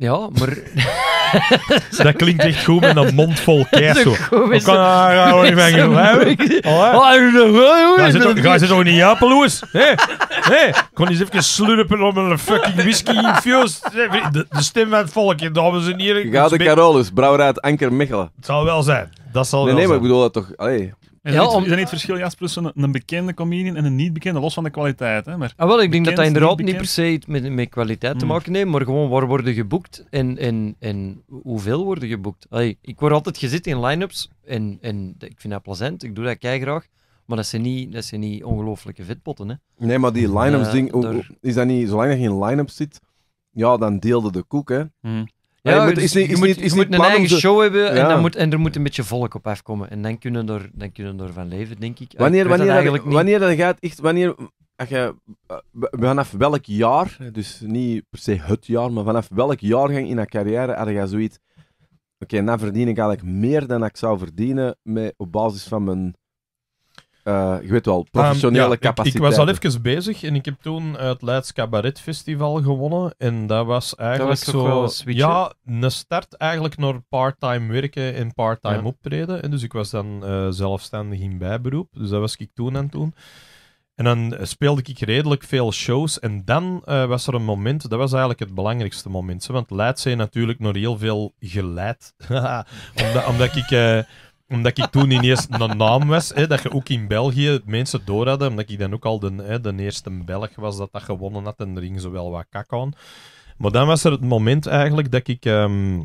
Ja, maar... [laughs] dat klinkt echt goed met een mond vol kerst. Ik kan daar gewoon nou niet Ga je toch niet apen, Louis? Hé, hé. Kon eens even slurpen om een fucking whisky infuse. De, de stem van het volkje, dames en heren. Ga de Carolus, brouwerij Anker Mechelen. Het zal wel zijn. Dat zal nee, wel nee, maar ik bedoel dat toch... Allee, en ja, om... Is niet verschil, Jasper, tussen een, een, bekende comedian en een niet-bekende, los van de kwaliteit? Hè? Maar ah, wel, ik denk dat dat inderdaad niet, niet per se met, met kwaliteit te hmm. maken heeft, maar gewoon waar worden geboekt en, en, en hoeveel worden geboekt. Allee, ik word altijd gezet in line-ups en, en ik vind dat plezant, ik doe dat kei graag. Maar dat zijn niet, dat niet ongelooflijke vetpotten, hè? Nee, maar die eh, line-ups ding, is dat niet, zolang je geen line-up zit, ja, dan deelde de koek, hè? Hmm. Ja, je moet, moet een eigen show hebben en, moet, en er moet een beetje volk op afkomen. En dan kunnen er, dan kunnen er van leven, denk ik. Wanneer, wanneer, dat, wanneer dat gaat, echt, wanneer, als je, eh, vanaf welk jaar, dus niet per se het jaar, maar vanaf welk jaar je in haar carrière had je zoiets. Oké, okay, nou verdien ik eigenlijk meer dan ik zou verdienen met, op basis van mijn eh, je weet wel, ah, professionele capaciteit. Ik, was al even bezig en ik heb toen het Leids Cabaret Festival gewonnen. En dat was eigenlijk dat was zo... ja, een start eigenlijk nog part-time werken en part-time optreden. En dus ik was dan eh, zelfstandig in bijberoep. Dus dat was ik toen aan toen. En dan speelde ik redelijk veel shows. En dan eh, was er een moment, dat was eigenlijk het belangrijkste moment. Hè? Want Leids zijn natuurlijk nog heel veel geleid. [laughs] omdat, omdat ik omdat ik toen ineens [laughs] een naam was, hè, dat je ook in België mensen door hadden, omdat ik dan ook al de, hè, de eerste Belg was dat dat gewonnen had en er ging wel wat kak aan. Maar dan was er het moment eigenlijk dat ik... Um,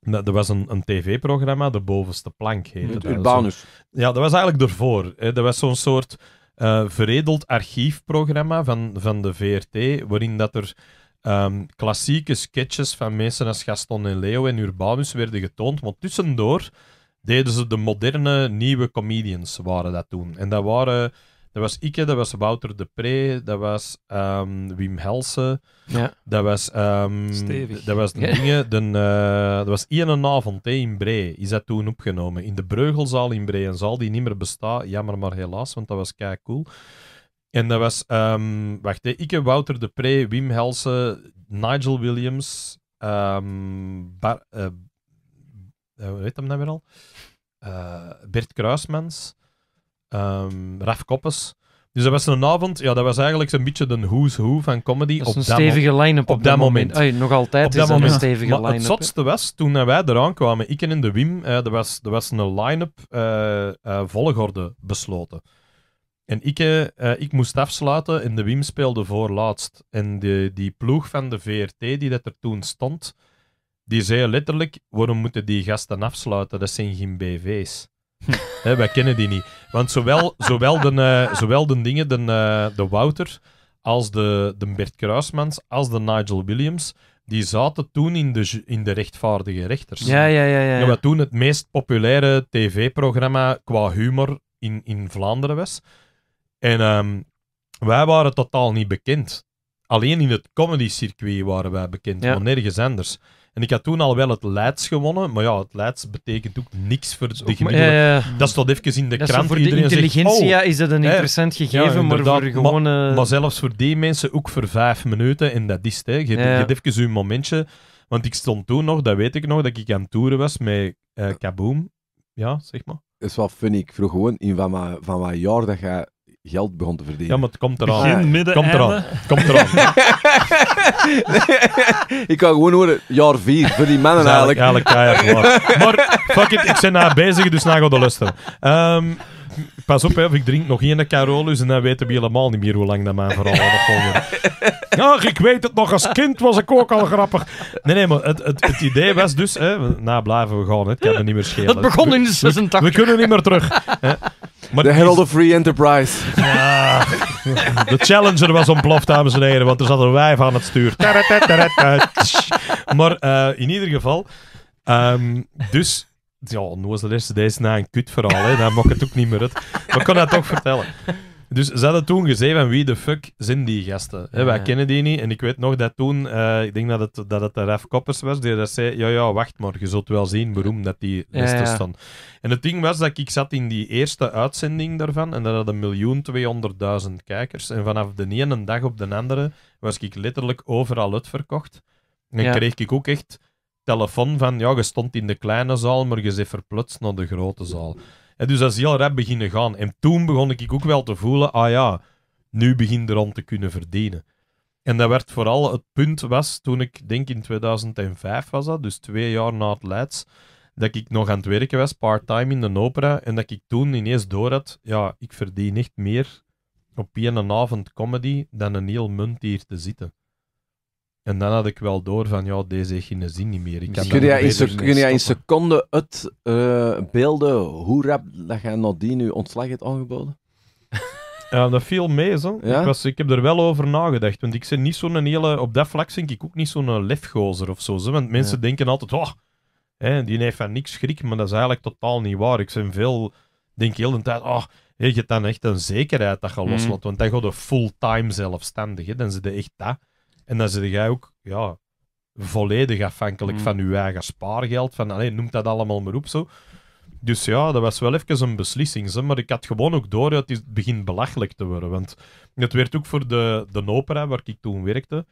er was een, een tv-programma, De Bovenste Plank heette dat. Urbanus. ja, dat was eigenlijk ervoor. Hè. Dat was zo'n soort uh, veredeld archiefprogramma van, van de VRT, waarin dat er ehm, klassieke sketches van mensen als Gaston en Leo en Urbanus werden getoond. Want tussendoor deden ze de moderne, nieuwe comedians, waren dat toen. En dat waren... Dat was Ike, dat was Wouter de Pre, dat was ehm, Wim Helsen, ja. dat was... Ehm, Stevig. Dat was de dingen, eh, dat was een avond in Bree, is dat toen opgenomen. In de Breugelzaal in Bree, een zaal die niet meer bestaat, jammer maar helaas, want dat was kei cool. En dat was, ehm, wacht Ikke, Wouter de Pre, Wim Helsen, Nigel Williams, um, eh, hoe heet hem dat nou weer al? Eh, Bert Kruismans, um, Raf Koppes. Dus dat was een avond, ja, dat was eigenlijk een beetje de who's who van comedy. Dat is op een stevige line-up op, dat moment. nog altijd op is dat moment. een stevige line-up. Het zotste was, toen wij eraan kwamen, ik en de Wim, eh, er, was, er was een line-up volgorde besloten. En ik, ik moest afsluiten en de Wim speelde voorlaatst. En de, die ploeg van de VRT die dat er toen stond, die zeiden letterlijk, waarom moeten die gasten afsluiten? Dat zijn geen BV's. He, [laughs] wij kennen die niet. Want zowel, zowel, de, eh, zowel de dingen, de, eh, de Wouter, als de, de Bert Kruismans, als de Nigel Williams, die zaten toen in de, in de rechtvaardige rechters. Ja, ja, ja. ja, ja. Wat toen het meest populaire tv-programma qua humor in, in Vlaanderen was. En ehm, wij waren totaal niet bekend. Alleen in het comedy-circuit waren wij bekend, ja. nergens anders. En ik had toen al wel het Leids gewonnen, maar ja, het Leids betekent ook niks voor de gemiddelde. Dat dat tot even in de krant. Voor de intelligentie oh, is dat een interessant gegeven, maar voor gewoon... Maar, maar, zelfs voor die mensen ook voor vijf minuten, en dat is het. Hè. Je, hebt even een momentje. Want ik stond toen nog, dat weet ik nog, dat ik aan het toeren was met eh, eh. Kaboom. Ja, zeg maar. Dat is wel funny. Ik vroeg gewoon in van, mijn van jaar dat jij geld begon te verdienen. Ja, maar het komt eraan. Begin, midden, komt eraan. komt eraan. [laughs] ik kan gewoon horen, jaar 4, voor die mannen eigenlijk. Eigenlijk keihard Maar, fuck it, ik ben na bezig, dus na gaan luisteren. Um, pas op, hè, ik drink nog één Carolus en dan weten we helemaal niet meer hoe lang dat mijn verhaal gaat volgen. ik weet het nog, als kind was ik ook al grappig. Nee, nee, maar het, het, het idee was dus... Hè, na blijven we gaan, hè, het kan me niet meer schelen. Het begon in de 86. We, we kunnen niet meer terug. Hè de Herald of Free Enterprise. de Challenger was ontploft, dames en heren, want er zat een wijf aan het stuur. Maar eh, in ieder geval, ehm, dus... Ja, is de eerste deze na een kut verhaal, hè. Dan mag het ook niet meer uit. Maar ik kan dat toch vertellen. Dus ze hadden toen gezegd van wie de fuck zijn die gasten. Hè, wij kennen die niet. En ik weet nog dat toen, eh, ik denk dat het, dat het de Raf Koppers was, die dat zei, ja ja, wacht maar, je zult wel zien beroemd dat die listen dan. En het ding was dat ik zat in die eerste uitzending daarvan en dat had een miljoen 200.000 kijkers. En vanaf de ene dag op de andere was ik letterlijk overal uitverkocht. En ja. kreeg ik ook echt telefoon van, ja, je stond in de kleine zaal, maar je zit verplutst naar de grote zaal. En dus dat is heel rap beginnen gaan. En toen begon ik ook wel te voelen, ah ja, nu begin er aan te kunnen verdienen. En dat werd vooral het punt was toen ik, denk in 2005 was dat, dus twee jaar na het Leids, dat ik nog aan het werken was, part-time in de opera. En dat ik toen ineens door had, ja, ik verdien echt meer op één avond comedy dan een heel munt hier te zitten. En dan had ik wel door van, ja, deze heeft geen zin niet meer. Dus kun, je in, een seconde het in eh, hoe rap dat je nadien nu ontslag hebt aangeboden? [laughs] Ja, dat viel mee, zo. Ik, was, ik heb er wel over nagedacht. Want ik ben niet zo'n hele... Op dat vlak denk ik ook niet zo'n eh, lefgozer of zo. zo want mensen denken altijd, oh, hè, die heeft van niks schrik. Maar dat is eigenlijk totaal niet waar. Ik ben veel... Denk heel de tijd, oh, je hebt dan echt een zekerheid dat je mm. loslaat. Want dan gaat je fulltime zelfstandig. Hè. Dan zit echt dat. En dan zit jij ook ja, volledig afhankelijk mm. van je eigen spaargeld. Van, alleen noem dat allemaal maar op zo. Dus ja, dat was wel even een beslissing. Hè? Maar ik had gewoon ook door dat het begint belachelijk te worden. Want het werd ook voor de, de opera waar ik toen werkte,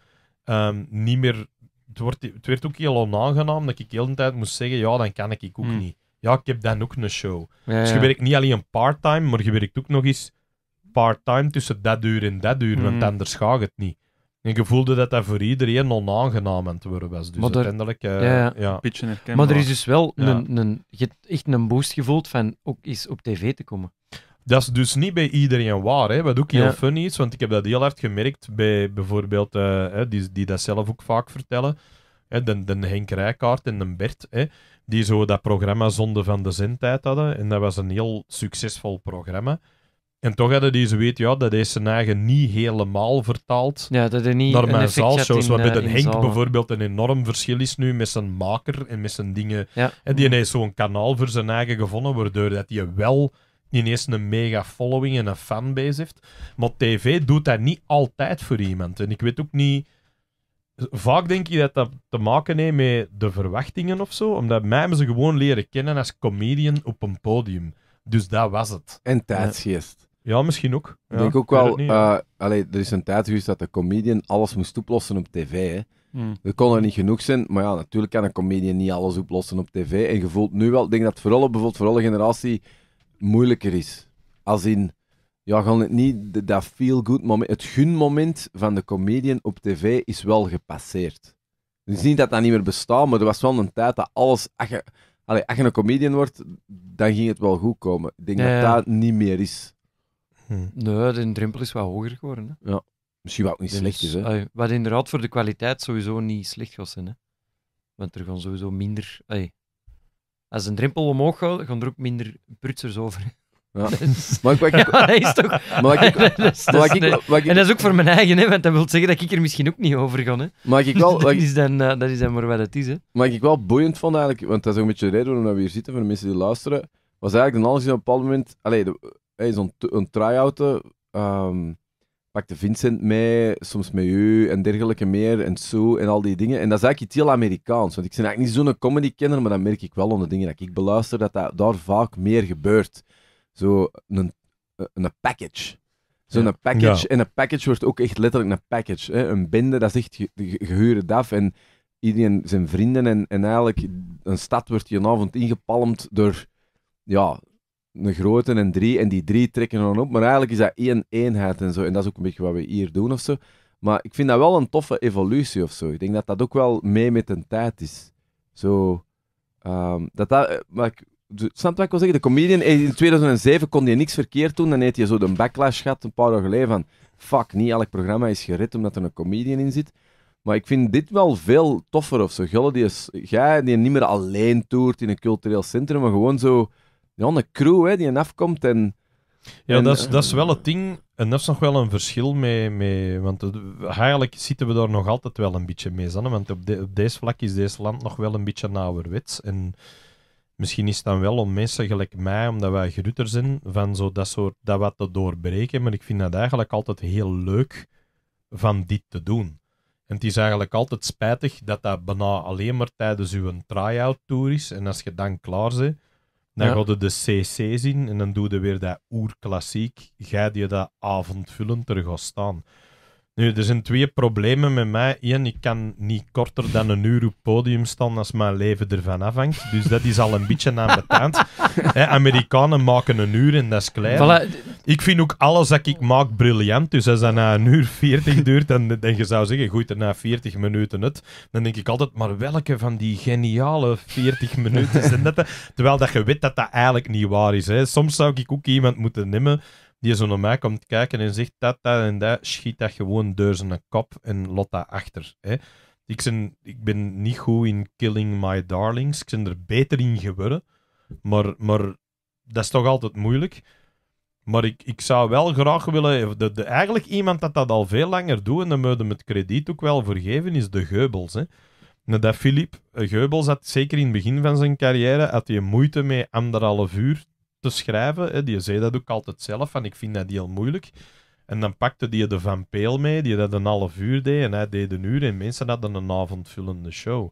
ehm, niet meer. Het, wordt, het werd ook heel onaangenaam dat ik de hele tijd moest zeggen: ja, dan kan ik ook mm. niet. Ja, ik heb dan ook een show. Dus je werkt niet alleen part-time, maar je werkt ook nog eens part-time tussen dat uur en dat uur, want mm. anders gaat het niet. En je voelde dat dat voor iedereen onaangenaam aan het worden was. Dus maar uiteindelijk... Er, uh, ja, maar er is dus wel een, een, je hebt echt een boost gevoeld van ook eens op tv te komen. Dat is dus niet bij iedereen waar, hè? wat ook heel funny is. Want ik heb dat heel hard gemerkt bij bijvoorbeeld, uh, die, die dat zelf ook vaak vertellen, hè? De, de Henk Rijkaard en de Bert, hè? die zo dat programma Zonde van de Zendtijd hadden. En dat was een heel succesvol programma. En toch hadden die zoiets, ja, dat is zijn eigen niet helemaal vertaald ja, dat niet naar mijn zaalshows. Wat met de eh, Henk bijvoorbeeld een enorm verschil is nu met zijn maker en met zijn dingen. En die heeft zo'n kanaal voor zijn eigen gevonden, waardoor dat hij wel ineens een mega following en een fanbase heeft. Maar tv doet dat niet altijd voor iemand. En ik weet ook niet... Vaak denk ik dat dat te maken heeft met de verwachtingen of zo. Omdat mij hebben ze gewoon leren kennen als comedian op een podium. Dus dat was het. En tijdsgeest. Ja, misschien ook. ik denk ook wel, eh, er is een tijd geweest dat de comedian alles moest oplossen op tv. Hè. Hmm. Dat kon er niet genoeg zijn, maar ja, natuurlijk kan een comedian niet alles oplossen op tv. En je voelt nu wel, ik denk dat het voor bijvoorbeeld voor alle generatie moeilijker is. Als in, ja, gewoon het niet, dat feel-good moment, het gunmoment van de comedian op tv is wel gepasseerd. Het is niet dat dat niet meer bestaat, maar er was wel een tijd dat alles, als je, allee, een comedian wordt, dan ging het wel goed komen. Ik denk dat dat niet meer is. Hmm. Nee, de drempel is wat hoger geworden. Hè. Ja, misschien wat ook niet dus, slecht is. Hè? wat inderdaad voor de kwaliteit sowieso niet slecht was Hè. Want er gaan sowieso minder. Als een drempel omhoog gaat, gaan er ook minder prutsers over. Ja. [laughs] Dus- maar ik, ik, [laughs] is toch... Maar ik, en dat is ook voor mijn eigen, hè, want dat wil zeggen dat ik er misschien ook niet over ga. Hè. Maar ik wel, [laughs] dat, is dan, eh, dat is dan maar wat het is. Hè. Maar ik wel boeiend vond eigenlijk, want dat is ook een beetje de reden waarom we hier zitten, voor de mensen die luisteren, was eigenlijk dan alles op een bepaald moment... Allee, de, hey, zo'n een try out ehm, pakte Vincent mee, soms met u en dergelijke meer en zo en al die dingen. En dat is eigenlijk iets heel Amerikaans. Want ik ben eigenlijk niet zo'n comedy-kenner, maar dan merk ik wel onder dingen dat ik beluister dat, daar vaak meer gebeurt. Zo een, een package. Zo'n ja. package. En een package wordt ook echt letterlijk een package. Hè? Een bende, dat is echt ge ge DAF. En iedereen zijn vrienden. En, en eigenlijk, een stad wordt je avond ingepalmd door ja, een grote en drie. En die drie trekken dan op. Maar eigenlijk is dat één eenheid en zo. En dat is ook een beetje wat we hier doen of zo. Maar ik vind dat wel een toffe evolutie of zo. Ik denk dat dat ook wel mee met een tijd is. Zo, um, dat dat, eh, maar ik, wat wil zeggen? De comedian, eh, in 2007 kon je niks verkeerd doen. Dan heeft je zo de backlash gehad een paar jaar geleden van... Fuck, niet elk programma is gered omdat er een comedian in zit. Maar ik vind dit wel veel toffer of zo. Gulle die, is, jij, die niet meer alleen toert in een cultureel centrum, maar gewoon zo ja, een crew hè, die afkomt en... Ja, dat, is, dat is wel het ding. En dat is nog wel een verschil mee... mee want eigenlijk zitten we daar nog altijd wel een beetje mee. Zanne, want op, op deze vlak is deze land nog wel een beetje nauwerwets. En misschien is het dan wel om mensen gelijk mij, omdat wij grutter zijn, van zo dat soort, dat wat te doorbreken. Maar ik vind dat eigenlijk altijd heel leuk van dit te doen. En het is eigenlijk altijd spijtig dat dat bijna alleen maar tijdens uw try-out tour is. En als je dan klaar bent, dan ja. ga de CC zien en dan doe je weer dat oerklassiek. Ga je dat avondvullend er gaan staan. Nu, er zijn twee problemen met mij. Eén, ik kan niet korter dan een uur op podium staan als mijn leven ervan afhangt. Dus dat is al een beetje aan betaald. [laughs] Amerikanen maken een uur en dat is klein. Ik vind ook alles dat ik maak briljant. Dus als dat na een uur 40 duurt en, en je zou zeggen, goed, na 40 minuten het. Dan denk ik altijd, maar welke van die geniale 40 minuten [laughs] zijn dat? Terwijl dat je weet dat dat eigenlijk niet waar is. Hè. Soms zou ik ook iemand moeten nemen die zo naar mij komt kijken en zegt dat, dat en dat, schiet dat gewoon door zijn kop en lot dat achter. Hè. Ik, ben, ik ben niet goed in Killing My Darlings. Ik ben er beter in geworden. Maar, maar dat is toch altijd moeilijk. Maar ik, ik zou wel graag willen... de, eigenlijk iemand dat dat al veel langer doet, en daar moet hem het krediet ook wel voor geven, is de Geubels. Hè. Dat Philippe eh, Geubels had, zeker in het begin van zijn carrière, had hij moeite met anderhalf uur schrijven. Hè. Die zei dat ook altijd zelf, van ik vind dat heel moeilijk. En dan pakte die de Van Peel mee, die dat een half uur deed en hij deed een uur en mensen hadden een avondvullende show.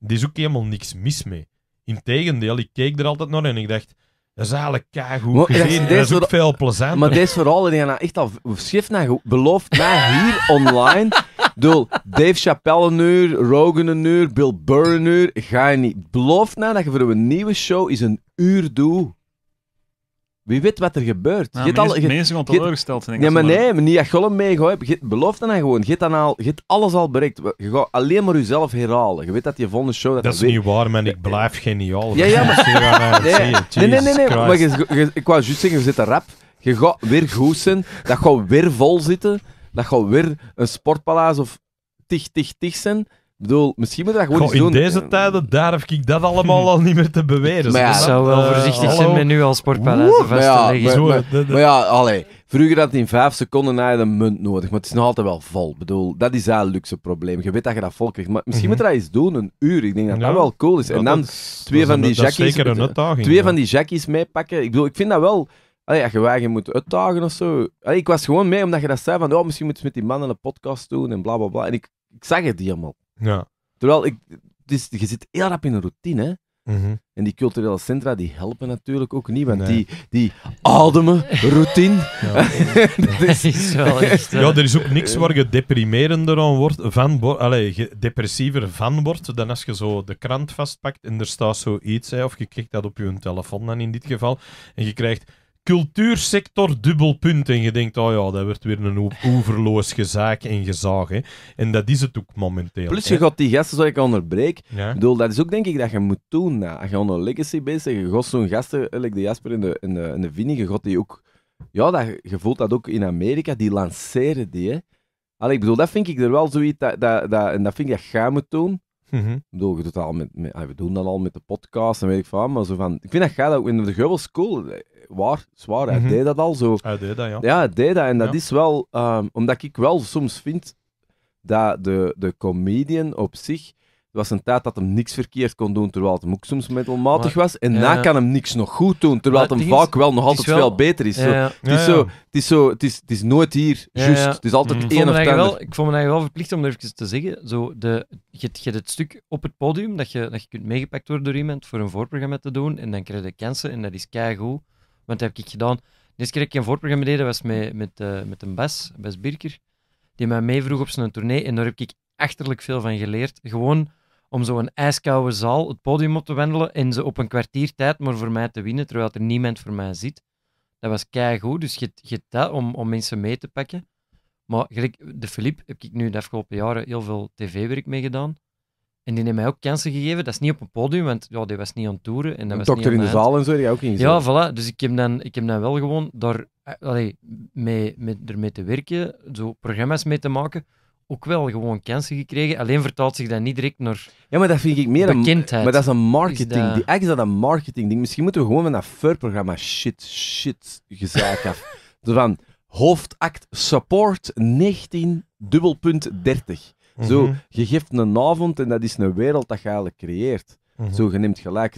Er is ook helemaal niks mis mee. Integendeel, ik keek er altijd naar en ik dacht, dat is eigenlijk keigoed gezien. Dat is ook veel plezant. Maar deze vooral, die gaan echt al schrift naar beloofd mij hier [laughs] online. Doel, Dave Chappelle een uur, Rogan een uur, Bill Burr een uur. Ga je niet. Beloof nou dat je voor een nieuwe show is een uur doe. Wie weet wat er gebeurt. Ja, mensen, al, ge, mensen gaan teleurgesteld zijn. Nee, maar nee, maar niet dat golem meegooien. Beloof dan gewoon. Je dan al, alles al bereikt. Je gaat alleen maar jezelf herhalen. Je weet dat je volgende show... Dat, dat is niet waar, man. Ik eh, blijf geniaal. Ja, ja, [laughs] maar... nee. nee, nee, nee, nee. Maar ik wou juist zeggen, je zit rap. Je gaat weer goed zijn. Dat gaat weer vol zitten. Dat gaat weer een sportpalaas of tig, tig, tig zijn bedoel, misschien moet je dat gewoon doen. In deze tijden durf ik dat allemaal al niet meer te beweren. Maar zou wel eh, voorzichtig zijn met nu als sportpaleis vast te leggen. Maar, ja, allee, vroeger had in vijf seconden had je een munt nodig, maar het is nog altijd wel vol. bedoel, dat is een luxe probleem. Je weet dat je dat vol krijgt. Maar misschien mhm. moet je dat eens doen, een uur. Ik denk dat dat wel cool is. en dan twee, van die, jackies, twee van die jackies... Twee van die jackies meepakken. Ik bedoel, ik vind dat wel... Allee, je wagen moet uitdagen of zo. Allee, ik was gewoon mee omdat je dat zei van, oh, misschien moet je met die mannen een podcast doen en bla bla bla. En ik, ik zag het helemaal. Ja. Terwijl ik, je zit heel rap in een routine. Mhm. En die culturele centra die helpen natuurlijk ook niet, want die, die ademen, routine. Ja. [laughs] dat is... [laughs] echt, ja, eh, er is ook niks waar je deprimerender aan wordt, van, allez, depressiever van wordt dan als je zo de krant vastpakt en er staat zoiets, of je kijkt dat op je telefoon dan in dit geval, en je krijgt Cultuursector dubbelpunt. En je denkt, oh ja, dat wordt weer een oeverloos overloos gezaak en gezaag. Hè. En dat is het ook momenteel. Plus, je gaat die gasten, zoals ik onderbreek. Ik bedoel, dat is ook denk ik dat je moet doen. Na. Als je onder een legacy bezig je gaat zo'n gasten, like de Jasper en de, en de, Vinnie, je gaat die ook... Ja, dat, je voelt dat ook in Amerika, die lanceren die, hè. ik bedoel, dat vind ik er wel zoiets, dat, dat, en dat vind ik dat ga moet doen. Mhm. Ik bedoel, je doet al met, we doen dat al met de podcast en weet ik van, maar zo van, ik vind dat gaat ook in de Gubbels cool waar, hij mhm. deed dat al zo. Hij deed dat, ja. Ja, hij deed dat. En dat is wel, um, omdat ik wel soms vind dat de, de comedian op zich. Het was een tijd dat hem niks verkeerd kon doen, terwijl het hem ook soms middelmatig was. En ja, na kan hem niks nog goed doen, terwijl het hem vaak wel nog altijd veel beter is. het, is zo, het, is nooit hier, juist. Het is altijd mhm. één of ander. Ik vond me eigenlijk wel verplicht om even te zeggen. Zo de, je, je het stuk op het podium, dat je, dat je kunt meegepakt worden door iemand voor een voorprogramma te doen. En dan krijg je kansen en dat is keigoed. Want dat heb ik gedaan. De eerste keer dat ik een voorprogramma deed, was met, met, uh, met een Bas, Bas Birker, die mij meevroeg op zijn tournee. En daar heb ik achterlijk veel van geleerd. Gewoon om zo'n ijskoude zaal het podium op te wendelen en ze op een kwartier tijd maar voor mij te winnen, terwijl er niemand voor mij zit. Dat was keigoed, dus je, je dat om, om mensen mee te pakken. Maar gelijk de Filip heb ik nu de afgelopen jaren heel veel tv-werk mee gedaan. En die heeft mij ook kansen gegeven. Dat is niet op een podium, want ja, die was niet aan het toeren. En dat was dokter niet in de zaal en zo, die ook niet. Ja, voilà. Dus ik heb dan, ik heb dan wel gewoon daar eh, allee, mee, mee, ermee te werken, zo programma's mee te maken ook wel gewoon kansen gekregen. Alleen vertaalt zich dat niet direct naar Ja, maar dat vind ik meer bekendheid. Een, maar dat is een marketing. Die eigenlijk is dat een marketing ding. Misschien moeten we gewoon met dat fur-programma shit, shit gezaak af. [laughs] van hoofdact support 19 30. Zo, mhm. je geeft een avond en dat is een wereld dat je eigenlijk creëert. Mhm. Zo, je neemt gelijk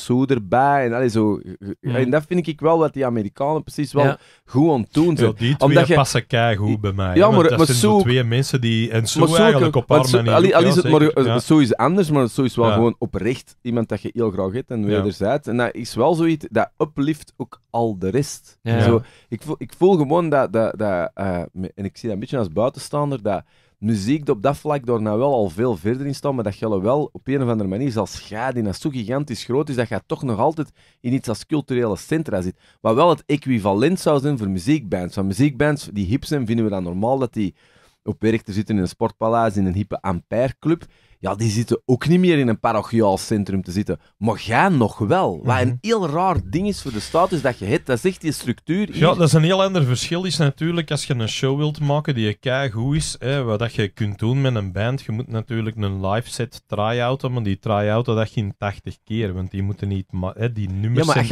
zo erbij. En, allee, zo, mhm. en dat vind ik wel wat die Amerikanen precies wel goed aan doen zijn. die twee Omdat je... goed bij mij. Ja, maar, dat zijn zo... twee mensen die... En zo, eigenlijk op haar manier. al is het maar, eh, Zo is anders, maar zo is wel gewoon oprecht iemand dat je heel graag hebt en wederzijds. En dat is wel zoiets, dat uplift ook al de rest. Zo, ik, voel, ik voel gewoon dat... dat, dat eh, en ik zie dat een beetje als buitenstaander, dat muziek op dat vlak daar nou wel al veel verder in staan, maar dat je wel op een of andere manier, zelfs als nou zo gigantisch groot is, dat je toch nog altijd in iets als culturele centra zit. Wat wel het equivalent zou zijn voor muziekbands. Van muziekbands die hip zijn, vinden we dan normaal dat die op werk te zitten in een sportpaleis, in een hippe Ampère-club ja, die zitten ook niet meer in een parochiaal centrum te zitten. Maar jij nog wel. Wat mhm. een heel raar ding is voor de staat, is dat je het, dat zegt echt die structuur. Ja, dat is een heel ander verschil. Is natuurlijk als je een show wilt maken die je goed is, hè, wat dat je kunt doen met een band. Je moet natuurlijk een live set try-outen, maar die try out dat je in 80 keer, want die moeten niet, hè, die nummers maar als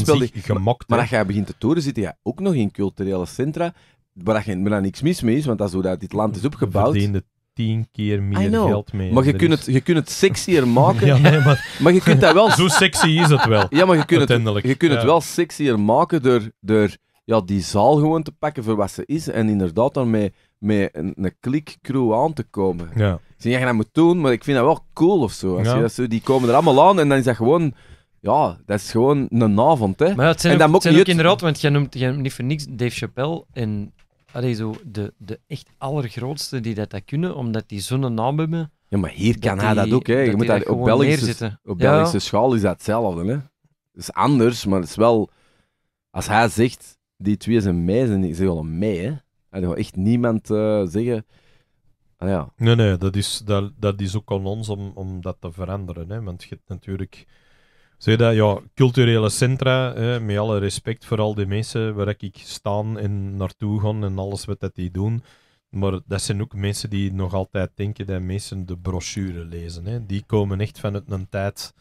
zijn gemokt. Maar, als jij begint te toeren, zit je ook nog in culturele centra waar, je, niks mis mee is, want dat is hoe dat dit land is opgebouwd tien keer meer geld mee. Maar je kunt, het, je kunt het sexier [laughs] maken. ja, maar... je kunt dat wel... Zo sexy is het wel. Ja, maar je kunt, het, je kunt het wel sexier maken door, door ja, die zaal gewoon te pakken voor wat ze is. En inderdaad daarmee, met, een, klik crew aan te komen. Ja. je, je dat moet doen, maar ik vind dat wel cool of zo. Als je dat Die komen er allemaal aan en dan is dat gewoon... Ja, dat is gewoon een avond, hè. Maar het zijn en ook, het zijn inderdaad, want jij noemt, jij noemt niet voor niks Dave Chappelle en allee, zo de, de echt allergrootste die dat, dat kunnen, omdat die zo'n naam hebben. Ja, maar hier kan hij dat ook. Hè. Je moet dat op Belgische, op Belgische schaal is dat hetzelfde. Hè. Het is anders, maar het is wel... Als hij zegt, die twee zijn mij, zijn die wel een mij. Hè. Hij wil echt niemand eh, zeggen... Ah, ja. Nee, nee, dat is, dat, dat is ook aan ons om, om dat te veranderen. Hè. Want je hebt natuurlijk Zeg dat, ja, culturele centra, hè, met alle respect voor al die mensen waar ik staan en naartoe gaan en alles wat dat die doen. Maar dat zijn ook mensen die nog altijd denken dat mensen de brochure lezen. Hè. Die komen echt vanuit een tijd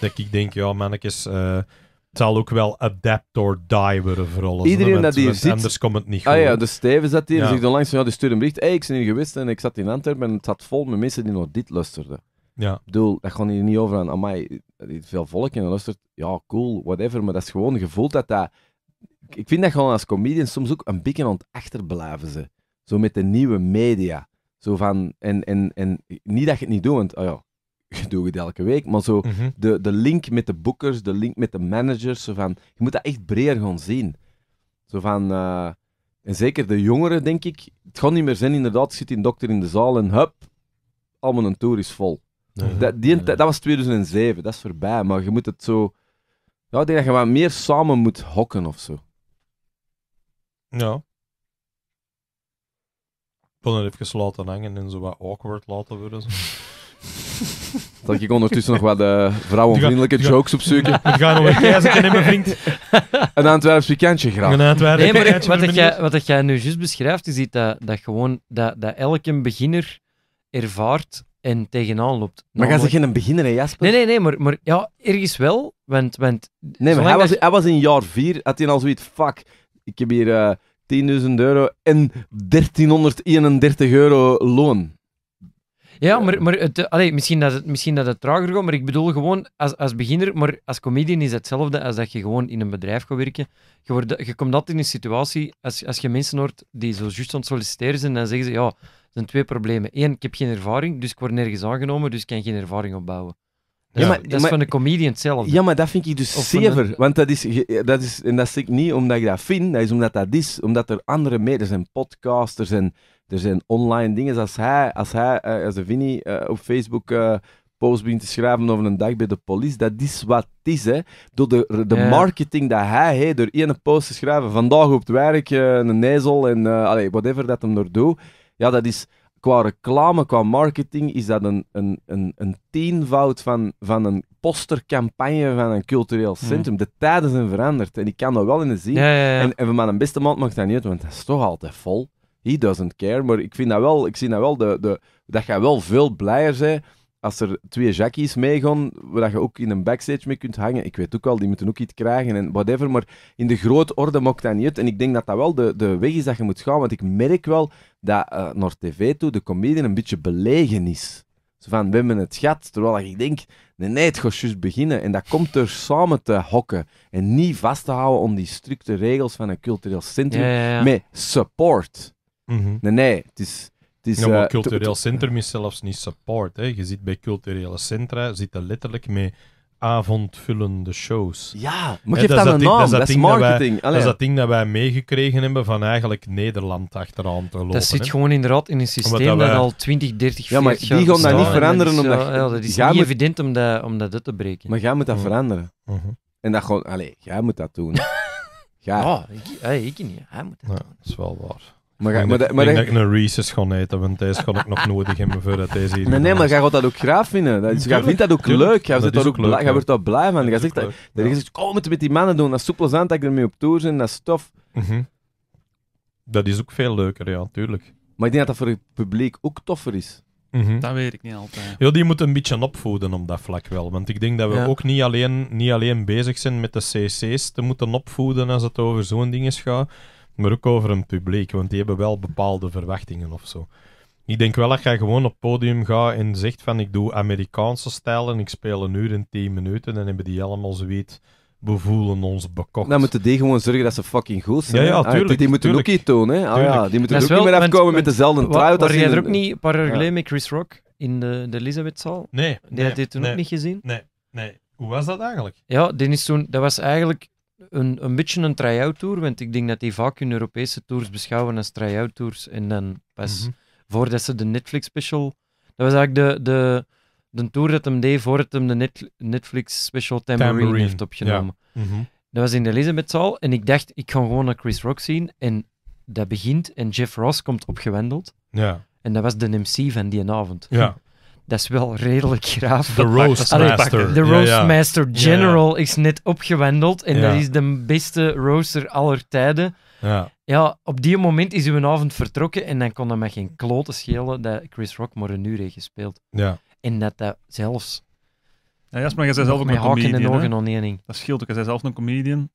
dat ik denk, ja mannetjes, uh, het zal ook wel adapt or die worden Iedereen dat die ziet... Anders komt het niet goed. Ah ja, de Steven zat hier ja. en dan langs, ja, die stuurde een bericht. Hey, ik ben hier geweest en ik zat in Antwerpen en het zat vol met mensen die nog dit luisterden. Ja. Ik bedoel, dat gaat hier niet over aan mij veel volk en de luistert, ja, cool, whatever. Maar dat is gewoon gevoeld dat dat... Ik vind dat gewoon als comedian soms ook een beetje aan het achterblijven ze. Zo met de nieuwe media. Zo van, en, en, en niet dat je het niet doet, want oh ja, [laughs] je doet het elke week, maar zo mhm. de, de link met de boekers, de link met de managers, zo van, je moet dat echt breder gaan zien. Zo van, eh, en zeker de jongeren, denk ik, het gaat niet meer zijn, inderdaad, zit een dokter in de zaal en hup, allemaal een tour is vol dat, die, dat was 2007, dat is voorbij. Maar je moet het zo. Ja, ik denk dat je wat meer samen moet hokken of zo. Ja. Ik wil het even laten hangen en zo wat awkward laten worden. [laughs] Dat ik ondertussen nog wat uh, vrouwenvriendelijke jokes opzoeken. We gaan nog een keizer in mijn vriend. [laughs] Een Antwerps weekendje graag. Een Antwerps nee, maar wat, jij, wat jij nu juist beschrijft, is dat, dat gewoon dat, dat elke beginner ervaart en tegenaan loopt. Maar ga ze geen beginner, hè, Jasper? Nee, nee, nee, maar, maar ja, ergens wel. Want, want, nee, maar hij, was, hij was in jaar vier. had hij al zoiets, fuck, ik heb hier uh, eh, 10.000 euro en 1331 euro loon. Ja, maar, maar het, allee, misschien, dat het, misschien dat het trager gaat, maar ik bedoel gewoon als, als beginner, maar als comedian is hetzelfde als dat je gewoon in een bedrijf gaat werken. Je, wordt, je komt dat in een situatie, als, als je mensen hoort die zo juist aan het solliciteren zijn, dan zeggen ze, ja, zijn twee problemen. Eén, ik heb geen ervaring, dus ik word nergens aangenomen, dus ik kan geen ervaring opbouwen. Dat, ja, maar, dat is van een comedian zelf. Ja, maar dat vind ik dus sever, zever. Want dat is, dat is, en dat zeg ik niet omdat ik dat vind, dat is omdat dat is, omdat er andere mee, er zijn podcasters en er zijn online dingen. Als hij, als hij, eh, als de Vinnie eh, op Facebook uh, post begint te schrijven over een dag bij de politie, dat is wat het is. Hè. Door de, de marketing dat hij heeft, door één post te schrijven, vandaag op het werk, een nezel en allee, whatever dat hem door doet ja, dat is qua reclame, qua marketing, is dat een, een, een, een tienvoud van, van een postercampagne van een cultureel mhm. centrum. De tijden zijn veranderd en ik kan dat wel in de zin En, en mijn beste man mag dat niet uit, want dat is toch altijd vol. He doesn't care, maar ik vind dat wel, ik zie dat wel, de, de, dat jij wel veel blijer bent als er twee jackies meegaan, waar je ook in een backstage mee kunt hangen, ik weet ook al, die moeten ook iets krijgen en whatever, maar in de grote orde mocht dat niet En ik denk dat dat wel de, de weg is dat je moet gaan, want ik merk wel dat eh, naar tv toe de comedian een beetje belegen is. Zo van, we hebben het gat, terwijl ik denk, nee, nee, het gaat juist beginnen. En dat komt er samen te hokken en niet vast te houden om die strikte regels van een cultureel centrum met support. Mhm. Nee, nee, het is het ja, eh, cultureel centrum is zelfs niet support. Hè. Je zit bij culturele centra zitten letterlijk mee avondvullende shows. Ja, maar geef dat, een naam, dat is, dat marketing. dat is dat ding dat wij meegekregen hebben van eigenlijk Nederland achteraan te lopen. Dat zit gewoon inderdaad in een systeem dat, al 20, 30, 40 jaar Ja, maar die gaan dat niet veranderen. Eh, omdat, ja, dat is niet evident om dat, om dat te breken. Maar jij moet dat mhm. veranderen. Mhm. En dat gewoon... Allee, jij moet dat doen. [laughs] Ja, ik, niet. Hij moet dat doen. Dat is wel waar. Maar, ga, maar, ik denk dat ik een Reese's ga eten, want hij is ook nog nodig hebben voordat deze hier... Nee, nee, maar jij gaat dat ook graag vinden. Dat, jij vindt dat ook leuk. Jij, dat ook leuk, wordt daar blij van. Jij zegt, dat, ja. je zegt, oh, moeten met die mannen doen. Dat is zo plezant dat ik ermee op tour ben. Dat is tof. Mhm. Dat is ook veel leuker, ja, tuurlijk. Maar ik denk dat dat voor het publiek ook toffer is. Mhm. Dat weet ik niet altijd. Ja, die moeten een beetje opvoeden op dat vlak wel. Want ik denk dat we ook niet alleen, niet alleen bezig zijn met de CC's te moeten opvoeden als het over zo'n ding is gaat maar ook over een publiek, want die hebben wel bepaalde verwachtingen of zo. Ik denk wel dat jij gewoon op podium gaat en zegt van ik doe Amerikaanse stijl en ik speel een uur en tien minuten en hebben die allemaal zoiets we voelen ons bekocht. Dan moeten die gewoon zorgen dat ze fucking goed zijn. Ja, ja, ah, tuurlijk, die, moeten ook iets tonen. Hè? Ah, ja, die moeten ook niet meer afkomen met dezelfde trui. Maar jij er ook niet een met Chris Rock in de, de Elizabethzaal? Nee. Die nee, had je toen ook niet gezien? Nee, nee. Hoe was dat eigenlijk? Ja, Dennis toen, dat was eigenlijk een, een beetje een try-out tour, want ik denk dat die vaak hun Europese tours beschouwen als try-out tours. En dan pas mhm. voordat ze de Netflix special. Dat was eigenlijk de, de, de tour dat hem deed voordat hem de Net, Netflix special Tambourine, heeft opgenomen. Mhm. Dat was in de Elizabethzaal en ik dacht, ik ga gewoon naar Chris Rock zien. En dat begint en Jeff Ross komt opgewendeld. Ja. En dat was de MC van die avond. Ja. [laughs] dat is wel redelijk graaf. De Roastmaster. De Roastmaster General is net opgewendeld en dat is de beste roaster aller tijden. Ja. op die moment is uw avond vertrokken en dan kon dat met geen kloten schelen dat Chris Rock maar een uur heeft gespeeld. Ja. En dat dat zelfs... Ja, maar je bent zelf ook een comedian. ogen Dat scheelt ook, Hij bent zelf een comedian.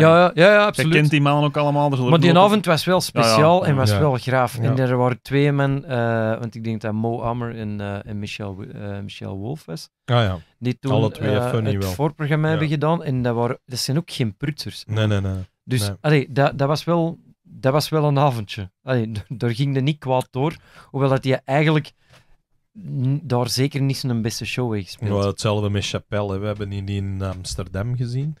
Ja, ja, ja, absoluut. Je kent die mannen ook allemaal. Dus maar die avond was wel speciaal en was wel graaf. En er waren twee men, uh, want ik denk dat Mo Ammer en, uh, en Michel, uh, Michel Wolf was. Ah, ja. Die toen Alle twee het voorprogramma hebben gedaan. En dat, waren, dat zijn ook geen prutsers. Nee, nee, nee. Dus nee. dat, dat was wel dat was wel een avondje. Allee, daar ging de niet kwaad door. Hoewel dat hij eigenlijk daar zeker niet zijn beste show heeft gespeeld. Ja, hetzelfde met Chapelle. We hebben die in Amsterdam gezien.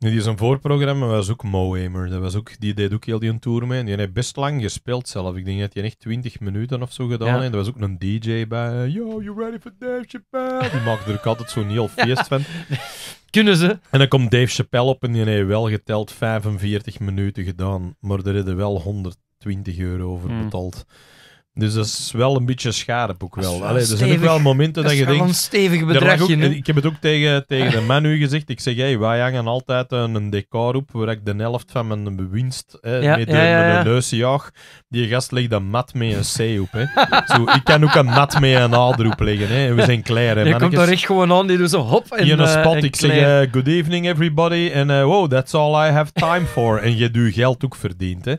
Die is een voorprogramma was ook Moamer. Dat was ook, die deed ook heel die tour mee. En die heeft best lang gespeeld zelf. Ik denk dat hij echt 20 minuten of zo gedaan heeft. Er was ook een DJ bij. Eh, Yo, you ready for Dave Chappelle? Die maakte er ook altijd zo'n heel [laughs] feest van. [laughs] Kunnen ze? En dan komt Dave Chappelle op en die heeft wel geteld 45 minuten gedaan. Maar er hebben wel 120 euro over hmm. betaald. Dus dat is wel een beetje schadepoek wel. wel er zijn ook wel momenten dat, dat je denkt... een stevig bedragje. Ook, ik heb het ook tegen, tegen de [laughs] man nu gezegd. Ik zeg, hey, wij hangen altijd een, een decor op waar ik de helft van mijn winst hè, ja, met, ja, een jaag. Die gast legt een mat met een C op. Hè. [laughs] zo, ik kan ook een mat met een A erop leggen. Hè. We zijn klaar. Hè, je komt er echt gewoon aan, die doet zo hop en, een eh, spot. ik zeg, eh, good evening everybody. En eh, wow, that's all I have time for. en je doet geld ook verdiend. Hè.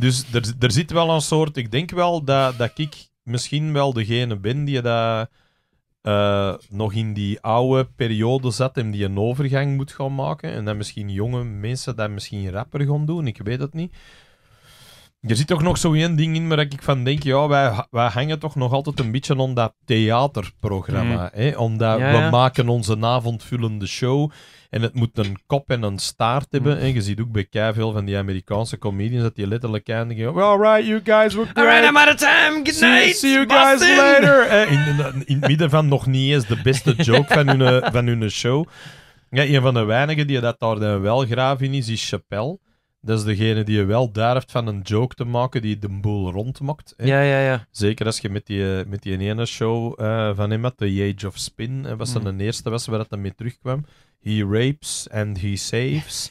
Dus er, er zit wel een soort... Ik denk wel dat, dat ik misschien wel degene ben die daar eh, nog in die oude periode zat en die een overgang moet gaan maken. En dat misschien jonge mensen dat misschien rapper gaan doen, ik weet het niet. Je zit toch nog zo één ding in waar ik van denk, ja, wij, wij hangen toch nog altijd een beetje om dat theaterprogramma. Mm. Hè? Omdat we maken onze avondvullende show en het moet een kop en een staart mm. hebben. En je ziet ook bij kei veel van die Amerikaanse comedians dat die letterlijk eindigen, alright, you guys were great. Alright, I'm out of time, good night. See, you guys later. in, in, het midden van nog niet eens de beste joke van hun, van hun show. Ja, een van de weinigen die dat daar dan wel graaf in is, is Chappelle. Dat is degene die je wel durft van een joke te maken die de boel rondmokt, Ja, ja, ja. Zeker als je met die, eh, met die ene show eh, van hem had, The Age of Spin, eh, was dat de mm. eerste was waar dat dan mee terugkwam. He rapes and he saves. [laughs]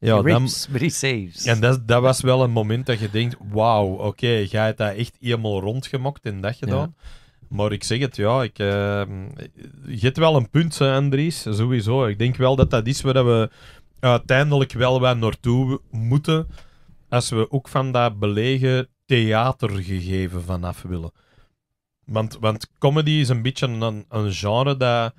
Ja, he dan, rapes, but he saves. En dat, dat was wel een moment dat je denkt, wauw, oké, ga je hebt dat echt helemaal rondgemokt in dat gedaan. Maar ik zeg het, ja, ik, ehm, je hebt wel een punt, Andries, sowieso. Ik denk wel dat dat is waar we uiteindelijk wel wat naartoe moeten als we ook van dat belegen theatergegeven vanaf willen. Want, want comedy is een beetje een, een genre dat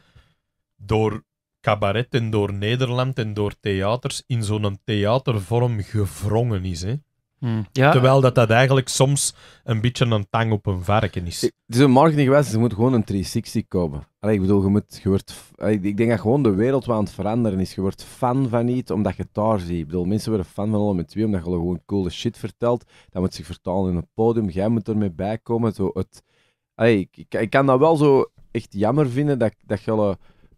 door cabaret en door Nederland en door theaters in zo'n theatervorm gevrongen is. Hè? Hmm. Terwijl dat, dat eigenlijk soms een beetje een tang op een varken is. Het is een marketing geweest, ze moeten gewoon een 360 komen. Allee, ik bedoel, je moet, je wordt, ik denk dat gewoon de wereld wel aan het veranderen is. Je wordt fan van iets omdat je het daar ziet. Ik bedoel, mensen worden fan van alle met twee omdat je gewoon coole shit vertelt. Dat moet zich vertalen in een podium. Jij moet ermee bijkomen. Zo, het, ik, ik, kan dat wel zo echt jammer vinden dat, dat je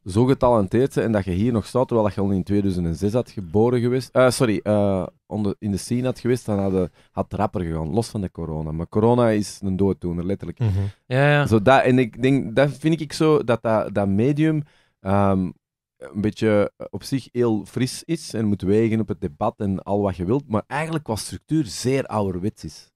zo getalenteerd zijn en dat je hier nog staat, terwijl je al in 2006 had geboren geweest. Eh, sorry, eh, onder, in de scene had geweest, dan had, eh, had rapper gegaan, los van de corona. Maar corona is een dooddoener, letterlijk. Mhm. ja, ja. Zo dat, en ik denk, dat vind ik zo, dat dat, medium ehm, een beetje op zich heel fris is en moet wegen op het debat en al wat je wilt, maar eigenlijk qua structuur zeer ouderwets is.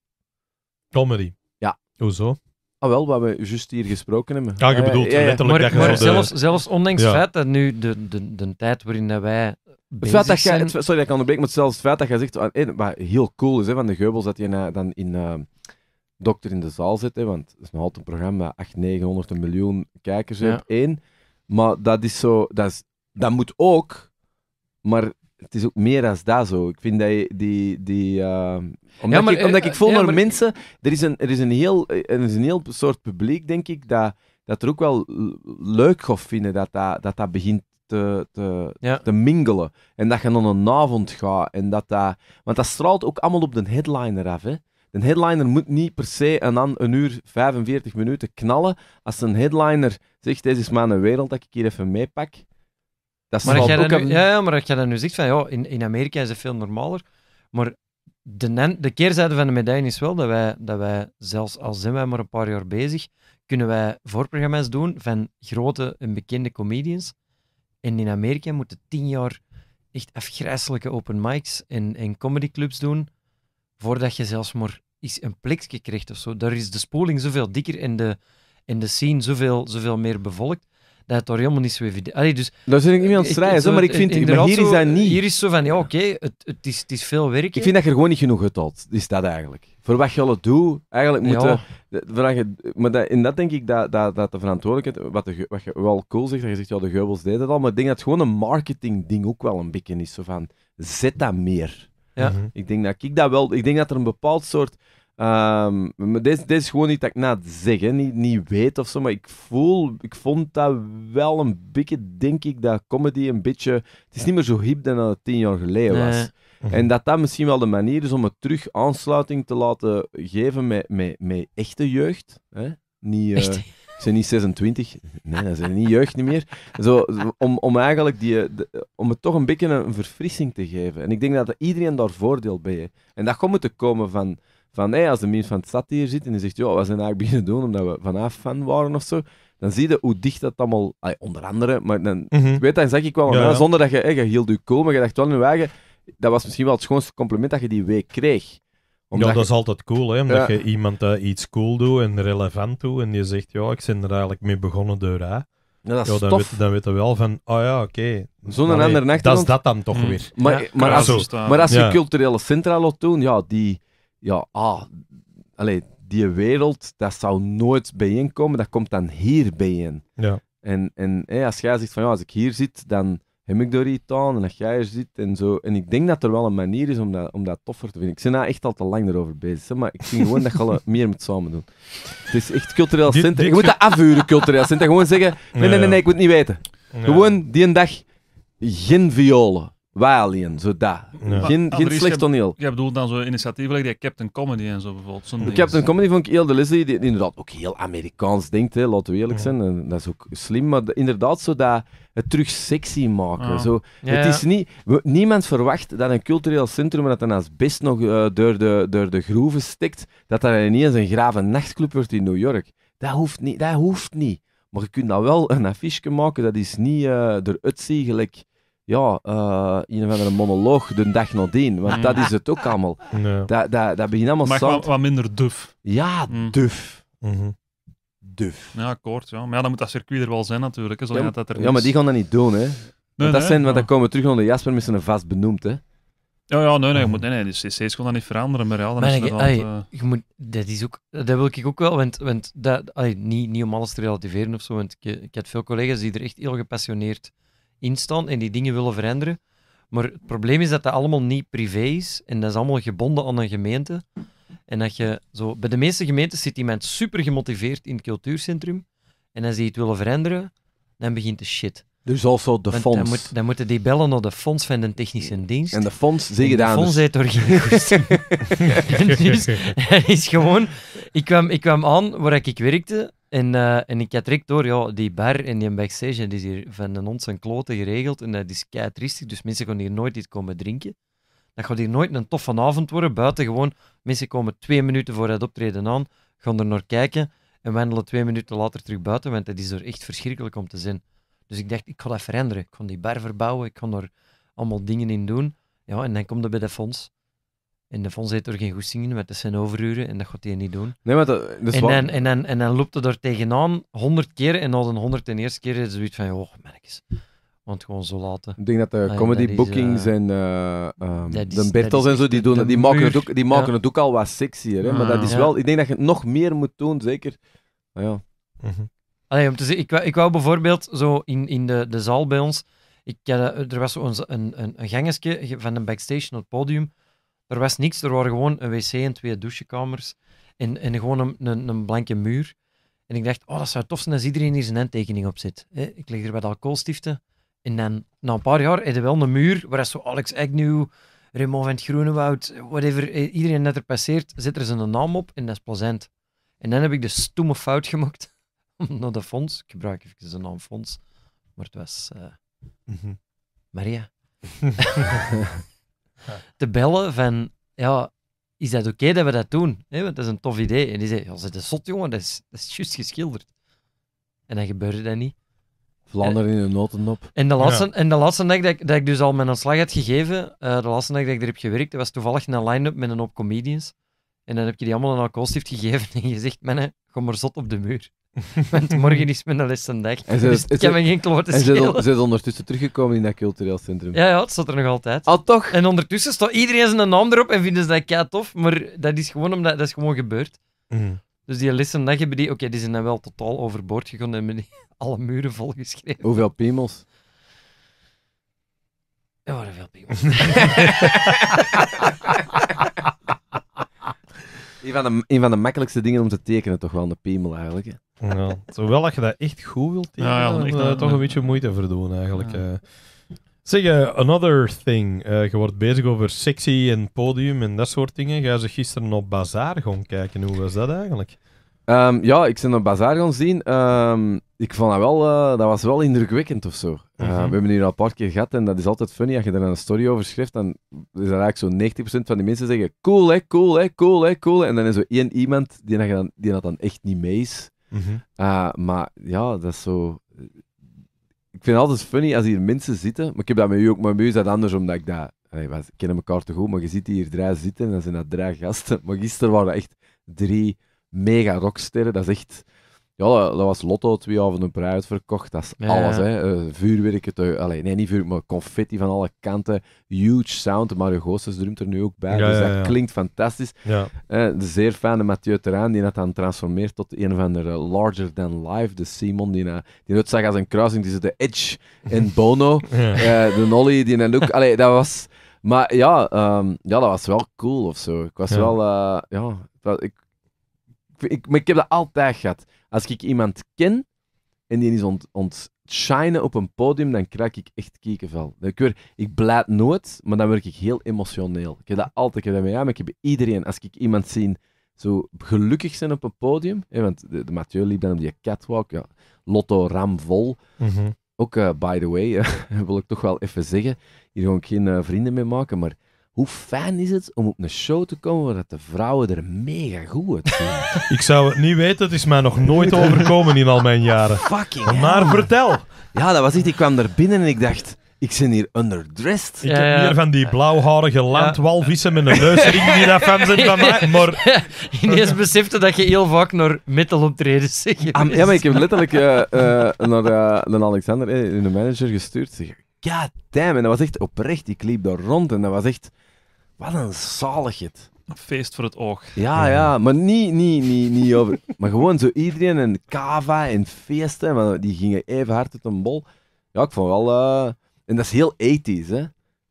Comedy. Ja. Hoezo? Ah, wel, wat we juist hier gesproken hebben. Ja, je eh, bedoelt ja. letterlijk dat zelfs, zelfs ondanks het feit dat nu de, de, de tijd waarin dat wij het feit dat jij, sorry dat ik onderbreken, maar zelfs het feit dat jij zegt, wat heel cool is hè, van de Geubels, dat je dan in eh, Dokter in de Zaal zit, hè, want het is nog altijd een programma, 8, 900, een miljoen kijkers één. Maar dat is zo, dat, is, dat moet ook, maar het is ook meer als dat zo. Ik vind dat je die. die eh, omdat, eh, ik, voel naar mensen. Er is, een, er, is een heel, er is een heel soort publiek, denk ik, dat, dat er ook wel leuk of vinden dat dat, dat, dat begint te, te, te mingelen. En dat je dan een avond gaat. En dat dat, want dat straalt ook allemaal op de headliner af. Hè? De headliner moet niet per se en dan een uur 45 minuten knallen. Als een headliner zegt: Deze is maar een wereld dat ik hier even meepak maar dat ja, maar dat dan nu zegt van ja, in, in Amerika is het veel normaler. Maar de, de keerzijde van de medaille is wel dat wij, dat wij, zelfs al zijn wij maar een paar jaar bezig, kunnen wij voorprogramma's doen van grote en bekende comedians. En in Amerika moeten tien jaar echt afgrijzelijke open mics en, en comedyclubs doen, voordat je zelfs maar iets een plekje krijgt of zo. Daar is de spoeling zoveel dikker en de, en de scene zoveel, zoveel meer bevolkt, dat het daar helemaal niet zo evident Allee, dus Daar zit ik niet mee aan eh, strijden, zo, eh, maar ik eh, vind, maar hier is dat niet. Hier is zo van, ja, oké, het, het, is, het is veel werk. Ik vind dat je er gewoon niet genoeg uit is dat eigenlijk. Voor wat je al doet, eigenlijk moet ja. je... Maar dat, in dat denk ik dat, dat, dat de verantwoordelijkheid, wat, wat je wel cool zegt, dat je zegt, ja, de geubels deden het al, maar ik denk dat het gewoon een marketingding ook wel een beetje is, zo van, zet dat meer. Ja. Mhm. Ik denk dat ik dat wel... Ik denk dat er een bepaald soort Um, dit, dit is gewoon niet dat ik na het zeggen niet, niet weet of zo, maar ik voel, ik vond dat wel een beetje, denk ik, dat comedy een beetje, het is niet meer zo hip dan dat het tien jaar geleden was. Mhm. En dat dat misschien wel de manier is om het terug aansluiting te laten geven met, met, met echte jeugd. Hè? Niet, uh, niet 26, nee, dat zijn niet jeugd niet meer. Zo, om, om eigenlijk die, eh, om het toch een beetje een, verfrissing te geven. En ik denk dat iedereen daar voordeel bij heeft. En dat komt te komen van van hey, als de Min van de stad hier zit en die zegt, ja we zijn eigenlijk beginnen doen omdat we vanaf fan waren of zo. Dan zie je hoe dicht dat allemaal, onder andere, maar dan, mm weet, dan zeg ik wel, zonder dat je, je hield je cool, maar je dacht wel in je dat was misschien wel het schoonste compliment dat je die week kreeg. Omdat ja, dat is altijd cool, hè? omdat je iemand eh, iets cool doet en relevant doet en je zegt, ja, ik ben er eigenlijk mee begonnen door hè. Ja, dat is dan, weet, dan wel van, oh ja, oké. Zo'n andere nacht. Dat is dat dan toch mm. weer. Maar, maar, als, maar, als, je culturele centra laat doen, ja, die, ja, ah, allee, die wereld, dat zou nooit bijeenkomen, dat komt dan hier bijeen. Ja. En, en als jij zegt van, ja, als ik hier zit, dan heb ik door die aan, en als jij er zit, en zo. En ik denk dat er wel een manier is om dat, om dat toffer te vinden. Ik ben daar nou echt al te lang erover bezig, maar ik vind gewoon dat je [laughs] meer moet samen doen. Het is echt cultureel centrum. Je moet dat afhuren, cultureel centrum. Gewoon zeggen, nee, nee, nee, nee, ik moet het niet weten. Gewoon die een dag geen violen. Walien, zo dat. Geen, geen slecht toneel. Je bedoelt dan zo initiatieven like die Captain Comedy en zo bijvoorbeeld. Zo Captain Comedy van ik heel de Lizzy die, die inderdaad ook heel Amerikaans denkt, hè, laten we eerlijk zijn. dat is ook slim, maar inderdaad zo dat het terug sexy maken. Ah. Zo. Het is niet, niemand verwacht dat een cultureel centrum dat dan als best nog eh, door, de, door de groeven stikt, dat dat eens een graven nachtclub wordt in New York. Dat hoeft niet. Dat hoeft niet. Maar je kunt dan wel een affiche maken dat is niet eh, door eruit gelijk ja, uh, een of andere monoloog de dag nadien. Want dat is het ook [laughs] allemaal. Dat, dat, dat begint allemaal Maar wat, wat minder duf. Ja, mm. duf. Mhm. Duf. Ja, kort, Ja. Maar ja, dan moet dat circuit er wel zijn natuurlijk. zolang dat er Ja, maar die gaan dat niet doen, hè. Want dat zijn, want dan komen we terug onder de Jasper met zijn vast benoemd, hè. Ja, ja, nee, nee, je mhm. moet, nee, nee, de CC's kon dat niet veranderen, maar ja, dan is het wel... ai, eh, je moet, dat is ook, dat wil ik ook wel, want, want dat, niet, niet om alles te relativeren of zo, want ik, ik veel collega's die er echt heel gepassioneerd instaan en die dingen willen veranderen. Maar het probleem is dat dat allemaal niet privé is en dat is allemaal gebonden aan een gemeente. En dat je zo, bij de meeste gemeentes zit iemand super gemotiveerd in het cultuurcentrum. En als die het willen veranderen, dan begint de shit. Dus also de fonds. Dan, moeten die bellen naar de fonds van de technische dienst. En de fonds zeg je dan. De fonds dus. heeft dus. er geen [laughs] [laughs] dus, is gewoon... Ik kwam, ik kwam aan waar ik werkte en, eh, en ik had direct door, ja, die bar en die backstage die is hier van de ons en kloten geregeld. En eh, dat is kei dus mensen gaan hier nooit iets komen drinken. Dat gaat hier nooit een toffe avond worden. Buiten gewoon, mensen komen twee minuten voor het optreden aan, gaan er naar kijken en wandelen twee minuten later terug buiten, want dat is er echt verschrikkelijk om te zien. Dus ik dacht, ik ga dat veranderen. Ik ga die bar verbouwen, ik ga er allemaal dingen in doen. Ja, en dan komt er bij de fonds. En de fonds heeft er geen goestingen in, want dat zijn overuren en dat gaat hij niet doen. Nee, maar dat, en, dan, en, dan, en dan loopt hij daar tegenaan honderd keer en als een honderd en eerste keer is het zoiets van, oh, merkjes. Want gewoon zo laten. Ik denk dat eh, ah de comedy eh, bookings en uh, um, de Bertels en zo, die, doen, die, maken, het ook, die maken het ook al wat sexier. Hè? maar dat is ah, wel, ik denk dat je het nog meer moet doen, zeker. Ah, ja. Mm -hmm. Allee, om te zeggen, ik, wou, ik wou bijvoorbeeld zo in, in de, de zaal bij ons, ik, er was zo een, een, een gangetje van de backstage naar het podium. Er was niks, er waren gewoon een wc en twee douchekamers en, en gewoon een, een, een blanke muur. En ik dacht, oh, dat zou tof zijn als iedereen hier zijn handtekening op zit. Ik leg er wat alcoholstiften. En dan, na een paar jaar, heb je wel een muur waar zo Alex Agnew, Raymond van het Groenewoud, whatever, eh, iedereen net er passeert, zit er zijn naam op en dat is plezant. En dan heb ik de stomme fout gemaakt [laughs] naar de fonds. Ik gebruik even zijn naam fonds, maar het was uh, mm Maria. [laughs] te bellen van, ja, is dat oké dat we dat doen? want dat is een tof idee. En die zei, ja, dat is zot, jongen, dat is, dat is juist geschilderd. En dan gebeurde dat niet. Vlaanderen in de notendop. En de laatste, en de laatste dag dat ik, dat ik dus al mijn ontslag had gegeven, eh, de laatste dag dat ik er heb gewerkt, dat was toevallig een line-up met een hoop comedians. En dan heb je die allemaal een alcoholstift gegeven [laughs] en je zegt, mannen, kom maar zot op de muur. [laughs] Want morgen is mijn les een dag. En ze, dus ik kan geen ze is ondertussen teruggekomen in dat cultureel centrum. Ja, ja, het staat er nog altijd. Ah, toch? En ondertussen staat iedereen zijn naam erop en vinden ze dat kei tof, maar dat is gewoon, omdat, dat is gewoon gebeurd. Mhm. Dus die lessen, dag hebben die... Oké, die zijn dan wel totaal overboord gegaan en hebben [laughs] alle muren volgeschreven. Hoeveel piemels? Ja, veel piemels? [laughs] Een van, de, een van de makkelijkste dingen om te tekenen, toch wel, een piemel eigenlijk. Hè? Ja, zowel dat je dat echt goed wilt tekenen, dan je toch een beetje moeite voor doen eigenlijk. Ja. Eh. Zeg, eh, another thing. Eh, je wordt bezig over sexy en podium en dat soort dingen. Ga ze gisteren op Bazaar gaan kijken. Hoe was dat eigenlijk? Ehm, ja, ik ben een Bazaar gaan zien. Ehm, ik vond dat wel, eh, dat was wel indrukwekkend of zo. Eh, mhm. We hebben hier al een paar keer gehad en dat is altijd funny. Als je daar een story over schrijft, dan is er eigenlijk zo'n 90% van die mensen zeggen cool hè, cool hè, cool hè, cool En dan is er één iemand die dat dan, die dan echt niet mee is. Mhm. Eh, maar ja, dat is zo... Ik vind het altijd funny als hier mensen zitten, maar ik heb dat met u ook, maar bij is dat anders omdat ik dat... we kennen elkaar te goed, maar je ziet hier drie zitten en dan zijn dat drie gasten. [laughs] Maar gisteren waren dat echt drie mega rocksterren. Dat is echt... Ja, dat, was Lotto twee avonden per uitverkocht. Dat is alles, hè. Eh, vuurwerken, te, nee, niet vuurwerk, maar confetti van alle kanten. Huge sound. Mario Goossens drumt er nu ook bij, dus dat klinkt fantastisch. Eh, de zeer fijne Mathieu Terrain, die dat dan transformeert tot een van de eh, larger than life. De Simon, die, na, die als een kruising tussen de Edge en [laughs] Bono. de Nolly, die een look. Allee, dat was... Maar ja, ehm, ja, dat was wel cool of zo. Ik was wel... ja, ik, ik, maar ik heb dat altijd gehad. Als ik iemand ken en die is ont, op een podium, dan krijg ik echt kiekenvel. Ik, ik blijf nooit, maar dan word ik heel emotioneel. Ik heb dat altijd, gedaan. ja, maar ik heb iedereen. Als ik iemand zie zo gelukkig zijn op een podium, want de, de, Mathieu liep dan op die catwalk, ja, lotto ramvol. Mm Ook, eh, by the way, [laughs] wil ik toch wel even zeggen, hier gewoon geen eh, vrienden mee maken, maar hoe fijn is het om op een show te komen waar dat de vrouwen er mega goed uitzien? [laughs] ik zou het niet weten, het is mij nog nooit overkomen in al mijn jaren. Fucking Maar vertel! Ja, dat was echt, ik kwam daar binnen en ik dacht... Ik zit hier underdressed. Ik heb hier van die blauwharige landwalvissen met een neusring die dat fan zijn van mij, maar... [laughs] Ineens [laughs] besefte dat je heel vaak naar optreden zegt. Ah, ja, maar ik heb letterlijk eh, eh, naar, eh, naar Alexander, de manager, gestuurd. Zeg, god damn, en dat was echt oprecht. Ik liep daar rond en dat was echt... Wat een zaligheid. Een feest voor het oog. Ja, ja, maar niet, niet, niet, niet over. [laughs] maar gewoon zo iedereen en kava en feesten, maar die gingen even hard uit een bol. Ja, ik vond wel. Eh, en dat is heel ethisch, hè?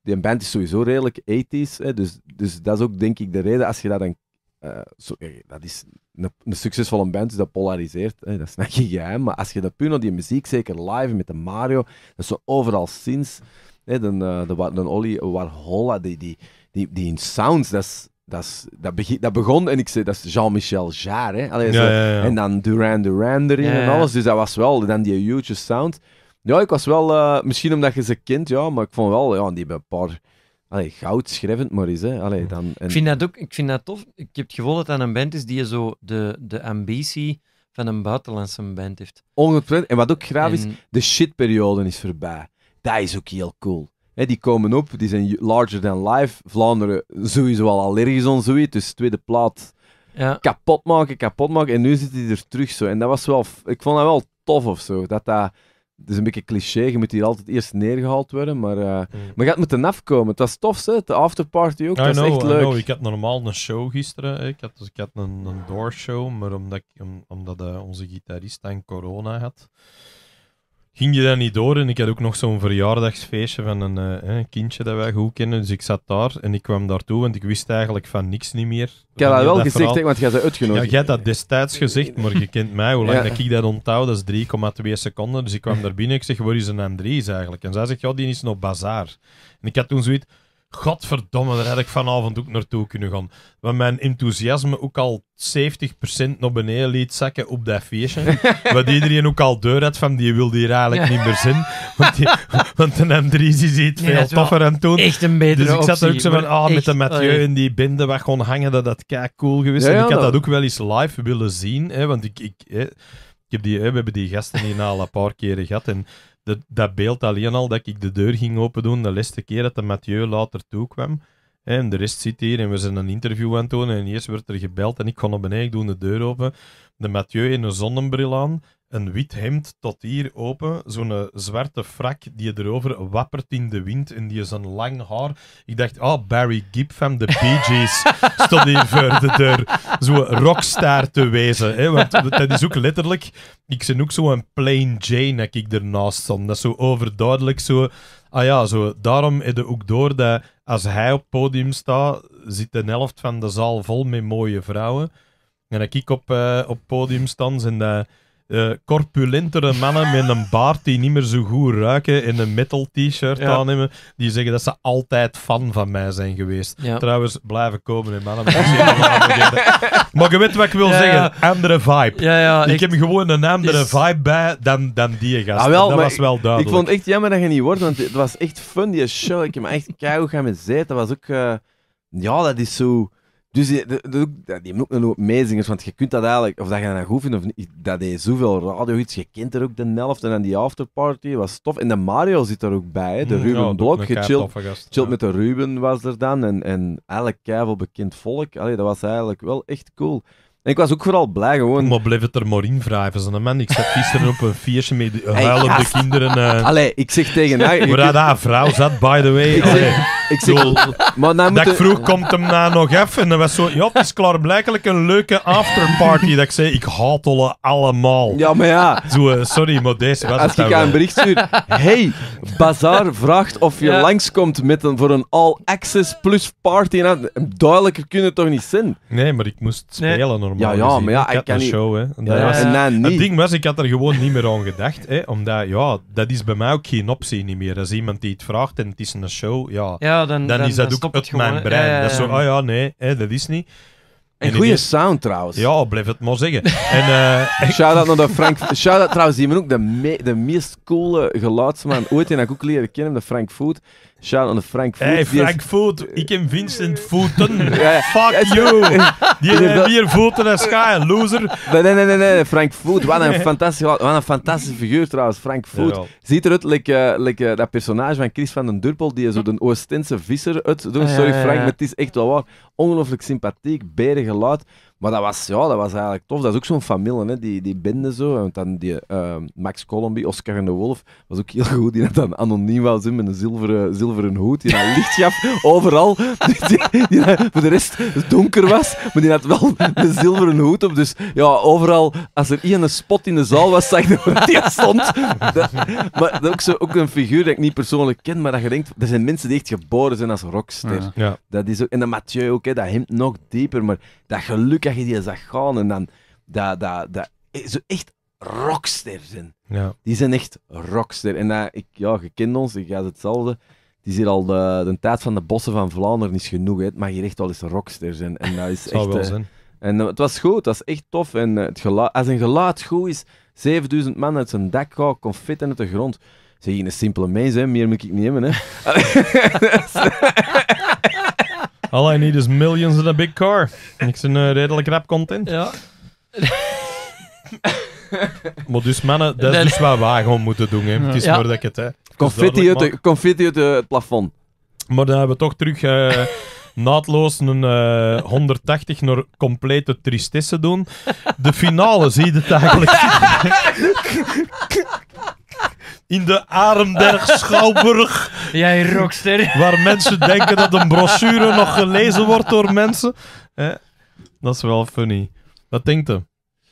Die band is sowieso redelijk ethisch. hè? Dus, dus dat is ook denk ik de reden als je dat dan. Eh, zo, eh, dat is een, een, succesvolle band, dus dat polariseert. Hè? Dat snap je geheim. Maar als je dat puno die muziek, zeker live met de Mario, dat is zo overal sinds. Hè? Dan, de, de, de Olly Warhola, die, die, die sounds, dat is, dat, is, dat, dat begon en ik zei, dat is Jean-Michel Jarre. Hè? En dan Duran Duran erin en alles. Dus dat was wel, dan die huge sound. Ja, ik was wel, eh, misschien omdat je ze kent, ja, maar ik vond wel, ja, die hebben een paar... Allee, goudschrijvend maar eens. Hè. Allee, dan, en... ik, vind dat ook, ik vind dat tof. Ik heb het gevoel dat dat een band is die zo de, de ambitie van een buitenlandse band heeft. ongetwijfeld En wat ook graaf is, de shitperiode is voorbij. Dat is ook heel cool die komen op, die zijn larger than life. Vlaanderen sowieso al allergisch om zoiets, dus tweede plaat ja. kapot maken, kapot maken. En nu zit hij er terug zo. En dat was wel, ik vond dat wel tof of zo. Dat dat, het is een beetje cliché, je moet hier altijd eerst neergehaald worden, maar, uh, mm. maar je met moeten afkomen. Het was tof, hè? de afterparty ook, dat is echt leuk. Ik had normaal een show gisteren, ik had, dus ik had een, een doorshow, maar omdat, ik, omdat eh, onze gitarist aan corona had, ging je daar niet door. En ik had ook nog zo'n verjaardagsfeestje van eh, een kindje dat wij goed kennen. Dus ik zat daar en ik kwam daartoe, want ik wist eigenlijk van niks niet meer. Ik had dat wel gezegd, want jij bent uitgenodigd. Ja, jij had dat destijds gezegd, maar je kent mij. Hoe lang dat ik dat onthoud, dat is 3,2 seconden. Dus ik kwam daar binnen ik zeg, waar is een Andries eigenlijk? En zij zegt, ja, die is nog bazaar. En ik had toen zoiets... Godverdomme, daar had ik vanavond ook naartoe kunnen gaan. Wat mijn enthousiasme ook al 70% naar beneden liet zakken op dat feestje. [laughs] Wat iedereen ook al deur had van, die wilde hier eigenlijk niet meer zin. Want, die, [laughs] want de Andries is iets veel toffer aan toen. Echt een betere Dus ik zat ook zo van, ah, met de Mathieu in die binden weg gewoon hangen, dat dat kei cool geweest. en ik had dat ook wel eens live willen zien, hè, want ik... ik hè, ik heb die, we hebben die gasten hier al een paar keren gehad. En dat beeld alleen al dat ik de deur ging open doen, de laatste keer dat de Mathieu later toekwam. En de rest zit hier en we zijn een interview aan het doen. En eerst werd er gebeld en ik kon op beneden, eigen doen de deur open. De Mathieu in een zonnebril aan een wit hemd tot hier open, zo'n eh, zwarte frak die je erover wappert in de wind en die is een lang haar. Ik dacht, oh, Barry Gibb van de Bee Gees [laughs] stond hier voor de deur. Zo'n rockstar te wezen. Hè? Want dat is ook letterlijk, ik zie ook zo'n plain Jane dat ik ernaast stond. Dat is zo overduidelijk zo... Ah ja, zo, daarom heb je ook door dat als hij op het podium staat, zit de helft van de zaal vol met mooie vrouwen. En dat ik op, eh, op podium sta, en dat... Eh, corpulentere mannen met een baard die niet meer zo goed ruiken en een metal t-shirt aannemen, die zeggen dat ze altijd fan van mij zijn geweest. Trouwens, blijven komen in mannen. [laughs] Maar, je weet wat ik wil zeggen, andere vibe. ik heb gewoon een andere vibe bij dan, dan die gast. Ah, dat was wel duidelijk. Ik vond het echt jammer dat je niet wordt, want het was echt fun, die show. Ik heb me echt keihard gaan met zitten. Dat was ook... Eh, ja, dat is zo... Dus die, die, die, die moet ook een want je kunt dat eigenlijk, of dat je dat hoeven nou goed vindt of niet, dat deed zoveel radio iets. Je kent er ook de Nelft en die afterparty, was tof. En de Mario zit er ook bij, de mm, Ruben ja, Blok, je chillt, met de Ruben was er dan en, en eigenlijk keivel bekend volk. Allee, dat was eigenlijk wel echt cool ik was ook vooral blij gewoon. Maar blijf het er maar in wrijven, zo'n man. Ik zat gisteren op een vierje met huilende hey, kinderen. Uh... Allee, ik zeg tegen haar... Waar dat vrouw zat, by the way. Ik Ik maar dat vroeg, komt hem na nou nog even? En dat was zo... Ja, het is Blijkelijk een leuke afterparty. dat ik zei, ik haat alle allemaal. Ja, maar ja... Zo, eh, sorry, maar deze Als ik aan een bericht stuur... Hey, Bazaar vraagt of je ja. langskomt met een, voor een all-access plus party. Nou, duidelijker kunnen toch niet zijn? Nee, maar ik moest spelen, nee. Ja, ja, maar ja, ik had een show, hè. dat Het ding was, ik had er gewoon niet meer aan gedacht. Hè, omdat, ja, dat is bij mij ook geen optie niet meer. Als iemand die het vraagt en het is een show, ja, Ja, dan, dan, is dat ook op uit mijn brein. ja, Dat is zo, ah ja, nee, hè, dat is niet. En Een goede sound trouwens. Ja, blijf het maar zeggen. [laughs] en, eh, Shout-out naar de Frank... Shout-out trouwens, die man ook de, me- de meest coole geluidsman ooit, en heb ik ook leren kennen, de Frank Food. Shout aan de Frank Voet. Hey, Frank Voet. Ik ken Vincent Voeten. [laughs] Fuck you. [laughs] Die heeft meer voeten dan Sky, loser. Nee, nee, nee, nee. Frank Voet. Wat een [laughs] fantastische, wat een fantastische figuur trouwens, Frank Voet. Ziet eruit like, eh, like, eh, dat personage van Chris van den Durpel, die zo de Oostense visser uitdoet. Ah, Sorry Frank, maar het is echt wel waar. Ongelooflijk sympathiek, Berige geluid. Maar dat was, ja, dat was eigenlijk tof. Dat is ook zo'n familie, hè? Die, die bende zo. dan die, ehm, Max Colomby, Oscar en de Wolf, was ook heel goed. Die had dan anoniem was met een zilveren, zilveren hoed. Die dat licht gaf overal. [laughs] Die, voor de rest donker was, maar die had wel een zilveren hoed op. Dus ja, overal, als er een spot in de zaal was, zag je dat die stond. maar dat ook, zo, ook een figuur dat ik niet persoonlijk ken, maar dat je denkt, er zijn mensen die echt geboren zijn als rockster. Ja. Dat is ook, en de Mathieu ook, hè, dat hemt nog dieper. Maar dat gelukkig die je die zag gaan en dan dat, dat, dat, eh, zo echt rockster zijn. Ja. Die zijn echt rockster. En dat, ik, ja, je kent ons, ik gaat hetzelfde. Die is hier al de, de tijd van de bossen van Vlaanderen is genoeg. Hè. Het mag hier echt wel eens rockster zijn. En dat is [laughs] echt, wel eh, zijn. En eh, het was goed, het was echt tof. En het geluid, als een geluid goed is, 7000 man uit zijn dak gaan, confetten uit de grond. Zeg je een simpele mens, hè? meer moet ik niet hebben. Hè? [laughs] [laughs] All I need is millions and a big car. Ik ben uh, eh, redelijk rap content. Ja. [laughs] maar dus mannen, dat is dus wat wij gewoon moeten doen. Hè. Het is het... Hè. Confetti, uit, confetti uit het plafond. Maar dan hebben we toch terug... Eh, [laughs] naadloos een 180 eh, naar complete tristesse doen. De finale zie je het eigenlijk. [laughs] in de Arenberg [laughs] Schouwburg. Jij rockster. Waar mensen denken dat een brochure nog gelezen wordt door mensen. dat is wel funny. Wat denkt u?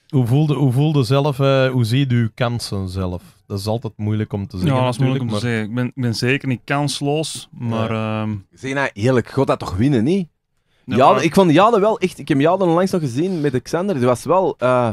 Hoe voelde, hoe voelde zelf, Hoe eh, hoe ziet u kansen zelf? Dat is altijd moeilijk om te zeggen. Ja, moeilijk om te Ik ben, ik ben zeker niet kansloos, maar... Ja. Uh... Ehm, zeg nou, eerlijk, God dat toch winnen, niet? Ja, Ik vond Jade wel echt... Ik heb Jade onlangs nog gezien met Xander. Die was wel... Eh,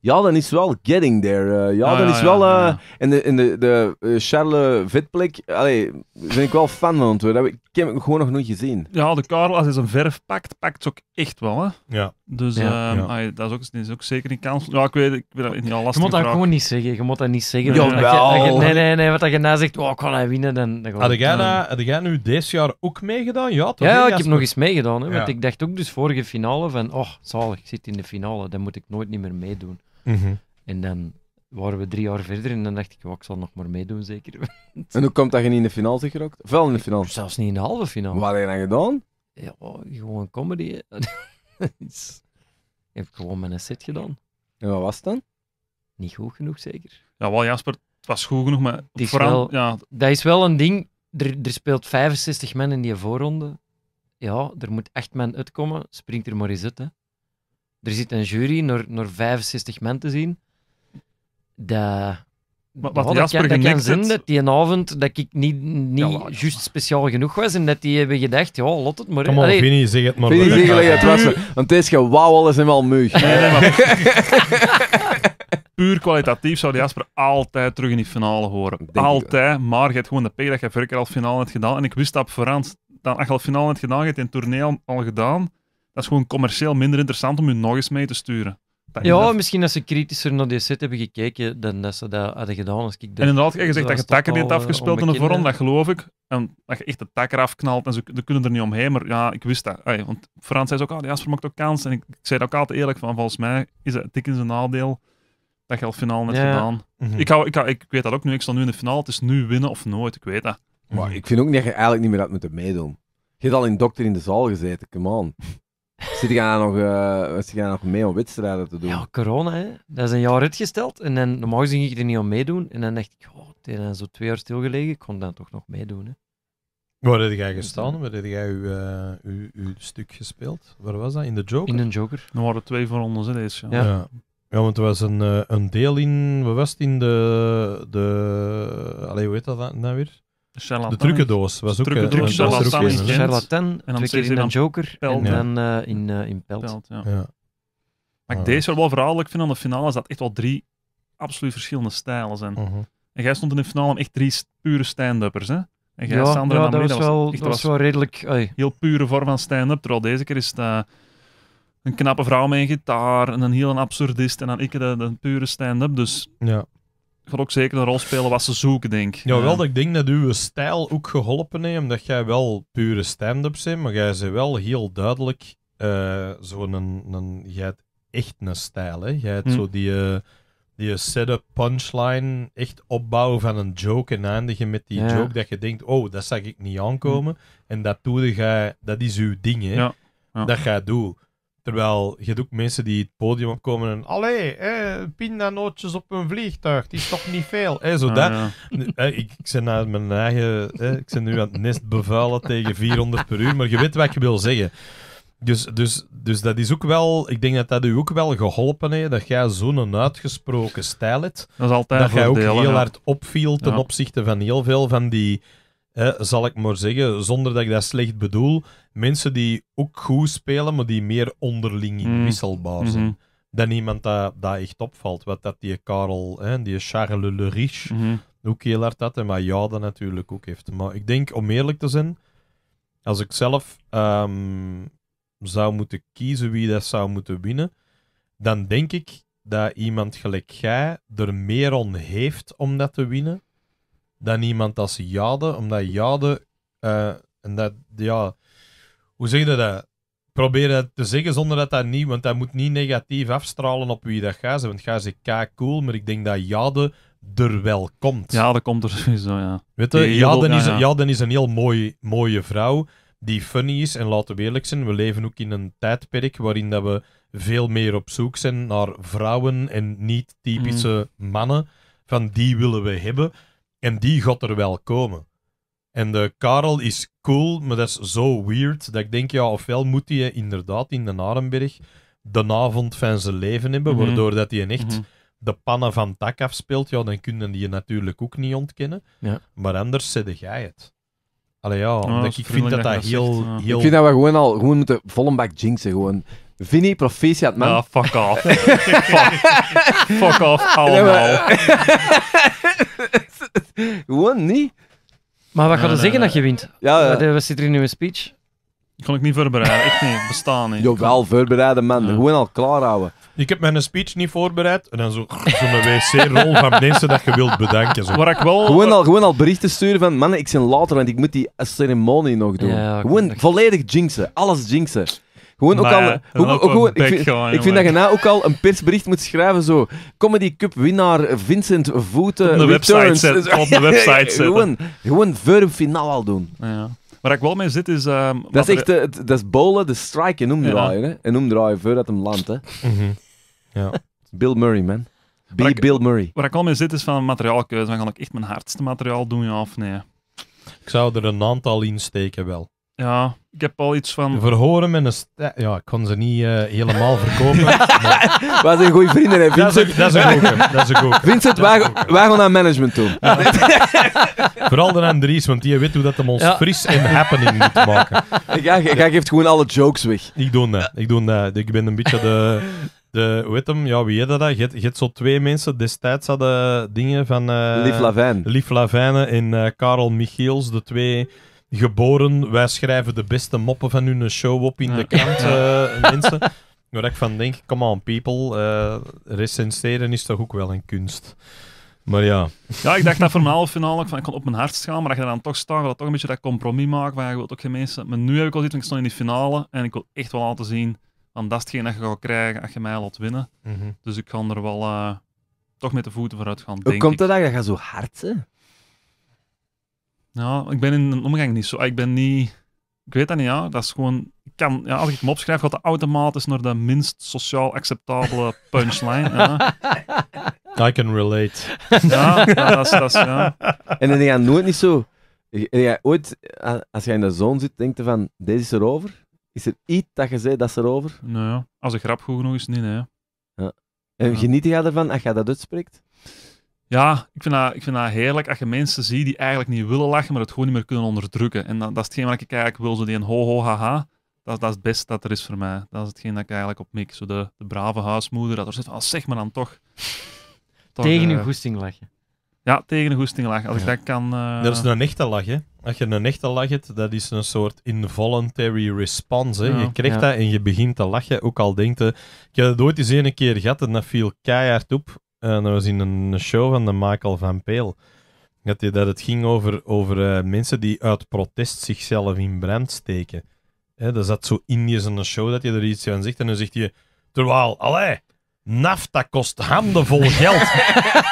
ja dan is wel getting there. Eh. ja dan is wel... Uh, In de, in de, de eh, Charles Vitplek ben ik wel fan van ontwerp. Ik heb hem gewoon nog nooit gezien. Ja, de Karel, als hij zijn verf pakt, pakt ze ook echt wel. Hè? Ja. Dus ehm, dat, is ook, dat is ook zeker niet kans. Ja, ik weet ik ben niet al lastig. Je moet dat gewoon niet zeggen. Je moet dat niet zeggen. nee, nee, nee. Wat je na zegt, oh, ik hij winnen, dan... had, jij had jij nu deze jaar ook meegedaan? Ja, Ja, ik heb nog eens meegedaan. Hè, want ik dacht ook dus vorige finale van, oh, zalig, ik zit in de finale. Dan moet ik nooit niet meer meedoen. Mhm. En dan waren we drie jaar verder en dan dacht ik, ik zal nog maar meedoen zeker. [laughs] en hoe komt dat je niet in de finale zit gerookt? Wel in de finale? Zelfs niet in de halve finale. Wat heb je dan gedaan? Ja, oh, gewoon comedy. [laughs] heb ik gewoon mijn set gedaan. En wat was het dan? Niet goed genoeg zeker. Ja, wel Jasper, het was goed genoeg, maar vooral... ja. Dat is wel een ding. Er, er speelt 65 men in die voorronde. Ja, er moet echt men uitkomen. Springt er maar eens uit, er zit een jury naar, naar 65 mensen te zien. Dat... Maar wat oh, Jasper dat kan een die avond dat ik niet, niet juist speciaal genoeg was en dat die hebben gedacht, ja, lot het maar. Kom op, Vinnie, zeg het maar. je zeg het maar. Ja. Want deze wauw alles in wel meug. Nee, nee, maar... Puur kwalitatief zou Jasper altijd terug in die finale horen. altijd, maar je hebt gewoon de pech dat je het al finale hebt gedaan. En ik wist dat voorhand, dan, als je al finale hebt gedaan, je hebt in het toernooi al gedaan dat is gewoon commercieel minder interessant om u nog eens mee te sturen. ja, misschien als ze kritischer naar die set hebben gekeken dan dat ze dat hadden gedaan. ik en inderdaad, je zegt dat je takken heeft eh, afgespeeld in de vorm, dat geloof ik. En dat je echt de takker afknalt en ze kunnen er niet omheen. Maar ja, ik wist dat. Allee, want Frans zei ook, al, ah, ja, Jasper maakt ook kans. En ik, zei dat ook altijd eerlijk, van volgens mij is het dikke zijn nadeel dat je al finale net gedaan. Mhm. ik, ik, ik weet dat ook nu, ik sta nu in de finale. Het is nu winnen of nooit, ik weet dat. Maar ik vind ook niet dat je eigenlijk niet meer dat moet meedoen. Je hebt al in Dokter in de Zaal gezeten, come on. Zit gaan nog, uh, nog mee om wedstrijden te doen? Ja, corona, hè. Dat is een jaar uitgesteld. En dan, normaal ging ik er niet om meedoen. En dan dacht ik, oh, het is zo twee jaar stilgelegen. Ik kon dan toch nog meedoen, hè. Waar heb jij gestaan? Waar heb jij uw, uh, stuk gespeeld? Waar was dat? In de Joker? In de Joker. dan waren twee voor ons in deze. Ja. ja. want er was een, eh, een deel in, we was in de, de, allee, hoe heet dat nou weer? De trucendoos was ook een eh, trucendoos, Charlatan. Een charlatan, en dan twee in een Joker en dan eh, in, uh, in Pelt. ja. Maar ik ah. deze wel verhaallijk vind aan de finale is dat echt wel drie absoluut verschillende stijlen zijn. Mhm. En jij stond in de finale om echt drie pure stand-uppers, hè? En jij, ja, Sandra ja, en dat was wel, was wel redelijk... Heel pure vorm van stand-up, terwijl deze keer is dat een knappe vrouw met een gitaar en een heel absurdist en dan ik de, de pure stand-up. Dus ja gaat ook zeker een rol spelen wat ze zoeken, denk ik. Ja, wel dat ik denk dat uw stijl ook geholpen heeft, omdat jij wel pure stand-up bent, maar jij bent wel heel duidelijk eh, zo'n... Een, een, hebt echt een stijl, hè. Jij hebt hm. zo die... Uh, die setup, punchline, echt opbouwen van een joke en eindigen met die joke dat je denkt, oh, dat zag ik niet aankomen. Hm. En dat doe je, dat is uw ding, hè. Ja. Dat ga je doen. Terwijl je hebt ook mensen die het podium opkomen en. Allee, eh, pindanootjes op een vliegtuig, die is toch niet veel? zo ah, dat. ik, ik naar mijn eigen. ik ben nu aan het nest bevuilen tegen 400 per uur, maar je weet wat ik wil zeggen. Dus, dus, dus dat is ook wel, ik denk dat dat u ook wel geholpen heeft, dat jij zo'n uitgesproken stijl hebt. Dat is altijd Dat jij ook heel hard opviel ten opzichte van heel veel van die zal ik maar zeggen, zonder dat ik dat slecht bedoel, mensen die ook goed spelen, maar die meer onderling mm. wisselbaar zijn. Mhm. Dan iemand dat, dat echt opvalt. Wat dat die Karel, hè, die Charles Le Rich, mhm. ook heel hard had. En maar ja, dat natuurlijk ook heeft. Maar ik denk, om eerlijk te zijn, als ik zelf ehm, zou moeten kiezen wie dat zou moeten winnen, dan denk ik dat iemand gelijk jij er meer om heeft om dat te winnen dat iemand als jade, omdat jade, eh, en dat, ja, hoe zeg je dat? Probeer dat te zeggen zonder dat dat niet, want dat moet niet negatief afstralen op wie dat gaat. Want gaat ze k cool, maar ik denk dat jade er wel komt. Ja, dat komt er sowieso, ja. Weet je, jade is, ja, is een heel mooi, mooie vrouw die funny is. En laten we eerlijk zijn, we leven ook in een tijdperk waarin dat we veel meer op zoek zijn naar vrouwen en niet typische mm. mannen. Van die willen we hebben. En die gaat er wel komen. En de Karel is cool, maar dat is zo weird dat ik denk, ja, ofwel moet hij inderdaad in de Narenberg de avond van zijn leven hebben, mhm. waardoor dat hij echt mhm. de pannen van tak afspeelt. Ja, dan kunnen die je natuurlijk ook niet ontkennen. Maar anders zet jij het. Allee, ja, ik vind dat dat, heel, heel... Ik vind dat we gewoon al gewoon moeten volle bak jinxen. Gewoon. Vinnie, proficiat man. Ah, fuck off. [laughs] fuck. fuck off, [laughs] allemaal. [laughs] Gewoon niet. Maar wat ga je zeggen dat je wint? Ja, ja. Eh, wat zit er in uw speech? Kon ik niet voorbereiden, echt niet. Bestaan niet. Jawel, voorbereiden man. Gewoon al klaar houden. Ik heb mijn speech niet voorbereid. En dan zo, zo wc-rol van mensen dat je wilt bedanken. Zo. Waar ik wel... gewoon, al, gewoon al berichten sturen van... Man, ik ben later, want ik moet die ceremonie nog doen. gewoon volledig jinxen. Alles jinxen. Gewoon ook al. ik vind, dat je na ook al een persbericht moet schrijven zo. Comedy Cup winnaar Vincent Voeten. Op de website [laughs] zetten. Op de website zetten. gewoon, gewoon voor een finale al doen. Ja. Waar ik wel mee zit is. Ehm, dat is echt de, eh, dat is bowlen, de strike en omdraaien. Ja. En omdraaien voordat hem landt. Hè? Mhm. ja. Bill Murray, man. Be Bill Murray. Waar ik al mee zit is van materiaalkeuze. Dan ga ik echt mijn hardste materiaal doen, ja of nee? Ik zou er een aantal in steken wel. Ja, ik heb al iets van. Verhoren met een. Ja, ik kon ze niet eh, helemaal [laughs] verkopen. maar [laughs] ze zijn goede vrienden, hè, dat, is Vincent. een, dat is een Dat is een goeie. Vincent, Dat wij, gaan naar management toe. [laughs] Vooral de Andries, want die weet hoe dat hem ons Ja. fris en happening moet maken. ga, ik geeft gewoon alle jokes weg. Ik doe dat. Ik, doe dat. ik ben een beetje de... de hoe hem? Ja, wie heet dat? Je hebt- zo twee mensen. Destijds hadden dingen van... eh, Lief Lavijn. Lief en eh, Karel Michiels, de twee geboren, wij schrijven de beste moppen van hun show op in de krant, mensen. Eh, [laughs] waar ik van denk, come on people, uh, recenseren is toch ook wel een kunst. Maar ja. Ja, ik dacht dat verhaal finale, van, ik kon op mijn hart gaan, maar dat je dan toch staan, dat toch een beetje dat compromis maken, waar je wilt ook geen mensen... Maar nu heb ik al zitten want ik stond in die finale, en ik wil echt wel laten zien, van dat is hetgeen dat je gaat krijgen als je mij laat winnen. Mhm. Dus ik kan er wel eh, toch met de voeten vooruit gaan, Hoe komt het dat je zo hard hè? Ja, ik ben in een omgang niet zo. Ah, ik ben niet... Ik weet dat niet, ja. Dat is gewoon... kan, ja, als ik het opschrijf, gaat dat automatisch naar de minst sociaal acceptabele punchline. Ja. [laughs] I can relate. Ja, dat is... Dat ja. En dan je nooit niet zo... En ooit, eh, als jij in de zon zit, denkt van, deze is erover? Is er iets dat je zei, dat is erover? Nee, als een grap goed genoeg is, niet, nee. Ja. En geniet jij ervan als jij dat uitspreekt? Ja, ik vind, dat, ik vind dat heerlijk als je mensen ziet die eigenlijk niet willen lachen, maar het gewoon niet meer kunnen onderdrukken. En dat, dat is hetgeen wat ik eigenlijk wil, zo die een ho ho haha. Dat, dat is het beste dat er is voor mij. Dat is hetgeen dat ik eigenlijk op mik. Zo de, de brave huismoeder, dat er zegt van, zeg maar dan toch. [laughs] tegen een eh, goesting lachen. Ja, tegen een goesting lachen. Als ik dat kan... Dat eh, is een echte lach, Als je een echte lach hebt, dat is een soort involuntary response. Hè. je krijgt dat en je begint te lachen, ook al denkt je... Ik heb het ooit eens een keer gehad en dat viel keihard op. Eh, en was in een show van de Michael Van Peel. Dat, die, dat het ging over, over eh, mensen die uit protest zichzelf in brand steken. Hè, dat zat zo in een show dat je er iets aan zegt en dan zegt je... Terwijl, allee, nafta kost handenvol geld.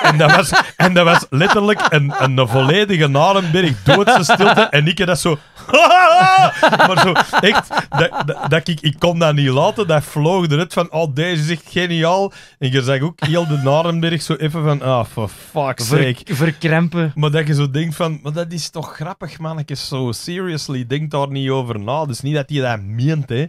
en, dat was, en dat was letterlijk een, een volledige Narenberg doodse stilte. En ik dat zo... [laughs] maar zo, echt, dat, ik, ik kon dat niet laten. Dat vloog eruit van, oh, deze is echt geniaal. En je zag ook heel de Narenberg zo even van, ah, oh, for fuck's sake. Ver, verkrampen. Maar dat je zo denkt van, maar dat is toch grappig, mannetjes. Zo, seriously, denk daar niet over na. Dus niet dat je dat meent, hè.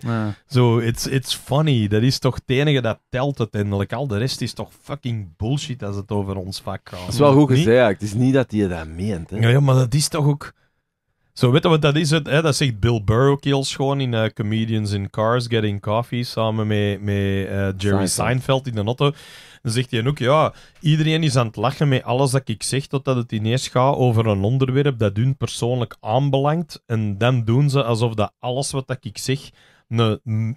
Zo, it's, it's funny. Dat is toch het enige dat telt het en eigenlijk al. De rest is toch fucking bullshit als het over ons vak gaat. Het is wel goed gezegd. Het is niet dat hij dat meent. Hè? Ja, ja, maar dat is toch ook... Zo, weet je wat dat is? Het, hè? Dat zegt Bill ook heel schoon in eh, Comedians in Cars Getting Coffee samen met, met eh, Jerry Seinfeld. in de auto. Dan zegt hij ook, ja, iedereen is aan het lachen met alles dat ik zeg, totdat het ineens gaat over een onderwerp dat hun persoonlijk aanbelangt. En dan doen ze alsof dat alles wat dat ik zeg een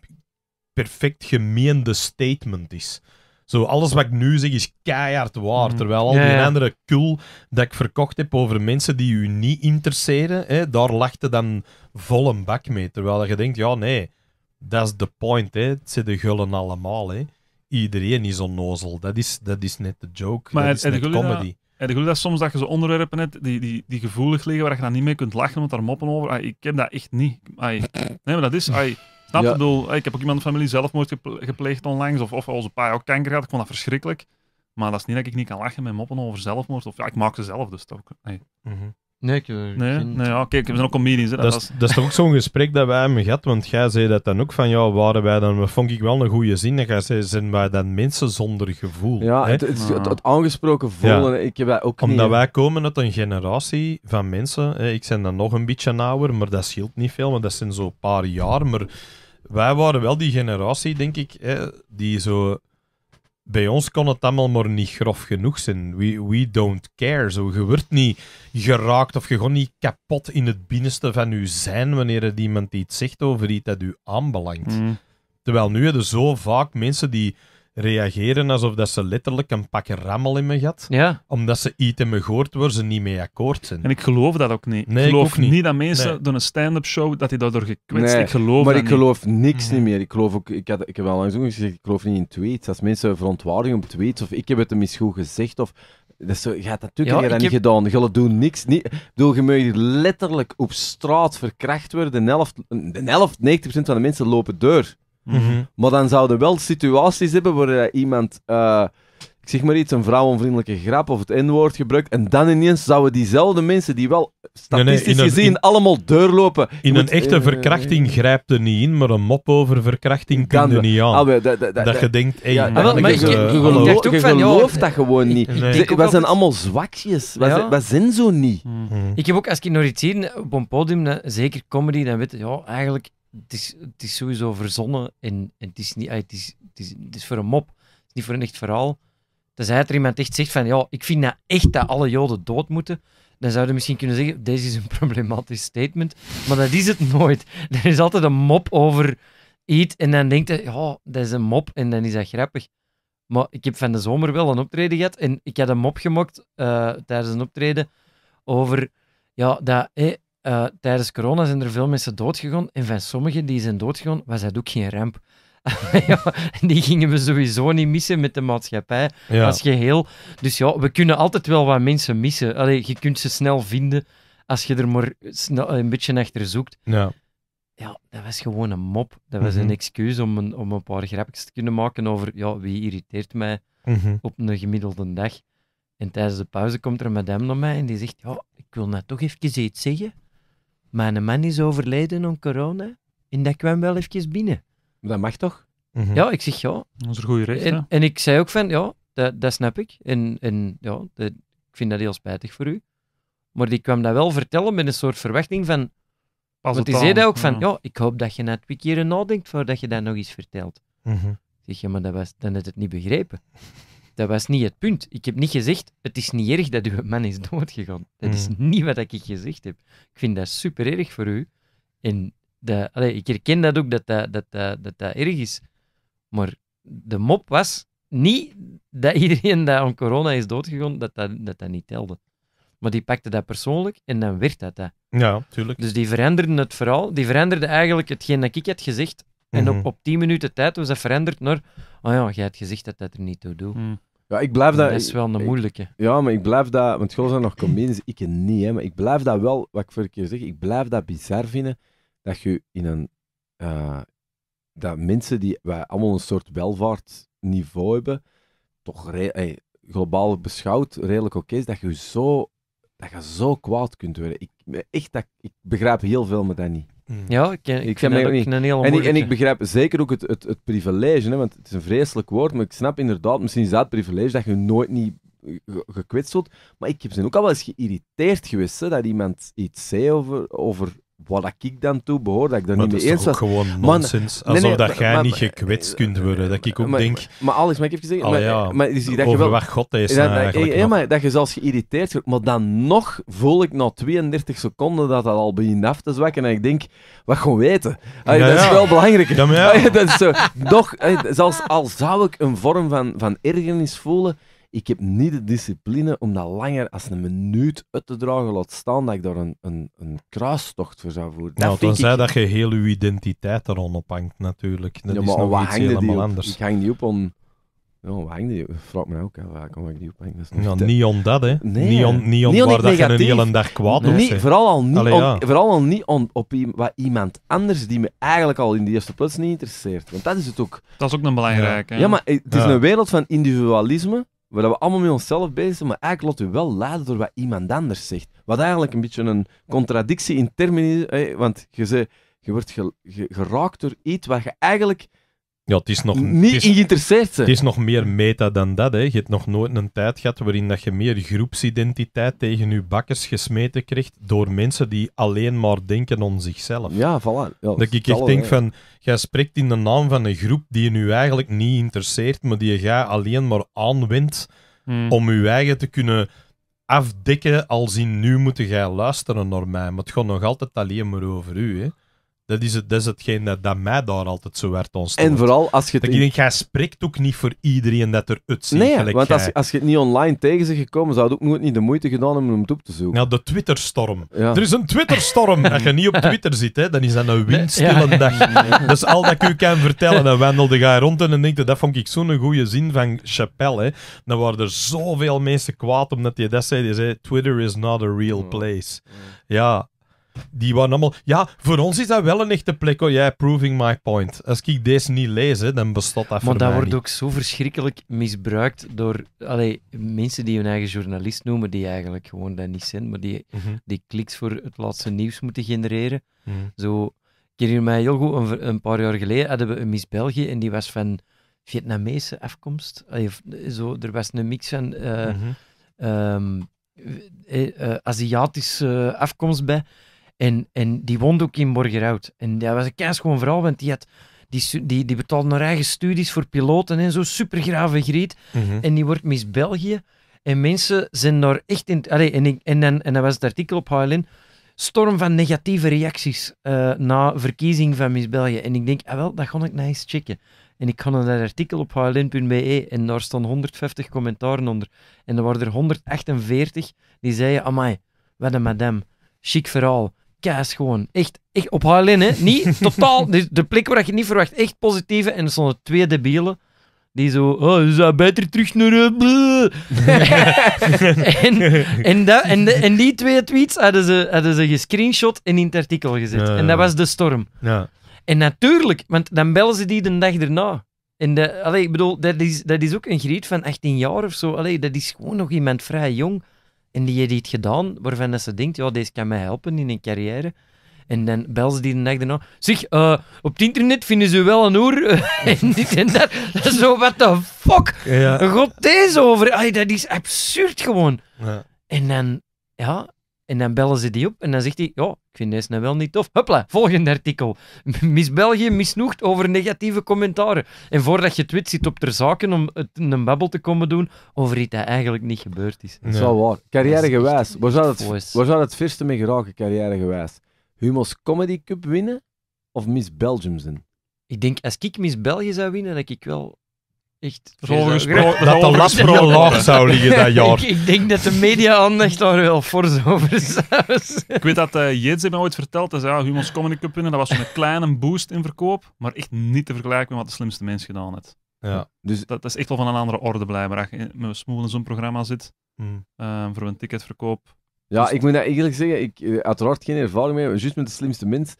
perfect gemeende statement is. Zo, alles wat ik nu zeg is keihard waar. Mm. Terwijl al die andere kul dat ik verkocht heb over mensen die u niet interesseren, hè, daar lachte dan vol een bak mee. Terwijl je denkt, ja nee, dat is de point. Hè. Het de gullen allemaal. Hè. Iedereen is onnozel. Dat is, dat is net de joke. Maar dat is comedy. En dat soms dat je zo onderwerpen hebt die, die, die gevoelig liggen, waar je dan niet mee kunt lachen, want daar moppen over. ik heb dat echt niet. Nee, maar dat is... Ai, ja. Ik bedoel, ik heb ook iemand in de familie zelfmoord gepleegd onlangs, of, of onze pa ook kanker had. Ik vond dat verschrikkelijk. Maar dat is niet dat ik niet kan lachen met moppen over zelfmoord. Of ja, ik maak ze zelf dus toch. Nee. Mhm. Nee, ik, nee, geen... kijk, we zijn ook comedians. Hè, dat, dat, is, was... dat is toch ook zo'n gesprek dat wij hebben gehad, want jij zei dat dan ook van, ja, waren wij dan, vond ik wel een goede zin, dat jij zei, zijn wij dan mensen zonder gevoel? Ja, hè? Het, het, het, aangesproken voelen, ik heb dat ook Omdat wij komen uit een generatie van mensen, hè, ik ben dan nog een beetje nauwer, maar dat scheelt niet veel, want dat zijn zo'n paar jaar, maar wij waren wel die generatie, denk ik, hè, die zo. Bij ons kon het allemaal maar niet grof genoeg zijn. We, we don't care. Zo, je wordt niet geraakt of je gewoon niet kapot in het binnenste van je zijn wanneer er iemand iets zegt over iets dat u aanbelangt. Mm. Terwijl nu hebben zo vaak mensen die reageren alsof dat ze letterlijk een pak rammel in me gat. Omdat ze iets in me gehoord waar ze niet mee akkoord zijn. En ik geloof dat ook niet. Nee, ik geloof niet. niet. dat mensen door een stand-up show dat die daardoor gekwetst nee, ik geloof Maar ik geloof niks niet meer. Ik geloof ook, ik, had, ik heb al langs gezegd, ik geloof niet in tweets. Als mensen verontwaardigen op tweets of ik heb het hem eens goed gezegd of dat zo, je dat natuurlijk ja, dat niet gedaan. Je doen niks. Niet, bedoel, je letterlijk op straat verkracht worden. De helft, de helft 90% van de mensen lopen deur. Mhm. Mhm. Maar dan zouden wel situaties hebben waar eh, iemand, eh, ik zeg maar iets, een vrouwenvriendelijke grap of het N-woord gebruikt. En dan ineens zouden diezelfde mensen, die wel statistisch gezien allemaal deurlopen. In een echte eh, verkrachting grijpt er niet in, maar een mop over verkrachting kan er niet aan. Ah, dat je denkt, hey, ja, maar je, gelooft, dat gewoon niet. [laughs] Nee. We zijn allemaal zwakjes. We, zijn, zo niet. Mhm. Ik heb ook, als ik nog iets zie op een podium, zeker comedy, dan weet je, ja, eigenlijk het, is, sowieso verzonnen en, het, is niet, ah, het, is, het, is, het is voor een mop, het is niet voor een echt verhaal. Tenzij er iemand echt zegt van, ja, ik vind nou echt dat alle Joden dood moeten, dan zouden we misschien kunnen zeggen, deze is een [laughs] problematisch statement. Maar dat is het nooit. Er is altijd een mop over iets en dan denkt hij, ja, dat is een mop en dan is dat grappig. Maar ik heb van de zomer wel een optreden gehad en ik had een mop gemokt eh, tijdens een optreden over ja, dat, eh, eh, tijdens corona zijn er veel mensen doodgegaan. En van sommigen die zijn doodgegaan, was dat ook geen ramp. [laughs] die gingen we sowieso niet missen met de maatschappij als geheel. Dus ja, we kunnen altijd wel wat mensen missen. Allee, je kunt ze snel vinden als je er maar een beetje achter zoekt. Ja. ja, dat was gewoon een mop. Dat was een mhm. excuus om een, om een paar grapjes te kunnen maken over ja, wie irriteert mij mhm. op een gemiddelde dag. En tijdens de pauze komt er een madame naar mij en die zegt: Ja, ik wil net toch even iets zeggen. Mijn man is overleden om corona en dat kwam wel even binnen. dat mag toch? Mhm. Ja, ik zeg ja. Dat is goede recht. En, en, ik zei ook van ja, dat, dat snap ik. En, en ja, ik vind dat heel spijtig voor u. Maar die kwam dat wel vertellen met een soort verwachting van. Pas want die zei dat ook van, ja. ik hoop dat je na twee keer nadenkt voordat je dat nog eens vertelt. Mm Zeg je, maar dat was, dan had het niet begrepen. Dat was niet het punt. Ik heb niet gezegd, het is niet erg dat uw man is doodgegaan. Dat is hmm. niet wat ik gezegd heb. Ik vind dat super erg voor u. En ik herken dat ook, dat dat, dat, dat, erg is. Maar de mop was niet dat iedereen dat aan corona is doodgegaan, dat dat, dat, dat niet telde. Maar die pakte dat persoonlijk en dan werd dat dat. Ja, tuurlijk. Dus die veranderden het verhaal. Die veranderde eigenlijk hetgeen dat ik had gezegd en op, mhm. op 10 minuten tijd was dat veranderd naar. Oh ja, jij hebt gezegd dat dat er niet toe doet. Mm. Ja, ik blijf dat, is wel een moeilijke. ja, maar ik blijf dat. Want gewoon zijn nog comedians, ik niet, hè, maar ik blijf dat wel, wat ik vorige keer zeg, ik blijf dat bizar vinden dat je in een. Eh, dat mensen die wij allemaal een soort welvaartniveau hebben, toch globaal beschouwd redelijk oké is, dat je zo, dat je zo kwaad kunt worden. Ik, echt, dat, ik begrijp heel veel, maar dat niet. Hmm. Ja, ik, ik, vind ook niet. een heel en, ik, en ik begrijp zeker ook het, het, het privilege, hè, want het is een vreselijk woord, maar ik snap inderdaad, misschien is dat privilege dat je nooit niet gekwetst wordt. Maar ik heb ze ook al wel eens geïrriteerd geweest hè, dat iemand iets zei over, over wat ik dan toe behoor, dat ik dat niet mee eens was. gewoon nonsens. Alsof dat jij niet gekwetst kunt worden. Dat ik ook maar, denk... Maar alles maar ik heb gezegd ah, maar, dat je wel, God is dat, ja, nou, maar dat je zelfs geïrriteerd wordt. Maar dan nog voel ik na 32 seconden dat dat al begint af te zwakken. En ik denk, wat gewoon weten. dat is wel belangrijk. [laughs] dat is zo. Doch, zelfs al zou ik een vorm van, van ergernis voelen... Ik heb niet de discipline om dat langer als een minuut uit te dragen, laat staan dat ik daar een, een, een kruistocht voor zou voeren. Nou, dan zei ik... dat je heel je identiteit er hangt natuurlijk. Dat ja, is nog iets helemaal anders. Ik hang niet op om... Ja, wat hangt die? Vraag me ook, waar ik die op? Niet, niet om dat, hè. niet om, niet om niet waar dat je een hele dag kwaad nee. vooral al niet, vooral al niet om, op wat iemand anders die me eigenlijk al in de eerste plaats niet interesseert. Want dat is het ook. Dat is ook een belangrijke. ja maar het is een wereld van individualisme waar we allemaal met onszelf bezig zijn, maar eigenlijk laten we wel leiden door wat iemand anders zegt. Wat eigenlijk een beetje een contradictie in termen is, want je, je wordt geraakt door iets waar je eigenlijk het is nog... Niet het is, Het is nog meer meta dan dat. Hè. Je hebt nog nooit een tijd gehad waarin dat je meer groepsidentiteit tegen je bakkers gesmeten krijgt door mensen die alleen maar denken om zichzelf. Ja, voilà. dat, ik echt denk van, jij spreekt in de naam van een groep die je nu eigenlijk niet interesseert, maar die je alleen maar aanwendt hmm. om je eigen te kunnen afdekken als in nu moeten jij luisteren naar mij. Maar het gaat nog altijd alleen maar over u. Hè. Dat is, het, dat is hetgeen dat, dat mij daar altijd zo werd ontstaan. En vooral als je... ik denk, jij spreekt ook niet voor iedereen dat er het ziet. Nee, want als, je, als je het niet online tegen zich gekomen, zou het ook nooit niet de moeite gedaan hebben om het op te zoeken. Nou, de Twitterstorm. Er is een Twitterstorm. [laughs] als je niet op Twitter zit, hè, dan is dat een windstille dag. [laughs] Dus al dat ik u kan vertellen, dan wandelde jij rond en dan denk dat vond ik zo'n goede zin van Chappelle. Hè. Dan waren er zoveel mensen kwaad omdat je dat zei. zei, Twitter is not a real place. Ja, die waren allemaal... Ja, voor ons is dat wel een echte plek. Oh, jij proving my point. Als ik deze niet lees, hè, dan bestaat dat Maar dat wordt ook zo verschrikkelijk misbruikt door allee, mensen die hun eigen journalist noemen, die eigenlijk gewoon dat niet zijn, maar die, mhm. die kliks voor het laatste nieuws moeten genereren. Mhm. Zo, ik herinner mij heel goed, een, een, paar jaar geleden hadden we een Miss België en die was van Vietnamese afkomst. Allee, zo, er was een mix van... Uh, mm Aziatische afkomst bij. En, en die woonde ook in Borgerhout. En dat was een gewoon verhaal, want die, had, die, die, die betaalde haar eigen studies voor piloten en zo. Supergrave griet. Mhm. En die wordt Miss België. En mensen zijn daar echt in... Allee, en, ik, en, dan, en dan was het artikel op HLN. Storm van negatieve reacties eh, na verkiezing van Miss België. En ik denk, ah wel, dat ga ik nou eens checken. En ik ga naar dat artikel op hln.be en daar staan 150 commentaren onder. En er waren er 148 die zeiden, amai, wat een madame. Chic verhaal gewoon. Echt, echt op HLN, hè. Niet [laughs] totaal, de, de plek waar je niet verwacht. Echt positieve. En er stonden twee debielen. Die zo, oh, je beter terug naar... Eh, [laughs] en, en, dat, en, de, en die twee tweets hadden ze, hadden ze gescreenshot en in het artikel gezet. en dat was de storm. Ja. En natuurlijk, want dan bellen ze die de dag erna. En de, allee, ik bedoel, dat is, dat is ook een griet van 18 jaar of zo. Allee, dat is gewoon nog iemand vrij jong. En die heeft iets gedaan waarvan ze denkt, ja, deze kan mij helpen in een carrière. En dan bel ze die de dag daarna. Zeg, eh, op het internet vinden ze wel een oer. Eh, [laughs] en dit en dat. dat is zo, what the fuck? Ja. God, deze over. Ay, dat is absurd gewoon. Ja. En dan, ja, en dan bellen ze die op en dan zegt hij: oh, ik vind deze nou wel niet tof. Huppla, volgende artikel. [laughs] Miss België misnoegt over negatieve commentaren. En voordat je twit zit op ter zaken om het een babbel te komen doen over iets dat eigenlijk niet gebeurd is. Zo waar. Carrièregewijs. Waar zou het, waar zou het verste mee geraken, gewijs? Humo's Comedy Cup winnen of Miss Belgium zijn? Ik denk, als ik Miss België zou winnen, dat ik wel echt Dat de lat vooral laag zou liggen dat [laughs] jaar. ik, ik, denk dat de media aandacht daar wel voor over ik weet dat uh, eh, me mij ooit verteld, dat ja, Humans Comedy Cup winnen, dat was een kleine boost in verkoop, maar echt niet te vergelijken met wat de slimste mens gedaan heeft. Ja. Dus dat, is echt wel van een andere orde blijkbaar. Als zo'n programma zit, hmm. eh, voor een ticketverkoop. Ja, dus ik moet dat eerlijk zeggen, ik uh, uiteraard geen ervaring mee, juist met de slimste mens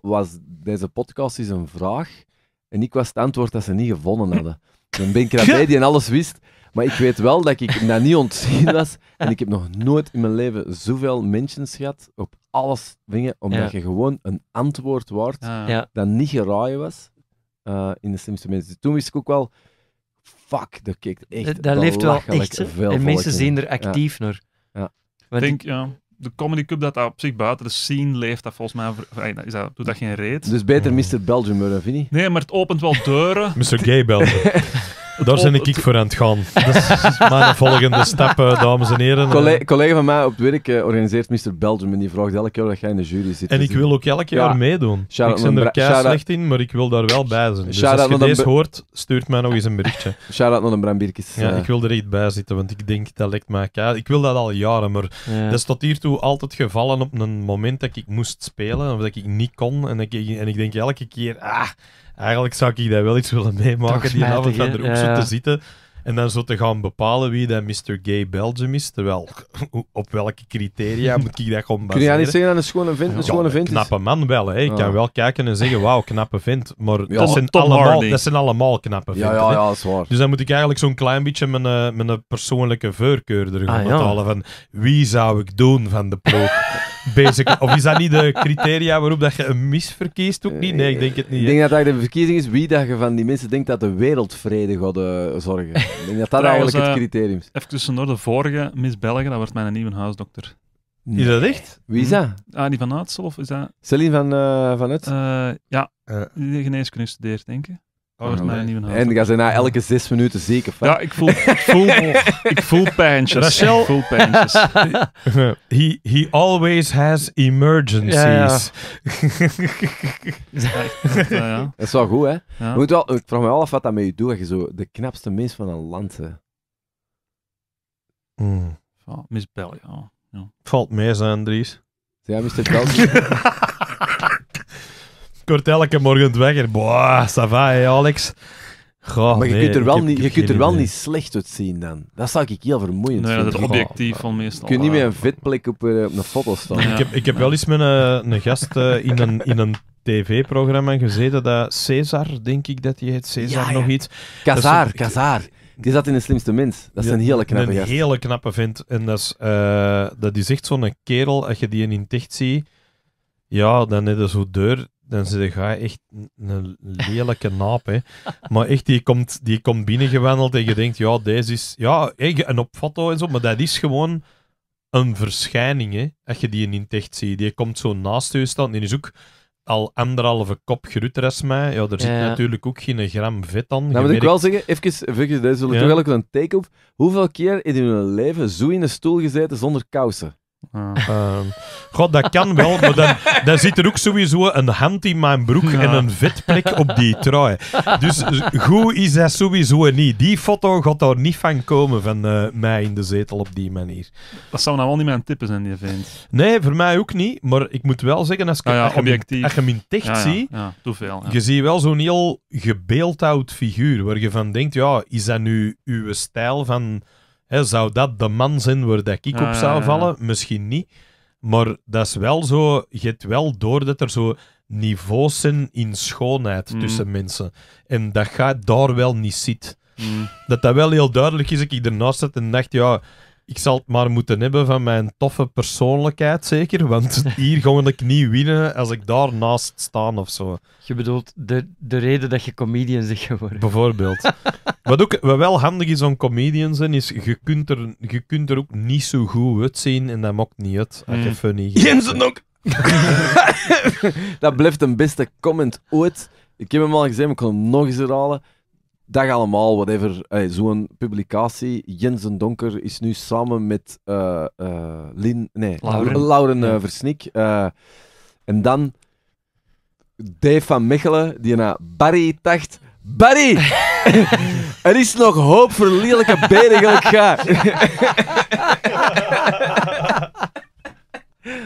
was deze podcast is een vraag en ik was het antwoord dat ze niet gevonden hadden. Een ben ik die alles wist. Maar ik weet wel dat ik dat niet ontzien was. En ik heb nog nooit in mijn leven zoveel mentions gehad op alles dingen, omdat je gewoon een antwoord wordt ah. dat niet geraaien was eh, in de slimste mensen. Toen wist ik ook wel, fuck, dat kijkt echt Dat, leeft wel echt. En mensen zien er actief naar. Ja. denk, ja de Comedy Cup dat daar op zich buiten de scene leeft, dat volgens mij is dat, doet dat geen reet. Dus beter Mr. Belgium, vind Nee, maar het opent wel deuren. [laughs] Mr. Gay Belgium. [laughs] Daar ben ik voor aan het gaan. Dat is mijn volgende stap, eh, dames en heren. Collega, collega van mij op het werk eh, organiseert Mr. Belgium en die vraagt elke jaar dat jij in de jury zit. En dus ik wil ook elk jaar meedoen. ik ben er keihard slecht in, maar ik wil daar wel bij zijn. Dus als je deze hoort, stuurt mij nog eens een berichtje. [laughs] Shout-out naar een Brambierkes. Ja, eh. ik wil er echt bij zitten, want ik denk dat lijkt mij keihard. Ik wil dat al jaren, maar dat is tot hiertoe altijd gevallen op een moment dat ik moest spelen, of dat ik niet kon. En, ik, en ik denk elke keer, ah... Eigenlijk zou ik dat wel iets willen meemaken, die avond van hoek ja. te zitten. En dan zo te gaan bepalen wie dat Mr. Gay Belgium is. Terwijl, [laughs] op welke criteria [laughs] moet ik dat gewoon baseren? Kun je niet zeggen dat een schone vent een schone vent knappe man wel. Hè. Ik kan ah. wel kijken en zeggen, wauw, knappe vent. Maar dat, zijn allemaal, dat zijn allemaal knappe venten. Ja, ja, ja, dat is waar. Dus dan moet ik eigenlijk zo'n klein beetje mijn, eh, mijn persoonlijke voorkeur erin ah, bepalen. Van, wie zou ik doen van de ploeg? [laughs] Of is dat niet de criteria waarop dat je een mis verkiest? Ook niet? Nee, ik denk het niet. Ik denk dat dat de verkiezing is wie dat je van die mensen denkt dat de wereldvrede gaat eh, zorgen. Ik denk dat dat eigenlijk het eh, criterium is. Even tussendoor, de vorige Miss België, dat wordt mijn nieuwe huisdokter. Is dat echt? Wie is mhm. dat? Ah, die van Uitsel of is dat... Celine van, uh, van Uitsel? Uh, ja, uh. geneeskunde studeert, denk ik. Oh, En dan gaan ze na elke zes minuten zeker van. Ja, ik voel, ik voel, [laughs] ik voel pijntjes. Rachel, ik [laughs] he, he always has emergencies. Ja, ja. Eh, dat is wel goed, hè? Moet wel, ik vraag me wel af wat dat met je doet, dat je zo de knapste mens van een land hè. Mm. Miss België. Valt mee zijn, Dries. Ja, Mr. België. [laughs] kort elke morgen weg. En boah, ça va, Alex. Goh, maar je kunt er wel, niet, je kunt er wel niet slecht uitzien dan. Dat zou ik heel vermoeiend nee, Dat is objectief van meestal. Je kunt niet meer een vetplek op, eh, op een foto staan. Ik, heb, ik heb wel eens met een, een gast eh, in een, in een tv-programma gezeten, dat Cesar, denk ik dat hij heet, Cesar nog iets. Kazaar, Kazaar. Die zat in de slimste mens. Dat is een hele knappe Een hele knappe vent. En dat is, eh, dat is echt zo'n kerel, als je die in Ticht ziet, ja, dan is zo deur dan ze hij echt een lelijke naap, hè. Maar echt, die komt, die komt binnengewendeld en je denkt, ja, deze is... Ja, en op en zo, maar dat is gewoon een verschijning, hè. Als je die in het echt ziet. Die komt zo naast je staan en is ook al anderhalve kop als mij. Ja, er zit natuurlijk ook geen gram vet aan. Nou, moet ik wel zeggen, even, even deze wil ik ja. toch wel een take off Hoeveel keer in je leven zo in een stoel gezeten zonder kousen? Uh. God, dat kan wel, maar dan, zit er ook sowieso een hand in mijn broek en een vetplek op die trui. Dus goed is dat sowieso niet. Die foto gaat daar niet van komen van eh, mij in de zetel op die manier. Dat zou nou wel niet mijn tippen zijn, die vindt. Nee, voor mij ook niet. Maar ik moet wel zeggen, als ik ah, ja, objectief. Als je hem in ziet, je ziet wel zo'n heel gebeeldhouwd figuur waar je van denkt, ja, is dat nu uw stijl van zou dat de man zijn waar dat ik op ah, zou vallen? Misschien niet. Maar dat is wel zo, je hebt wel door dat er zo niveaus zijn in schoonheid mm. tussen mensen. En dat gaat daar wel niet zit. Mm. Dat dat wel heel duidelijk is. Ik ernaast zat en dacht, ja, ik zal het maar moeten hebben van mijn toffe persoonlijkheid, zeker. Want [laughs] hier ga ik niet winnen als ik daarnaast staan of zo. Je bedoelt de, de reden dat je comedian zegt geworden. Bijvoorbeeld. [laughs] wat ook wel handig is om comedian zijn, is je kunt, er, je kunt er ook niet zo goed uitzien en dat maakt niet uit. Als je hmm. funny [laughs] Jensen ook! dat blijft een beste comment ooit. Ik heb hem al gezegd, maar ik kan hem nog eens herhalen dag allemaal, whatever. Zo'n publicatie. Jensen Donker is nu samen met uh, uh, Lin, nee, Lauren, Lauren eh, Versnik. en dan Dave van Mechelen, die naar Barry tacht. Barry! [laughs] er is nog hoop voor lelijke beren, ga. [laughs]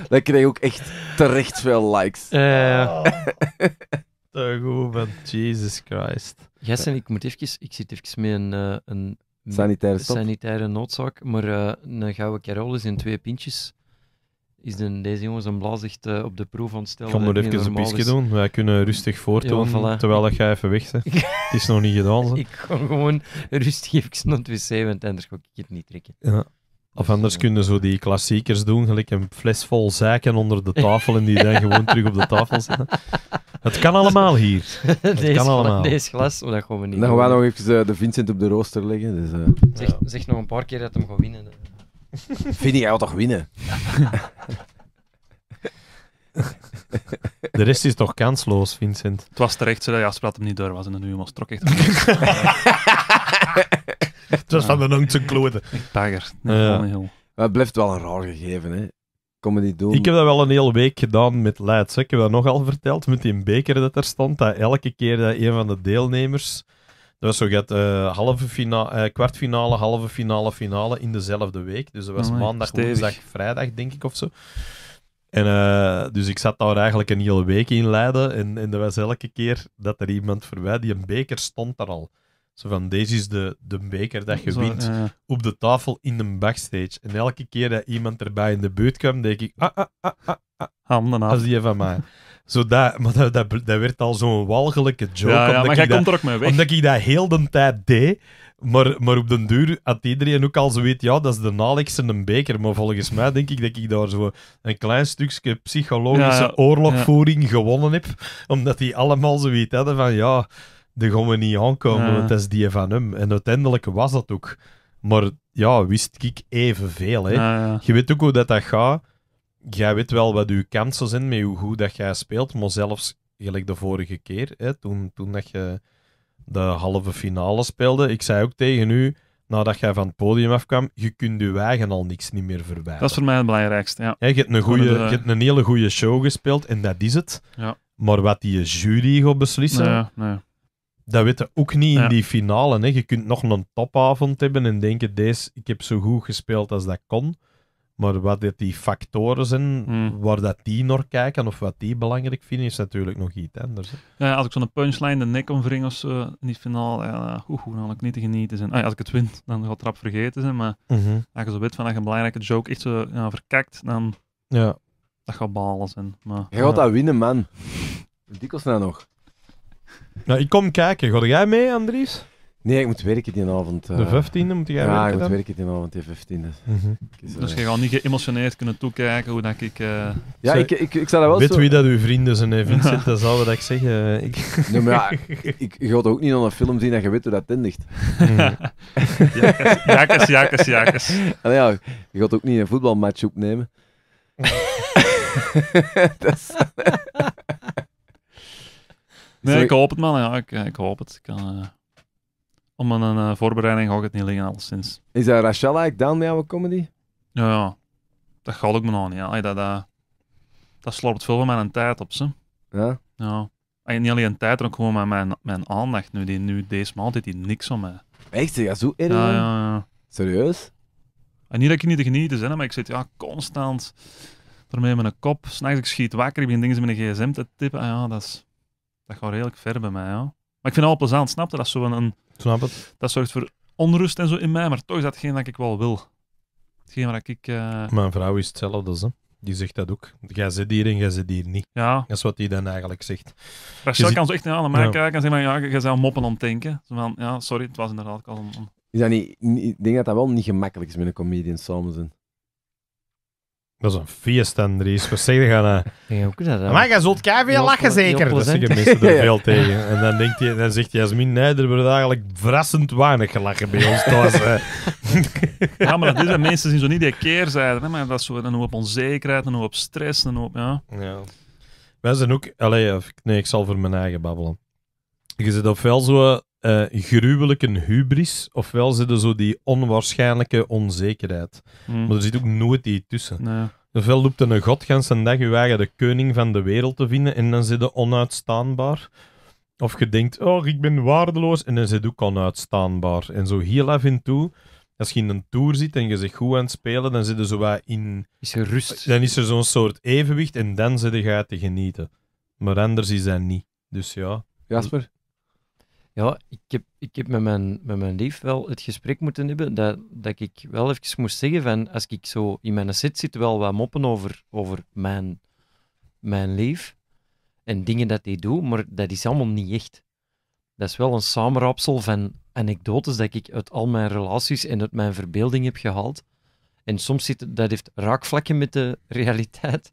Dat kreeg ook echt terecht veel likes. Ja, oh. goed, man. Jesus Christ. Gessen, ik moet even, ik zit even met een, eh, een sanitaire, noodzak, sanitaire noodzaak, maar eh, een gouden Carol is in twee pintjes. Is de, deze jongens een blaas eh, op de proef aan het stellen? ga maar even een pisje doen. Wij kunnen rustig voortonen. terwijl dat jij even weg [laughs] het is nog niet gedaan. ik kan gewoon rustig even naar het wc, want anders ga ik het niet trekken. Ja. Of anders kunnen zo die klassiekers doen, gelijk een fles vol zaken onder de tafel en die dan gewoon terug op de tafel Het kan allemaal hier. [laughs] Het deze kan allemaal. Deze glas, dat gaan we niet. Dan gaan we nog even eh, de Vincent op de rooster leggen. Dus, eh. zeg, zeg, nog een paar keer dat hem gaat winnen. [laughs] Vind jij toch winnen? [laughs] De rest is toch kansloos, Vincent? Het was terecht zodat Jasper had hem niet door was en nu was trok echt. [laughs] Het was van de hang te kloten. Bagger. Ja. het blijft wel een raar gegeven, hè. Comedy doen. Ik heb dat wel een hele week gedaan met Leids. Ik heb dat nogal verteld met die beker dat er stond. Dat elke keer dat een van de deelnemers. Dat was zo, je eh, had, halve finale, eh, kwartfinale, halve finale, finale in dezelfde week. Dus dat was maandag, woensdag, vrijdag, denk ik of zo. En, eh, dus ik zat daar eigenlijk een hele week in Leiden. En, en dat was elke keer dat er iemand voorbij, die een beker stond daar al. Zo van, deze is de, de beker dat je wint op de tafel in de backstage. En elke keer dat iemand erbij in de buurt kwam, denk ik, ah, ah, ah, ah, ah. Handen af. Dat is die van mij. [laughs] Zo dat, maar dat, dat, dat werd al zo'n walgelijke joke. Ja, ja maar jij komt er ook mee weg. Omdat ik dat heel de tijd deed. Maar, maar op den duur had iedereen ook al zo weet, ja, dat is de Alex een beker. Maar volgens mij denk ik dat ik daar zo een klein stukje psychologische oorlogvoering gewonnen heb. Omdat die allemaal zoiets hadden van, ja daar gaan we niet aankomen, ja. want het is die van hem. En uiteindelijk was dat ook. Maar ja, wist ik evenveel. Hè. Je weet ook hoe dat, gaat. Jij weet wel wat uw kansen zijn met hoe goed dat jij speelt. Maar zelfs, gelijk de vorige keer, hè, toen, toen dat je de halve finale speelde, ik zei ook tegen u, nadat jij van het podium afkwam, je kunt je eigen al niks niet meer verwijderen. Dat is voor mij het belangrijkste, ja. je, hebt een goede, je eh, hebt een hele goede show gespeeld en dat is het. Ja. Maar wat die jury gaat beslissen... Nee, dat weten je ook niet in die finale. Hè. Je kunt nog een topavond hebben en denken, deze, ik heb zo goed gespeeld als dat kon. Maar wat dit die factoren zijn, hmm. waar dat die naar kijken of wat die belangrijk vinden, is natuurlijk nog iets anders. Ja, als ik zo'n punchline de nek omvring of in die finale, ja, hoe dan kan ik niet te genieten zijn. Ah als ik het win, dan gaat het rap vergeten zijn. Maar mhm. als je zo weet van dat je een belangrijke joke echt zo ja, verkakt, dan ja. dat gaat balen zijn. Maar, je gaat dat winnen, man. Dikkels nou nog. Nou, ik kom kijken. Ga jij mee, Andries? Nee, ik moet werken die avond. De 15e eh. moet jij ja, werken? Ja, ik moet werken die avond, die 15e. Mhm. Dus je eh, gaat niet geëmotioneerd kunnen toekijken hoe dat ik. Eh, ja, ik, ik, ik zal dat wel Weet wie dat uw vrienden zijn, [laughs] Vincent, dat is wat ik zeggen. ik... Nee, ja, [laughs] ik, ga ook niet aan een film zien dat je weet hoe dat eindigt. [laughs] jakes, jakes, jakes. En ja, je gaat ook niet een voetbalmatch opnemen. dat Nee, ik hoop het, man. Ja, ik, eh, ik hoop het. kan, eh, om een eh, voorbereiding ga ik het niet liggen, alleszins. Is dat Rachel eigenlijk dan met jouw comedy? Ja, dat gaat ook me nog niet. Ja. Dat, dat, dat slorpt veel van mijn tijd op, ze. Ja? Ja. En niet alleen tijd, maar ook gewoon mijn, mijn aandacht nu. Die nu deze maand heeft die niks om mij. Echt? Ja, zo erg? Ja, ja, ja. Serieus? En niet dat ik niet te genieten ben, maar ik zit ja, constant ermee met mijn kop. S'nachts ik schiet wakker, ik begin dingen met een gsm te tippen. Ah, ja, dat is dat gaat redelijk ver bij mij, Maar ik vind het al plezant, snap Dat, is zo een, een, snap het. dat zorgt voor onrust en zo in mij, maar toch is dat hetgeen dat ik wel wil. Hetgeen waar ik... Eh, Mijn vrouw is hetzelfde, hè. Die zegt dat ook. Jij zit hier en jij zit hier niet. Ja. Dat is wat hij dan eigenlijk zegt. Rachel zit... kan zo echt naar mij ja. kijken en zeggen, van ja, jij zou moppen om denken. Zo van, ja, sorry, het was inderdaad al Is dat niet, ik denk dat dat wel niet gemakkelijk is met een comedian samen zijn. Dat is een feest, Andries. Voorzichtig gaan. Ja, maar je zult keihard veel lachen, zeker. Dat dus je mensen er veel tegen. En dan, denkt hij, dan zegt Jasmin, nee, er wordt eigenlijk verrassend weinig gelachen bij ons thuis. [laughs] ja, maar dat is dat mensen zien zo niet die keer zijn. Hè? Maar dat is zo dan op onzekerheid, dan op stress, dan op. Ja. ja. Wij zijn ook... Allee, nee, ik zal voor mijn eigen babbelen je zit ofwel zo uh, gruwelijke hubris, ofwel zit er zo die onwaarschijnlijke onzekerheid. Hmm. Maar er zit ook nooit die tussen. Nee. Ofwel loopt een god een dag je eigen de koning van de wereld te vinden en dan zit je onuitstaanbaar. Of je denkt, oh, ik ben waardeloos en dan zit je ook onuitstaanbaar. En zo heel af en toe als je in een tour zit en je zegt goed aan het spelen, dan zitten ze zo wat in. Is er rust? Dan is er zo'n soort evenwicht en dan zit je te genieten. Maar anders is dat niet. Dus ja. Jasper? Ja, ik heb, ik heb met, mijn, met mijn lief wel het gesprek moeten hebben dat, dat ik wel even moest zeggen van als ik zo in mijn set zit wel wat moppen over, over mijn, mijn lief en dingen dat hij doet, maar dat is allemaal niet echt. Dat is wel een samenraapsel van anekdotes dat ik uit al mijn relaties en uit mijn verbeelding heb gehaald. En soms zit dat heeft raakvlakken met de [laughs] realiteit.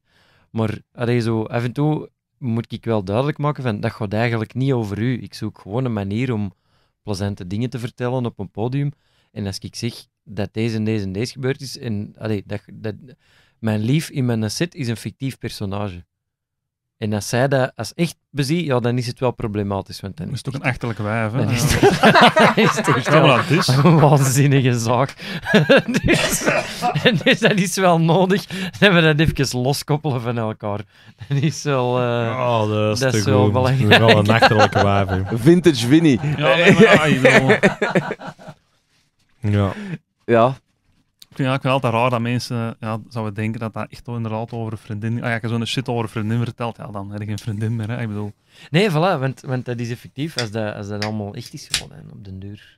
Maar allee, zo, af en toe moet ik wel duidelijk maken van dat gaat eigenlijk niet over u. Ik zoek gewoon een manier om plezante dingen te vertellen op een podium. En als ik zeg dat deze en deze en deze gebeurd is, en dat, dat, mijn lief in mijn set is een fictief personage. En als zij dat als echt bezie, ja, dan is het wel problematisch. Want dan is toch een achterlijke wijf, hè? [laughs] is het, is het wel ja, is. Dus. een waanzinnige zaak. [laughs] Dus-, dus, dat is wel nodig hebben we dat even loskoppelen van elkaar. Dat is wel... Uh, oh, dat is, dat is wel belangrijk. Dat is wel een achterlijke wijf, [laughs] Vintage Winnie. ja. Ah, ja vind het altijd raar dat mensen ja, zouden denken dat dat echt inderdaad over een vriendin... als ah je zo'n shit over een vriendin vertelt, ja, dan heb je geen vriendin meer. Hè? Ik bedoel... Nee, voilà, want, want dat is effectief als dat, als dat allemaal echt is geworden op den duur.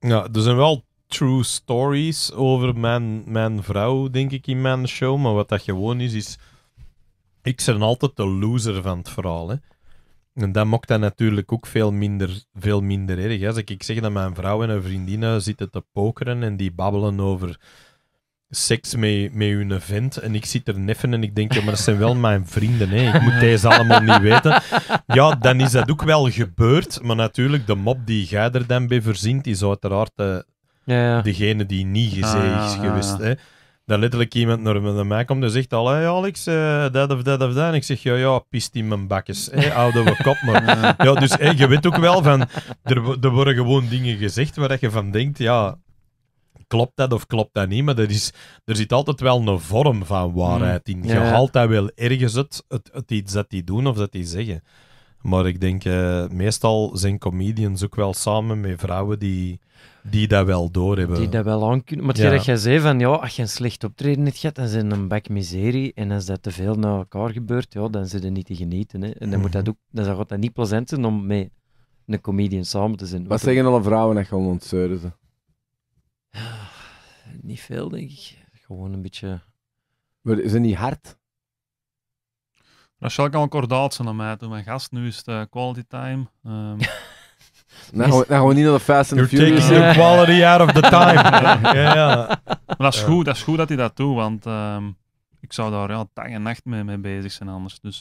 Ja, er zijn wel true stories over mijn, mijn vrouw, denk ik, in mijn show. Maar wat dat gewoon is, is... Ik ben altijd de loser van het verhaal, hè. En dat maakt dat natuurlijk ook veel minder, veel minder erg. Hè. Als ik zeg dat mijn vrouw en een vriendin zitten te pokeren en die babbelen over seks met, met hun vent en ik zit er neffen en ik denk, ja, maar dat zijn wel mijn vrienden, hè. ik moet deze allemaal niet weten. Ja, dan is dat ook wel gebeurd, maar natuurlijk, de mop die jij er dan bij verzint, is uiteraard de, eh, ja, ja. degene die niet ah, gezegd is geweest. Hè. Dat letterlijk iemand naar mij komt en zegt al, hey Alex, eh, dat of dat of dat. En ik zeg, ja, ja, pist in mijn bakjes. Hey, oude we kop maar. [laughs] Ja, dus je weet ook wel van, er, er worden gewoon dingen gezegd waar je van denkt, ja, klopt dat of klopt dat niet, maar er, is, er zit altijd wel een vorm van waarheid in. Je haalt dat wel ergens het, het, iets dat die doen of dat die zeggen. Maar ik denk, eh, meestal zijn comedians ook wel samen met vrouwen die, die dat wel doorhebben. Die dat wel aan kunnen. Maar ja. zei van, ja, als je een slecht optreden hebt gehad, dan zijn een bak miserie. En als dat te veel naar elkaar gebeurt, ja, dan zit er niet te genieten. Hè. En dan, moet dat mhm. ook, dan zou dat niet plezant zijn om met een comedian samen te zijn. Wat zeggen alle vrouwen dat gewoon ontzeuren ze? [sighs] Niet veel, denk ik. Gewoon een beetje... is het niet hard? Rachel kan kordaat zijn aan mij. Toen mijn gast nu is het eh, quality time. Um... Nou, nou gaan we niet naar de Fast and the Furious. You're taking the [laughs] quality out of the time. [laughs] ja, ja. Maar dat is, goed, dat is goed dat hij dat doet, want ehm, ik zou daar ja, dag en nacht mee, mee bezig zijn anders. Dus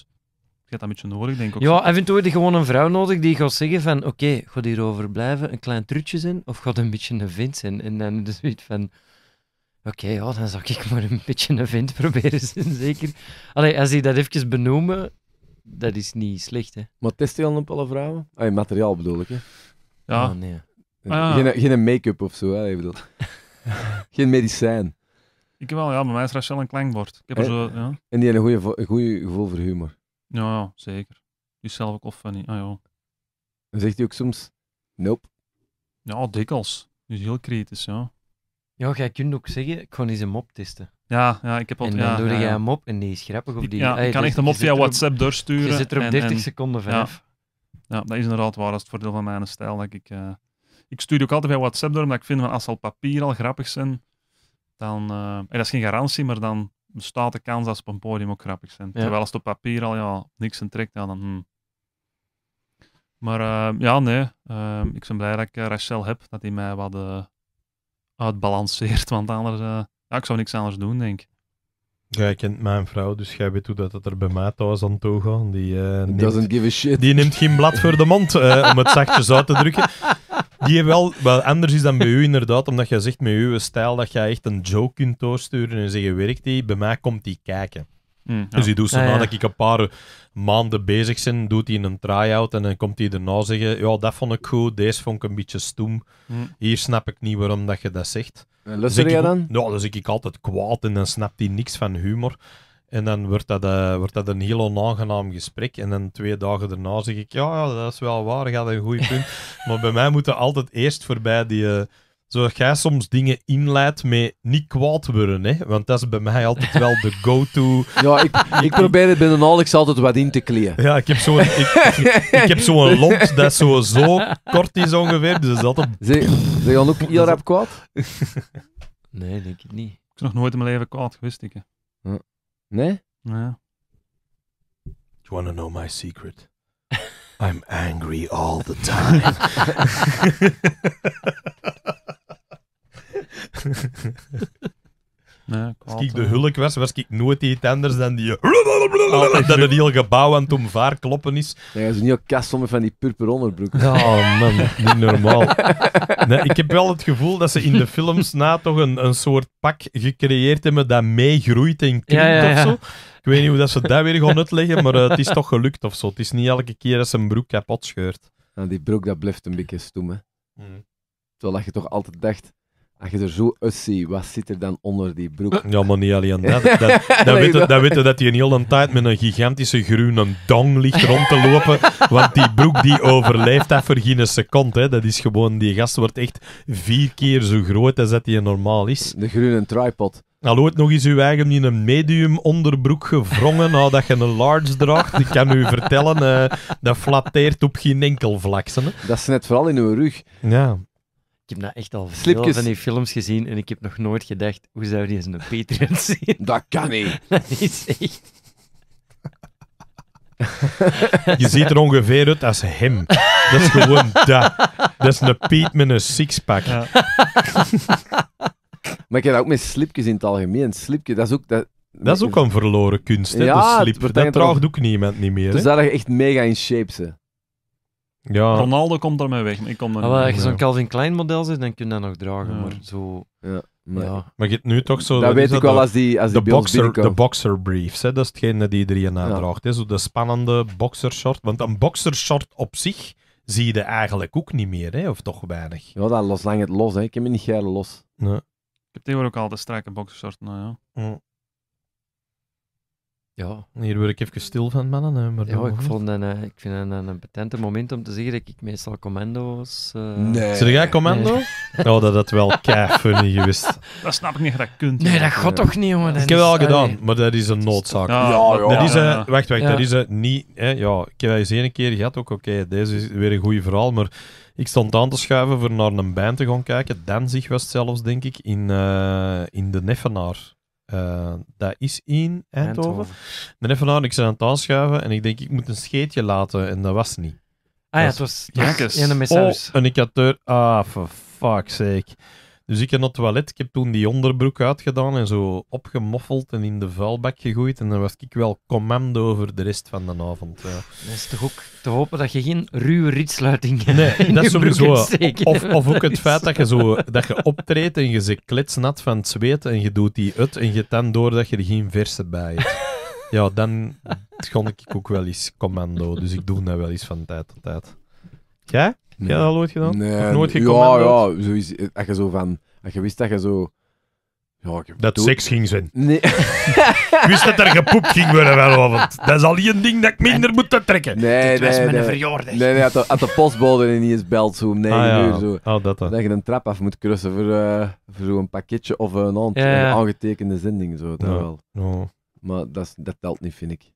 ik hebt dat een beetje nodig, denk ik. Ja, eventueel heb je gewoon een vrouw nodig die gaat zeggen van oké, okay, hierover blijven een klein trutje zin of gaat een beetje een vent zijn. En dan is zoiets van... Oké, ja, dan zou ik [laughs] maar een beetje een vent proberen [laughs] zeker. Allee, als je dat even benoemen, dat is niet slecht, hè. Maar test je al een paar vrouwen? Ah, materiaal bedoel ik, hè? Ja. Oh, nee. Ah, Geen, geen make-up of zo, hè, bedoel. [laughs] geen medicijn. Ik wel, ja, bij mij is Rachel een klankbord. Ik heb en, er zo, ja. En die heeft een goed gevoel voor humor. Ja, ja zeker. Die is zelf ook of van niet. Ah, ja. En zegt hij ook soms, nope. Ja, dikwijls. Dus is heel kritisch, ja. Ja, jij kunt ook zeggen, ik ga eens een mop testen. Ja, ja ik heb al... En dan doe je jij een mop en die is grappig. Of die, ja, ik kan dus echt een mop via WhatsApp doorsturen. Je zit er op 30 seconden vijf. Ja. dat is inderdaad waar. Dat is het voordeel van mijn stijl. Dat ik, eh, ik stuur ook altijd via WhatsApp door, omdat ik vind, van, als al papier al grappig zijn, dan... Uh, en dat is geen garantie, maar dan bestaat de kans dat ze op een podium ook grappig zijn. Terwijl als het op papier al ja, niks in trekt, dan... Hmm. Maar eh, ja, nee. Ehm, ik ben blij dat ik Rachel heb, dat hij mij wat uitbalanceert. Want anders, uh, ja, ik zou niks anders doen, denk ik. Jij kent mijn vrouw, dus jij weet hoe dat, dat er bij mij thuis aan toe gaat. Die, eh, neemt, Doesn't give a shit. Die neemt geen blad voor de mond, eh, om het zachtjes uit te drukken. Die wel, wel anders is dan bij u inderdaad, omdat jij zegt met uw stijl dat jij echt een joke kunt doorsturen en zeggen werkt die, bij mij komt die kijken. Hmm. Dus die doet zo nadat ik een paar maanden bezig ben, doet hij een try-out en dan komt hij daarna zeggen, ja, dat vond ik goed, deze vond ik een beetje stoem. Hmm. Hier snap ik niet waarom dat je dat zegt. En luister dus je dan? Ja, dus ik, ik altijd kwaad en dan snapt hij niks van humor. En dan wordt dat, eh, wordt dat een heel onaangenaam gesprek. En dan twee dagen daarna zeg ik, ja, dat is wel waar, gaat een goed punt. [laughs] maar bij mij moeten altijd eerst voorbij die... Eh, zodat jij soms dingen inleidt met niet kwaad worden, hè? Want dat is bij mij altijd wel de go-to. [laughs] Ja, ik, ik probeer het binnen Alex altijd wat in te kleden. Ja, ik heb zo'n ik, ik, heb [laughs] lont dat zo, zo kort is ongeveer. Dus dat is altijd... Ze, ook [laughs] heel rap kwaad? Nee, denk ik niet. Ik ben nog nooit in mijn leven kwaad geweest, ik. Hè. Nee? Ja. You to know my secret? I'm angry all the time als ik de eh, hulk was, was ik nooit iets anders dan die... Eh, [laughs] dat een heel gebouw aan het omvaar kloppen is. dat is een heel kast om van die purper onderbroek. Oh man, niet normaal. Nee, ik heb wel het gevoel dat ze in de films na toch een, een soort pak gecreëerd hebben dat meegroeit en klinkt of zo. Ik weet niet hoe dat ze dat weer gaan uitleggen, maar eh, het is toch gelukt of zo. Het is niet elke keer dat ze een broek kapot scheurt. die broek, dat blijft een beetje stoem, mm. Terwijl dat je toch altijd dacht als je er zo uitziet, wat zit er dan onder die broek? Ja, maar niet alleen dat. [laughs] Dan, weten we dat, weten dat hij een hele tijd met een gigantische groene dong ligt rond te lopen. Want die broek die overleeft dat voor geen seconde. Dat is gewoon, die gast wordt echt vier keer zo groot als dat hij normaal is. De groene tripod. Hallo, het nog eens uw eigen in een medium onderbroek gevrongen nou dat je een large draagt. Ik kan u vertellen, eh, dat flatteert op geen enkel vlak. Dat is net vooral in uw rug. Ja heb nou echt al veel van die films gezien en ik heb nog nooit gedacht, hoe zou die eens een Patreon [laughs] zien? Dat kan niet. [laughs] Je ziet er ongeveer uit als hem. Dat is gewoon dat. Dat is een Piet met een sixpack. [laughs] Maar ik heb dat ook met slipjes in het algemeen. Slipje, dat is ook... Dat, dat is ook een verloren kunst, hè? Ja, Dat draagt ook niemand niet meer. Dus hè? echt mega in shape, ze. Ja. Ronaldo komt ermee weg, ik kom er ah, als je zo'n Calvin Klein model zit, dan kun je dat nog dragen. Maar zo... Ja. ja. maar je hebt nu toch zo... Dat, weet ik wel als die, als de, boxer, boxer briefs, dat is hetgene die iedereen draagt. Hè, zo de spannende boxershort. Want een boxershort op zich zie je eigenlijk ook niet meer, hè, of toch weinig. Ja, dat los lang het los. Hè. Ik heb me niet geil los. Ik heb tegenwoordig ook altijd strakke short Nou, ja. Mm. Ja. Hier word ik even stil van, mannen. Maar ja, ik, vond een, eh, ik vind het een, een patente moment om te zeggen dat ik meestal commando's... Uh... Nee. Zullen jij commando? Nee. [laughs] Oh, dat had wel kei geweest. Dat snap ik niet, dat kunt. Nee, dat gaat toch niet, jongen. Ik heb wel al gedaan, maar dat is een noodzaak. Ja, ja. ja. Dat is een, eh, wacht, wacht, dat is een, niet... Hè, ja, ik heb eens één keer gehad, ook oké, deze is weer een goed verhaal, maar ik stond aan te schuiven voor naar een band te gaan kijken. Danzig was zelfs, denk ik, in, in de Neffenaar. Uh, dat is in Eindhoven. Eindhoven. Dan even naar, ik aan het aanschuiven en ik denk, ik moet een scheetje laten en dat was niet. Ah ja, het was, het oh, ja, een message. Oh, een Ah, for fuck's sake. Dus ik in het toilet, ik heb toen die onderbroek uitgedaan en zo opgemoffeld en in de vuilbak gegooid. En dan was ik wel commando over de rest van de avond. Ja. Dat is toch ook te hopen dat je geen ruwe ritsluiting hebt. Nee, dat is sowieso. Of, of ook het feit dat je, zo, dat je optreedt en je ze kletsnat van het zweet en je doet die uit en je ten door dat je er geen verse bij hebt. Ja, dan gon ik ook wel eens commando. Dus ik doe dat wel eens van tijd tot tijd. Jij? Ja? Heb je dat al ooit gedaan? Nee, of nooit Ja, ja. sowieso eh, als je zo van... Als je wist dat je zo... Ja, dat seks ging zijn. Nee. [laughs] ik wist dat er gepoept ging worden vanavond. Dat is al een ding dat ik minder moet trekken. Nee, Dit was nee, mijn verjaardag. Nee, nee, had de, de postbode niet eens belt zo om 9 ah, uur. Zo. Oh, dat, je een trap af moet kruisen voor, eh, voor zo'n pakketje of een, ja, aangetekende zending. Zo, dat wel. Oh. Maar dat, dat telt niet, vind ik.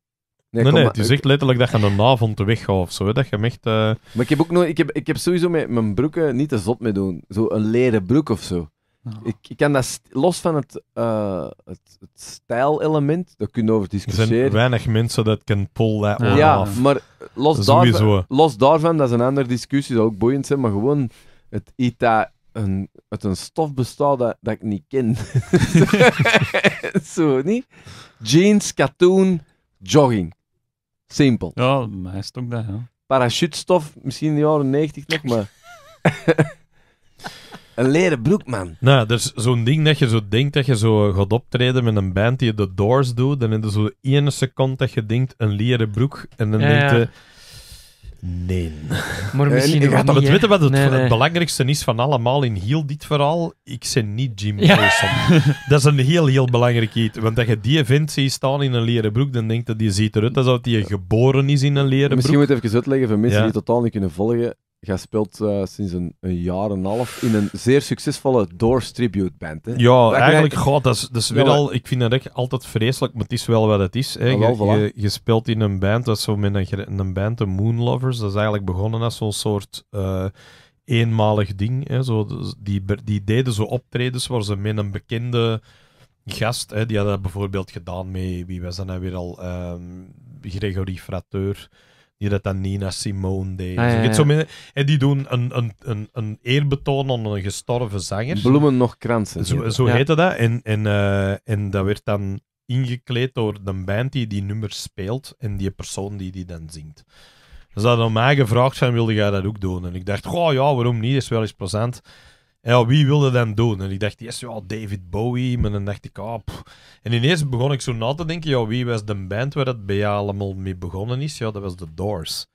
Nee, nee, nee het letterlijk dat je aan de avond weggaat of zo. dat je echt, eh, Maar ik heb ook nooit, ik heb, ik heb sowieso met mijn broeken niet te zot mee doen. Zo een leren broek of zo. Ik, ik kan dat los van het, uh, het, het stijlelement, daar kunnen over discussiëren. Er zijn weinig mensen dat kan pull that Ja, maar los daarvan, los daarvan, dat is een andere discussie, dat ook boeiend zijn, maar gewoon het iets een, uit een stof bestaat dat, dat ik niet ken. [laughs] zo, niet? Jeans, katoen, jogging. Simpel. Ja, hij is ook dat, Parachutestof, misschien in de jaren 90 nog, maar... [laughs] een leren broek, man. Nou, is dus zo'n ding dat je zo denkt dat je zo gaat optreden met een band die je de Doors doet, dan in zo ene seconde dat je denkt een leren broek, en dan ja, je... Nee. Maar eh, misschien weten wat het, belangrijkste is van allemaal in heel dit verhaal. Ik zijn niet Jim Morrison. Ja. [laughs] dat is een heel, heel belangrijk iets. Want als je die event ziet staan in een leren broek, dan denkt dat die ziet eruit alsof hij geboren is in een leren broek. Misschien moet ik even uitleggen voor mensen ja. die totaal niet kunnen volgen. Jij speelt eh, sinds een, jaar en een half in een zeer succesvolle Doors tribute band. Hè? Ja, eigenlijk, ik... God, dat is, dat al, ik vind dat echt altijd vreselijk, maar het is wel wat het is. Hè. Ah, je, speelt in een band, dat is zo met een, een band, de Moonlovers. Dat is eigenlijk begonnen als zo'n soort eh, eenmalig ding. Hè. Zo, die, die deden zo optredens waar ze met een bekende gast, hè, die had dat bijvoorbeeld gedaan met, wie was dat nou weer al, ehm, Gregory Frateur. Niet dat dat Nina Simone deed. Ah, en die doen een, een, een, een eerbetoon aan een gestorven zanger. Bloemen nog kransen. Zo, zo heette dat. En, en, eh, en dat werd dan ingekleed door de band die die nummer speelt en die persoon die die dan zingt. Ze dus hadden aan mij gevraagd van, wilde jij dat ook doen? En ik dacht, goh ja, waarom niet? Is wel eens plezant ja, wie wilde dan doen? En ik dacht eerst, ja, David Bowie. Maar dan dacht ik, ah, En ineens begon ik zo na te denken, ja, wie was de band waar dat bij jou allemaal mee begonnen is? Ja, dat was The Doors.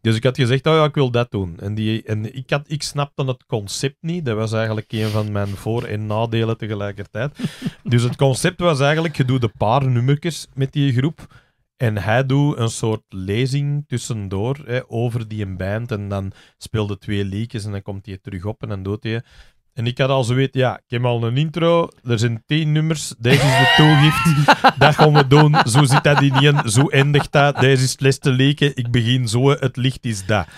Dus ik had gezegd, oh ja, ik wil dat doen. En, die, en ik, had, ik snapte het concept niet. Dat was eigenlijk een van mijn voor- en nadelen tegelijkertijd. [laughs] dus het concept was eigenlijk, je doet een paar nummertjes met die groep. En hij doet een soort lezing tussendoor hè, over die een band. En dan speelde twee liedjes en dan komt hij terug op en dan doet hij. En ik had al zo weten, ja, ik heb al een intro, er zijn tien nummers, deze is de toegift, [laughs] dat gaan we doen, zo zit dat in in, zo eindigt dat, deze is het les te ik begin zo, het licht is daar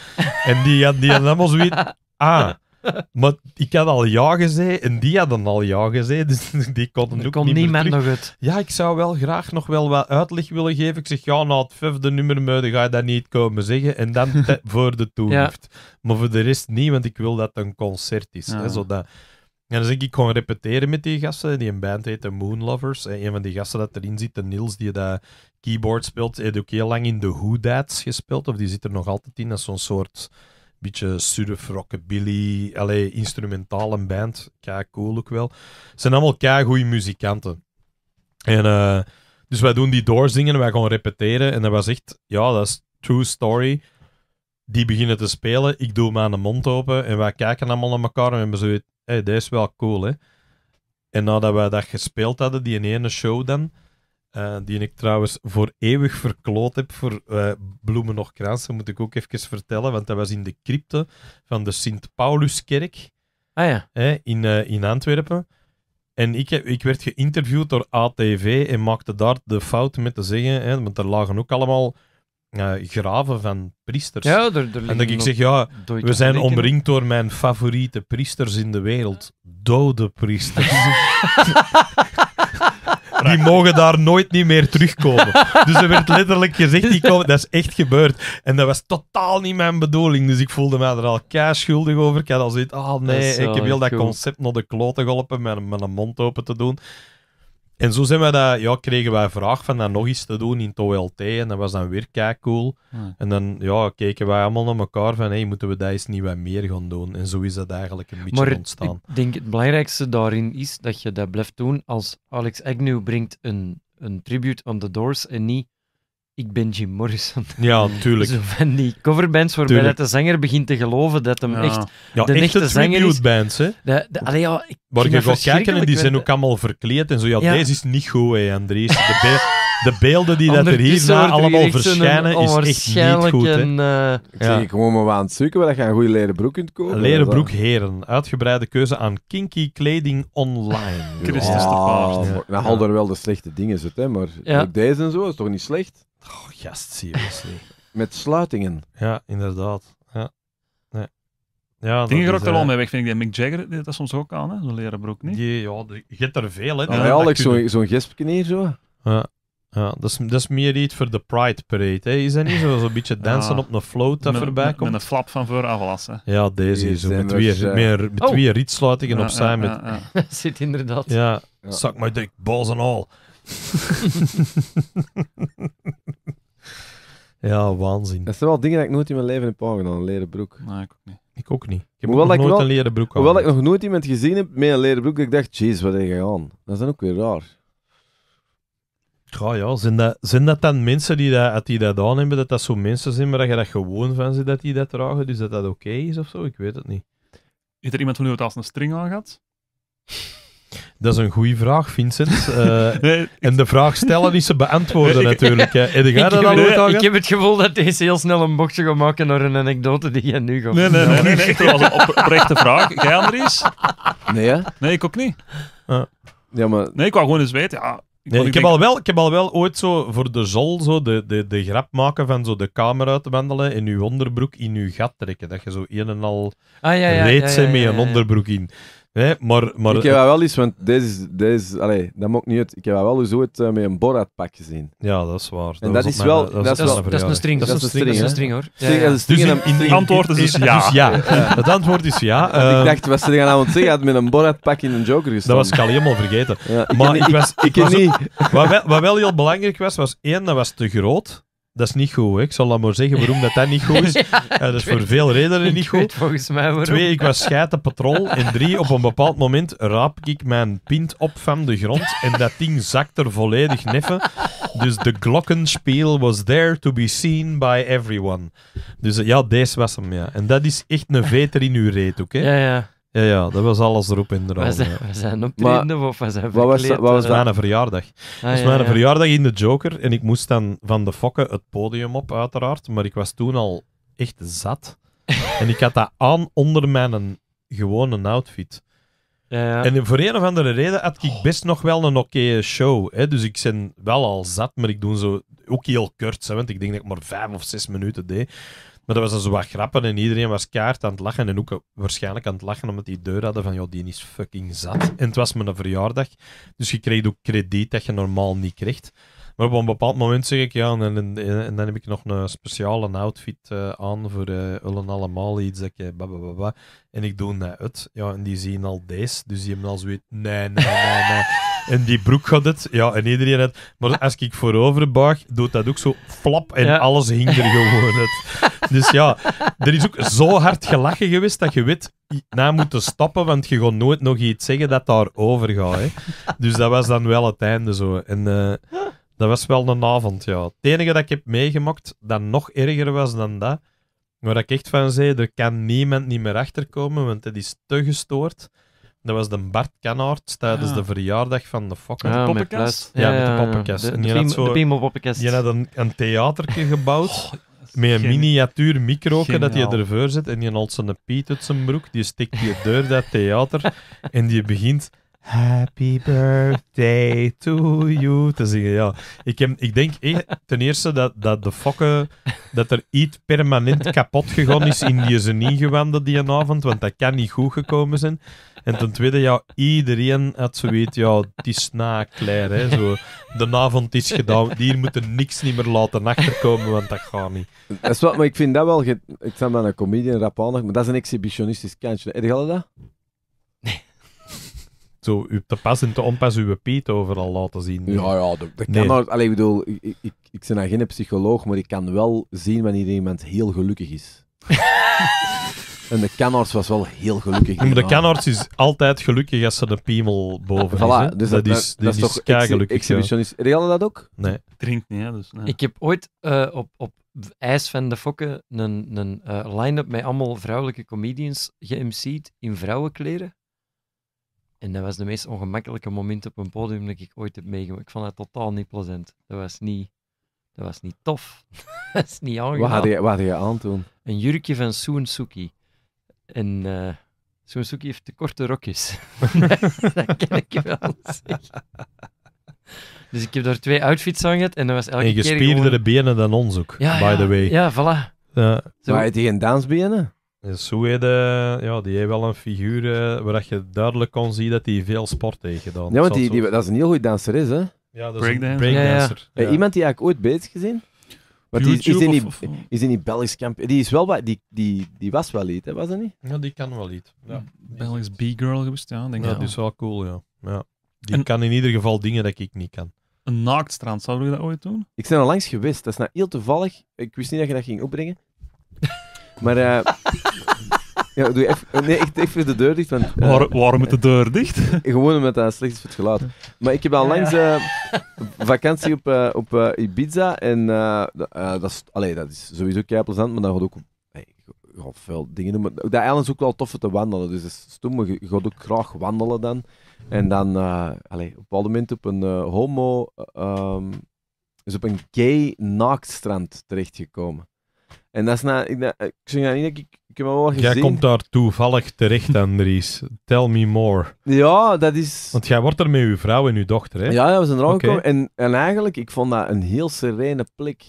En die had, die allemaal zo ah, [laughs] maar ik had al ja gezegd en die hadden al ja gezegd, dus [laughs] die konden ook kon niet, meer nog het. Ja, ik zou wel graag nog wel wat uitleg willen geven. Ik zeg, ja, na het vijfde nummer dan ga je dat niet komen zeggen. En dan [laughs] voor de toelicht. Maar voor de rest niet, want ik wil dat het een concert is. Hè, ah. zodat... En dan denk zeg ik gewoon repeteren met die gasten. Die een band heet de Moon Lovers. En eh, een van die gasten dat erin zit, de Niels, die dat keyboard speelt, heeft ook heel lang in de Who Dads gespeeld. Of die zit er nog altijd in, als zo'n soort beetje surf, rockabilly, allee, instrumentale band. kijk cool ook wel. Het zijn allemaal kei goede muzikanten. En eh, dus wij doen die doorzingen, wij gaan repeteren. En dat was echt, ja, dat is true story. Die beginnen te spelen, ik doe hem aan de mond open en wij kijken allemaal naar elkaar en we zoiets, hé, dit is wel cool, hè. En nadat wij dat gespeeld hadden, die ene show dan, eh, die ik trouwens voor eeuwig verkloot heb voor eh, bloemen nog kransen, moet ik ook even vertellen. Want dat was in de crypte van de Sint-Pauluskerk ah, ja. in, eh, in Antwerpen. En ik, ik werd geïnterviewd door ATV en maakte daar de fout met te zeggen, hè, want daar lagen ook allemaal graven van priesters. Ja, en dat ik zeg, ja, we zijn omringd door mijn favoriete priesters in de wereld. Dode priesters. [laughs] die mogen daar nooit niet meer terugkomen. Dus er werd letterlijk gezegd, die komen, dat is echt gebeurd. En dat was totaal niet mijn bedoeling. Dus ik voelde mij er al kei schuldig over. Ik had al zoiets, ah oh nee, ik heb heel dat concept naar de kloten geholpen met, met mijn mond open te doen. En zo zijn we dat, kregen wij vraag van dat nog eens te doen in het OLT. En dat was dan weer kijk cool. En dan ja, keken wij allemaal naar elkaar van moeten we dat eens niet wat meer gaan doen. En zo is dat eigenlijk een beetje maar ontstaan. Ik denk het belangrijkste daarin is dat je dat blijft doen als Alex Agnew brengt een, een tribute aan The Doors en niet ik ben Jim Morrison. Ja, tuurlijk. [laughs] Zo van die coverbands waarbij dat de zanger begint te geloven dat hem echt ja, de echte, zanger is. bands, hè. De, de, ja, Waar je gaat kijken en die zijn ook allemaal verkleed en zo. Ja, deze is niet goed, hè, Andries. De, [laughs] de beelden die dat er hierna allemaal verschijnen, is echt niet goed, hè. Een, eh, Ik zie gewoon maar aan het zoeken waar je een goede leren broek kunt kopen. Leren broek, heren. Uitgebreide keuze aan kinky kleding online. Christus de Paard. Nou, haal er wel de slechte dingen zit hè. Maar ook deze en zo is toch niet slecht? Oh, [laughs] Met sluitingen. Ja, inderdaad. Ja. Nee. Ja, Dingen er al eh, mee weg, vind ik. Mick Jagger deed dat soms ook aan, hè? zo'n leren broek, niet? Die, ja, je hebt er veel, hè. Ah, ja, ja, Alex, zo'n zo hier zo. Ja. Ja, dat is, dat is meer iets voor de Pride Parade. Hè. Is dat niet zo'n beetje [laughs] dansen op een float dat met, voorbij komt? Met een flap van voor aflassen. Ja, deze hier, zo. Met twee, uh... meer, met twee oh. opzij. met... [laughs] zit inderdaad. Ja, zak my dick, balls and all. [laughs] ja, waanzin. Dat zijn wel dingen die ik nooit in mijn leven heb aangedaan, een leren broek. ik ook niet. Ik ook niet. Ik heb hoewel nog nooit wel, een leren broek aan. Hoewel ik nog nooit iemand gezien heb met een leren broek, ik dacht, jeez, wat heb je aan? Dat is dan ook weer raar. Ja, ja. Zijn dat, zijn dat dan mensen die dat, die dat aan hebben, dat dat zo mensen zijn maar dat je dat gewoon van ze dat die dat dragen, dus dat dat oké is of zo? Ik weet het niet. Is er iemand van u wat als een string aan gaat? Dat is een goede vraag, Vincent. [laughs] Eh, en de vraag stellen is ze beantwoorden natuurlijk. dat Ik heb het gevoel dat deze heel snel een bochtje gaat maken naar een anekdote die je nu gaat Nee, nee, nee, nee, dat was een oprechte vraag. Jij, Andries? Nee, hè? Nee, ik ook niet. Ah. Ja, maar... Nee, ik wou gewoon eens weten. Ja, ik, heb al wel, ik heb al wel ooit zo voor de zol zo de, de, de grap maken van zo de kamer uit te wandelen in uw onderbroek in uw gat trekken. Dat je zo een en al ah, ja, ja, reed met een onderbroek in maar, maar... Ik heb wel eens, want deze Deze, allee, dat mocht niet uit. Ik heb wel eens ooit uh, met een Borat-pak gezien. Ja, dat is waar. en dat, is wel... dat, is, een string. Dat is een string, dat is een string, hoor. Dus in, antwoord is dus ja. ja. Het antwoord is ja. [laughs] ik eh, dacht, wat ze gaan het zeggen, had met een Borat-pak in een Joker gestaan. Dat was ik al helemaal vergeten. Maar ik, was... Ik, was niet... Wat wel, heel belangrijk was, was één, dat was te groot dat is niet goed. Hè? Ik zal dat maar zeggen waarom dat, dat niet goed is. [laughs] ja, dat is voor veel redenen niet goed. volgens mij waarom. Twee, ik was scheiden patrol. En drie, op een bepaald moment raap ik mijn pint op van de grond en dat ding zakt er volledig neffen. Dus de glockenspiel was there to be seen by everyone. Dus ja, deze was hem, ja. En dat is echt een veter in uw reet ook, hè. Ja, ja. Ja, ja, dat was alles erop inderdaad. We zijn, we zijn we zijn Wat was, wat eh? was mijn verjaardag. Het ah, was mijn verjaardag in de Joker en ik moest dan van de fokken het podium op, uiteraard. Maar ik was toen al echt zat. [laughs] en ik had dat aan onder mijn gewone outfit. Ja, En voor een of andere reden had ik oh. best nog wel een oké show. Hè? Dus ik ben wel al zat, maar ik doe zo ook heel kort. Hè? Want ik denk dat ik maar vijf of zes minuten deed. Maar dat was een dus zo wat grappen en iedereen was kaart aan het lachen. En ook waarschijnlijk aan het lachen omdat die deur hadden van, joh, die is fucking zat. En het was mijn verjaardag, dus je kreeg ook krediet dat je normaal niet krijgt. Maar op een bepaald moment zeg ik, ja, en, en, en dan heb ik nog een speciale outfit eh, aan voor uh, allemaal iets, dat je eh, En ik doe dat Ja, en die zien al deze, dus die hebben al zoiets, nee, nee, nee, nee. [laughs] En die broek gaat het. Ja, en iedereen had Maar als ik voorover buig, doet dat ook zo flap en alles hing er gewoon het [laughs] Dus ja, er is ook zo hard gelachen geweest dat je weet na moeten stoppen want je gaat nooit nog iets zeggen dat daarover gaat. Hè. Dus dat was dan wel het einde zo. En eh, dat was wel een avond, ja. Het enige dat ik heb meegemaakt dat nog erger was dan dat, waar ik echt van zei, er kan niemand niet meer achterkomen, want het is te gestoord. Dat was de Bart Kanaert tijdens ah. de verjaardag van de fucking ah, ja, poppenkast. Ja, met de poppenkast. De, en die de, had een, een gebouwd. Oh, met een miniatuur microken dat je ervoor zit en die haalt zijn piet uit zijn broek, die stikt je deur dat theater en die begint Happy birthday to you. Te zingen, ja. Ik, heb, ik denk ten eerste dat, dat de fokken, dat er iets permanent kapot gegaan is in die zenuwgewanden die avond, want dat kan niet goed gekomen zijn. En ten tweede, ja, iedereen had zoiets, ja, het is na klaar, hè, zo. De avond is gedaan, hier moeten niks niet meer laten achterkomen, want dat gaat niet. Dat is wat, maar ik vind dat wel, ik ben een comedian, rap maar dat is een exhibitionistisch kantje. Heb je dat? zo u te pas en te onpas uw piet overal laten zien. Ja, ja, dat, dat nee. kan bedoel, ik, ik, ik, ben geen psycholoog, maar ik kan wel zien wanneer iemand heel gelukkig is. [laughs] En de kanarts was wel heel gelukkig. maar de canards is altijd gelukkig als ze de piemel boven voilà, dus dat, is. Dat, is, toch Exhibitionist. Real dat ook? Nee. Drinkt niet, hè, dus, nee. Ik heb ooit eh, op, op IJs van de Fokken een, een uh, line-up met allemaal vrouwelijke comedians geMC'd in vrouwenkleren. En dat was de meest ongemakkelijke moment op een podium dat ik ooit heb meegemaakt. Ik vond dat totaal niet plezant. Dat was niet, dat was niet tof. [laughs] dat is niet aangenaam. Wat had je, wat had je aan toen? Een jurkje van Soensuki. En uh, eh, Soensuki heeft te korte rokjes. [laughs] dat ken ik wel. Dus ik heb daar twee outfits aan gehad en dat was elke keer En gespierdere benen dan ons ook, ja, by the way. Ja, voilà. Ja. had je geen dansbenen? Soede, ja, die heeft wel een figuur uh, waar je duidelijk kon zien dat hij veel sport heeft gedaan. Ja, want die, die, dat is een heel goed danser, is, hè? Ja, dat breakdancer. Een breakdancer. Ja, eh, iemand die ik ooit bezig gezien? Want die is, in die, is in die Belgisch kampioen. Die, is wel die, die, die was wel iets, hè, was dat niet? Ja, die kan wel iets. Ja. Belgisch B-girl geweest, ja, denk ik. dat is wel cool, ja. ja. Die kan in ieder geval dingen dat ik niet kan. Een naaktstrand, zou we dat ooit doen? Ik ben al langs geweest. Dat is nou heel toevallig. Ik wist niet dat je dat ging opbrengen. Maar... Eh, ja, doe even, eh, nee, ik, ik de deur dicht. Want, eh, waarom met de deur dicht? [laughs] gewoon met dat slecht is voor het geluid. Maar ik heb al langs vakantie op, op Ibiza. En dat, is, allee, dat is sowieso kei plezant, maar dat gaat ook veel dingen doen. Maar dat eiland is ook wel tof te wandelen. Dus dat is stom, je gaat ook graag wandelen dan. En dan, uh, op een bepaald moment op een homo... Uh, is op een gay naaktstrand terechtgekomen. En dat is na, ik, eh, ik nou ik, ik heb hem wel gezien. Jij komt daar toevallig terecht, Andries. Tell me more. Ja, dat is... Want jij wordt er met je vrouw en je dochter, hè? Ja, dat we zijn er En, en eigenlijk, ik vond dat een heel serene plek.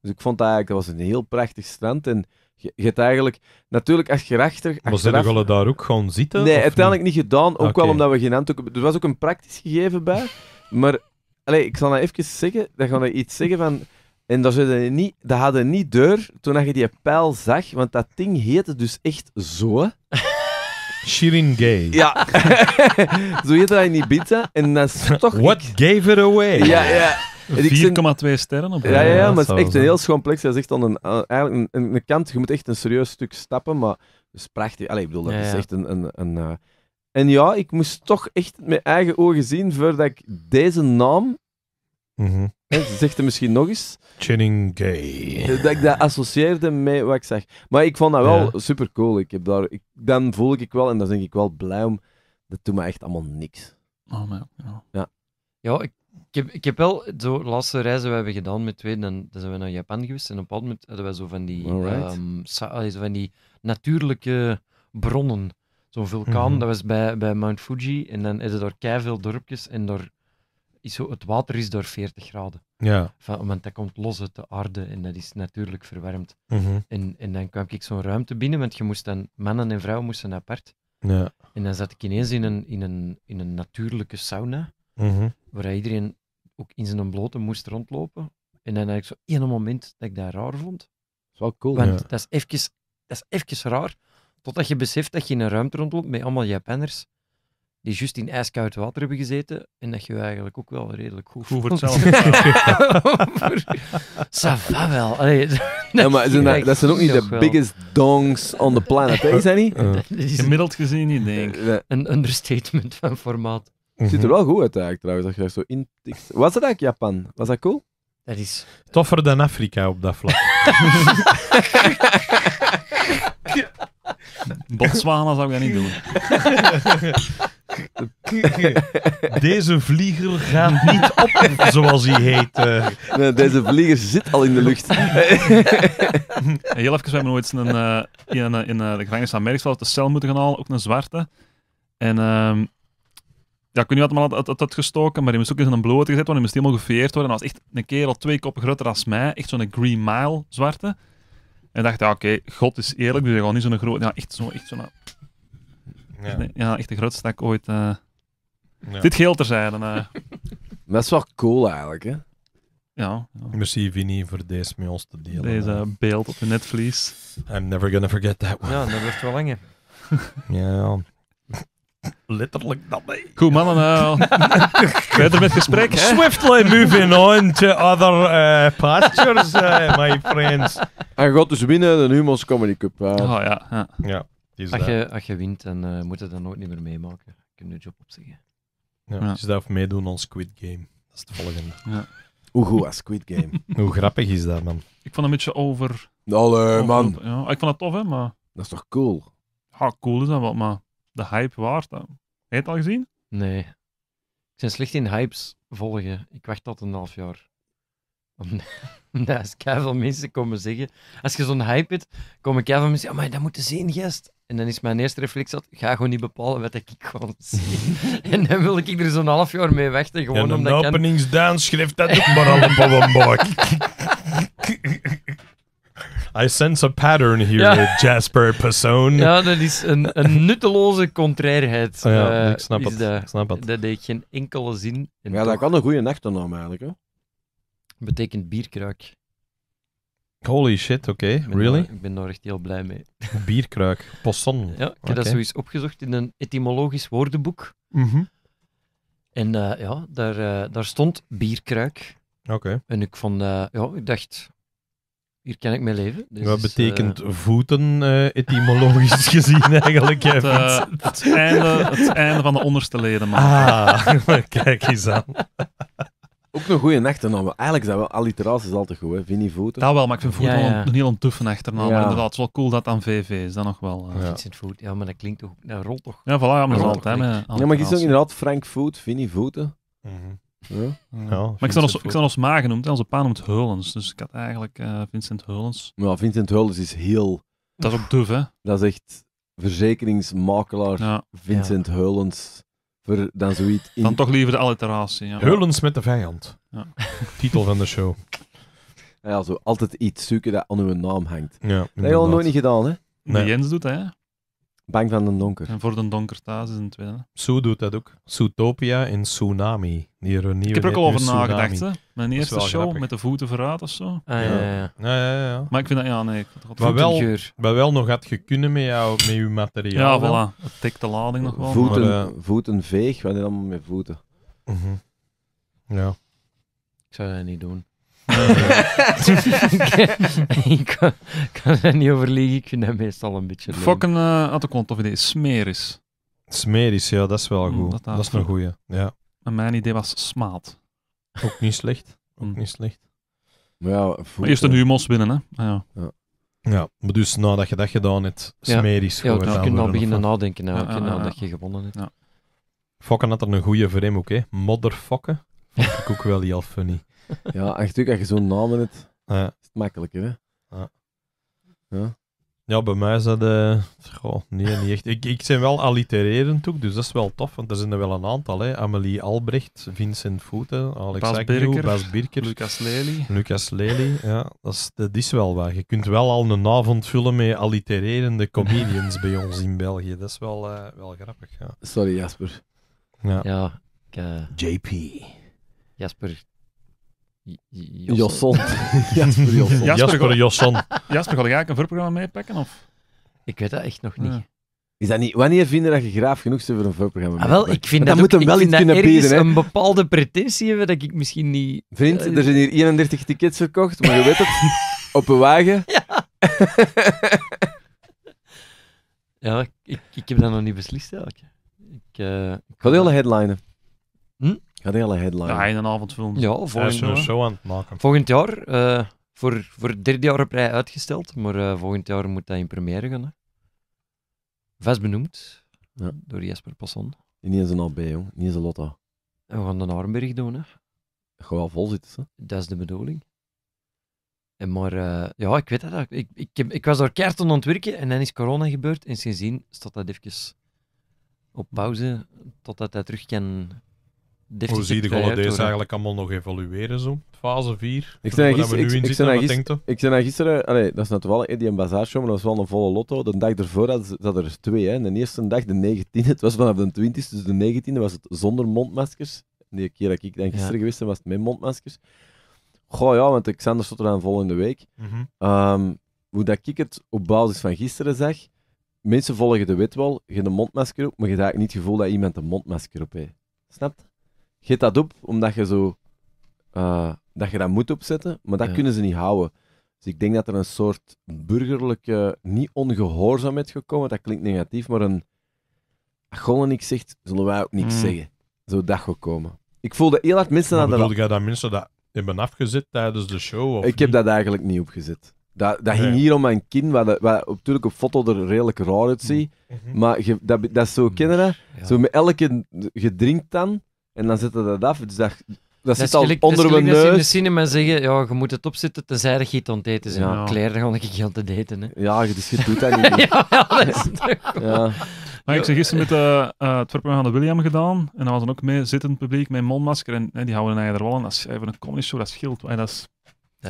Dus ik vond dat eigenlijk, dat was een heel prachtig strand. En je, hebt eigenlijk, natuurlijk als je Moesten Maar zijn daar ook gewoon zitten? Nee, uiteindelijk niet, niet gedaan. Ook wel omdat we geen handdoeken. Er was ook een praktisch gegeven bij. [laughs] Maar, allez, ik zal nou even zeggen, dat gaan we iets zeggen van... En dat niet, dat hadden niet deur toen je die pijl zag, want dat ding heette dus echt zo. Shirin Gay. Ja. [laughs] zo heette dat in Ibiza. En dat is toch... [laughs] What gave it away? Ja, ja. 4,2 sterren op. Ja, ja, ja, maar het is echt een heel schoon plek. Dat is echt dan een, eh, eigenlijk een, een, kant. Je moet echt een serieus stuk stappen, maar dat is prachtig. Allee, ik bedoel, dat is echt een... een, een eh, En ja, ik moest toch echt met mijn eigen ogen zien voordat ik deze naam ze mhm. zegt het misschien nog eens. Channing Gay. Dat ik dat associeerde met wat ik zeg. Maar ik vond dat wel super cool. Ik heb daar, ik, dan voel ik wel, en dan denk ik wel blij om. Dat doet me echt allemaal niks. Oh, ja. ja. Ja, ik, ik, heb, ik heb wel zo de laatste reizen we hebben gedaan met twee, dan, zijn we naar Japan geweest. En op een moment hadden we zo van die, um, zo van die natuurlijke bronnen. Zo'n vulkaan, mhm. dat was bij, bij Mount Fuji. En dan is er daar veel dorpjes en door is zo, het water is door 40 graden. Ja. want dat komt los uit de aarde en dat is natuurlijk verwarmd. Mhm. en, en dan kwam ik zo'n ruimte binnen, want je moest dan, mannen en vrouwen moesten apart. Ja. En dan zat ik ineens in een, in een, in een natuurlijke sauna, mhm. waar iedereen ook in zijn blote moest rondlopen. En dan had ik zo één moment dat ik dat raar vond. Dat is wel cool. Want dat, is eventjes, dat is eventjes raar, totdat je beseft dat je in een ruimte rondloopt met allemaal Japanners die juist in ijskoud water hebben gezeten en dat je eigenlijk ook wel redelijk goed Goed voor hetzelfde. Sava [laughs] [laughs] wel. Allee, [laughs] dat, ja, maar zijn dat, zijn ook niet de biggest dongs on the planet, is dat niet? Gemiddeld gezien niet, denk ik. een understatement van formaat. Het ziet er wel goed uit eigenlijk trouwens, dat je daar zo in Was dat eigenlijk Japan? Was dat cool? Dat is... Toffer dan Afrika op dat vlak. [laughs] Botswana zou ik dat niet doen. [laughs] Deze vlieger gaat niet op, zoals hij heet. Eh. deze vlieger zit al in de lucht. [laughs] Heel even, we hebben ooit in, een eh, in, eh, in de gevangenis aan de cel moeten gaan halen, ook een zwarte. En um, ja, ik weet niet wat hem gestoken, maar hij moest ook eens in een blote gezet want hij moest helemaal gefeerd worden. En dat was echt een kerel twee koppen groter dan mij, echt zo'n Green Mile zwarte. En dacht, ja, oké, God is eerlijk, dus je gaat niet zo'n groot... Ja, echt zo Echt zo ja. ja, echt de grootste ik ooit... Eh. Ja. Dit geel terzijde. zijn eh. dat is wel cool eigenlijk, hè? Ja. Merci Vinny voor deze met ons te delen. Deze beeld op de netvlies. I'm never gonna forget that one. [laughs] Ja, dat ligt wel lang, ja. Letterlijk dat nee. Goed mannen, nou. [laughs] verder met gesprek. Swiftly moving on to other eh, pastures, eh, my friends. Hij gaat dus winnen de Humans Comedy Cup. Oh ja. ja. ja is als, je, als je wint, dan moet je dat nooit meer meemaken. Ik heb nu job opzeggen. Ja, ja. Dus meedoen aan Squid Game. Dat is het volgende. Ja. Hoe goed was Squid Game? [laughs] Hoe grappig is dat, man? Ik vond het een beetje over... Allee, man. Ja, ik vond het tof, hè, maar... Dat is toch cool? Ja, cool is dat wat, maar de hype waard. Heb je het al gezien? Nee. Ik ben slecht in hypes volgen. Ik wacht tot een half jaar. Omdat [laughs] als veel mensen komen zeggen... Als je zo'n hype hebt, komen veel mensen zeggen... maar dat moeten zien, gast. En dan is mijn eerste reflex dat... Ga gewoon niet bepalen wat ik gewoon [laughs] zie. [laughs] en dan wil ik er zo'n half jaar mee wachten. Gewoon en een openingsdans schrijft dat ook maar allemaal een bak. I sense a pattern here, Jasper Persoon. Ja, dat is een, [laughs] nutteloze contrairheid. Ah ja, eh, ik snap het. Dat, ik snap het. Dat deed geen enkele zin. ja, dat kan een goede achternaam eigenlijk. Hè? Betekent bierkruik. Holy shit, oké, really? ik ben daar echt heel blij mee. [laughs] Bierkruik, Poisson. Ja, ik heb dat zoiets opgezocht in een etymologisch woordenboek. Mm En eh, ja, daar, eh, daar stond bierkruik. Oké. En ik, vond, ja, ik dacht, hier ken ik mijn leven. Dus Wat betekent eh, voeten eh, etymologisch [laughs] gezien eigenlijk? Het, eh, het, einde, het einde van de onderste leden. Ah, [laughs] kijk eens aan. Ook een goede achternaam. Eigenlijk zijn wel alliteraties altijd goed, hè? Vinnie Voeten. Dat wel, maar ik vind Voeten niet ja. een heel ontuffe achternaam. Maar inderdaad, het is wel cool dat aan VV is, dat nog wel. Uh. Vincent Voet, ja, maar dat klinkt toch... Dat rolt toch? Ja, voilà, maar dat altijd, maar ook inderdaad Frank Voet, Vinnie Voeten. Mhm. Ja. Maar ik zal ons Ma genoemd onze pa noemt Hulens. Dus ik had eigenlijk eh, Vincent Hulens. Ja, Vincent Heulens is heel... Dat is ook duf, hè? Dat is echt verzekeringsmakelaar Ja. Vincent Hulens. Voor dan zoiets... In... Dan toch liever de alliteratie. Ja. Heulens met de vijand. Ja. [laughs] Titel van de show. Ja, zo altijd iets zoeken dat aan uw naam hangt. Ja, Dat heb je al nooit niet gedaan, hè? Jens doet dat, hè? Bang van de donker. En voor de thuis is een tweede. Sue doet dat ook. Zootopia in Tsunami. Die nieuwe Ik heb er ook al over nagedacht. Mijn eerste show met de voeten vooruit of zo. Ah, ja. Ja, ja, ja. ja, Maar ik vind dat, ja, nee. Maar wel, maar wel nog had je kunnen met, jou, met je materiaal. Ja, voilà. Het tikt de lading nog wel. Voeten, eh, voeten veeg, wat is allemaal met voeten? Mhm. Ja. Ik zou dat niet doen. [laughs] ik kan, er niet over ik vind dat meestal een beetje leuk. Fokken uh, had ik een of idee, smeris. Smeris, ja, dat is wel mm, goed. dat, is een goeie, ja. En mijn idee was smaat. Ook niet slecht, ook mm. niet slecht. Maar, ja, eerst een humos binnen, hè. Ah, ja. ja. Ja, maar dus nadat je dat gedaan hebt, smerisch ja. Ja, je kunt al beginnen nadenken nadat je gewonnen hebt. Ja. Fokken had er een goede voor hem ook, hè. Modderfokken. Vond ik ook wel heel funny ja, echt natuurlijk, als je zo'n naam in het, ja. is het makkelijker, hè? Ja. ja. ja bij mij is dat... Eh, nee, niet echt. Ik, ik ben wel allitererend ook, dus dat is wel tof, want er zijn er wel een aantal. Hè. Amelie Albrecht, Vincent Voeten, Alex Bas Birker, Bas Birker, Lucas Lely. Lucas Lely, ja. Dat is, dat is wel waar. Je kunt wel al een avond vullen met allitererende comedians bij ons in België. Dat is wel, eh, wel grappig, ja. Sorry, Jasper. Ja. ja eh, JP. Jasper [laughs] Josson. Jasper Josson. Jasper ga ik een voorprogramma meepakken? Of? Ik weet dat echt nog niet. Is dat niet, wanneer vinden dat je graaf genoeg bent voor een voorprogramma? Ah, wel, ik vind dat, moet hem wel iets kunnen bieden. Hè? een bepaalde pretentie hebben dat ik misschien niet... Vriend, eh, er zijn hier 31 tickets verkocht, maar je weet het, [laughs] op een wagen. Ja. [laughs] ja, ik, ik, heb dat nog niet beslist eigenlijk. Ik, eh, ik ga de hele headlinen. Hm? Ja hele headline. Ja, in een avond Ja, volgend jaar. show aan maken. Volgend jaar, eh, voor, voor het derde jaar op rij uitgesteld, maar eh, volgend jaar moet dat in première gaan. Hè. Vast benoemd ja. door Jesper Passon. niet eens een AB, jong. Niet eens een Lotta. En we gaan de Armberg doen, hè. Gewoon vol zitten, hè. Dat is de bedoeling. En maar, eh, ja, ik weet dat. Ik, ik, ik was daar keihard aan ontwerken en dan is corona gebeurd. En sindsdien staat dat even op pauze, totdat hij terug kan hoe zie je de deze eigenlijk allemaal nog evolueren, zo? Fase 4? Ik zei gisteren, ik, ik zei gisteren allee, dat is natuurlijk wel een bazaarshow, maar dat was wel een volle lotto. De dag ervoor hadden er twee. Hè. De eerste dag, de 19e, het was vanaf de 20e, dus de 19e was het zonder mondmaskers. De keer dat ik dan gisteren geweest was het met mondmaskers. Goh ja, want Xander stond er aan volgende week. Mhm. Ehm, hoe dat ik het op basis van gisteren zag, mensen volgen de wet wel, je hebt een mondmasker op, maar je hebt eigenlijk niet het gevoel dat iemand een mondmasker op heeft. Snapt? Geet dat op omdat je zo. Eh, dat je dat moet opzetten, maar dat kunnen ze niet houden. Dus ik denk dat er een soort burgerlijke, niet ongehoorzaamheid gekomen, dat klinkt negatief, maar een. Als gewoon niks zegt, zullen wij ook niks hmm. zeggen. Zo dag gekomen. Ik voelde heel hard mensen dat. Voelde je dat mensen dat hebben afgezet tijdens de show? Of ik heb dat eigenlijk niet opgezet. Dat, dat ging hier om mijn kind, wat, wat natuurlijk een foto er redelijk raar uitziet. Mhm. Mhm. Maar dat, dat is zo, kinderen, zo met elke gedrinkt dan. En dan zetten dat af. Dus dat, dat, zit al onder mijn neus. in de cinema zeggen, ja, je moet het opzetten tenzij je iets aan het eten Ja. Kleren, dan ga ik heel te eten. Hè. [laughs] Ja, dus je doet dat [laughs] niet. ja, dat is Maar ik heb gisteren met uh, het van de William gedaan. En dan was dan ook mee zittend publiek met mondmasker. En die houden eigenlijk er wel aan. Als is even eh, een comedy zo dat scheelt. Hey, dat,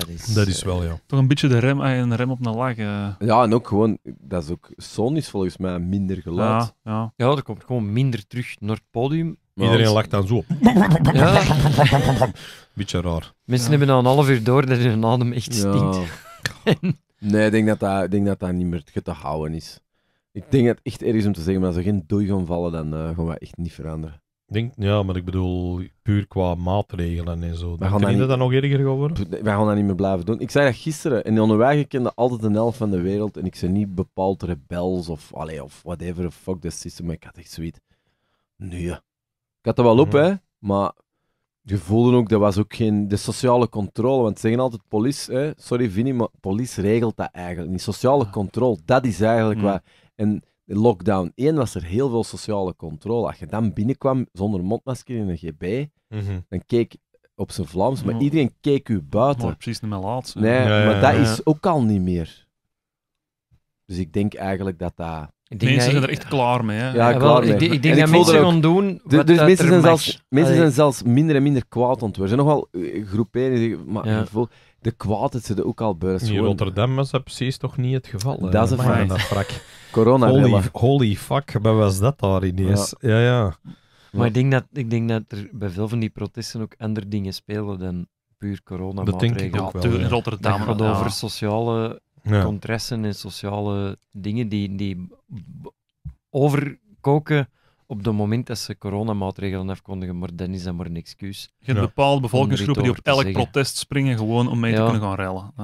is, dat, is, wel, ja. Toch een beetje de rem, een rem op naar laag. Ja, en ook gewoon, dat is ook, zon volgens mij minder geluid. Ja, ja. ja er komt gewoon minder terug naar het podium. Iedereen lacht dan zo. Ja. [laughs] Beetje raar. Mensen hebben nou een half uur door dat hun adem echt stinkt. [laughs] Nee, ik denk dat dat, ik denk dat, dat niet meer te- houden is. Ik denk dat het echt ergens om te zeggen, maar als er geen doei gaan vallen, dan eh, gaan we echt niet veranderen. Denk, ja, maar ik bedoel, puur qua maatregelen en zo. Dan gaan dat dat nog erger geworden? worden. Wij gaan dat niet meer blijven doen. Ik zei dat gisteren, en onderweg kende altijd een elf van de wereld en ik zei niet bepaald rebels of, allee, of whatever the fuck the system, maar ik had echt zoiets. Nee, ik had dat wel op, mhm. hè, maar je voelde ook, dat was ook geen de sociale controle. Want ze zeggen altijd, police, sorry Vinnie, maar police regelt dat eigenlijk die Sociale ah. controle, dat is eigenlijk mm -hmm. wat... En lockdown 1 was er heel veel sociale controle. Als je dan binnenkwam zonder mondmasker in een GB, mm -hmm. dan keek op zijn Vlaams, maar iedereen keek u buiten. precies niet meer Nee, ja, ja, maar dat is ook al niet meer. Dus ik denk eigenlijk dat dat mensen zijn er echt klaar mee. Hè? Ja, klaar mee. Ik, ik, denk dat mensen gaan doen dus, dus mensen, zijn zelfs, mensen zijn zelfs minder en minder kwaad ontwerpen. Er zijn nogal eh, groeperingen, maar ja. de kwaadheid zit ook al bij. In Rotterdam is dat precies toch niet het geval. Dat is een fijn Dat Corona. Holy, holy fuck, wat was dat daar ineens? Ja, ja. ja. Maar ik denk, dat, ik denk dat er bij veel van die protesten ook andere dingen spelen dan puur corona. Dat denk ik ook wel. In Rotterdam. Dat gaat over sociale Contressen en sociale dingen die, die overkoken op het moment dat ze coronamaatregelen afkondigen, maar dan is dat maar een excuus. Je hebt bepaalde bevolkingsgroepen die op elk protest springen gewoon om mee te kunnen gaan rellen.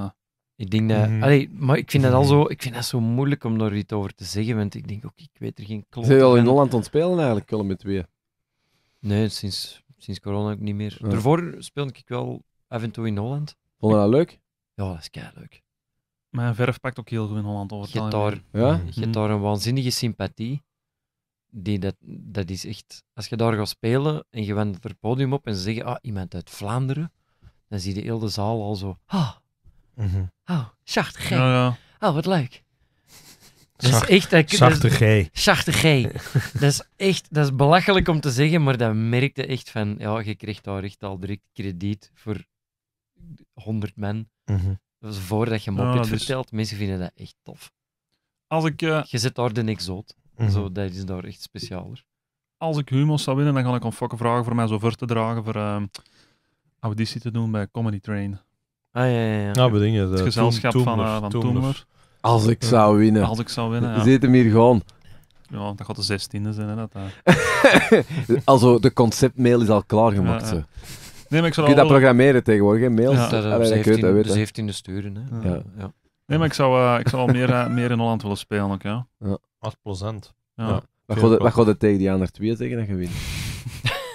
Ik denk dat, mhm. allee, maar ik vind dat al mhm. zo, ik vind dat zo moeilijk om daar iets over te zeggen, want ik denk ook, ik weet er geen klok. Zijn al in Holland spelen eigenlijk, Kullen met twee? Nee, sinds, sinds corona ook niet meer. Daarvoor speelde ik wel af en toe in Holland. Vond je dat leuk? Ja, dat is kei leuk. Maar verf pakt ook heel goed in Holland over. Je hebt daar, ja? je mm. daar hm. een waanzinnige sympathie. Die dat, dat is echt... Als je daar gaat spelen en je went het podium op en ze zeggen ah, iemand uit Vlaanderen, dan zie je heel de zaal al zo... Ah, oh, mhm. ah, zacht gek. Ja, ja. Oh, wat leuk. Dat is echt... Dat, Zachte G. Zachte [laughs] dat is echt... Dat is belachelijk om te zeggen, maar dat merkte echt van... Ja, je kreeg daar echt al direct krediet voor 100 men. Mhm voordat je me op ah, dus... vertelt. Mensen vinden dat echt tof. Als ik, eh, Je zit daar de exoot. Mm Zo, dat is daar echt specialer. Als ik humor zou winnen, dan ga ik een fucking vragen voor mij zo ver te dragen voor uh, auditie te doen bij Comedy Train. Ah ja, ja, ja. Nou, bedingen, het gezelschap van, uh, van Als ik zou winnen. Als ik zou winnen, ja. Zit hem hier gewoon. Ja, dat gaat de zestiende zijn, hè, dat. Eh. [laughs] also, de conceptmail is al klaargemaakt, ja ik zou je dat programmeren tegenwoordig, hè? mails. Ja. Dat, is ah, dat de 17 sturen. Hè. Ja. ja. Nee, maar ik zou, eh, ik zou al meer, eh, meer in Holland willen spelen ook, ja. ja. Als plezant. Ja. Wat gaat het tegen die andere twee zeggen dat je wint?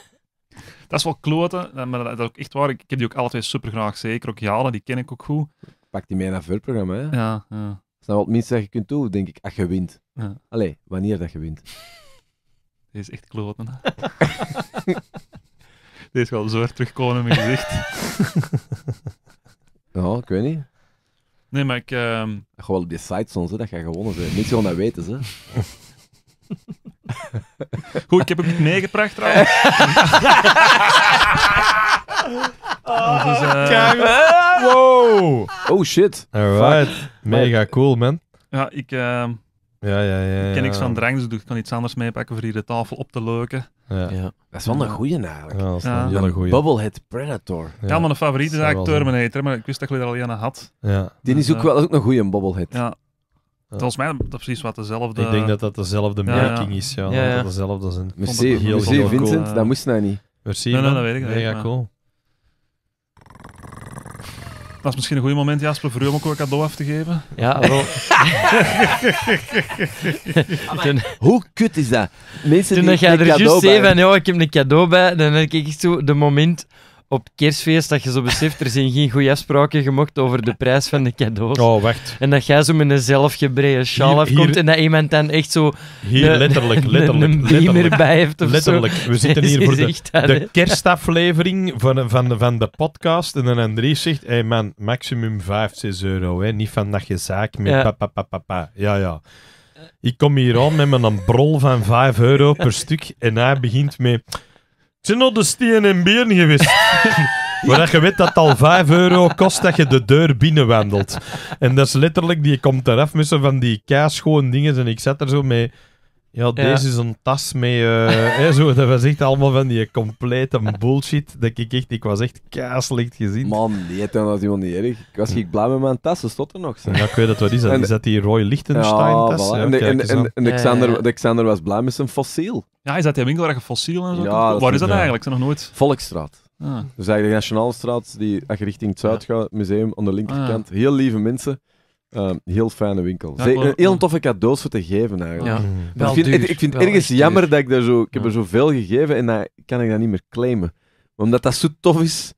[laughs] dat is wel kloten, eh, maar dat, is ook echt waar. Ik, heb die ook alle twee super graag, zeker. Ook Jalen, die ken ik ook goed. Pak die mee naar het hè? Ja, ja. Dat is nou het minste dat je kunt doen, denk ik, Ach, je wint. Ja. Allee, wanneer dat je wint. [laughs] Dit is echt kloten. [laughs] [laughs] Deze wel, zo zwart terugkomen in mijn gezicht. [laughs] ja, ik weet niet. Nee, maar ik... gewoon ehm, Gewoon die sites, hè, dat gaat gewonnen zijn. Niet gewoon dat weten, ze. [laughs] Goed, ik heb hem niet meegebracht trouwens. Dus, eh, ah, Wow! Oh shit. Alright. Mega cool, man. ja, ik, ehm, ja, ja, ja. ja. Ken ik van drang, dus ik kan iets anders meepakken voor hier de tafel op te leuken. Ja. Dat is wel een goeie eigenlijk. Ja, dat is een goeie. Bubblehead Predator. Ja, mijn favoriet is eigenlijk Terminator, maar ik wist dat jullie er al aan had. Ja. Die is ook wel ook een goeie, een Bubblehead. Ja. Volgens mij dat precies wat dezelfde... Ik denk dat dat dezelfde merking is, ja. Dat dezelfde zijn. Merci, Vincent, dat moest nou niet. Merci, Nee, nee dat weet ik. Ja, cool. Dat is misschien een goed moment, Jasper, voor u om ook een cadeau af te geven. Ja, wel. [laughs] toen, Hoe kut is dat? Mensen toen die je jij er juist cadeau zei van, ja, ik heb een cadeau bij, dan kijk ik zo de moment op kerstfeest dat je zo beseft, er zijn geen goede afspraken gemaakt over de prijs van de cadeaus. Oh, wacht. En dat jij zo met een zelfgebreide sjaal afkomt en dat iemand dan echt zo... Hier, letterlijk, letterlijk. Een, bij heeft of Letterlijk. Zo. We [laughs] zitten hier voor de, de kerstaflevering van, van, de, van de podcast en dan Andries zegt, hey man, maximum 5, 6 euro, hè. niet van dat je zaak met ja. Pa, pa, pa, pa, Ja, ja. Ik kom hier aan met mijn brol van 5 euro per stuk en hij begint met zijn al de steen en been geweest. [laughs] Maar dat je weet dat het al 5 euro kost dat je de deur binnenwandelt. En dat is letterlijk, die komt eraf met van die kaaschoon dingen. En ik zat er zo mee ja, deze is een tas met... Uh, [laughs] hè, zo, dat was echt allemaal van die complete bullshit. Dat ik echt... Ik was echt kaaslicht gezien. Man, die had dat helemaal niet erg. Ik was gek blij met mijn tas, dat stond er nog. Ja, ik weet dat wat is dat? is dat die Roy Lichtenstein-tas? en, en, Alexander, Alexander was blij met zijn fossiel. Ja, is dat die winkel waar je fossiel en zo ja, Waar is dat eigenlijk? Zijn nog nooit... Volkstraat ah. Dus eigenlijk de Nationale Straat, die, als je richting het Zuid gaat, museum aan de linkerkant. Ah. Heel lieve mensen. Ehm, heel fijne winkel. Ja, heel toffe cadeaus voor te geven eigenlijk. Mm. ik vind, duur, ik, vind ergens jammer dat ik daar zo... Ik heb er zoveel gegeven en dat kan ik dat niet meer claimen omdat dat zo tof is.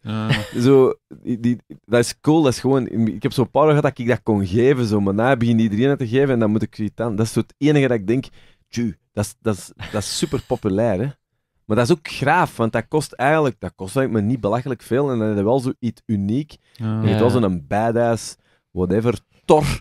Zo, die, dat is cool. Dat is gewoon, ik heb zo'n paar gehad dat ik dat kon geven. Zo, maar na begin iedereen dat te geven en dan moet ik het aan. Dat is het enige dat ik denk. Tju, dat is, dat is, dat super populair. Hè? Maar dat is ook graaf, want dat kost eigenlijk, dat kost eigenlijk me niet belachelijk veel. En dan is wel zoiets uniek. het was een badass, whatever tor.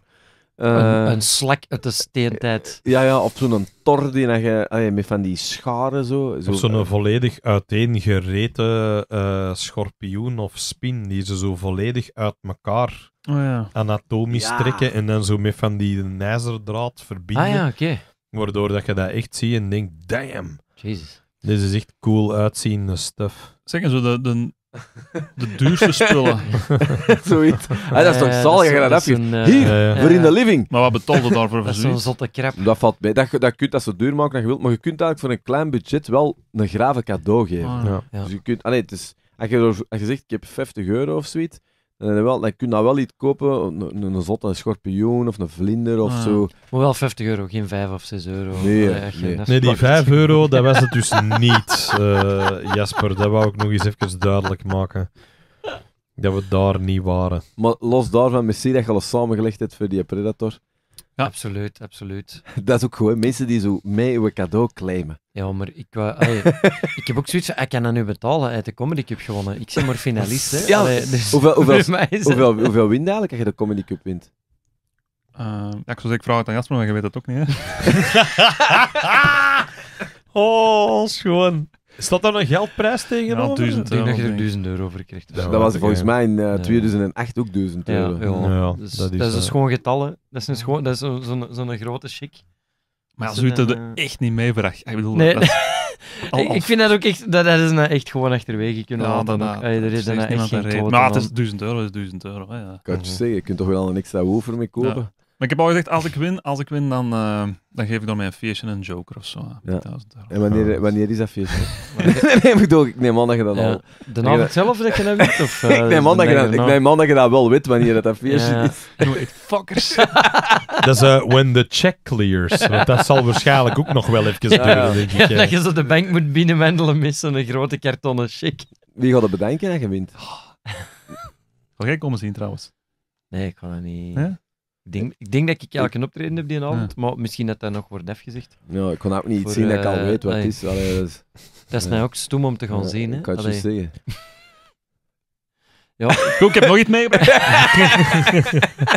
Eh, een, slak uit de steentijd. Ja, ja op zo'n tor die je, met van die scharen zo. of zo'n eh, volledig uiteengereten uh, schorpioen of spin, die ze zo volledig uit elkaar oh, ja. anatomisch trekken en dan zo met van die nijzerdraad verbinden. Ah ja, oké. Waardoor dat je dat echt ziet en denkt, damn. Jezus. Dit is echt cool uitziende stuff. Zeggen zo, de, de, de duurste spullen. [laughs] Zoiets. Ah, dat is toch eh, zalig, dat dat heb je. Een, eh, Hier, voor in de living. Maar wat betaalde daarvoor voor Dat is zo'n zotte krap. Dat valt mee. Dat, dat kunt dat zo duur maken als je wilt, maar je kunt eigenlijk voor een klein budget wel een grave cadeau geven. Ah, ja. Dus je kunt... Ah, nee, het is, als, je, als je zegt, ik heb 50 euro of zoiets, en eh, wel, dat kun je wel iets kopen, een, een zotte schorpioen of een vlinder of ah, zo. Maar wel 50 euro, geen 5 of 6 euro. Nee, die 5 euro, dat was het dus [laughs] niet, uh, Jasper. Dat wou ik nog eens even duidelijk maken. Dat we daar niet waren. Maar los daarvan, misschien dat je alles samengelegd hebt voor die Predator. Ja. Absoluut, absoluut. [laughs] Dat is ook gewoon mensen die zo mee uw cadeau claimen. Ja, maar ik, [laughs] ik heb ook zoiets ah, ik kan dat nu betalen uit de Comedy Cup gewonnen. Ik zit maar finalist, hè. Ja, dus [laughs] hoeveel, hoeveel, hoeveel, hoeveel win eigenlijk als je de Comedy Cup wint? Uh, ik zou ik vraag het aan Jasper, maar je weet dat ook niet, hè. oh, schoon. Is dat dan een geldprijs tegenover? Ja, duizend, ik denk dat je er 1000 euro voor krijgt. Dus. dat was volgens mij in uh, eh, 2008 ook 1000 euro. Ja, dus, dat is, dat is een eh, schoon getallen. Dat is, een dat is zo'n zo, zo, grote chic. Maar ja, zo doet eh, echt niet meebracht. Ik bedoel, nee. [laughs] ik vind dat ook echt, dat hadden nou ze echt gewoon achterwege kunnen ja, ook, Ja, er is daarna nou echt geen Maar het is 1000 euro, is 1000 euro. ja. Kan je zeggen, je kunt toch wel een extra woofer mee kopen? Maar ik heb al gezegd, als ik win, als ik win dan, eh, dan geef ik dan mijn feestje een joker of zo. Ja. En wanneer, wanneer is dat feestje? [laughs] [laughs] nee, ik, bedoel, ik neem aan dat je dat al... De naam dat... zelf dat je dat weet? Of, uh, [laughs] ik, neem dat je dat, ik nou- neem aan dat je dat wel weet, wanneer dat, dat is. You fuckers. dat is eh, when the check clears. Want dat zal waarschijnlijk ook nog wel even duren denk ik. dat je zo de bank moet binnenwendelen missen een grote kartonnen check. Wie gaat dat bedenken dat je wint? Zal jij komen zien, trouwens? Nee, ik kan het niet. Ik denk, ik denk dat ik elke optreden heb die avond, maar misschien dat dat nog wordt afgezegd. Ja, ik kon ook niet Voor, zien dat ik al eh, weet wat het is. dat is, nou ook stom om te gaan zien. Hè? Ik kan het je zeggen. Ja. Goed, ik heb nog iets meegebracht. [laughs]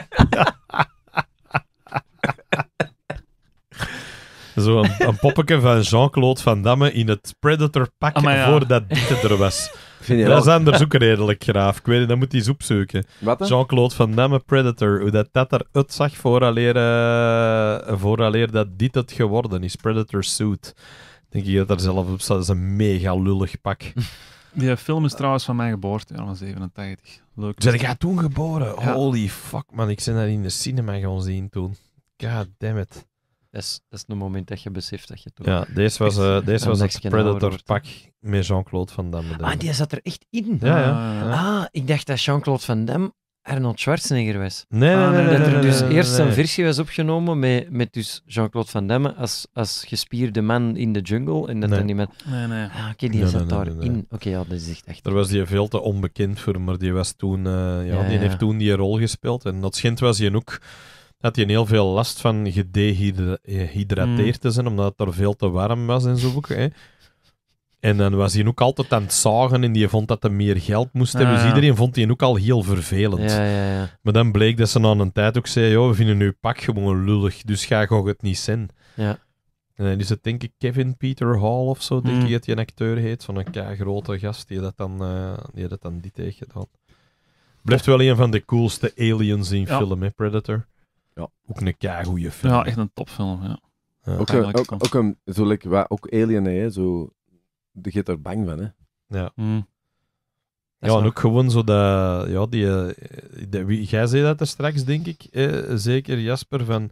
Zo een, een poppetje van Jean-Claude Van Damme in het Predator-pak ah, voordat dit er was dat is anders redelijk graaf. Ik weet niet, dat moet hij eens opzoeken. Jean-Claude Van Damme Predator. Hoe dat, dat eruit zag vooraleer, uh, vooraleer dat dit het geworden is. Predator Suit. Denk je dat er zelf op staat. Dat is een mega lullig pak. [laughs] Die film is trouwens van mijn geboorte, ja, 87. Leuk. Zijn jij toen geboren? Holy fuck, man. Ik ben dat in de cinema gaan zien toen. God damn it. Dat is, is het moment dat je beseft dat je toch... Ja, deze was, deze was het Predator-pak met Jean-Claude Van Damme. Ah, die zat er echt in? Ja, ja. Ah, ik dacht dat Jean-Claude Van Damme Arnold Schwarzenegger was. Nee, nee, nee. Dat er dus eerst een versie was opgenomen met, met dus Jean-Claude Van Damme als, als gespierde man in de jungle. En dat dan iemand... Nee, nee. Ah, oké, die zat daarin. Oké, ja, dat is echt echt... was die veel te onbekend voor, maar die was toen... ja, die heeft toen die rol gespeeld. En dat schint was hij ook had hij heel veel last van gedehydrateerd eh, te mm. zijn, omdat het er veel te warm was en zo. Hè. En dan was hij ook altijd aan het zagen en die vond dat hij meer geld moest hebben. Ah, dus iedereen vond hij ook al heel vervelend. Ja, ja, ja. Maar dan bleek dat ze na een tijd ook zei, we vinden uw pak gewoon lullig, dus ga gewoon het niet zijn. Ja. En dan is het denk ik Kevin Peter Hall of zo, denk je mm. dat hij een acteur heet, van een grote gast die dat dan, uh, die, dat dan die tegen had. Blijft wel een van de coolste aliens in film, hè, Predator. Ja, ook een kei goede film. Ja, echt een topfilm, ja. ja. Ook, eh, ook, een, zo like, ook Alien, hè, zo, je er bang van, hè. Ja. Mm. Ja, en ook gewoon zo dat, ja, die, eh, jij zei dat er straks, denk ik, eh, zeker Jasper, van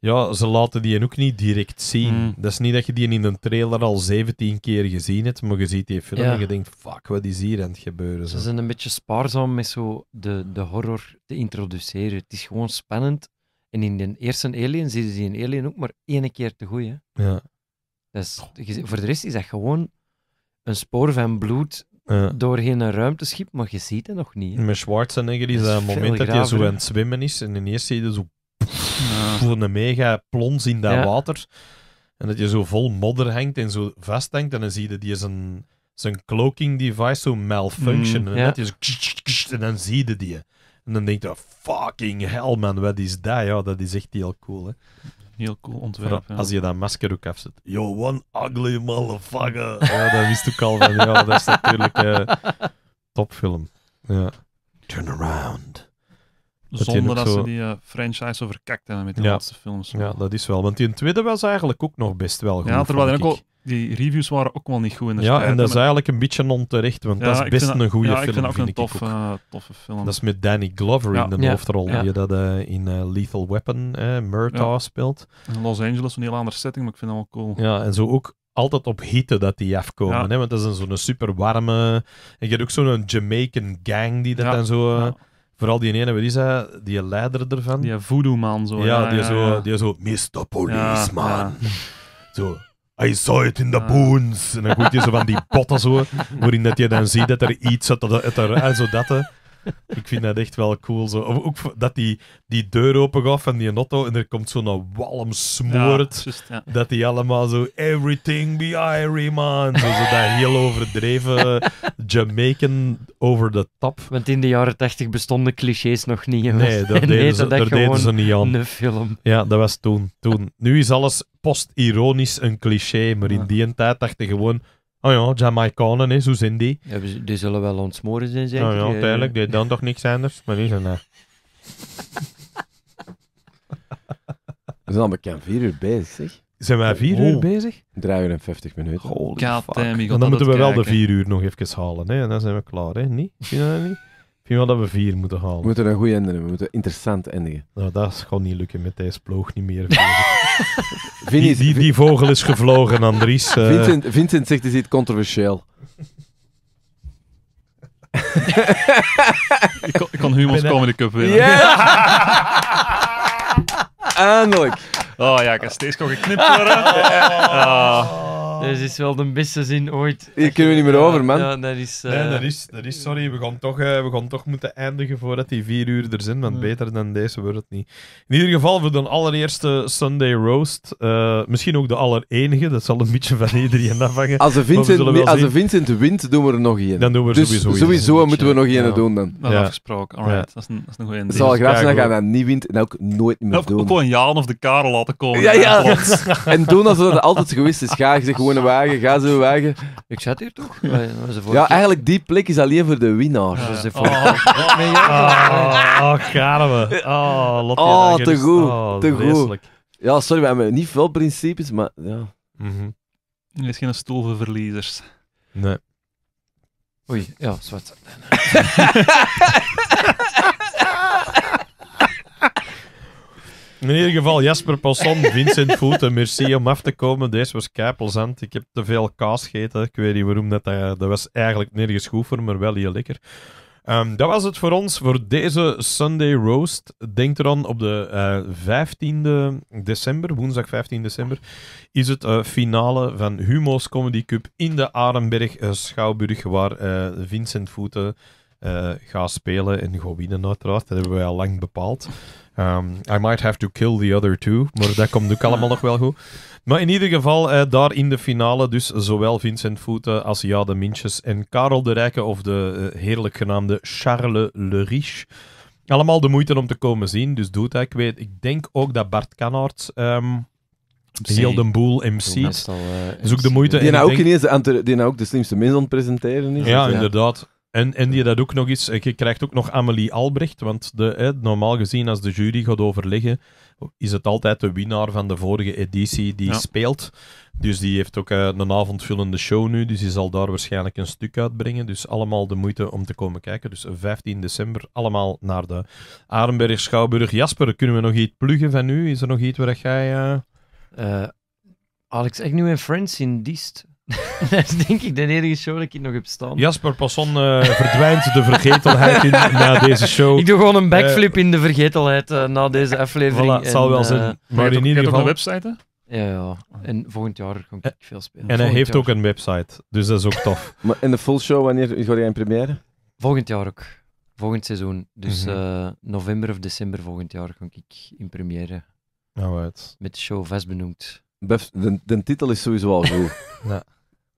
ja, ze laten die ook niet direct zien. Hmm. Dat is niet dat je die in een trailer al 17 keer gezien hebt, maar je ziet die film en je denkt, fuck, wat is hier aan het gebeuren? Zo. Ze zijn een beetje spaarzaam met zo de, de horror te introduceren. Het is gewoon spannend. En in de eerste Alien zien ze in Alien ook maar één keer te goed. Ja. Dat is, voor de rest is dat gewoon een spoor van bloed doorheen een ruimteschip, maar je ziet het nog niet. Met Schwarzenegger is dat, is een moment dat hij zo aan het zwemmen is en ineens zie je zo voor een mega plons in dat water. En dat je zo vol modder hangt en zo vast hangt. En dan zie je die zijn, zijn cloaking device zo malfunction. Mm, en, en dan zie je die. En dan denk je, fucking hell man, wat is dat? Ja, dat is echt heel cool. Hè? Heel cool ontwerp. Als je dat masker ook afzet. Yo, one ugly motherfucker. [laughs] ja, dat wist ik al van. Ja, dat is natuurlijk eh, topfilm. Ja. Turn around. Zonder dat, ze die eh, franchise overkakt hebben met de laatste films. Ja, dat is wel. Want die tweede was eigenlijk ook nog best wel goed. Ja, terwijl ook die reviews waren ook wel niet goed in de Ja, en dat is eigenlijk een beetje onterecht, want dat is best een goede ja, film, ik vind, dat vind een tof, eh, toffe film. Dat is met Danny Glover in de hoofdrol, die dat eh, in Lethal Weapon, Murtaugh speelt. In Los Angeles, een heel andere setting, maar ik vind dat wel cool. Ja, en zo ook altijd op hitte dat die afkomen. Hè? Want dat is zo'n super warme. En je hebt ook zo'n Jamaican gang die dat ja. dan zo. Vooral die ene, wat is hij? Die leider ervan. Die voodoo-man, zo. Ja, die, Zo, die zo... Mr. Policeman. Zo... I saw it in the boons. En dan goed je zo van die botten zo, waarin dat je dan ziet dat er iets uit, uit, zo dat... [laughs] ik vind dat echt wel cool. Zo. Ook dat die, die deur open gaf en die auto en er komt zo'n walm smoord Dat die allemaal zo everything be Irie man. Zo, dat heel overdreven eh, Jamaican over de top. Want in de jaren 80 bestonden clichés nog niet. Nee, dat, [laughs] deden, ze, dat daar deden ze niet aan. Een film. Ja, dat was toen. toen. Nu is alles post-ironisch een cliché, maar in die tijd dacht je gewoon Oh ja, Jamaicanen is, hoe zijn die? Ja, die zullen wel ontsmoren zijn, zeker? Ah ja, uiteindelijk, dan toch niks anders, maar die zijn er. [laughs] We zijn al bekend vier uur bezig, zeg. Zijn wij vier uur oh. bezig? 3 uur en 50 minuten. Holy God, fuck. Damn, dan moeten we wel de vier uur nog even halen, hè. En dan zijn we klaar, hè. Niet? Vind niet? Ik vind wel dat we vier moeten halen. We moeten een goed eindigen, we moeten interessant eindigen. Nou, dat is gewoon niet lukken met deze ploeg niet meer die, die, vogel is gevlogen, Andries. Eh. Vincent, Vincent zegt is dit controversieel. ik, kan, ik komen Humans Comedy Cup winnen. Yeah! [laughs] Eindelijk. Oh ja, ik heb steeds gewoon geknipt worden. Oh. Dus is wel de beste zin ooit. Hier kunnen we niet meer over, man. Ja, dat is, Nee, eh, dat is, dat is sorry. We gaan, toch, eh, we gaan toch moeten eindigen voordat die vier uur er zijn. Want beter dan deze wordt het niet. In ieder geval voor de allereerste Sunday Roast. Eh, misschien ook de allerenige. Dat zal een beetje van iedereen [laughs] afvangen. Als de Vincent, als de Vincent wint, doen we er nog één. Dan doen we dus sowieso, sowieso moeten we nog één doen dan. Dat ja. afgesproken. Alright, dat is een, dat is een goede zal graag zijn dat je dat niet wint en ook nooit meer doen. Ook wel een Jaan of de Karel laten komen. Ja, ja. [laughs] en doen alsof dat altijd geweest is. Ga zeg [laughs] gewoon wagen, ga zo wagen. Ik zat hier toch? Ja, eigenlijk die plek is alleen voor de winnaar. Oh, gaan we. Oh, oh, oh, oh, te goed. te goed. Ja, sorry, we hebben niet veel principes, maar ja. Mm -hmm. Er is geen stoel voor verliezers. Nee. Oei, ja, zwart. [laughs] [laughs] In ieder geval, Jasper Poisson, Vincent Voeten, merci om af te komen. Deze was keipelzand. Ik heb te veel kaas gegeten. Ik weet niet waarom. Dat, eh, dat was eigenlijk nergens goed voor, maar wel heel lekker. Ehm, dat was het voor ons voor deze Sunday Roast. Denk eraan, op de uh, eh, 15 december, woensdag 15 december, is het eh, finale van Humo's Comedy Cup in de Arenberg Schouwburg, waar Vincent Voeten gaat spelen en gaat winnen, uiteraard. Dat hebben wij al lang bepaald. Ehm, I might have to kill the other two, maar dat komt ook allemaal nog wel goed. Maar in ieder geval, eh, daar in de finale, dus zowel Vincent Voeten als Ja de Mintjes en Karel de Rijke, of de eh, heerlijk genaamde Charles Le Riche. Allemaal de moeite om te komen zien, dus doet hij, Ik, weet, ik denk ook dat Bart Kanaert um, ehm, heel de boel MC. Eh, zoek de moeite. Die nou ook, denk... die nou ook de slimste mens aan presenteren is. Ja, inderdaad. Ja. En, en die dat ook nog eens, eh, je krijgt ook nog Amelie Albrecht, want de, hè, normaal gezien als de jury gaat overleggen, is het altijd de winnaar van de vorige editie die speelt. Dus die heeft ook eh, een avondvullende show nu, dus die zal daar waarschijnlijk een stuk uitbrengen. Dus allemaal de moeite om te komen kijken. Dus 15 december, allemaal naar de Arenberg Schouwburg. Jasper, kunnen we nog iets pluggen van u? Is er nog iets waar jij... Uh... Uh, Alex nu Friends in Diest [laughs] dat is denk ik de enige show dat ik nog heb staan. Jasper Passon eh, verdwijnt de vergetelheid na deze show. Ik doe gewoon een backflip eh, in de vergetelheid eh, na deze aflevering. Voilà, het zal wel zijn. maar in ieder geval... op de website, Ja, ja, en volgend jaar ga ik veel spelen. En hij heeft ook een website, dus dat is ook tof. [laughs] maar in de full show, wanneer ga jij in première? Volgend jaar ook. Volgend seizoen. Dus mhm. november of december volgend jaar ga ik in première. Nou, right. Met de show benoemd. Bef, de, de titel is sowieso al zo. [laughs] ja.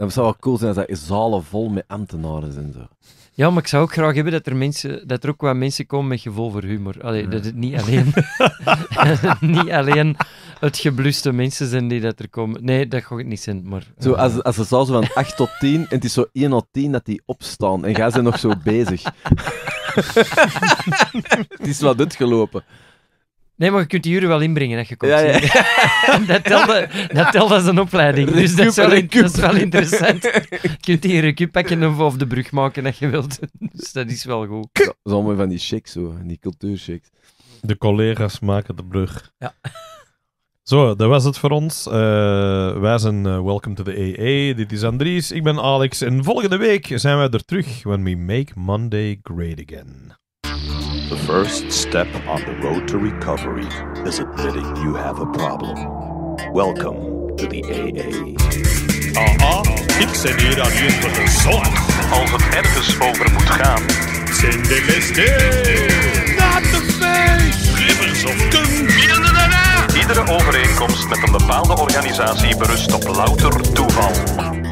Dat zou wel cool zijn als dat zalen vol met ambtenaren zijn. Zo. Ja, maar ik zou ook graag hebben dat er, mensen, dat er ook wat mensen komen met gevoel voor humor. Allee, Dat het niet alleen, [laughs] niet alleen het gebluste mensen zijn die dat er komen. Nee, dat ga ik niet zijn. Maar, zo, als, als het zo van 8 tot 10 en het is zo 1 tot 10 dat die opstaan en gaan ze nog zo bezig. [laughs] het is wat uitgelopen. gelopen. Nee, maar je kunt die uren wel inbrengen dat je komt. [laughs] dat, telde, dat telde als een opleiding. Dus dat is, wel, interessant. Je kunt die een recup pakken of, of de brug maken dat je wilt. Dus dat is wel goed. Dat is allemaal van die checks, zo, die cultuurchecks. De collega's maken de brug. Ja. Zo, dat was het voor ons. Eh, wij zijn eh, Welcome to the AA. Dit is Andries, ik ben Alex. En volgende week zijn wij er terug when we make Monday great again. The first step on the road to recovery is admitting you have a problem. Welcome to the AA. Aha, ik zit hier aan je voor de Als het ergens over moet gaan, zijn de LSD. Not the face. Rivers of Kung. Iedere overeenkomst met een bepaalde organisatie berust op louter toeval.